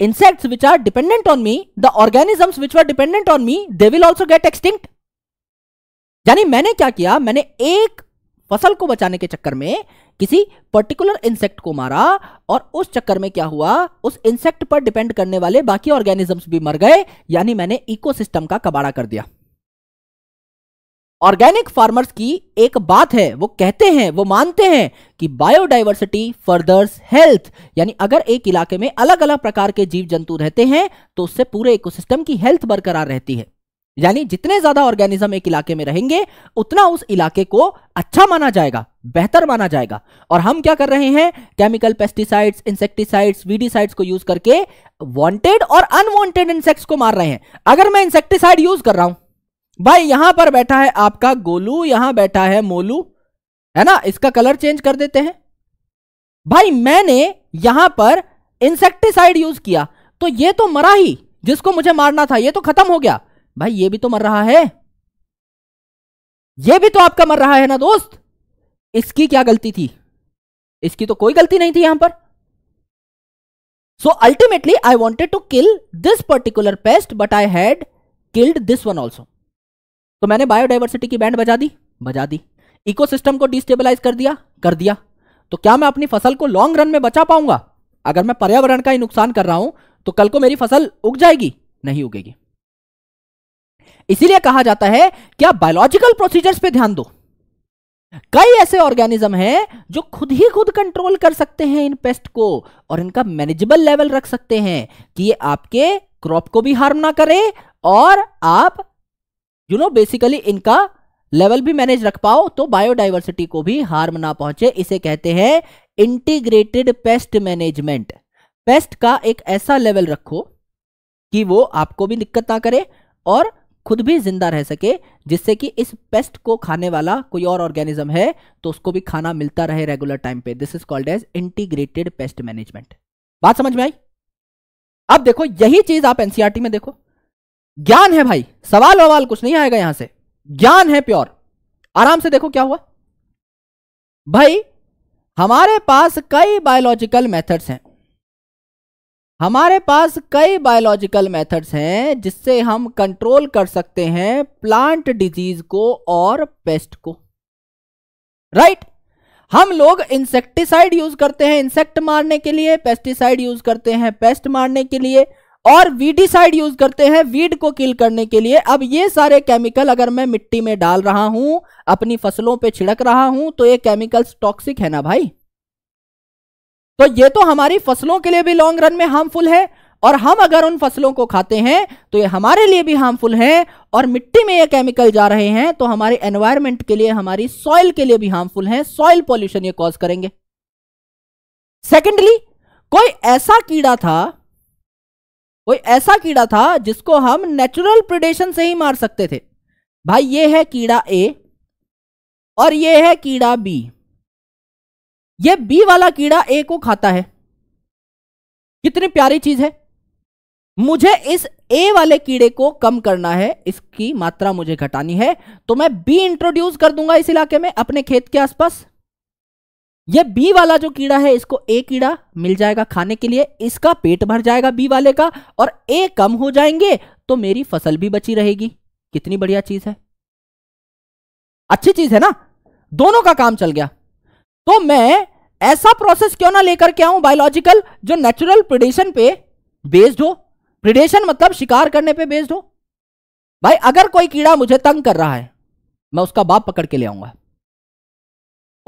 insects which are dependent on me the organisms which are dependent on me they will also get extinct यानी मैंने क्या किया मैंने एक फसल को बचाने के चक्कर में किसी पर्टिकुलर इंसेक्ट को मारा और उस चक्कर में क्या हुआ उस इंसेक्ट पर डिपेंड करने वाले बाकी ऑर्गेनिजम्स भी मर गए यानी मैंने इकोसिस्टम का कबाड़ा कर दिया ऑर्गेनिक फार्मर्स की एक बात है वो कहते हैं वो मानते हैं कि बायोडाइवर्सिटी फर्दर्स हेल्थ यानी अगर एक इलाके में अलग अलग प्रकार के जीव जंतु रहते हैं तो उससे पूरे इकोसिस्टम की हेल्थ बरकरार रहती है यानी जितने ज्यादा ऑर्गेनिज्म एक इलाके में रहेंगे उतना उस इलाके को अच्छा माना जाएगा बेहतर माना जाएगा और हम क्या कर रहे हैं केमिकल पेस्टिसाइड्स इंसेक्टिसाइड्स वीडिसाइड्स को यूज करके वांटेड और अनवांटेड इंसेक्ट्स को मार रहे हैं अगर मैं इंसेक्टिसाइड यूज कर रहा हूं भाई यहां पर बैठा है आपका गोलू यहां बैठा है मोलू है ना इसका कलर चेंज कर देते हैं भाई मैंने यहां पर इंसेक्टिसाइड यूज किया तो यह तो मरा ही जिसको मुझे मारना था यह तो खत्म हो गया भाई ये भी तो मर रहा है ये भी तो आपका मर रहा है ना दोस्त इसकी क्या गलती थी इसकी तो कोई गलती नहीं थी यहां पर so ultimately I wanted to kill this particular pest but I had killed this one also तो मैंने बायोडाइवर्सिटी की बैंड बजा दी बजा दी इकोसिस्टम को डिस्टेबलाइज कर दिया कर दिया तो क्या मैं अपनी फसल को लॉन्ग रन में बचा पाऊंगा अगर मैं पर्यावरण का ही नुकसान कर रहा हूं तो कल को मेरी फसल उग जाएगी नहीं उगेगी इसीलिए कहा जाता है कि आप बायोलॉजिकल प्रोसीजर्स पे ध्यान दो कई ऐसे ऑर्गेनिज्म हैं जो खुद ही खुद कंट्रोल कर सकते हैं इन पेस्ट को और इनका मैनेजेबल लेवल रख सकते हैं कि ये आपके क्रॉप को भी हार्म ना करे और आप यू नो बेसिकली इनका लेवल भी मैनेज रख पाओ तो बायोडाइवर्सिटी को भी हार्म ना पहुंचे इसे कहते हैं इंटीग्रेटेड पेस्ट मैनेजमेंट पेस्ट का एक ऐसा लेवल रखो कि वो आपको भी दिक्कत ना करे और खुद भी जिंदा रह सके जिससे कि इस पेस्ट को खाने वाला कोई और ऑर्गेनिज्म है तो उसको भी खाना मिलता रहे रेगुलर टाइम पे this is called as integrated pest management बात समझ में आई अब देखो यही चीज आप एनसीआरटी e में देखो ज्ञान है भाई सवाल ववाल कुछ नहीं आएगा यहां से ज्ञान है प्योर आराम से देखो क्या हुआ भाई हमारे पास कई बायोलॉजिकल मेथड्स हैं हमारे पास कई बायोलॉजिकल मेथड्स हैं जिससे हम कंट्रोल कर सकते हैं प्लांट डिजीज को और पेस्ट को राइट right? हम लोग इंसेक्टिसाइड यूज करते हैं इंसेक्ट मारने के लिए पेस्टिसाइड यूज करते हैं पेस्ट मारने के लिए और वीडिसाइड यूज करते हैं वीड को किल करने के लिए अब ये सारे केमिकल अगर मैं मिट्टी में डाल रहा हूं अपनी फसलों पे छिड़क रहा हूं तो ये केमिकल्स टॉक्सिक है ना भाई तो ये तो हमारी फसलों के लिए भी लॉन्ग रन में हार्मफुल है और हम अगर उन फसलों को खाते हैं तो ये हमारे लिए भी हार्मफुल है और मिट्टी में ये केमिकल जा रहे हैं तो हमारे एनवायरमेंट के लिए हमारी सॉइल के लिए भी हार्मफुल है सॉइल पॉल्यूशन ये कॉज करेंगे सेकेंडली कोई ऐसा कीड़ा था कोई ऐसा कीड़ा था जिसको हम नेचुरल प्रिडेशन से ही मार सकते थे भाई ये है कीड़ा ए और ये है कीड़ा बी यह बी वाला कीड़ा ए को खाता है कितनी प्यारी चीज है मुझे इस ए वाले कीड़े को कम करना है इसकी मात्रा मुझे घटानी है तो मैं बी इंट्रोड्यूस कर दूंगा इस इलाके में अपने खेत के आसपास यह बी वाला जो कीड़ा है इसको ए कीड़ा मिल जाएगा खाने के लिए इसका पेट भर जाएगा बी वाले का और ए कम हो जाएंगे तो मेरी फसल भी बची रहेगी कितनी बढ़िया चीज है अच्छी चीज है ना दोनों का काम चल गया तो मैं ऐसा प्रोसेस क्यों ना लेकर के आऊं बायोलॉजिकल जो नेचुरल प्रिडेशन पे बेस्ड हो प्रिडेशन मतलब शिकार करने पे बेस्ड हो भाई अगर कोई कीड़ा मुझे तंग कर रहा है मैं उसका बाप पकड़ के ले आऊंगा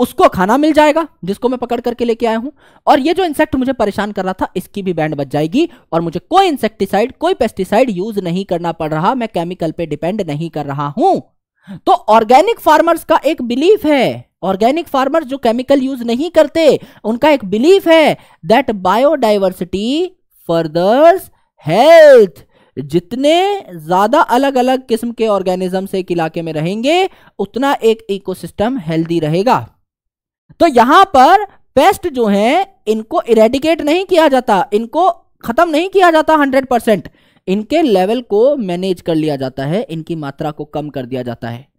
उसको खाना मिल जाएगा जिसको मैं पकड़ करके लेके आया हूं और ये जो इंसेक्ट मुझे परेशान कर रहा था इसकी भी बैंड बच जाएगी और मुझे कोई इंसेक्टिसाइड कोई पेस्टिसाइड यूज नहीं करना पड़ रहा मैं केमिकल पे डिपेंड नहीं कर रहा हूं तो ऑर्गेनिक फार्मर्स का एक बिलीफ है ऑर्गेनिक फार्मर जो केमिकल यूज नहीं करते उनका एक बिलीफ है दैट बायोडाइवर्सिटी फर्दर्स हेल्थ जितने ज्यादा अलग अलग किस्म के से एक इलाके में रहेंगे उतना एक इकोसिस्टम हेल्दी रहेगा तो यहां पर पेस्ट जो है इनको इरेडिकेट नहीं किया जाता इनको खत्म नहीं किया जाता हंड्रेड परसेंट इनके लेवल को मैनेज कर लिया जाता है इनकी मात्रा को कम कर दिया जाता है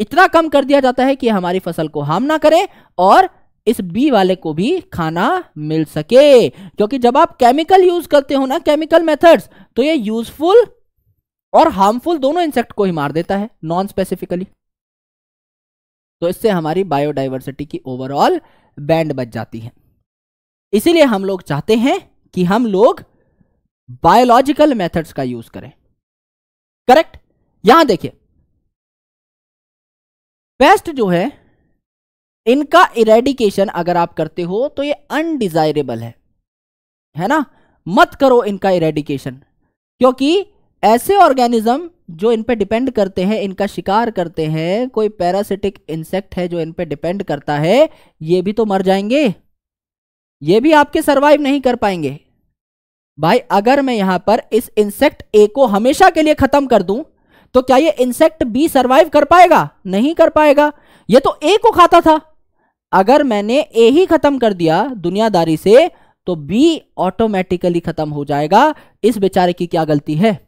इतना कम कर दिया जाता है कि हमारी फसल को हार्म ना करें और इस बी वाले को भी खाना मिल सके क्योंकि जब आप केमिकल यूज करते हो ना केमिकल मेथड्स तो ये यूजफुल और हार्मफुल दोनों इंसेक्ट को ही मार देता है नॉन स्पेसिफिकली तो इससे हमारी बायोडाइवर्सिटी की ओवरऑल बैंड बच जाती है इसीलिए हम लोग चाहते हैं कि हम लोग बायोलॉजिकल मेथड्स का यूज करें करेक्ट यहां देखिए पेस्ट जो है इनका इरेडिकेशन अगर आप करते हो तो ये अनडिजायरेबल है है ना मत करो इनका इरेडिकेशन क्योंकि ऐसे ऑर्गेनिज्म जो इन पे डिपेंड करते हैं इनका शिकार करते हैं कोई पैरासिटिक इंसेक्ट है जो इन पे डिपेंड करता है ये भी तो मर जाएंगे ये भी आपके सरवाइव नहीं कर पाएंगे भाई अगर मैं यहां पर इस इंसेक्ट ए को हमेशा के लिए खत्म कर दूं तो क्या ये इंसेक्ट बी सरवाइव कर पाएगा नहीं कर पाएगा ये तो ए को खाता था अगर मैंने ए ही खत्म कर दिया दुनियादारी से तो बी ऑटोमेटिकली खत्म हो जाएगा इस बेचारे की क्या गलती है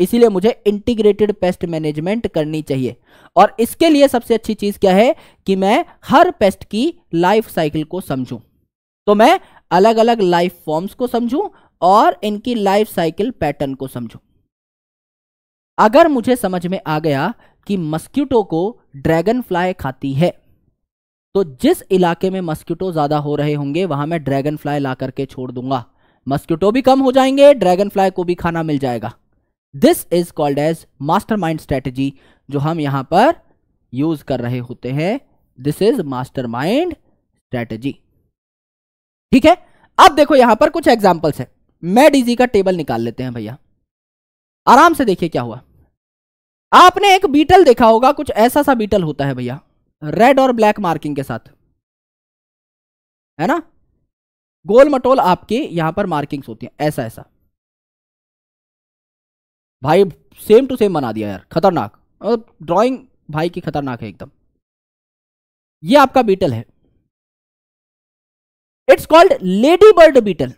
इसीलिए मुझे इंटीग्रेटेड पेस्ट मैनेजमेंट करनी चाहिए और इसके लिए सबसे अच्छी चीज क्या है कि मैं हर पेस्ट की लाइफ साइकिल को समझूं तो मैं अलग अलग लाइफ फॉर्म्स को समझूं और इनकी लाइफ साइकिल पैटर्न को समझूं अगर मुझे समझ में आ गया कि मस्क्यूटो को ड्रैगन फ्लाई खाती है तो जिस इलाके में मस्क्यूटो ज़्यादा हो रहे होंगे वहां मैं ड्रैगन फ्लाई ला करके छोड़ दूंगा मस्क्यूटो भी कम हो जाएंगे ड्रैगन फ्लाई को भी खाना मिल जाएगा this is called as mastermind strategy जो हम यहां पर यूज कर रहे होते हैं this is mastermind strategy ठीक है अब देखो यहां पर कुछ एग्जाम्पल्स है मैडीजी का टेबल निकाल लेते हैं भैया आराम से देखिए क्या हुआ आपने एक बीटल देखा होगा कुछ ऐसा सा बीटल होता है भैया रेड और ब्लैक मार्किंग के साथ है ना गोल मटोल आपके यहां पर मार्किंग्स होती हैं ऐसा ऐसा भाई सेम टू सेम बना दिया यार खतरनाक और मतलब ड्राइंग भाई की खतरनाक है एकदम ये आपका बीटल है it's called ladybird beetle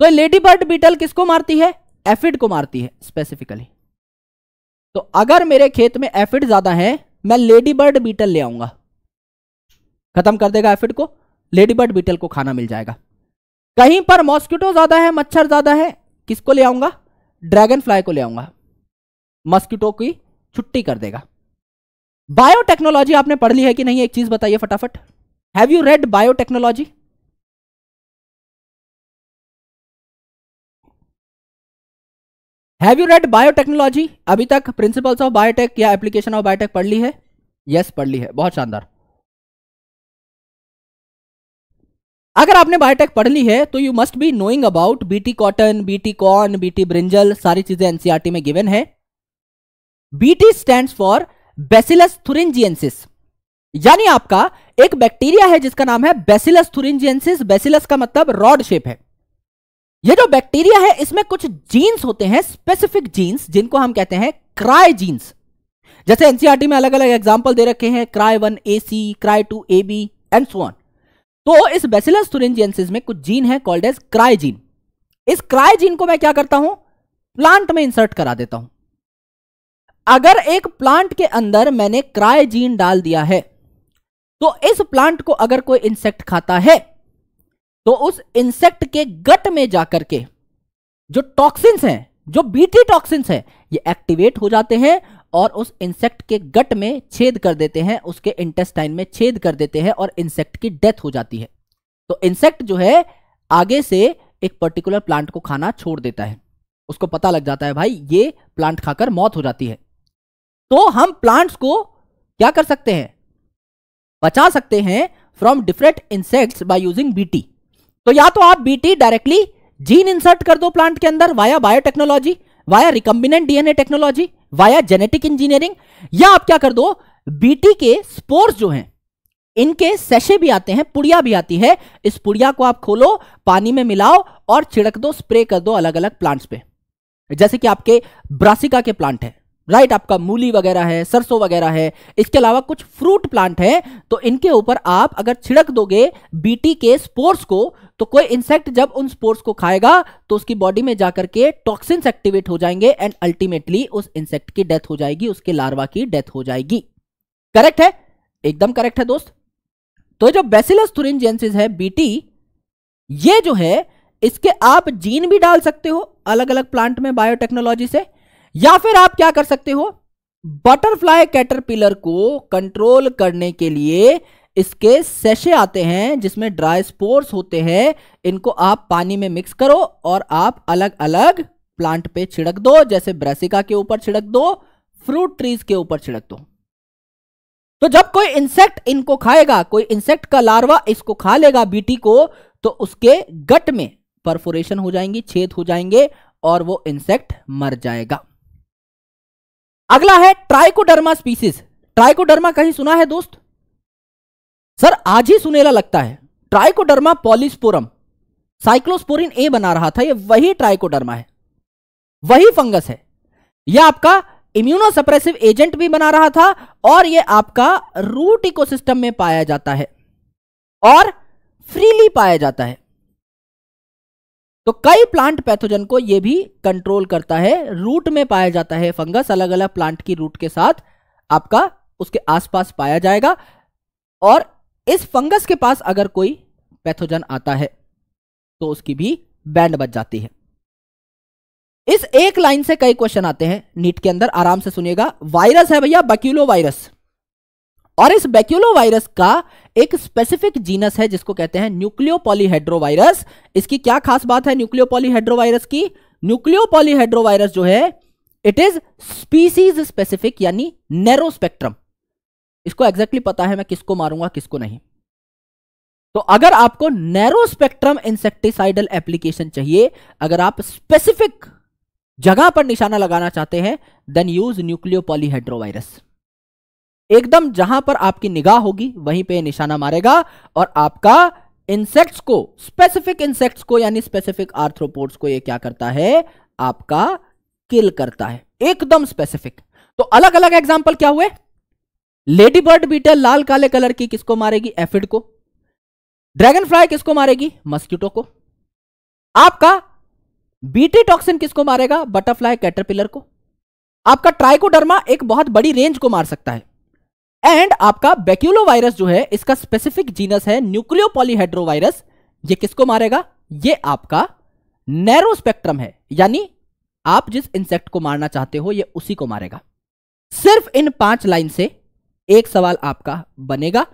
तो लेडी बर्ड बीटल किसको मारती है एफिड को मारती है स्पेसिफिकली तो अगर मेरे खेत में एफिड ज्यादा है मैं लेडी बर्ड बीटल ले आऊंगा खत्म कर देगा एफिड को लेडी बर्ड बीटल को खाना मिल जाएगा कहीं पर मॉस्किटो ज्यादा है मच्छर ज्यादा है किसको ले आऊंगा ड्रैगन फ्लाई को ले आऊंगा मॉस्किटो की छुट्टी कर देगा बायोटेक्नोलॉजी आपने पढ़ ली है कि नहीं एक चीज बताइए फटाफट have you read biotechnology have you read biotechnology अभी तक प्रिंसिपल्स ऑफ बायोटेक या एप्लीकेशन ऑफ बायोटेक पढ़ ली है यस yes, पढ़ ली है बहुत शानदार अगर आपने बायोटेक पढ़ ली है तो you must be knowing about BT cotton BT corn BT brinjal सारी चीजें एनसीआरटी e में गिवन है BT stand for bacillus thuringiensis यानी आपका एक बैक्टीरिया है जिसका नाम है बेसिलस थुरिंजियंसिस बेसिलस का मतलब रॉड शेप है ये जो बैक्टीरिया है इसमें कुछ जीन्स होते हैं स्पेसिफिक जीन्स जिनको हम कहते हैं क्राई जीन्स जैसे एनसीआरटी e में अलग अलग एग्जाम्पल दे रखे हैं cry one A C cry two A B and सोन तो इस बेसिलस थुरेंजियंसिस में कुछ जीन है कॉल्ड एज क्राई जीन इस क्राई जीन को मैं क्या करता हूं प्लांट में इंसर्ट करा देता हूं अगर एक प्लांट के अंदर मैंने क्राई जीन डाल दिया है तो इस प्लांट को अगर कोई इंसेक्ट खाता है तो उस इंसेक्ट के गट में जाकर के जो टॉक्सिन्स हैं जो बीटी टॉक्सिन्स हैं ये एक्टिवेट हो जाते हैं और उस इंसेक्ट के गट में छेद कर देते हैं उसके इंटेस्टाइन में छेद कर देते हैं और इंसेक्ट की डेथ हो जाती है तो इंसेक्ट जो है आगे से एक पर्टिकुलर प्लांट को खाना छोड़ देता है उसको पता लग जाता है भाई ये प्लांट खाकर मौत हो जाती है तो हम प्लांट्स को क्या कर सकते हैं बचा सकते हैं from different insects by using BT तो या तो आप बीटी डायरेक्टली जीन इंसर्ट कर दो प्लांट के अंदर via biotechnology via recombinant DNA technology via genetic engineering या आप क्या कर दो बीटी के स्पोर्स जो हैं इनके सेशे भी आते हैं पुड़िया भी आती है इस पुड़िया को आप खोलो पानी में मिलाओ और छिड़क दो स्प्रे कर दो अलग अलग प्लांट्स पे जैसे कि आपके ब्रासिका के प्लांट है राइट आपका मूली वगैरह है सरसों वगैरह है इसके अलावा कुछ फ्रूट प्लांट है तो इनके ऊपर आप अगर छिड़क दोगे बीटी के स्पोर्ट्स को तो कोई इंसेक्ट जब उन स्पोर्ट्स को खाएगा तो उसकी बॉडी में जाकर के टॉक्सिन्स एक्टिवेट हो जाएंगे एंड अल्टीमेटली उस इंसेक्ट की डेथ हो जाएगी उसके लार्वा की डेथ हो जाएगी करेक्ट है एकदम करेक्ट है दोस्त तो जो बेसिलस थुरिनजेंसिस है बीटी ये जो है इसके आप जीन भी डाल सकते हो अलग अलग प्लांट में बायोटेक्नोलॉजी से या फिर आप क्या कर सकते हो बटरफ्लाई कैटरपिलर को कंट्रोल करने के लिए इसके सेशे आते हैं जिसमें ड्राई स्पोर्स होते हैं इनको आप पानी में मिक्स करो और आप अलग अलग प्लांट पे छिड़क दो जैसे ब्रेसिका के ऊपर छिड़क दो फ्रूट ट्रीज के ऊपर छिड़क दो तो जब कोई इंसेक्ट इनको खाएगा कोई इंसेक्ट का लार्वा इसको खा लेगा बीटी को तो उसके गट में परफोरेशन हो जाएंगी छेद हो जाएंगे और वो इंसेक्ट मर जाएगा अगला है ट्राइकोडर्मा स्पीसीज ट्राइकोडर्मा कहीं सुना है दोस्त सर आज ही सुनेला लगता है ट्राइकोडर्मा पॉलिस्पोरम साइक्लोस्पोरिन ए बना रहा था ये वही ट्राइकोडर्मा है वही फंगस है यह आपका इम्यूनोसप्रेसिव एजेंट भी बना रहा था और यह आपका रूट इकोसिस्टम में पाया जाता है और फ्रीली पाया जाता है तो कई प्लांट पैथोजन को यह भी कंट्रोल करता है रूट में पाया जाता है फंगस अलग अलग प्लांट की रूट के साथ आपका उसके आसपास पाया जाएगा और इस फंगस के पास अगर कोई पैथोजन आता है तो उसकी भी बैंड बच जाती है इस एक लाइन से कई क्वेश्चन आते हैं नीट के अंदर आराम से सुनिएगा वायरस है भैया बक्यूलो वायरस और इस वायरस का एक स्पेसिफिक जीनस है जिसको कहते हैं न्यूक्लियो पॉलीहाइड्रोवायरस इसकी क्या खास बात है न्यूक्लियो पॉलीहाइड्रोवायरस की न्यूक्लियो पॉलीहाइड्रोवायरस जो है इट इज स्पीसीज स्पेसिफिक यानी नैरो स्पेक्ट्रम इसको एग्जैक्टली exactly पता है मैं किसको मारूंगा किसको नहीं तो अगर आपको नैरो स्पेक्ट्रम इंसेक्टिसाइडल एप्लीकेशन चाहिए अगर आप स्पेसिफिक जगह पर निशाना लगाना चाहते हैं देन यूज न्यूक्लियो पॉलीहाइड्रोवायरस एकदम जहां पर आपकी निगाह होगी वहीं पे निशाना मारेगा और आपका इंसेक्ट्स को स्पेसिफिक इंसेक्ट्स को यानी स्पेसिफिक आर्थ्रोपोड्स को ये क्या करता है आपका किल करता है एकदम स्पेसिफिक तो अलग अलग एग्जाम्पल क्या हुए लेडी बर्ड बीटल लाल काले कलर की किसको मारेगी एफिड को ड्रैगन फ्लाई किसको मारेगी मस्कीटो को आपका बीटी टॉक्सिन किसको मारेगा बटरफ्लाई कैटरपिलर को आपका ट्राइकोडर्मा एक बहुत बड़ी रेंज को मार सकता है एंड आपका बेक्यूलो वायरस जो है इसका स्पेसिफिक जीनस है न्यूक्लियो वायरस ये किसको मारेगा ये आपका नैरो स्पेक्ट्रम है यानी आप जिस इंसेक्ट को मारना चाहते हो ये उसी को मारेगा सिर्फ इन पांच लाइन से एक सवाल आपका बनेगा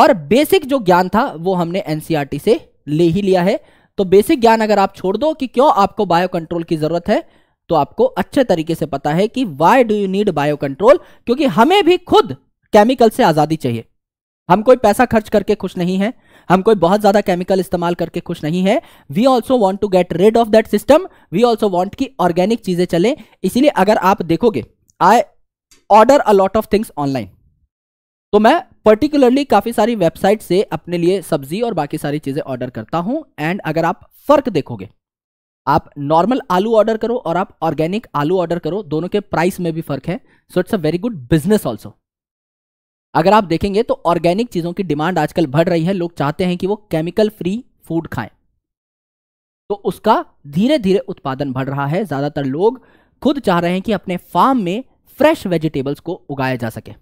और बेसिक जो ज्ञान था वो हमने एनसीआरटी e से ले ही लिया है तो बेसिक ज्ञान अगर आप छोड़ दो कि क्यों आपको बायो कंट्रोल की जरूरत है तो आपको अच्छे तरीके से पता है कि why do you need biocontrol क्योंकि हमें भी खुद केमिकल से आज़ादी चाहिए हम कोई पैसा खर्च करके खुश नहीं है हम कोई बहुत ज्यादा केमिकल इस्तेमाल करके खुश नहीं है we also want to get rid of that system we also want की ऑर्गेनिक चीजें चले इसीलिए अगर आप देखोगे I order a lot of things online तो मैं पर्टिकुलरली काफी सारी वेबसाइट से अपने लिए सब्जी और बाकी सारी चीजें ऑर्डर करता हूं एंड अगर आप फर्क देखोगे आप नॉर्मल आलू ऑर्डर करो और आप ऑर्गेनिक आलू ऑर्डर करो दोनों के प्राइस में भी फर्क है so it's a very good business also अगर आप देखेंगे तो ऑर्गेनिक चीज़ों की डिमांड आजकल बढ़ रही है लोग चाहते हैं कि वो केमिकल फ्री फूड खाएं तो उसका धीरे धीरे उत्पादन बढ़ रहा है ज़्यादातर लोग खुद चाह रहे हैं कि अपने फार्म में फ्रेश वेजिटेबल्स को उगाया जा सके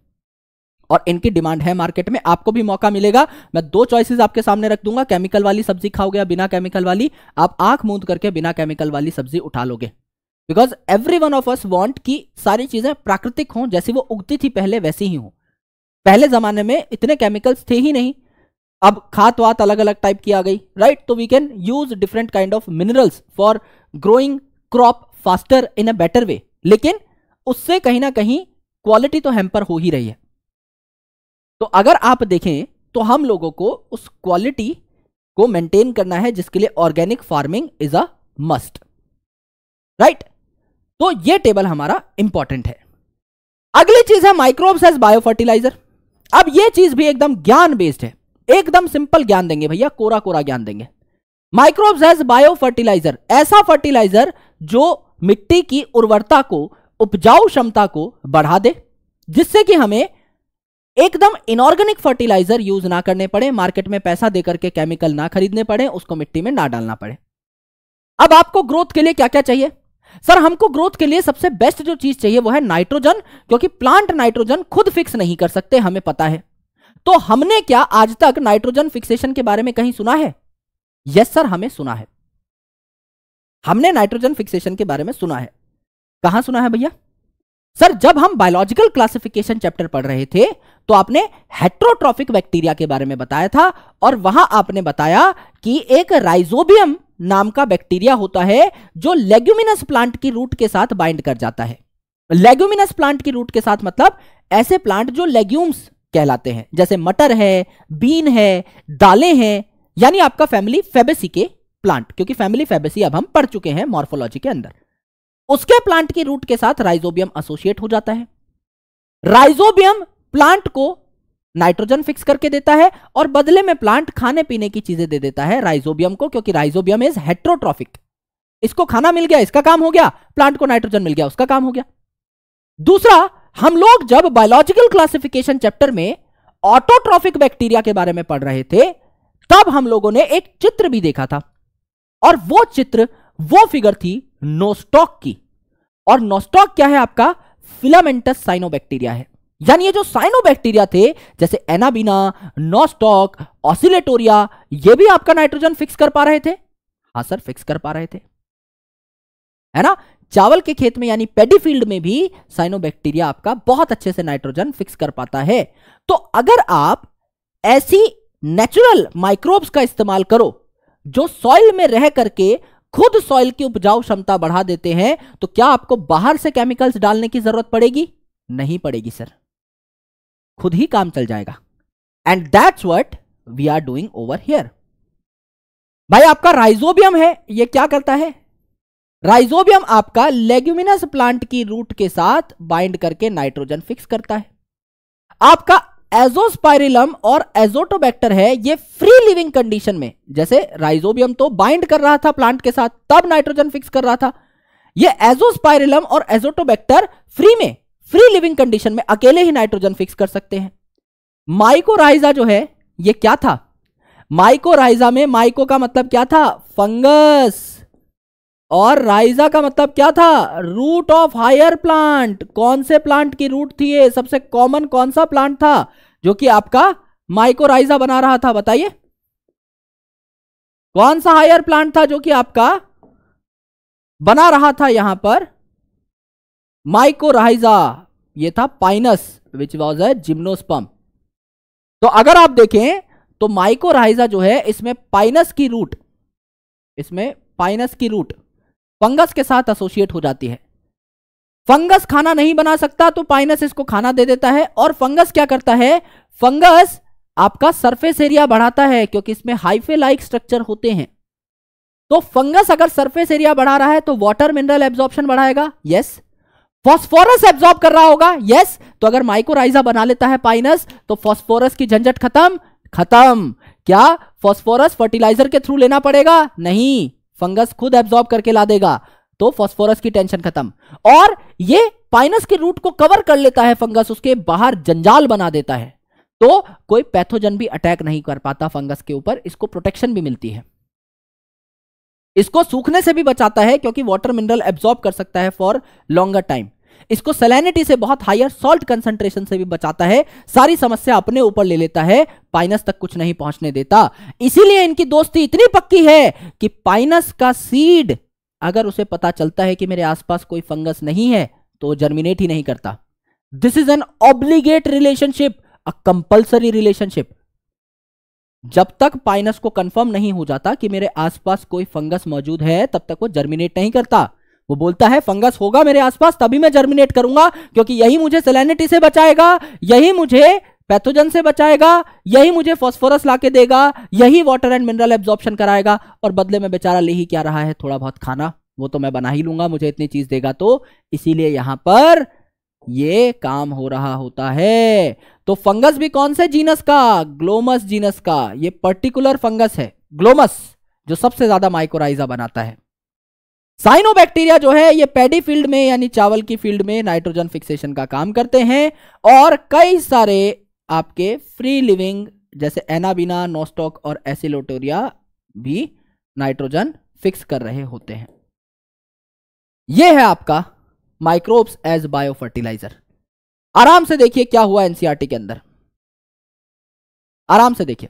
और इनकी डिमांड है मार्केट में आपको भी मौका मिलेगा मैं दो चॉइसेस आपके सामने रख दूंगा केमिकल वाली सब्जी खाओगे या बिना केमिकल वाली आप आंख मूंद करके बिना केमिकल वाली सब्जी उठा लोगे because every one of us want की सारी चीजें प्राकृतिक हों जैसी वो उगती थी पहले वैसी ही हों पहले जमाने में इतने केमिकल्स थे ही नहीं अब खात वात अलग अलग टाइप की आ गई राइट तो we can use different kind of minerals for growing crop faster in a better way लेकिन उससे कहीं ना कहीं क्वालिटी तो हैम्पर हो ही रही है तो अगर आप देखें तो हम लोगों को उस क्वालिटी को मेंटेन करना है जिसके लिए organic farming is a must right तो ये टेबल हमारा इंपॉर्टेंट है अगली चीज है माइक्रोब्स एज बायोफर्टिलाइजर अब ये चीज भी एकदम ज्ञान बेस्ड है एकदम सिंपल ज्ञान देंगे भैया कोरा कोरा ज्ञान देंगे माइक्रोब्स एज बायो फर्टिलाइजर ऐसा फर्टिलाइजर जो मिट्टी की उर्वरता को उपजाऊ क्षमता को बढ़ा दे जिससे कि हमें एकदम इनऑर्गेनिक फर्टिलाइजर यूज ना करने पड़े मार्केट में पैसा देकर के केमिकल ना खरीदने पड़े उसको मिट्टी में ना डालना पड़े अब आपको ग्रोथ के लिए क्या क्या चाहिए सर हमको ग्रोथ के लिए सबसे बेस्ट जो चीज चाहिए वो है नाइट्रोजन क्योंकि प्लांट नाइट्रोजन खुद फिक्स नहीं कर सकते हमें पता है तो हमने क्या आज तक नाइट्रोजन फिक्सेशन के बारे में कहीं सुना है यस सर हमें सुना है हमने नाइट्रोजन फिक्सेशन के बारे में सुना है कहां सुना है भैया सर जब हम बायोलॉजिकल क्लासिफिकेशन चैप्टर पढ़ रहे थे तो आपने हेट्रोट्रॉफिक बैक्टीरिया के बारे में बताया था और वहां आपने बताया कि एक राइजोबियम नाम का बैक्टीरिया होता है जो लेग्यूमिनस प्लांट की रूट के साथ बाइंड कर जाता है लेग्यूमिनस प्लांट की रूट के साथ मतलब ऐसे प्लांट जो लेग्यूम्स कहलाते हैं जैसे मटर है बीन है दालें हैं यानी आपका फैमिली फेबेसी के प्लांट क्योंकि फैमिली फेबेसी अब हम पढ़ चुके हैं मॉर्फोलॉजी के अंदर उसके प्लांट की रूट के साथ राइजोबियम एसोसिएट हो जाता है राइजोबियम प्लांट को नाइट्रोजन फिक्स करके देता है और बदले में प्लांट खाने पीने की चीजें दे देता है राइजोबियम को क्योंकि राइजोबियम इज हेट्रोट्रॉफिक इसको खाना मिल गया इसका काम हो गया प्लांट को नाइट्रोजन मिल गया उसका काम हो गया दूसरा हम लोग जब बायोलॉजिकल क्लासिफिकेशन चैप्टर में ऑटोट्रॉफिक बैक्टीरिया के बारे में पढ़ रहे थे तब हम लोगों ने एक चित्र भी देखा था और वो चित्र वो फिगर थी नोस्टॉक की और नोस्टॉक क्या है आपका फिलामेंटस साइनोबैक्टीरिया है यानी ये जो साइनोबैक्टीरिया थे जैसे एनाबीना नोस्टॉक ऑसिलेटोरिया ये भी आपका नाइट्रोजन फिक्स कर पा रहे थे हाँ सर फिक्स कर पा रहे थे है ना चावल के खेत में यानी पेडीफील्ड में भी साइनोबैक्टीरिया आपका बहुत अच्छे से नाइट्रोजन फिक्स कर पाता है तो अगर आप ऐसी नेचुरल माइक्रोब्स का इस्तेमाल करो जो सॉइल में रह करके खुद सॉइल की उपजाऊ क्षमता बढ़ा देते हैं तो क्या आपको बाहर से केमिकल्स डालने की जरूरत पड़ेगी नहीं पड़ेगी सर खुद ही काम चल जाएगा and that's what we are doing over here भाई आपका राइजोबियम है ये क्या करता है राइजोबियम आपका लेग्यूमिनस प्लांट की रूट के साथ बाइंड करके नाइट्रोजन फिक्स करता है आपका एजोस्पायरिलम और एजोटोबैक्टर है ये फ्री लिविंग कंडीशन में जैसे राइजोबियम तो बाइंड कर रहा था प्लांट के साथ तब नाइट्रोजन फिक्स कर रहा था ये एजोस्पायरिलम और एजोटोबैक्टर फ्री में फ्री लिविंग कंडीशन में अकेले ही नाइट्रोजन फिक्स कर सकते हैं माइकोराइजा जो है ये क्या था माइकोराइजा में माइको का मतलब क्या था फंगस और राइजा का मतलब क्या था रूट ऑफ हायर प्लांट कौन से प्लांट की रूट थी ये सबसे कॉमन कौन सा प्लांट था जो कि आपका माइकोराइजा बना रहा था बताइए कौन सा हायर प्लांट था जो कि आपका बना रहा था यहां पर माइकोराइजा ये था pinus which was a gymnosperm तो अगर आप देखें तो माइकोराइजा जो है इसमें पाइनस की रूट इसमें पाइनस की रूट फंगस के साथ एसोसिएट हो जाती है फंगस खाना नहीं बना सकता तो पाइनस इसको खाना दे देता है और फंगस क्या करता है फंगस आपका सरफेस एरिया बढ़ाता है क्योंकि इसमें हाइफे लाइक स्ट्रक्चर होते हैं तो फंगस अगर सरफेस एरिया बढ़ा रहा है तो वाटर मिनरल एब्जॉर्प्शन बढ़ाएगा यस फॉस्फोरस एब्जॉर्ब कर रहा होगा यस तो अगर माइकोराइजा बना लेता है पाइनस तो फॉस्फोरस की झंझट खत्म खत्म क्या फॉस्फोरस फर्टिलाइजर के थ्रू लेना पड़ेगा नहीं फंगस खुद एब्जॉर्ब करके ला देगा तो फॉस्फोरस की टेंशन खत्म और ये पाइनस के रूट को कवर कर लेता है फंगस उसके बाहर जंजाल बना देता है तो कोई पैथोजन भी अटैक नहीं कर पाता फंगस के ऊपर इसको प्रोटेक्शन भी मिलती है इसको सूखने से भी बचाता है क्योंकि वाटर मिनरल एब्जॉर्ब कर सकता है फॉर लॉन्गर टाइम इसको सेलेनिटी से बहुत हायर सॉल्ट कंसेंट्रेशन से भी बचाता है सारी समस्या अपने ऊपर ले लेता है पाइनस तक कुछ नहीं पहुंचने देता इसीलिए इनकी दोस्ती इतनी पक्की है कि पाइनस का सीड अगर उसे पता चलता है कि मेरे आसपास कोई फंगस नहीं है तो जर्मिनेट ही नहीं करता this is an obligate relationship a compulsory relationship जब तक पाइनस को कंफर्म नहीं हो जाता कि मेरे आसपास कोई फंगस मौजूद है तब तक वो जर्मिनेट नहीं करता वो बोलता है फंगस होगा मेरे आसपास तभी मैं जर्मिनेट करूंगा क्योंकि यही मुझे सेलेनिटी से बचाएगा यही मुझे पैथोजन से बचाएगा यही मुझे फॉस्फोरस लाके देगा यही वाटर एंड मिनरल एब्जॉर्प्शन कराएगा और बदले में बेचारा ले ही क्या रहा है थोड़ा बहुत खाना वो तो मैं बना ही लूंगा मुझे इतनी चीज देगा तो इसीलिए यहां पर ये काम हो रहा होता है तो फंगस भी कौन से जीनस का ग्लोमस जीनस का ये पर्टिकुलर फंगस है ग्लोमस जो सबसे ज्यादा माइकोराइजा बनाता है साइनोबैक्टीरिया जो है ये पैडी फील्ड में यानी चावल की फील्ड में नाइट्रोजन फिक्सेशन का काम करते हैं और कई सारे आपके फ्री लिविंग जैसे एनाबिना नोस्टॉक और एसिलोटोरिया भी नाइट्रोजन फिक्स कर रहे होते हैं यह है आपका माइक्रोब्स एज बायो फर्टिलाइजर आराम से देखिए क्या हुआ एनसीआरटी के अंदर आराम से देखिए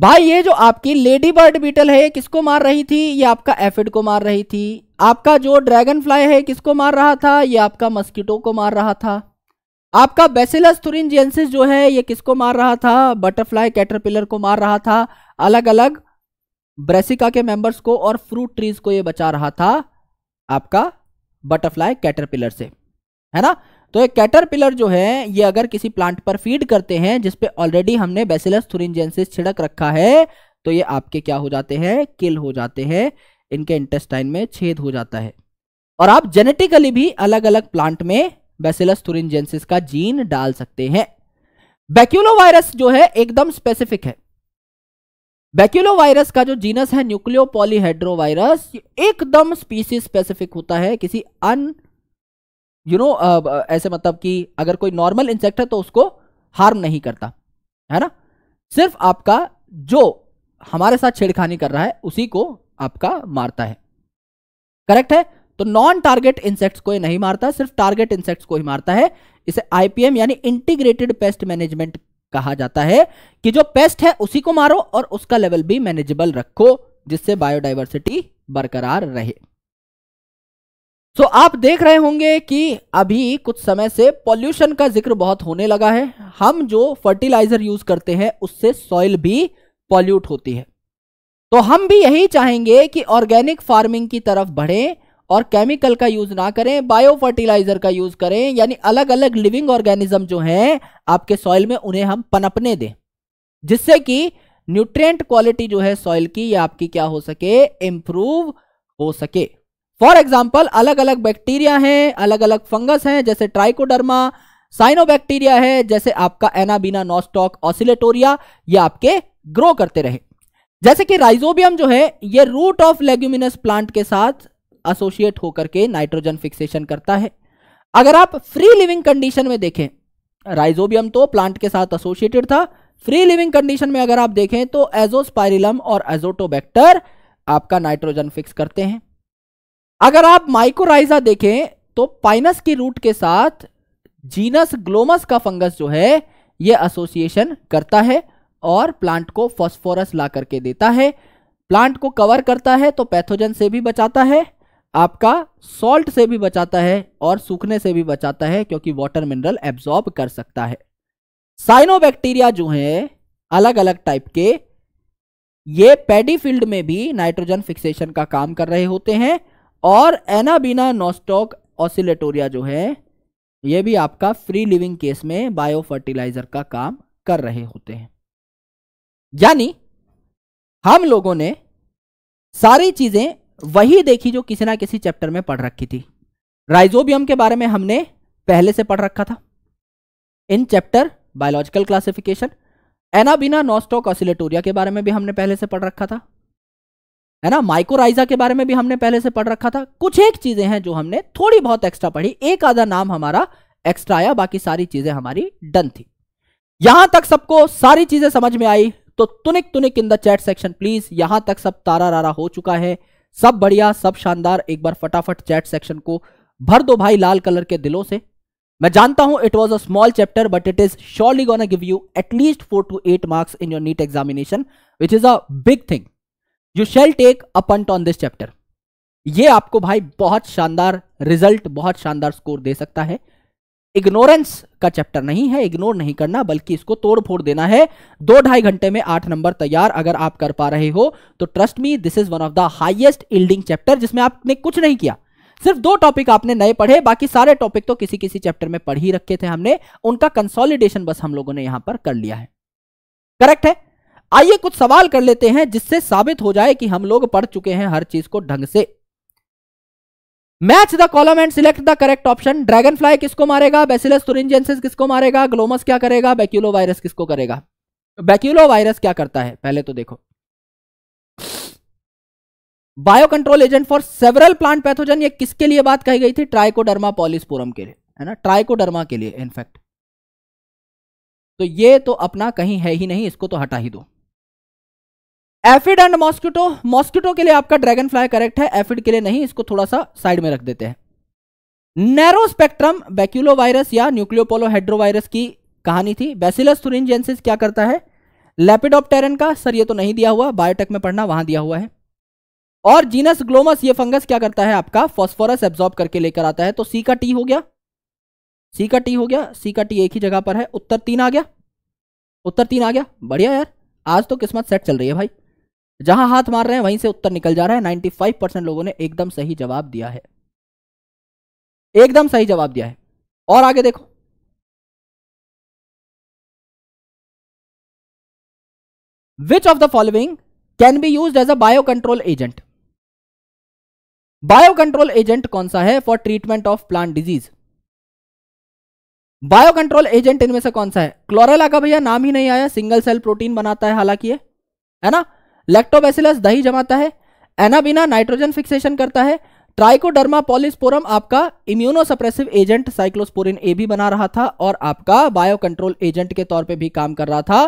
भाई ये जो आपकी लेडी बर्ड बीटल है किसको मार रही थी ये आपका एफिड को मार रही थी आपका जो ड्रैगन फ्लाई है किसको मार रहा था ये आपका मस्कीटो को मार रहा था आपका बेसिलस थुरिनजेंसिस जो है ये किसको मार रहा था बटरफ्लाई कैटरपिलर को मार रहा था अलग अलग ब्रेसिका के मेंबर्स को और फ्रूट ट्रीज को ये बचा रहा था आपका बटरफ्लाई कैटरपिलर से है ना तो ये कैटरपिलर जो है ये अगर किसी प्लांट पर फीड करते हैं जिसपे ऑलरेडी हमने बेसिलस थुरिनजेंसिस छिड़क रखा है तो ये आपके क्या हो जाते हैं किल हो जाते हैं इनके इंटेस्टाइन में छेद हो जाता है और आप जेनेटिकली भी अलग अलग प्लांट में बेसिलस थुरिनजेंसिस का जीन डाल सकते हैं बैक्यूलो वायरस जो है एकदम स्पेसिफिक है वायरस का जो जीनस है न्यूक्लियो वायरस एकदम स्पीसी स्पेसिफिक होता है किसी अन यू नो ऐसे मतलब कि अगर कोई नॉर्मल इंसेक्ट है तो उसको हार्म नहीं करता है ना सिर्फ आपका जो हमारे साथ छेड़खानी कर रहा है उसी को आपका मारता है करेक्ट है तो नॉन टारगेट इंसेक्ट्स को ही नहीं मारता सिर्फ टारगेट इंसेक्ट्स को ही मारता है इसे आईपीएम यानी इंटीग्रेटेड पेस्ट मैनेजमेंट कहा जाता है कि जो पेस्ट है उसी को मारो और उसका लेवल भी मैनेजेबल रखो जिससे बायोडाइवर्सिटी बरकरार रहे सो so, आप देख रहे होंगे कि अभी कुछ समय से पॉल्यूशन का जिक्र बहुत होने लगा है हम जो फर्टिलाइजर यूज करते हैं उससे सॉइल भी पॉल्यूट होती है तो हम भी यही चाहेंगे कि ऑर्गेनिक फार्मिंग की तरफ बढ़ें और केमिकल का यूज ना करें बायो फर्टिलाइजर का यूज करें यानी अलग अलग लिविंग ऑर्गेनिज्म जो हैं आपके सॉइल में उन्हें हम पनपने दें जिससे कि न्यूट्रिएंट क्वालिटी जो है सॉइल की या आपकी क्या हो सके इंप्रूव हो सके फॉर एग्जाम्पल अलग अलग बैक्टीरिया हैं अलग अलग फंगस हैं जैसे ट्राइकोडर्मा साइनोबैक्टीरिया है जैसे आपका एनाबीना नॉस्टॉक ऑसिलेटोरिया ये आपके ग्रो करते रहे जैसे कि राइजोबियम जो है ये रूट ऑफ लेग्यूमिनस प्लांट के साथ एसोसिएट होकर के नाइट्रोजन फिक्सेशन करता है अगर आप फ्री लिविंग कंडीशन में देखें राइजोबियम तो प्लांट के साथ एसोसिएटेड था फ्री लिविंग कंडीशन में अगर आप देखें तो एजोस्पायरिलम और एजोटोबैक्टर आपका नाइट्रोजन फिक्स करते हैं अगर आप माइकोराइजा देखें तो पाइनस की रूट के साथ जीनस ग्लोमस का फंगस जो है यह एसोसिएशन करता है और प्लांट को फॉस्फोरस ला करके देता है प्लांट को कवर करता है तो पैथोजन से भी बचाता है आपका सॉल्ट से भी बचाता है और सूखने से भी बचाता है क्योंकि वाटर मिनरल एब्जॉर्ब कर सकता है साइनोबैक्टीरिया जो है अलग अलग टाइप के ये पैडी फील्ड में भी नाइट्रोजन फिक्सेशन का काम कर रहे होते हैं और एनाबीना नोस्टोक ऑसिलेटोरिया जो है ये भी आपका फ्री लिविंग केस में बायो फर्टिलाइजर का काम कर रहे होते हैं यानी हम लोगों ने सारी चीज़ें वही देखी जो किसी ना किसी चैप्टर में पढ़ रखी थी राइजोबियम के बारे में हमने पहले से पढ़ रखा था in chapter biological classification anabaena nostoc oscillatoria के बारे में भी हमने पहले से पढ़ रखा था है ना माइकोराइजा के बारे में भी हमने पहले से पढ़ रखा था कुछ एक चीजें हैं जो हमने थोड़ी बहुत एक्स्ट्रा पढ़ी एक आधा नाम हमारा एक्स्ट्रा आया बाकी सारी चीजें हमारी डन थी यहां तक सबको सारी चीजें समझ में आई तो तुनिक तुनिक in the chat section please यहां तक सब तारा रारा हो चुका है सब बढ़िया सब शानदार एक बार फटाफट चैट सेक्शन को भर दो भाई लाल कलर के दिलों से मैं जानता हूं it was a small chapter but it is surely gonna give you at least four to eight marks in your NEET examination which is a big thing you shall take a punt on this chapter ये आपको भाई बहुत शानदार रिजल्ट बहुत शानदार स्कोर दे सकता है इग्नोरेंस का चैप्टर नहीं है इग्नोर नहीं करना बल्कि इसको तोड़ फोड़ देना है दो ढाई घंटे में आठ नंबर तैयार अगर आप कर पा रहे हो तो trust me this is one of the highest yielding chapter जिसमें आपने कुछ नहीं किया सिर्फ दो टॉपिक आपने नए पढ़े बाकी सारे टॉपिक तो किसी किसी चैप्टर में पढ़ ही रखे थे हमने उनका कंसोलिडेशन बस हम लोगों ने यहां पर कर लिया है करेक्ट है आइए कुछ सवाल कर लेते हैं जिससे साबित हो जाए कि हम लोग पढ़ चुके हैं हर चीज को ढंग से match the column and select the correct option dragonfly किसको मारेगा बेसिलस तुरिंजेंसिस किसको मारेगा ग्लोमस क्या करेगा बैक्यूलो वायरस किसको करेगा बैक्यूलो वायरस क्या करता है पहले तो देखो biocontrol agent for several plant pathogen ये किसके लिए बात कही गई थी ट्राइकोडर्मा पॉलिसपोरम के लिए है ना ट्राइकोडर्मा के लिए इनफैक्ट तो ये तो अपना कहीं है ही नहीं इसको तो हटा ही दो एफिड एंड मॉस्किटो मॉस्किटो के लिए आपका ड्रैगन फ्लाई करेक्ट है एफिड के लिए नहीं इसको थोड़ा सा साइड में रख देते हैं नैरो स्पेक्ट्रम बैक्यूलो वायरस या न्यूक्लियोपोलो वायरस की कहानी थी बेसिलस थुरिनजेंसिस क्या करता है लेपिडोप्टेरन का सर ये तो नहीं दिया हुआ बायोटेक में पढ़ना वहां दिया हुआ है और जीनस ग्लोमस ये फंगस क्या करता है आपका फॉस्फोरस एब्जॉर्ब करके लेकर आता है तो सी का टी हो गया सी का टी हो गया सी का टी एक ही जगह पर है उत्तर तीन आ गया उत्तर तीन आ गया बढ़िया यार आज तो किस्मत सेट चल रही है भाई जहां हाथ मार रहे हैं वहीं से उत्तर निकल जा रहा है 95 परसेंट लोगों ने एकदम सही जवाब दिया है एकदम सही जवाब दिया है और आगे देखो which of the following can be use as a biocontrol agent biocontrol agent कौन सा है for treatment of plant disease biocontrol agent इनमें से कौन सा है क्लोरेला का भैया नाम ही नहीं आया सिंगल सेल प्रोटीन बनाता है हालांकि है ना लैक्टोबैसिलस दही जमाता है एनाबिना नाइट्रोजन फिक्सेशन करता है ट्राइकोडर्मा पॉलिस्पोरम आपका इम्यूनोसप्रेसिव एजेंट साइक्लोस्पोरिन ए भी बना रहा था और आपका बायो कंट्रोल एजेंट के तौर पे भी काम कर रहा था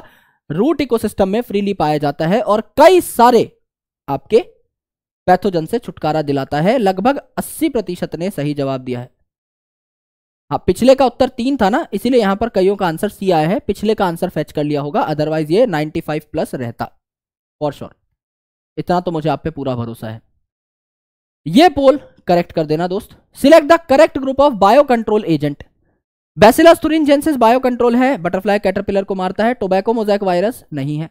रूट इकोसिस्टम में फ्रीली पाया जाता है और कई सारे आपके पैथोजन से छुटकारा दिलाता है लगभग 80 प्रतिशत ने सही जवाब दिया है हाँ पिछले का उत्तर तीन था ना इसीलिए यहां पर कईयों का आंसर सी आया है पिछले का आंसर फैच कर लिया होगा अदरवाइज ये 95 प्लस रहता फॉर श्योर इतना तो मुझे आप पे पूरा भरोसा है ये पोल करेक्ट कर देना दोस्त select the correct group of biocontrol agent bacillus जेंसिस बायो कंट्रोल है बटरफ्लाई कैटरपिलर को मारता है टोबैको मोजैक वायरस नहीं है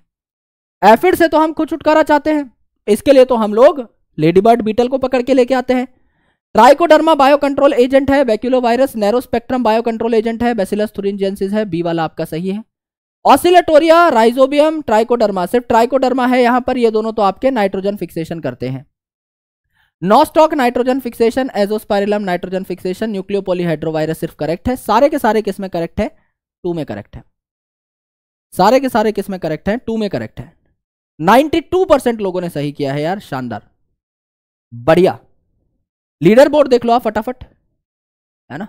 एफिड से तो हम खुद छुटकारा चाहते हैं इसके लिए तो हम लोग लेडीबर्ड बीटल को पकड़ के लेके आते हैं ट्राइकोडर्मा बायो कंट्रोल एजेंट है baculovirus narrow spectrum biocontrol agent है बेसिलस जेंसिस है बी वाला आपका सही है ऑसिलेटोरिया राइजोबियम ट्राइकोडर्मा सिर्फ ट्राइकोडर्मा है यहां पर ये दोनों तो आपके नाइट्रोजन फिक्सेशन करते हैं nostoc nitrogen fixation azospirillum nitrogen fixation nucleopolyhedrovirus सिर्फ करेक्ट है सारे के सारे किस में करेक्ट है टू में करेक्ट है सारे के सारे किस में करेक्ट है टू में करेक्ट है टू परसेंट लोगों ने सही किया है यार शानदार बढ़िया लीडर बोर्ड देख लो आप फटाफट है ना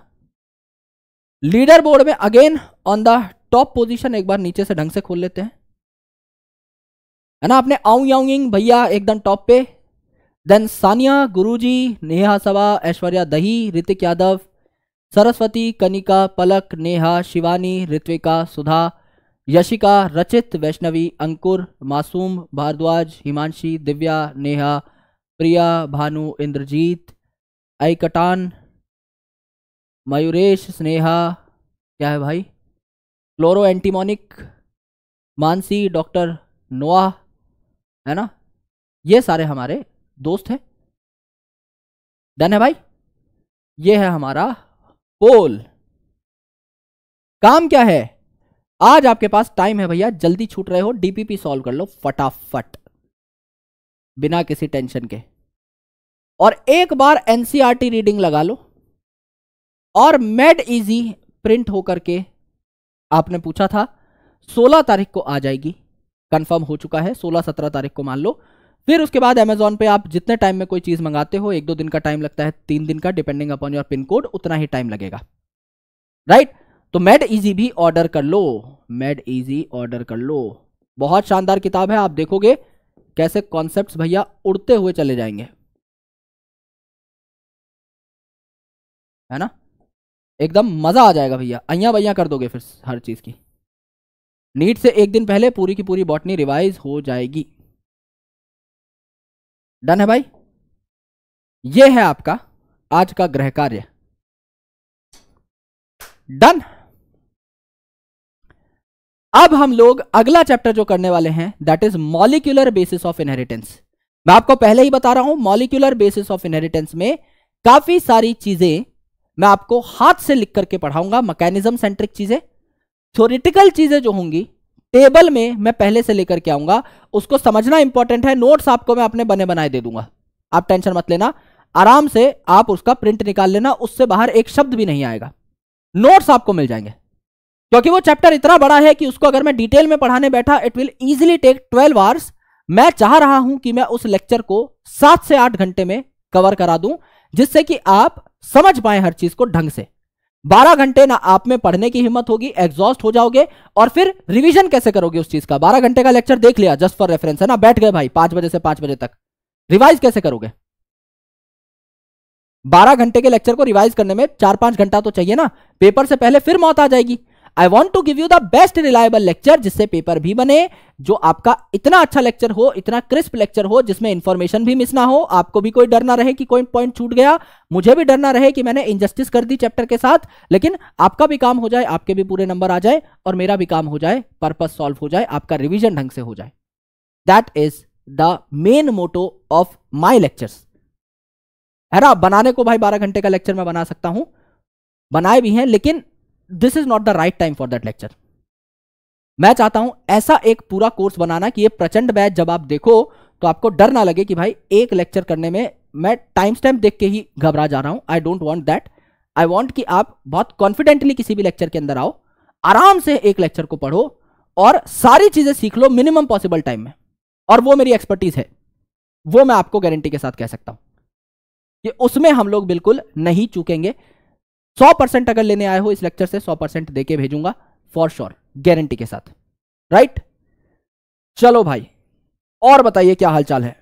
लीडर बोर्ड में again on the top position एक बार नीचे से ढंग से खोल लेते हैं है ना आपने आउ याउंग भैया एकदम टॉप पे देन सानिया गुरुजी नेहा सवा ऐश्वर्या दही ऋतिक यादव सरस्वती कनिका पलक नेहा शिवानी ऋत्विका सुधा यशिका रचित वैष्णवी अंकुर मासूम भारद्वाज हिमांशी दिव्या नेहा प्रिया भानु इंद्रजीत ऐकटान मयूरेश स्नेहा क्या है भाई क्लोरो एंटीमोनिक मानसी डॉक्टर नोआ है ना ये सारे हमारे दोस्त हैं डन है भाई ये है हमारा पोल काम क्या है आज आपके पास टाइम है भैया जल्दी छूट रहे हो डीपीपी सॉल्व कर लो फटाफट बिना किसी टेंशन के और एक बार एनसीआरटी रीडिंग लगा लो और मेड इजी प्रिंट होकर के आपने पूछा था 16 तारीख को आ जाएगी कंफर्म हो चुका है 16-17 तारीख को मान लो फिर उसके बाद अमेजोन पे आप जितने टाइम में कोई चीज़ मंगाते हो एक दो दिन का टाइम लगता है तीन दिन का depending upon your pin code उतना ही टाइम लगेगा राइट right? तो मेड इजी भी ऑर्डर कर लो मेड इजी ऑर्डर कर लो बहुत शानदार किताब है आप देखोगे कैसे कॉन्सेप्ट भैया उड़ते हुए चले जाएंगे है ना एकदम मज़ा आ जाएगा भैया अया भैया कर दोगे फिर हर चीज़ की नीट से एक दिन पहले पूरी की पूरी बॉटनी रिवाइज हो जाएगी डन है भाई ये है आपका आज का ग्रह कार्य डन अब हम लोग अगला चैप्टर जो करने वाले हैं that is molecular basis of inheritance मैं आपको पहले ही बता रहा हूं मॉलिक्यूलर बेसिस ऑफ इनहेरिटेंस में काफी सारी चीजें मैं आपको हाथ से लिख करके पढ़ाऊंगा मैकेनिज्म सेंट्रिक चीजें थ्योरिटिकल चीजें जो होंगी टेबल में मैं पहले से लेकर के आऊंगा उसको समझना इंपॉर्टेंट है नोट्स आपको मैं अपने बने बनाए दे दूंगा आप टेंशन मत लेना आराम से आप उसका प्रिंट निकाल लेना उससे बाहर एक शब्द भी नहीं आएगा नोट्स आपको मिल जाएंगे क्योंकि वो चैप्टर इतना बड़ा है कि उसको अगर मैं डिटेल में पढ़ाने बैठा it will easily take twelve hours मैं चाह रहा हूं कि मैं उस लेक्चर को सात से आठ घंटे में कवर करा दूं जिससे कि आप समझ पाए हर चीज को ढंग से 12 घंटे ना आप में पढ़ने की हिम्मत होगी एग्जॉस्ट हो जाओगे और फिर रिवीजन कैसे करोगे उस चीज का 12 घंटे का लेक्चर देख लिया जस्ट फॉर रेफरेंस है ना बैठ गए भाई पांच बजे से पांच बजे तक रिवाइज कैसे करोगे 12 घंटे के लेक्चर को रिवाइज करने में चार पांच घंटा तो चाहिए ना पेपर से पहले फिर मौत आ जाएगी I want to give you the best reliable lecture जिससे पेपर भी बने जो आपका इतना अच्छा लेक्चर हो इतना क्रिस्प लेक्चर हो जिसमें इंफॉर्मेशन भी मिस ना हो आपको भी कोई डर ना रहे कि कोई पॉइंट छूट गया मुझे भी डर ना रहे कि मैंने इनजस्टिस कर दी चैप्टर के साथ लेकिन आपका भी काम हो जाए आपके भी पूरे नंबर आ जाए और मेरा भी काम हो जाए पर्पज सॉल्व हो जाए आपका रिविजन ढंग से हो जाए that is the main motto of my lectures है ना बनाने को भाई बारह घंटे का लेक्चर मैं बना सकता हूं बनाए भी हैं लेकिन this is not the right time for that lecture मैं चाहता हूं ऐसा एक पूरा कोर्स बनाना कि ये प्रचंड बैच जब आप देखो तो आपको डर ना लगे कि भाई एक लेक्चर करने में मैं टाइम स्टैम्प देख के ही घबरा जा रहा हूं I don't want that I want कि आप बहुत कॉन्फिडेंटली किसी भी लेक्चर के अंदर आओ आराम से एक लेक्चर को पढ़ो और सारी चीजें सीख लो मिनिमम पॉसिबल टाइम में और वो मेरी एक्सपर्टीज है वो मैं आपको गारंटी के साथ कह सकता हूं कि उसमें हम लोग बिल्कुल नहीं चूकेंगे सौ परसेंट अगर लेने आए हो इस लेक्चर से सौ परसेंट देके भेजूंगा फॉर श्योर गारंटी के साथ राइट चलो भाई और बताइए क्या हालचाल है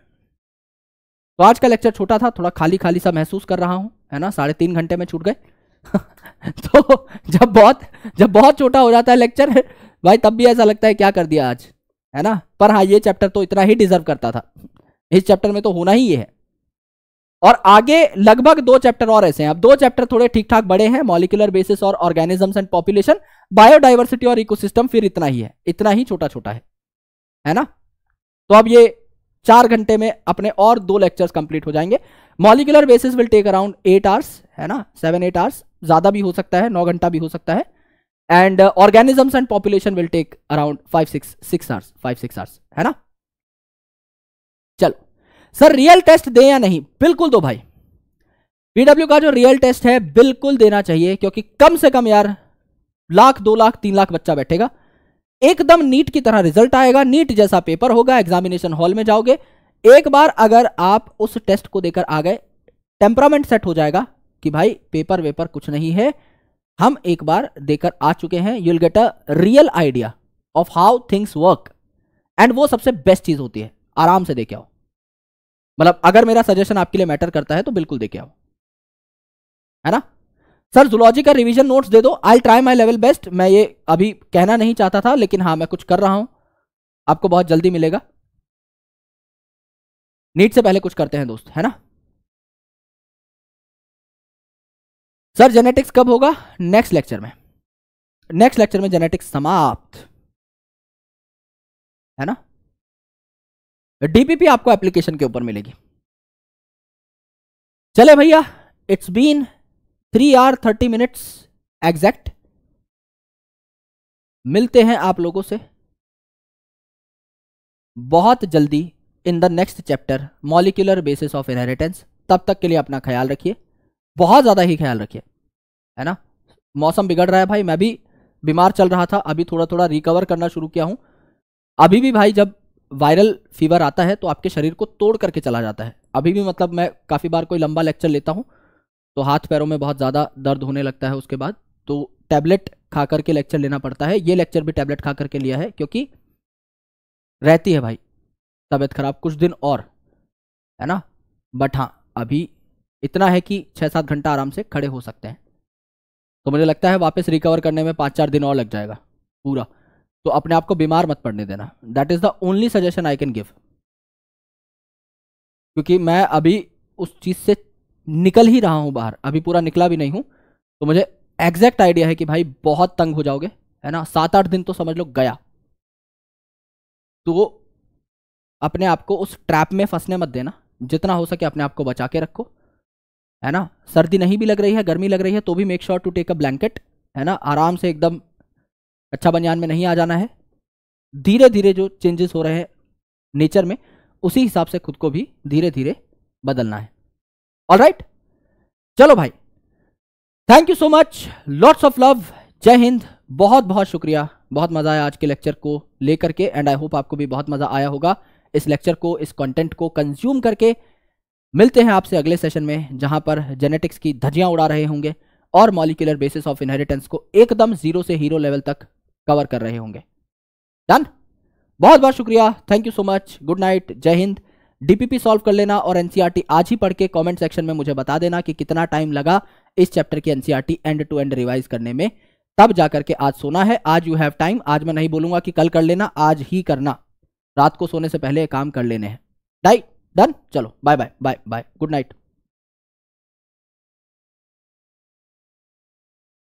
तो आज का लेक्चर छोटा था थोड़ा खाली खाली सा महसूस कर रहा हूं है ना साढ़े तीन घंटे में छूट गए <laughs> तो जब बहुत जब बहुत छोटा हो जाता है लेक्चर भाई तब भी ऐसा लगता है क्या कर दिया आज है ना पर हाँ ये चैप्टर तो इतना ही डिजर्व करता था इस चैप्टर में तो होना ही ये है और आगे लगभग दो चैप्टर और ऐसे हैं अब दो चैप्टर थोड़े ठीक ठाक बड़े हैं मॉलिकुलर बेसिस और ऑर्गेनिजम्स एंड पॉपुलेशन बायोडाइवर्सिटी और इकोसिस्टम फिर इतना ही है इतना ही छोटा छोटा है है ना तो अब ये चार घंटे में अपने और दो लेक्चर्स कंप्लीट हो जाएंगे molecular basis will take around eight hours है ना सेवन एट आवर्स ज़्यादा भी हो सकता है नौ घंटा भी हो सकता है and organisms and population will take around five six six hours five six hours है ना सर रियल टेस्ट दे या नहीं बिल्कुल दो भाई पीडब्ल्यू का जो रियल टेस्ट है बिल्कुल देना चाहिए क्योंकि कम से कम यार लाख दो लाख तीन लाख बच्चा बैठेगा एकदम नीट की तरह रिजल्ट आएगा नीट जैसा पेपर होगा एग्जामिनेशन हॉल में जाओगे एक बार अगर आप उस टेस्ट को देकर आ गए टेम्परामेंट सेट हो जाएगा कि भाई पेपर वेपर कुछ नहीं है हम एक बार देकर आ चुके हैं you'll get a real idea of how things work and वो सबसे बेस्ट चीज होती है आराम से देखे आओ मतलब अगर मेरा सजेशन आपके लिए मैटर करता है तो बिल्कुल देखे आओ है ना सर जुलॉजी का रिवीजन नोट्स दे दो I try my level best मैं ये अभी कहना नहीं चाहता था लेकिन हाँ मैं कुछ कर रहा हूं आपको बहुत जल्दी मिलेगा नीट से पहले कुछ करते हैं दोस्त है ना सर जेनेटिक्स कब होगा नेक्स्ट लेक्चर में नेक्स्ट लेक्चर में जेनेटिक्स समाप्त है ना डीपीपी आपको एप्लीकेशन के ऊपर मिलेगी चले भैया it's been three or thirty minutes exact मिलते हैं आप लोगों से बहुत जल्दी in the next chapter molecular basis of inheritance तब तक के लिए अपना ख्याल रखिए बहुत ज़्यादा ही ख्याल रखिए है ना मौसम बिगड़ रहा है भाई मैं भी बीमार चल रहा था अभी थोड़ा थोड़ा रिकवर करना शुरू किया हूं अभी भी भाई जब वायरल फीवर आता है तो आपके शरीर को तोड़ करके चला जाता है अभी भी मतलब मैं काफ़ी बार कोई लंबा लेक्चर लेता हूँ तो हाथ पैरों में बहुत ज़्यादा दर्द होने लगता है उसके बाद तो टैबलेट खा करके लेक्चर लेना पड़ता है ये लेक्चर भी टैबलेट खा करके लिया है क्योंकि रहती है भाई तबीयत खराब कुछ दिन और है ना बट हाँ अभी इतना है कि छः सात घंटा आराम से खड़े हो सकते हैं तो मुझे लगता है वापस रिकवर करने में पाँच चार दिन और लग जाएगा पूरा तो अपने आप को बीमार मत पड़ने देना that is the only suggestion I can give क्योंकि मैं अभी उस चीज़ से निकल ही रहा हूं बाहर अभी पूरा निकला भी नहीं हूं तो मुझे एग्जैक्ट आइडिया है कि भाई बहुत तंग हो जाओगे है ना सात आठ दिन तो समझ लो गया तो अपने आप को उस ट्रैप में फंसने मत देना जितना हो सके अपने आप को बचा के रखो है ना सर्दी नहीं भी लग रही है गर्मी लग रही है तो भी make sure to take a blanket है ना आराम से एकदम अच्छा बनियान में नहीं आ जाना है धीरे धीरे जो चेंजेस हो रहे हैं नेचर में उसी हिसाब से खुद को भी धीरे धीरे बदलना है ऑल राइट चलो भाई thank you so much lots of love Jai Hind बहुत बहुत शुक्रिया बहुत मज़ा आया आज के लेक्चर को लेकर के एंड आई होप आपको भी बहुत मज़ा आया होगा इस लेक्चर को इस कंटेंट को कंज्यूम करके मिलते हैं आपसे अगले सेशन में जहां पर जेनेटिक्स की धजियां उड़ा रहे होंगे और मॉलिकुलर बेसिस ऑफ इनहेरिटेंस को एकदम जीरो से हीरो लेवल तक कवर कर रहे होंगे डन बहुत बहुत शुक्रिया thank you so much good night Jai Hind DPP solve कर लेना और एनसीईआरटी e आज ही पढ़ के कमेंट सेक्शन में मुझे बता देना कि कितना टाइम लगा इस चैप्टर की NCERT end to end revise करने में तब जाकर के आज सोना है आज यू हैव टाइम आज मैं नहीं बोलूंगा कि कल कर लेना आज ही करना रात को सोने से पहले काम कर लेने हैं डाई डन चलो bye bye bye bye good night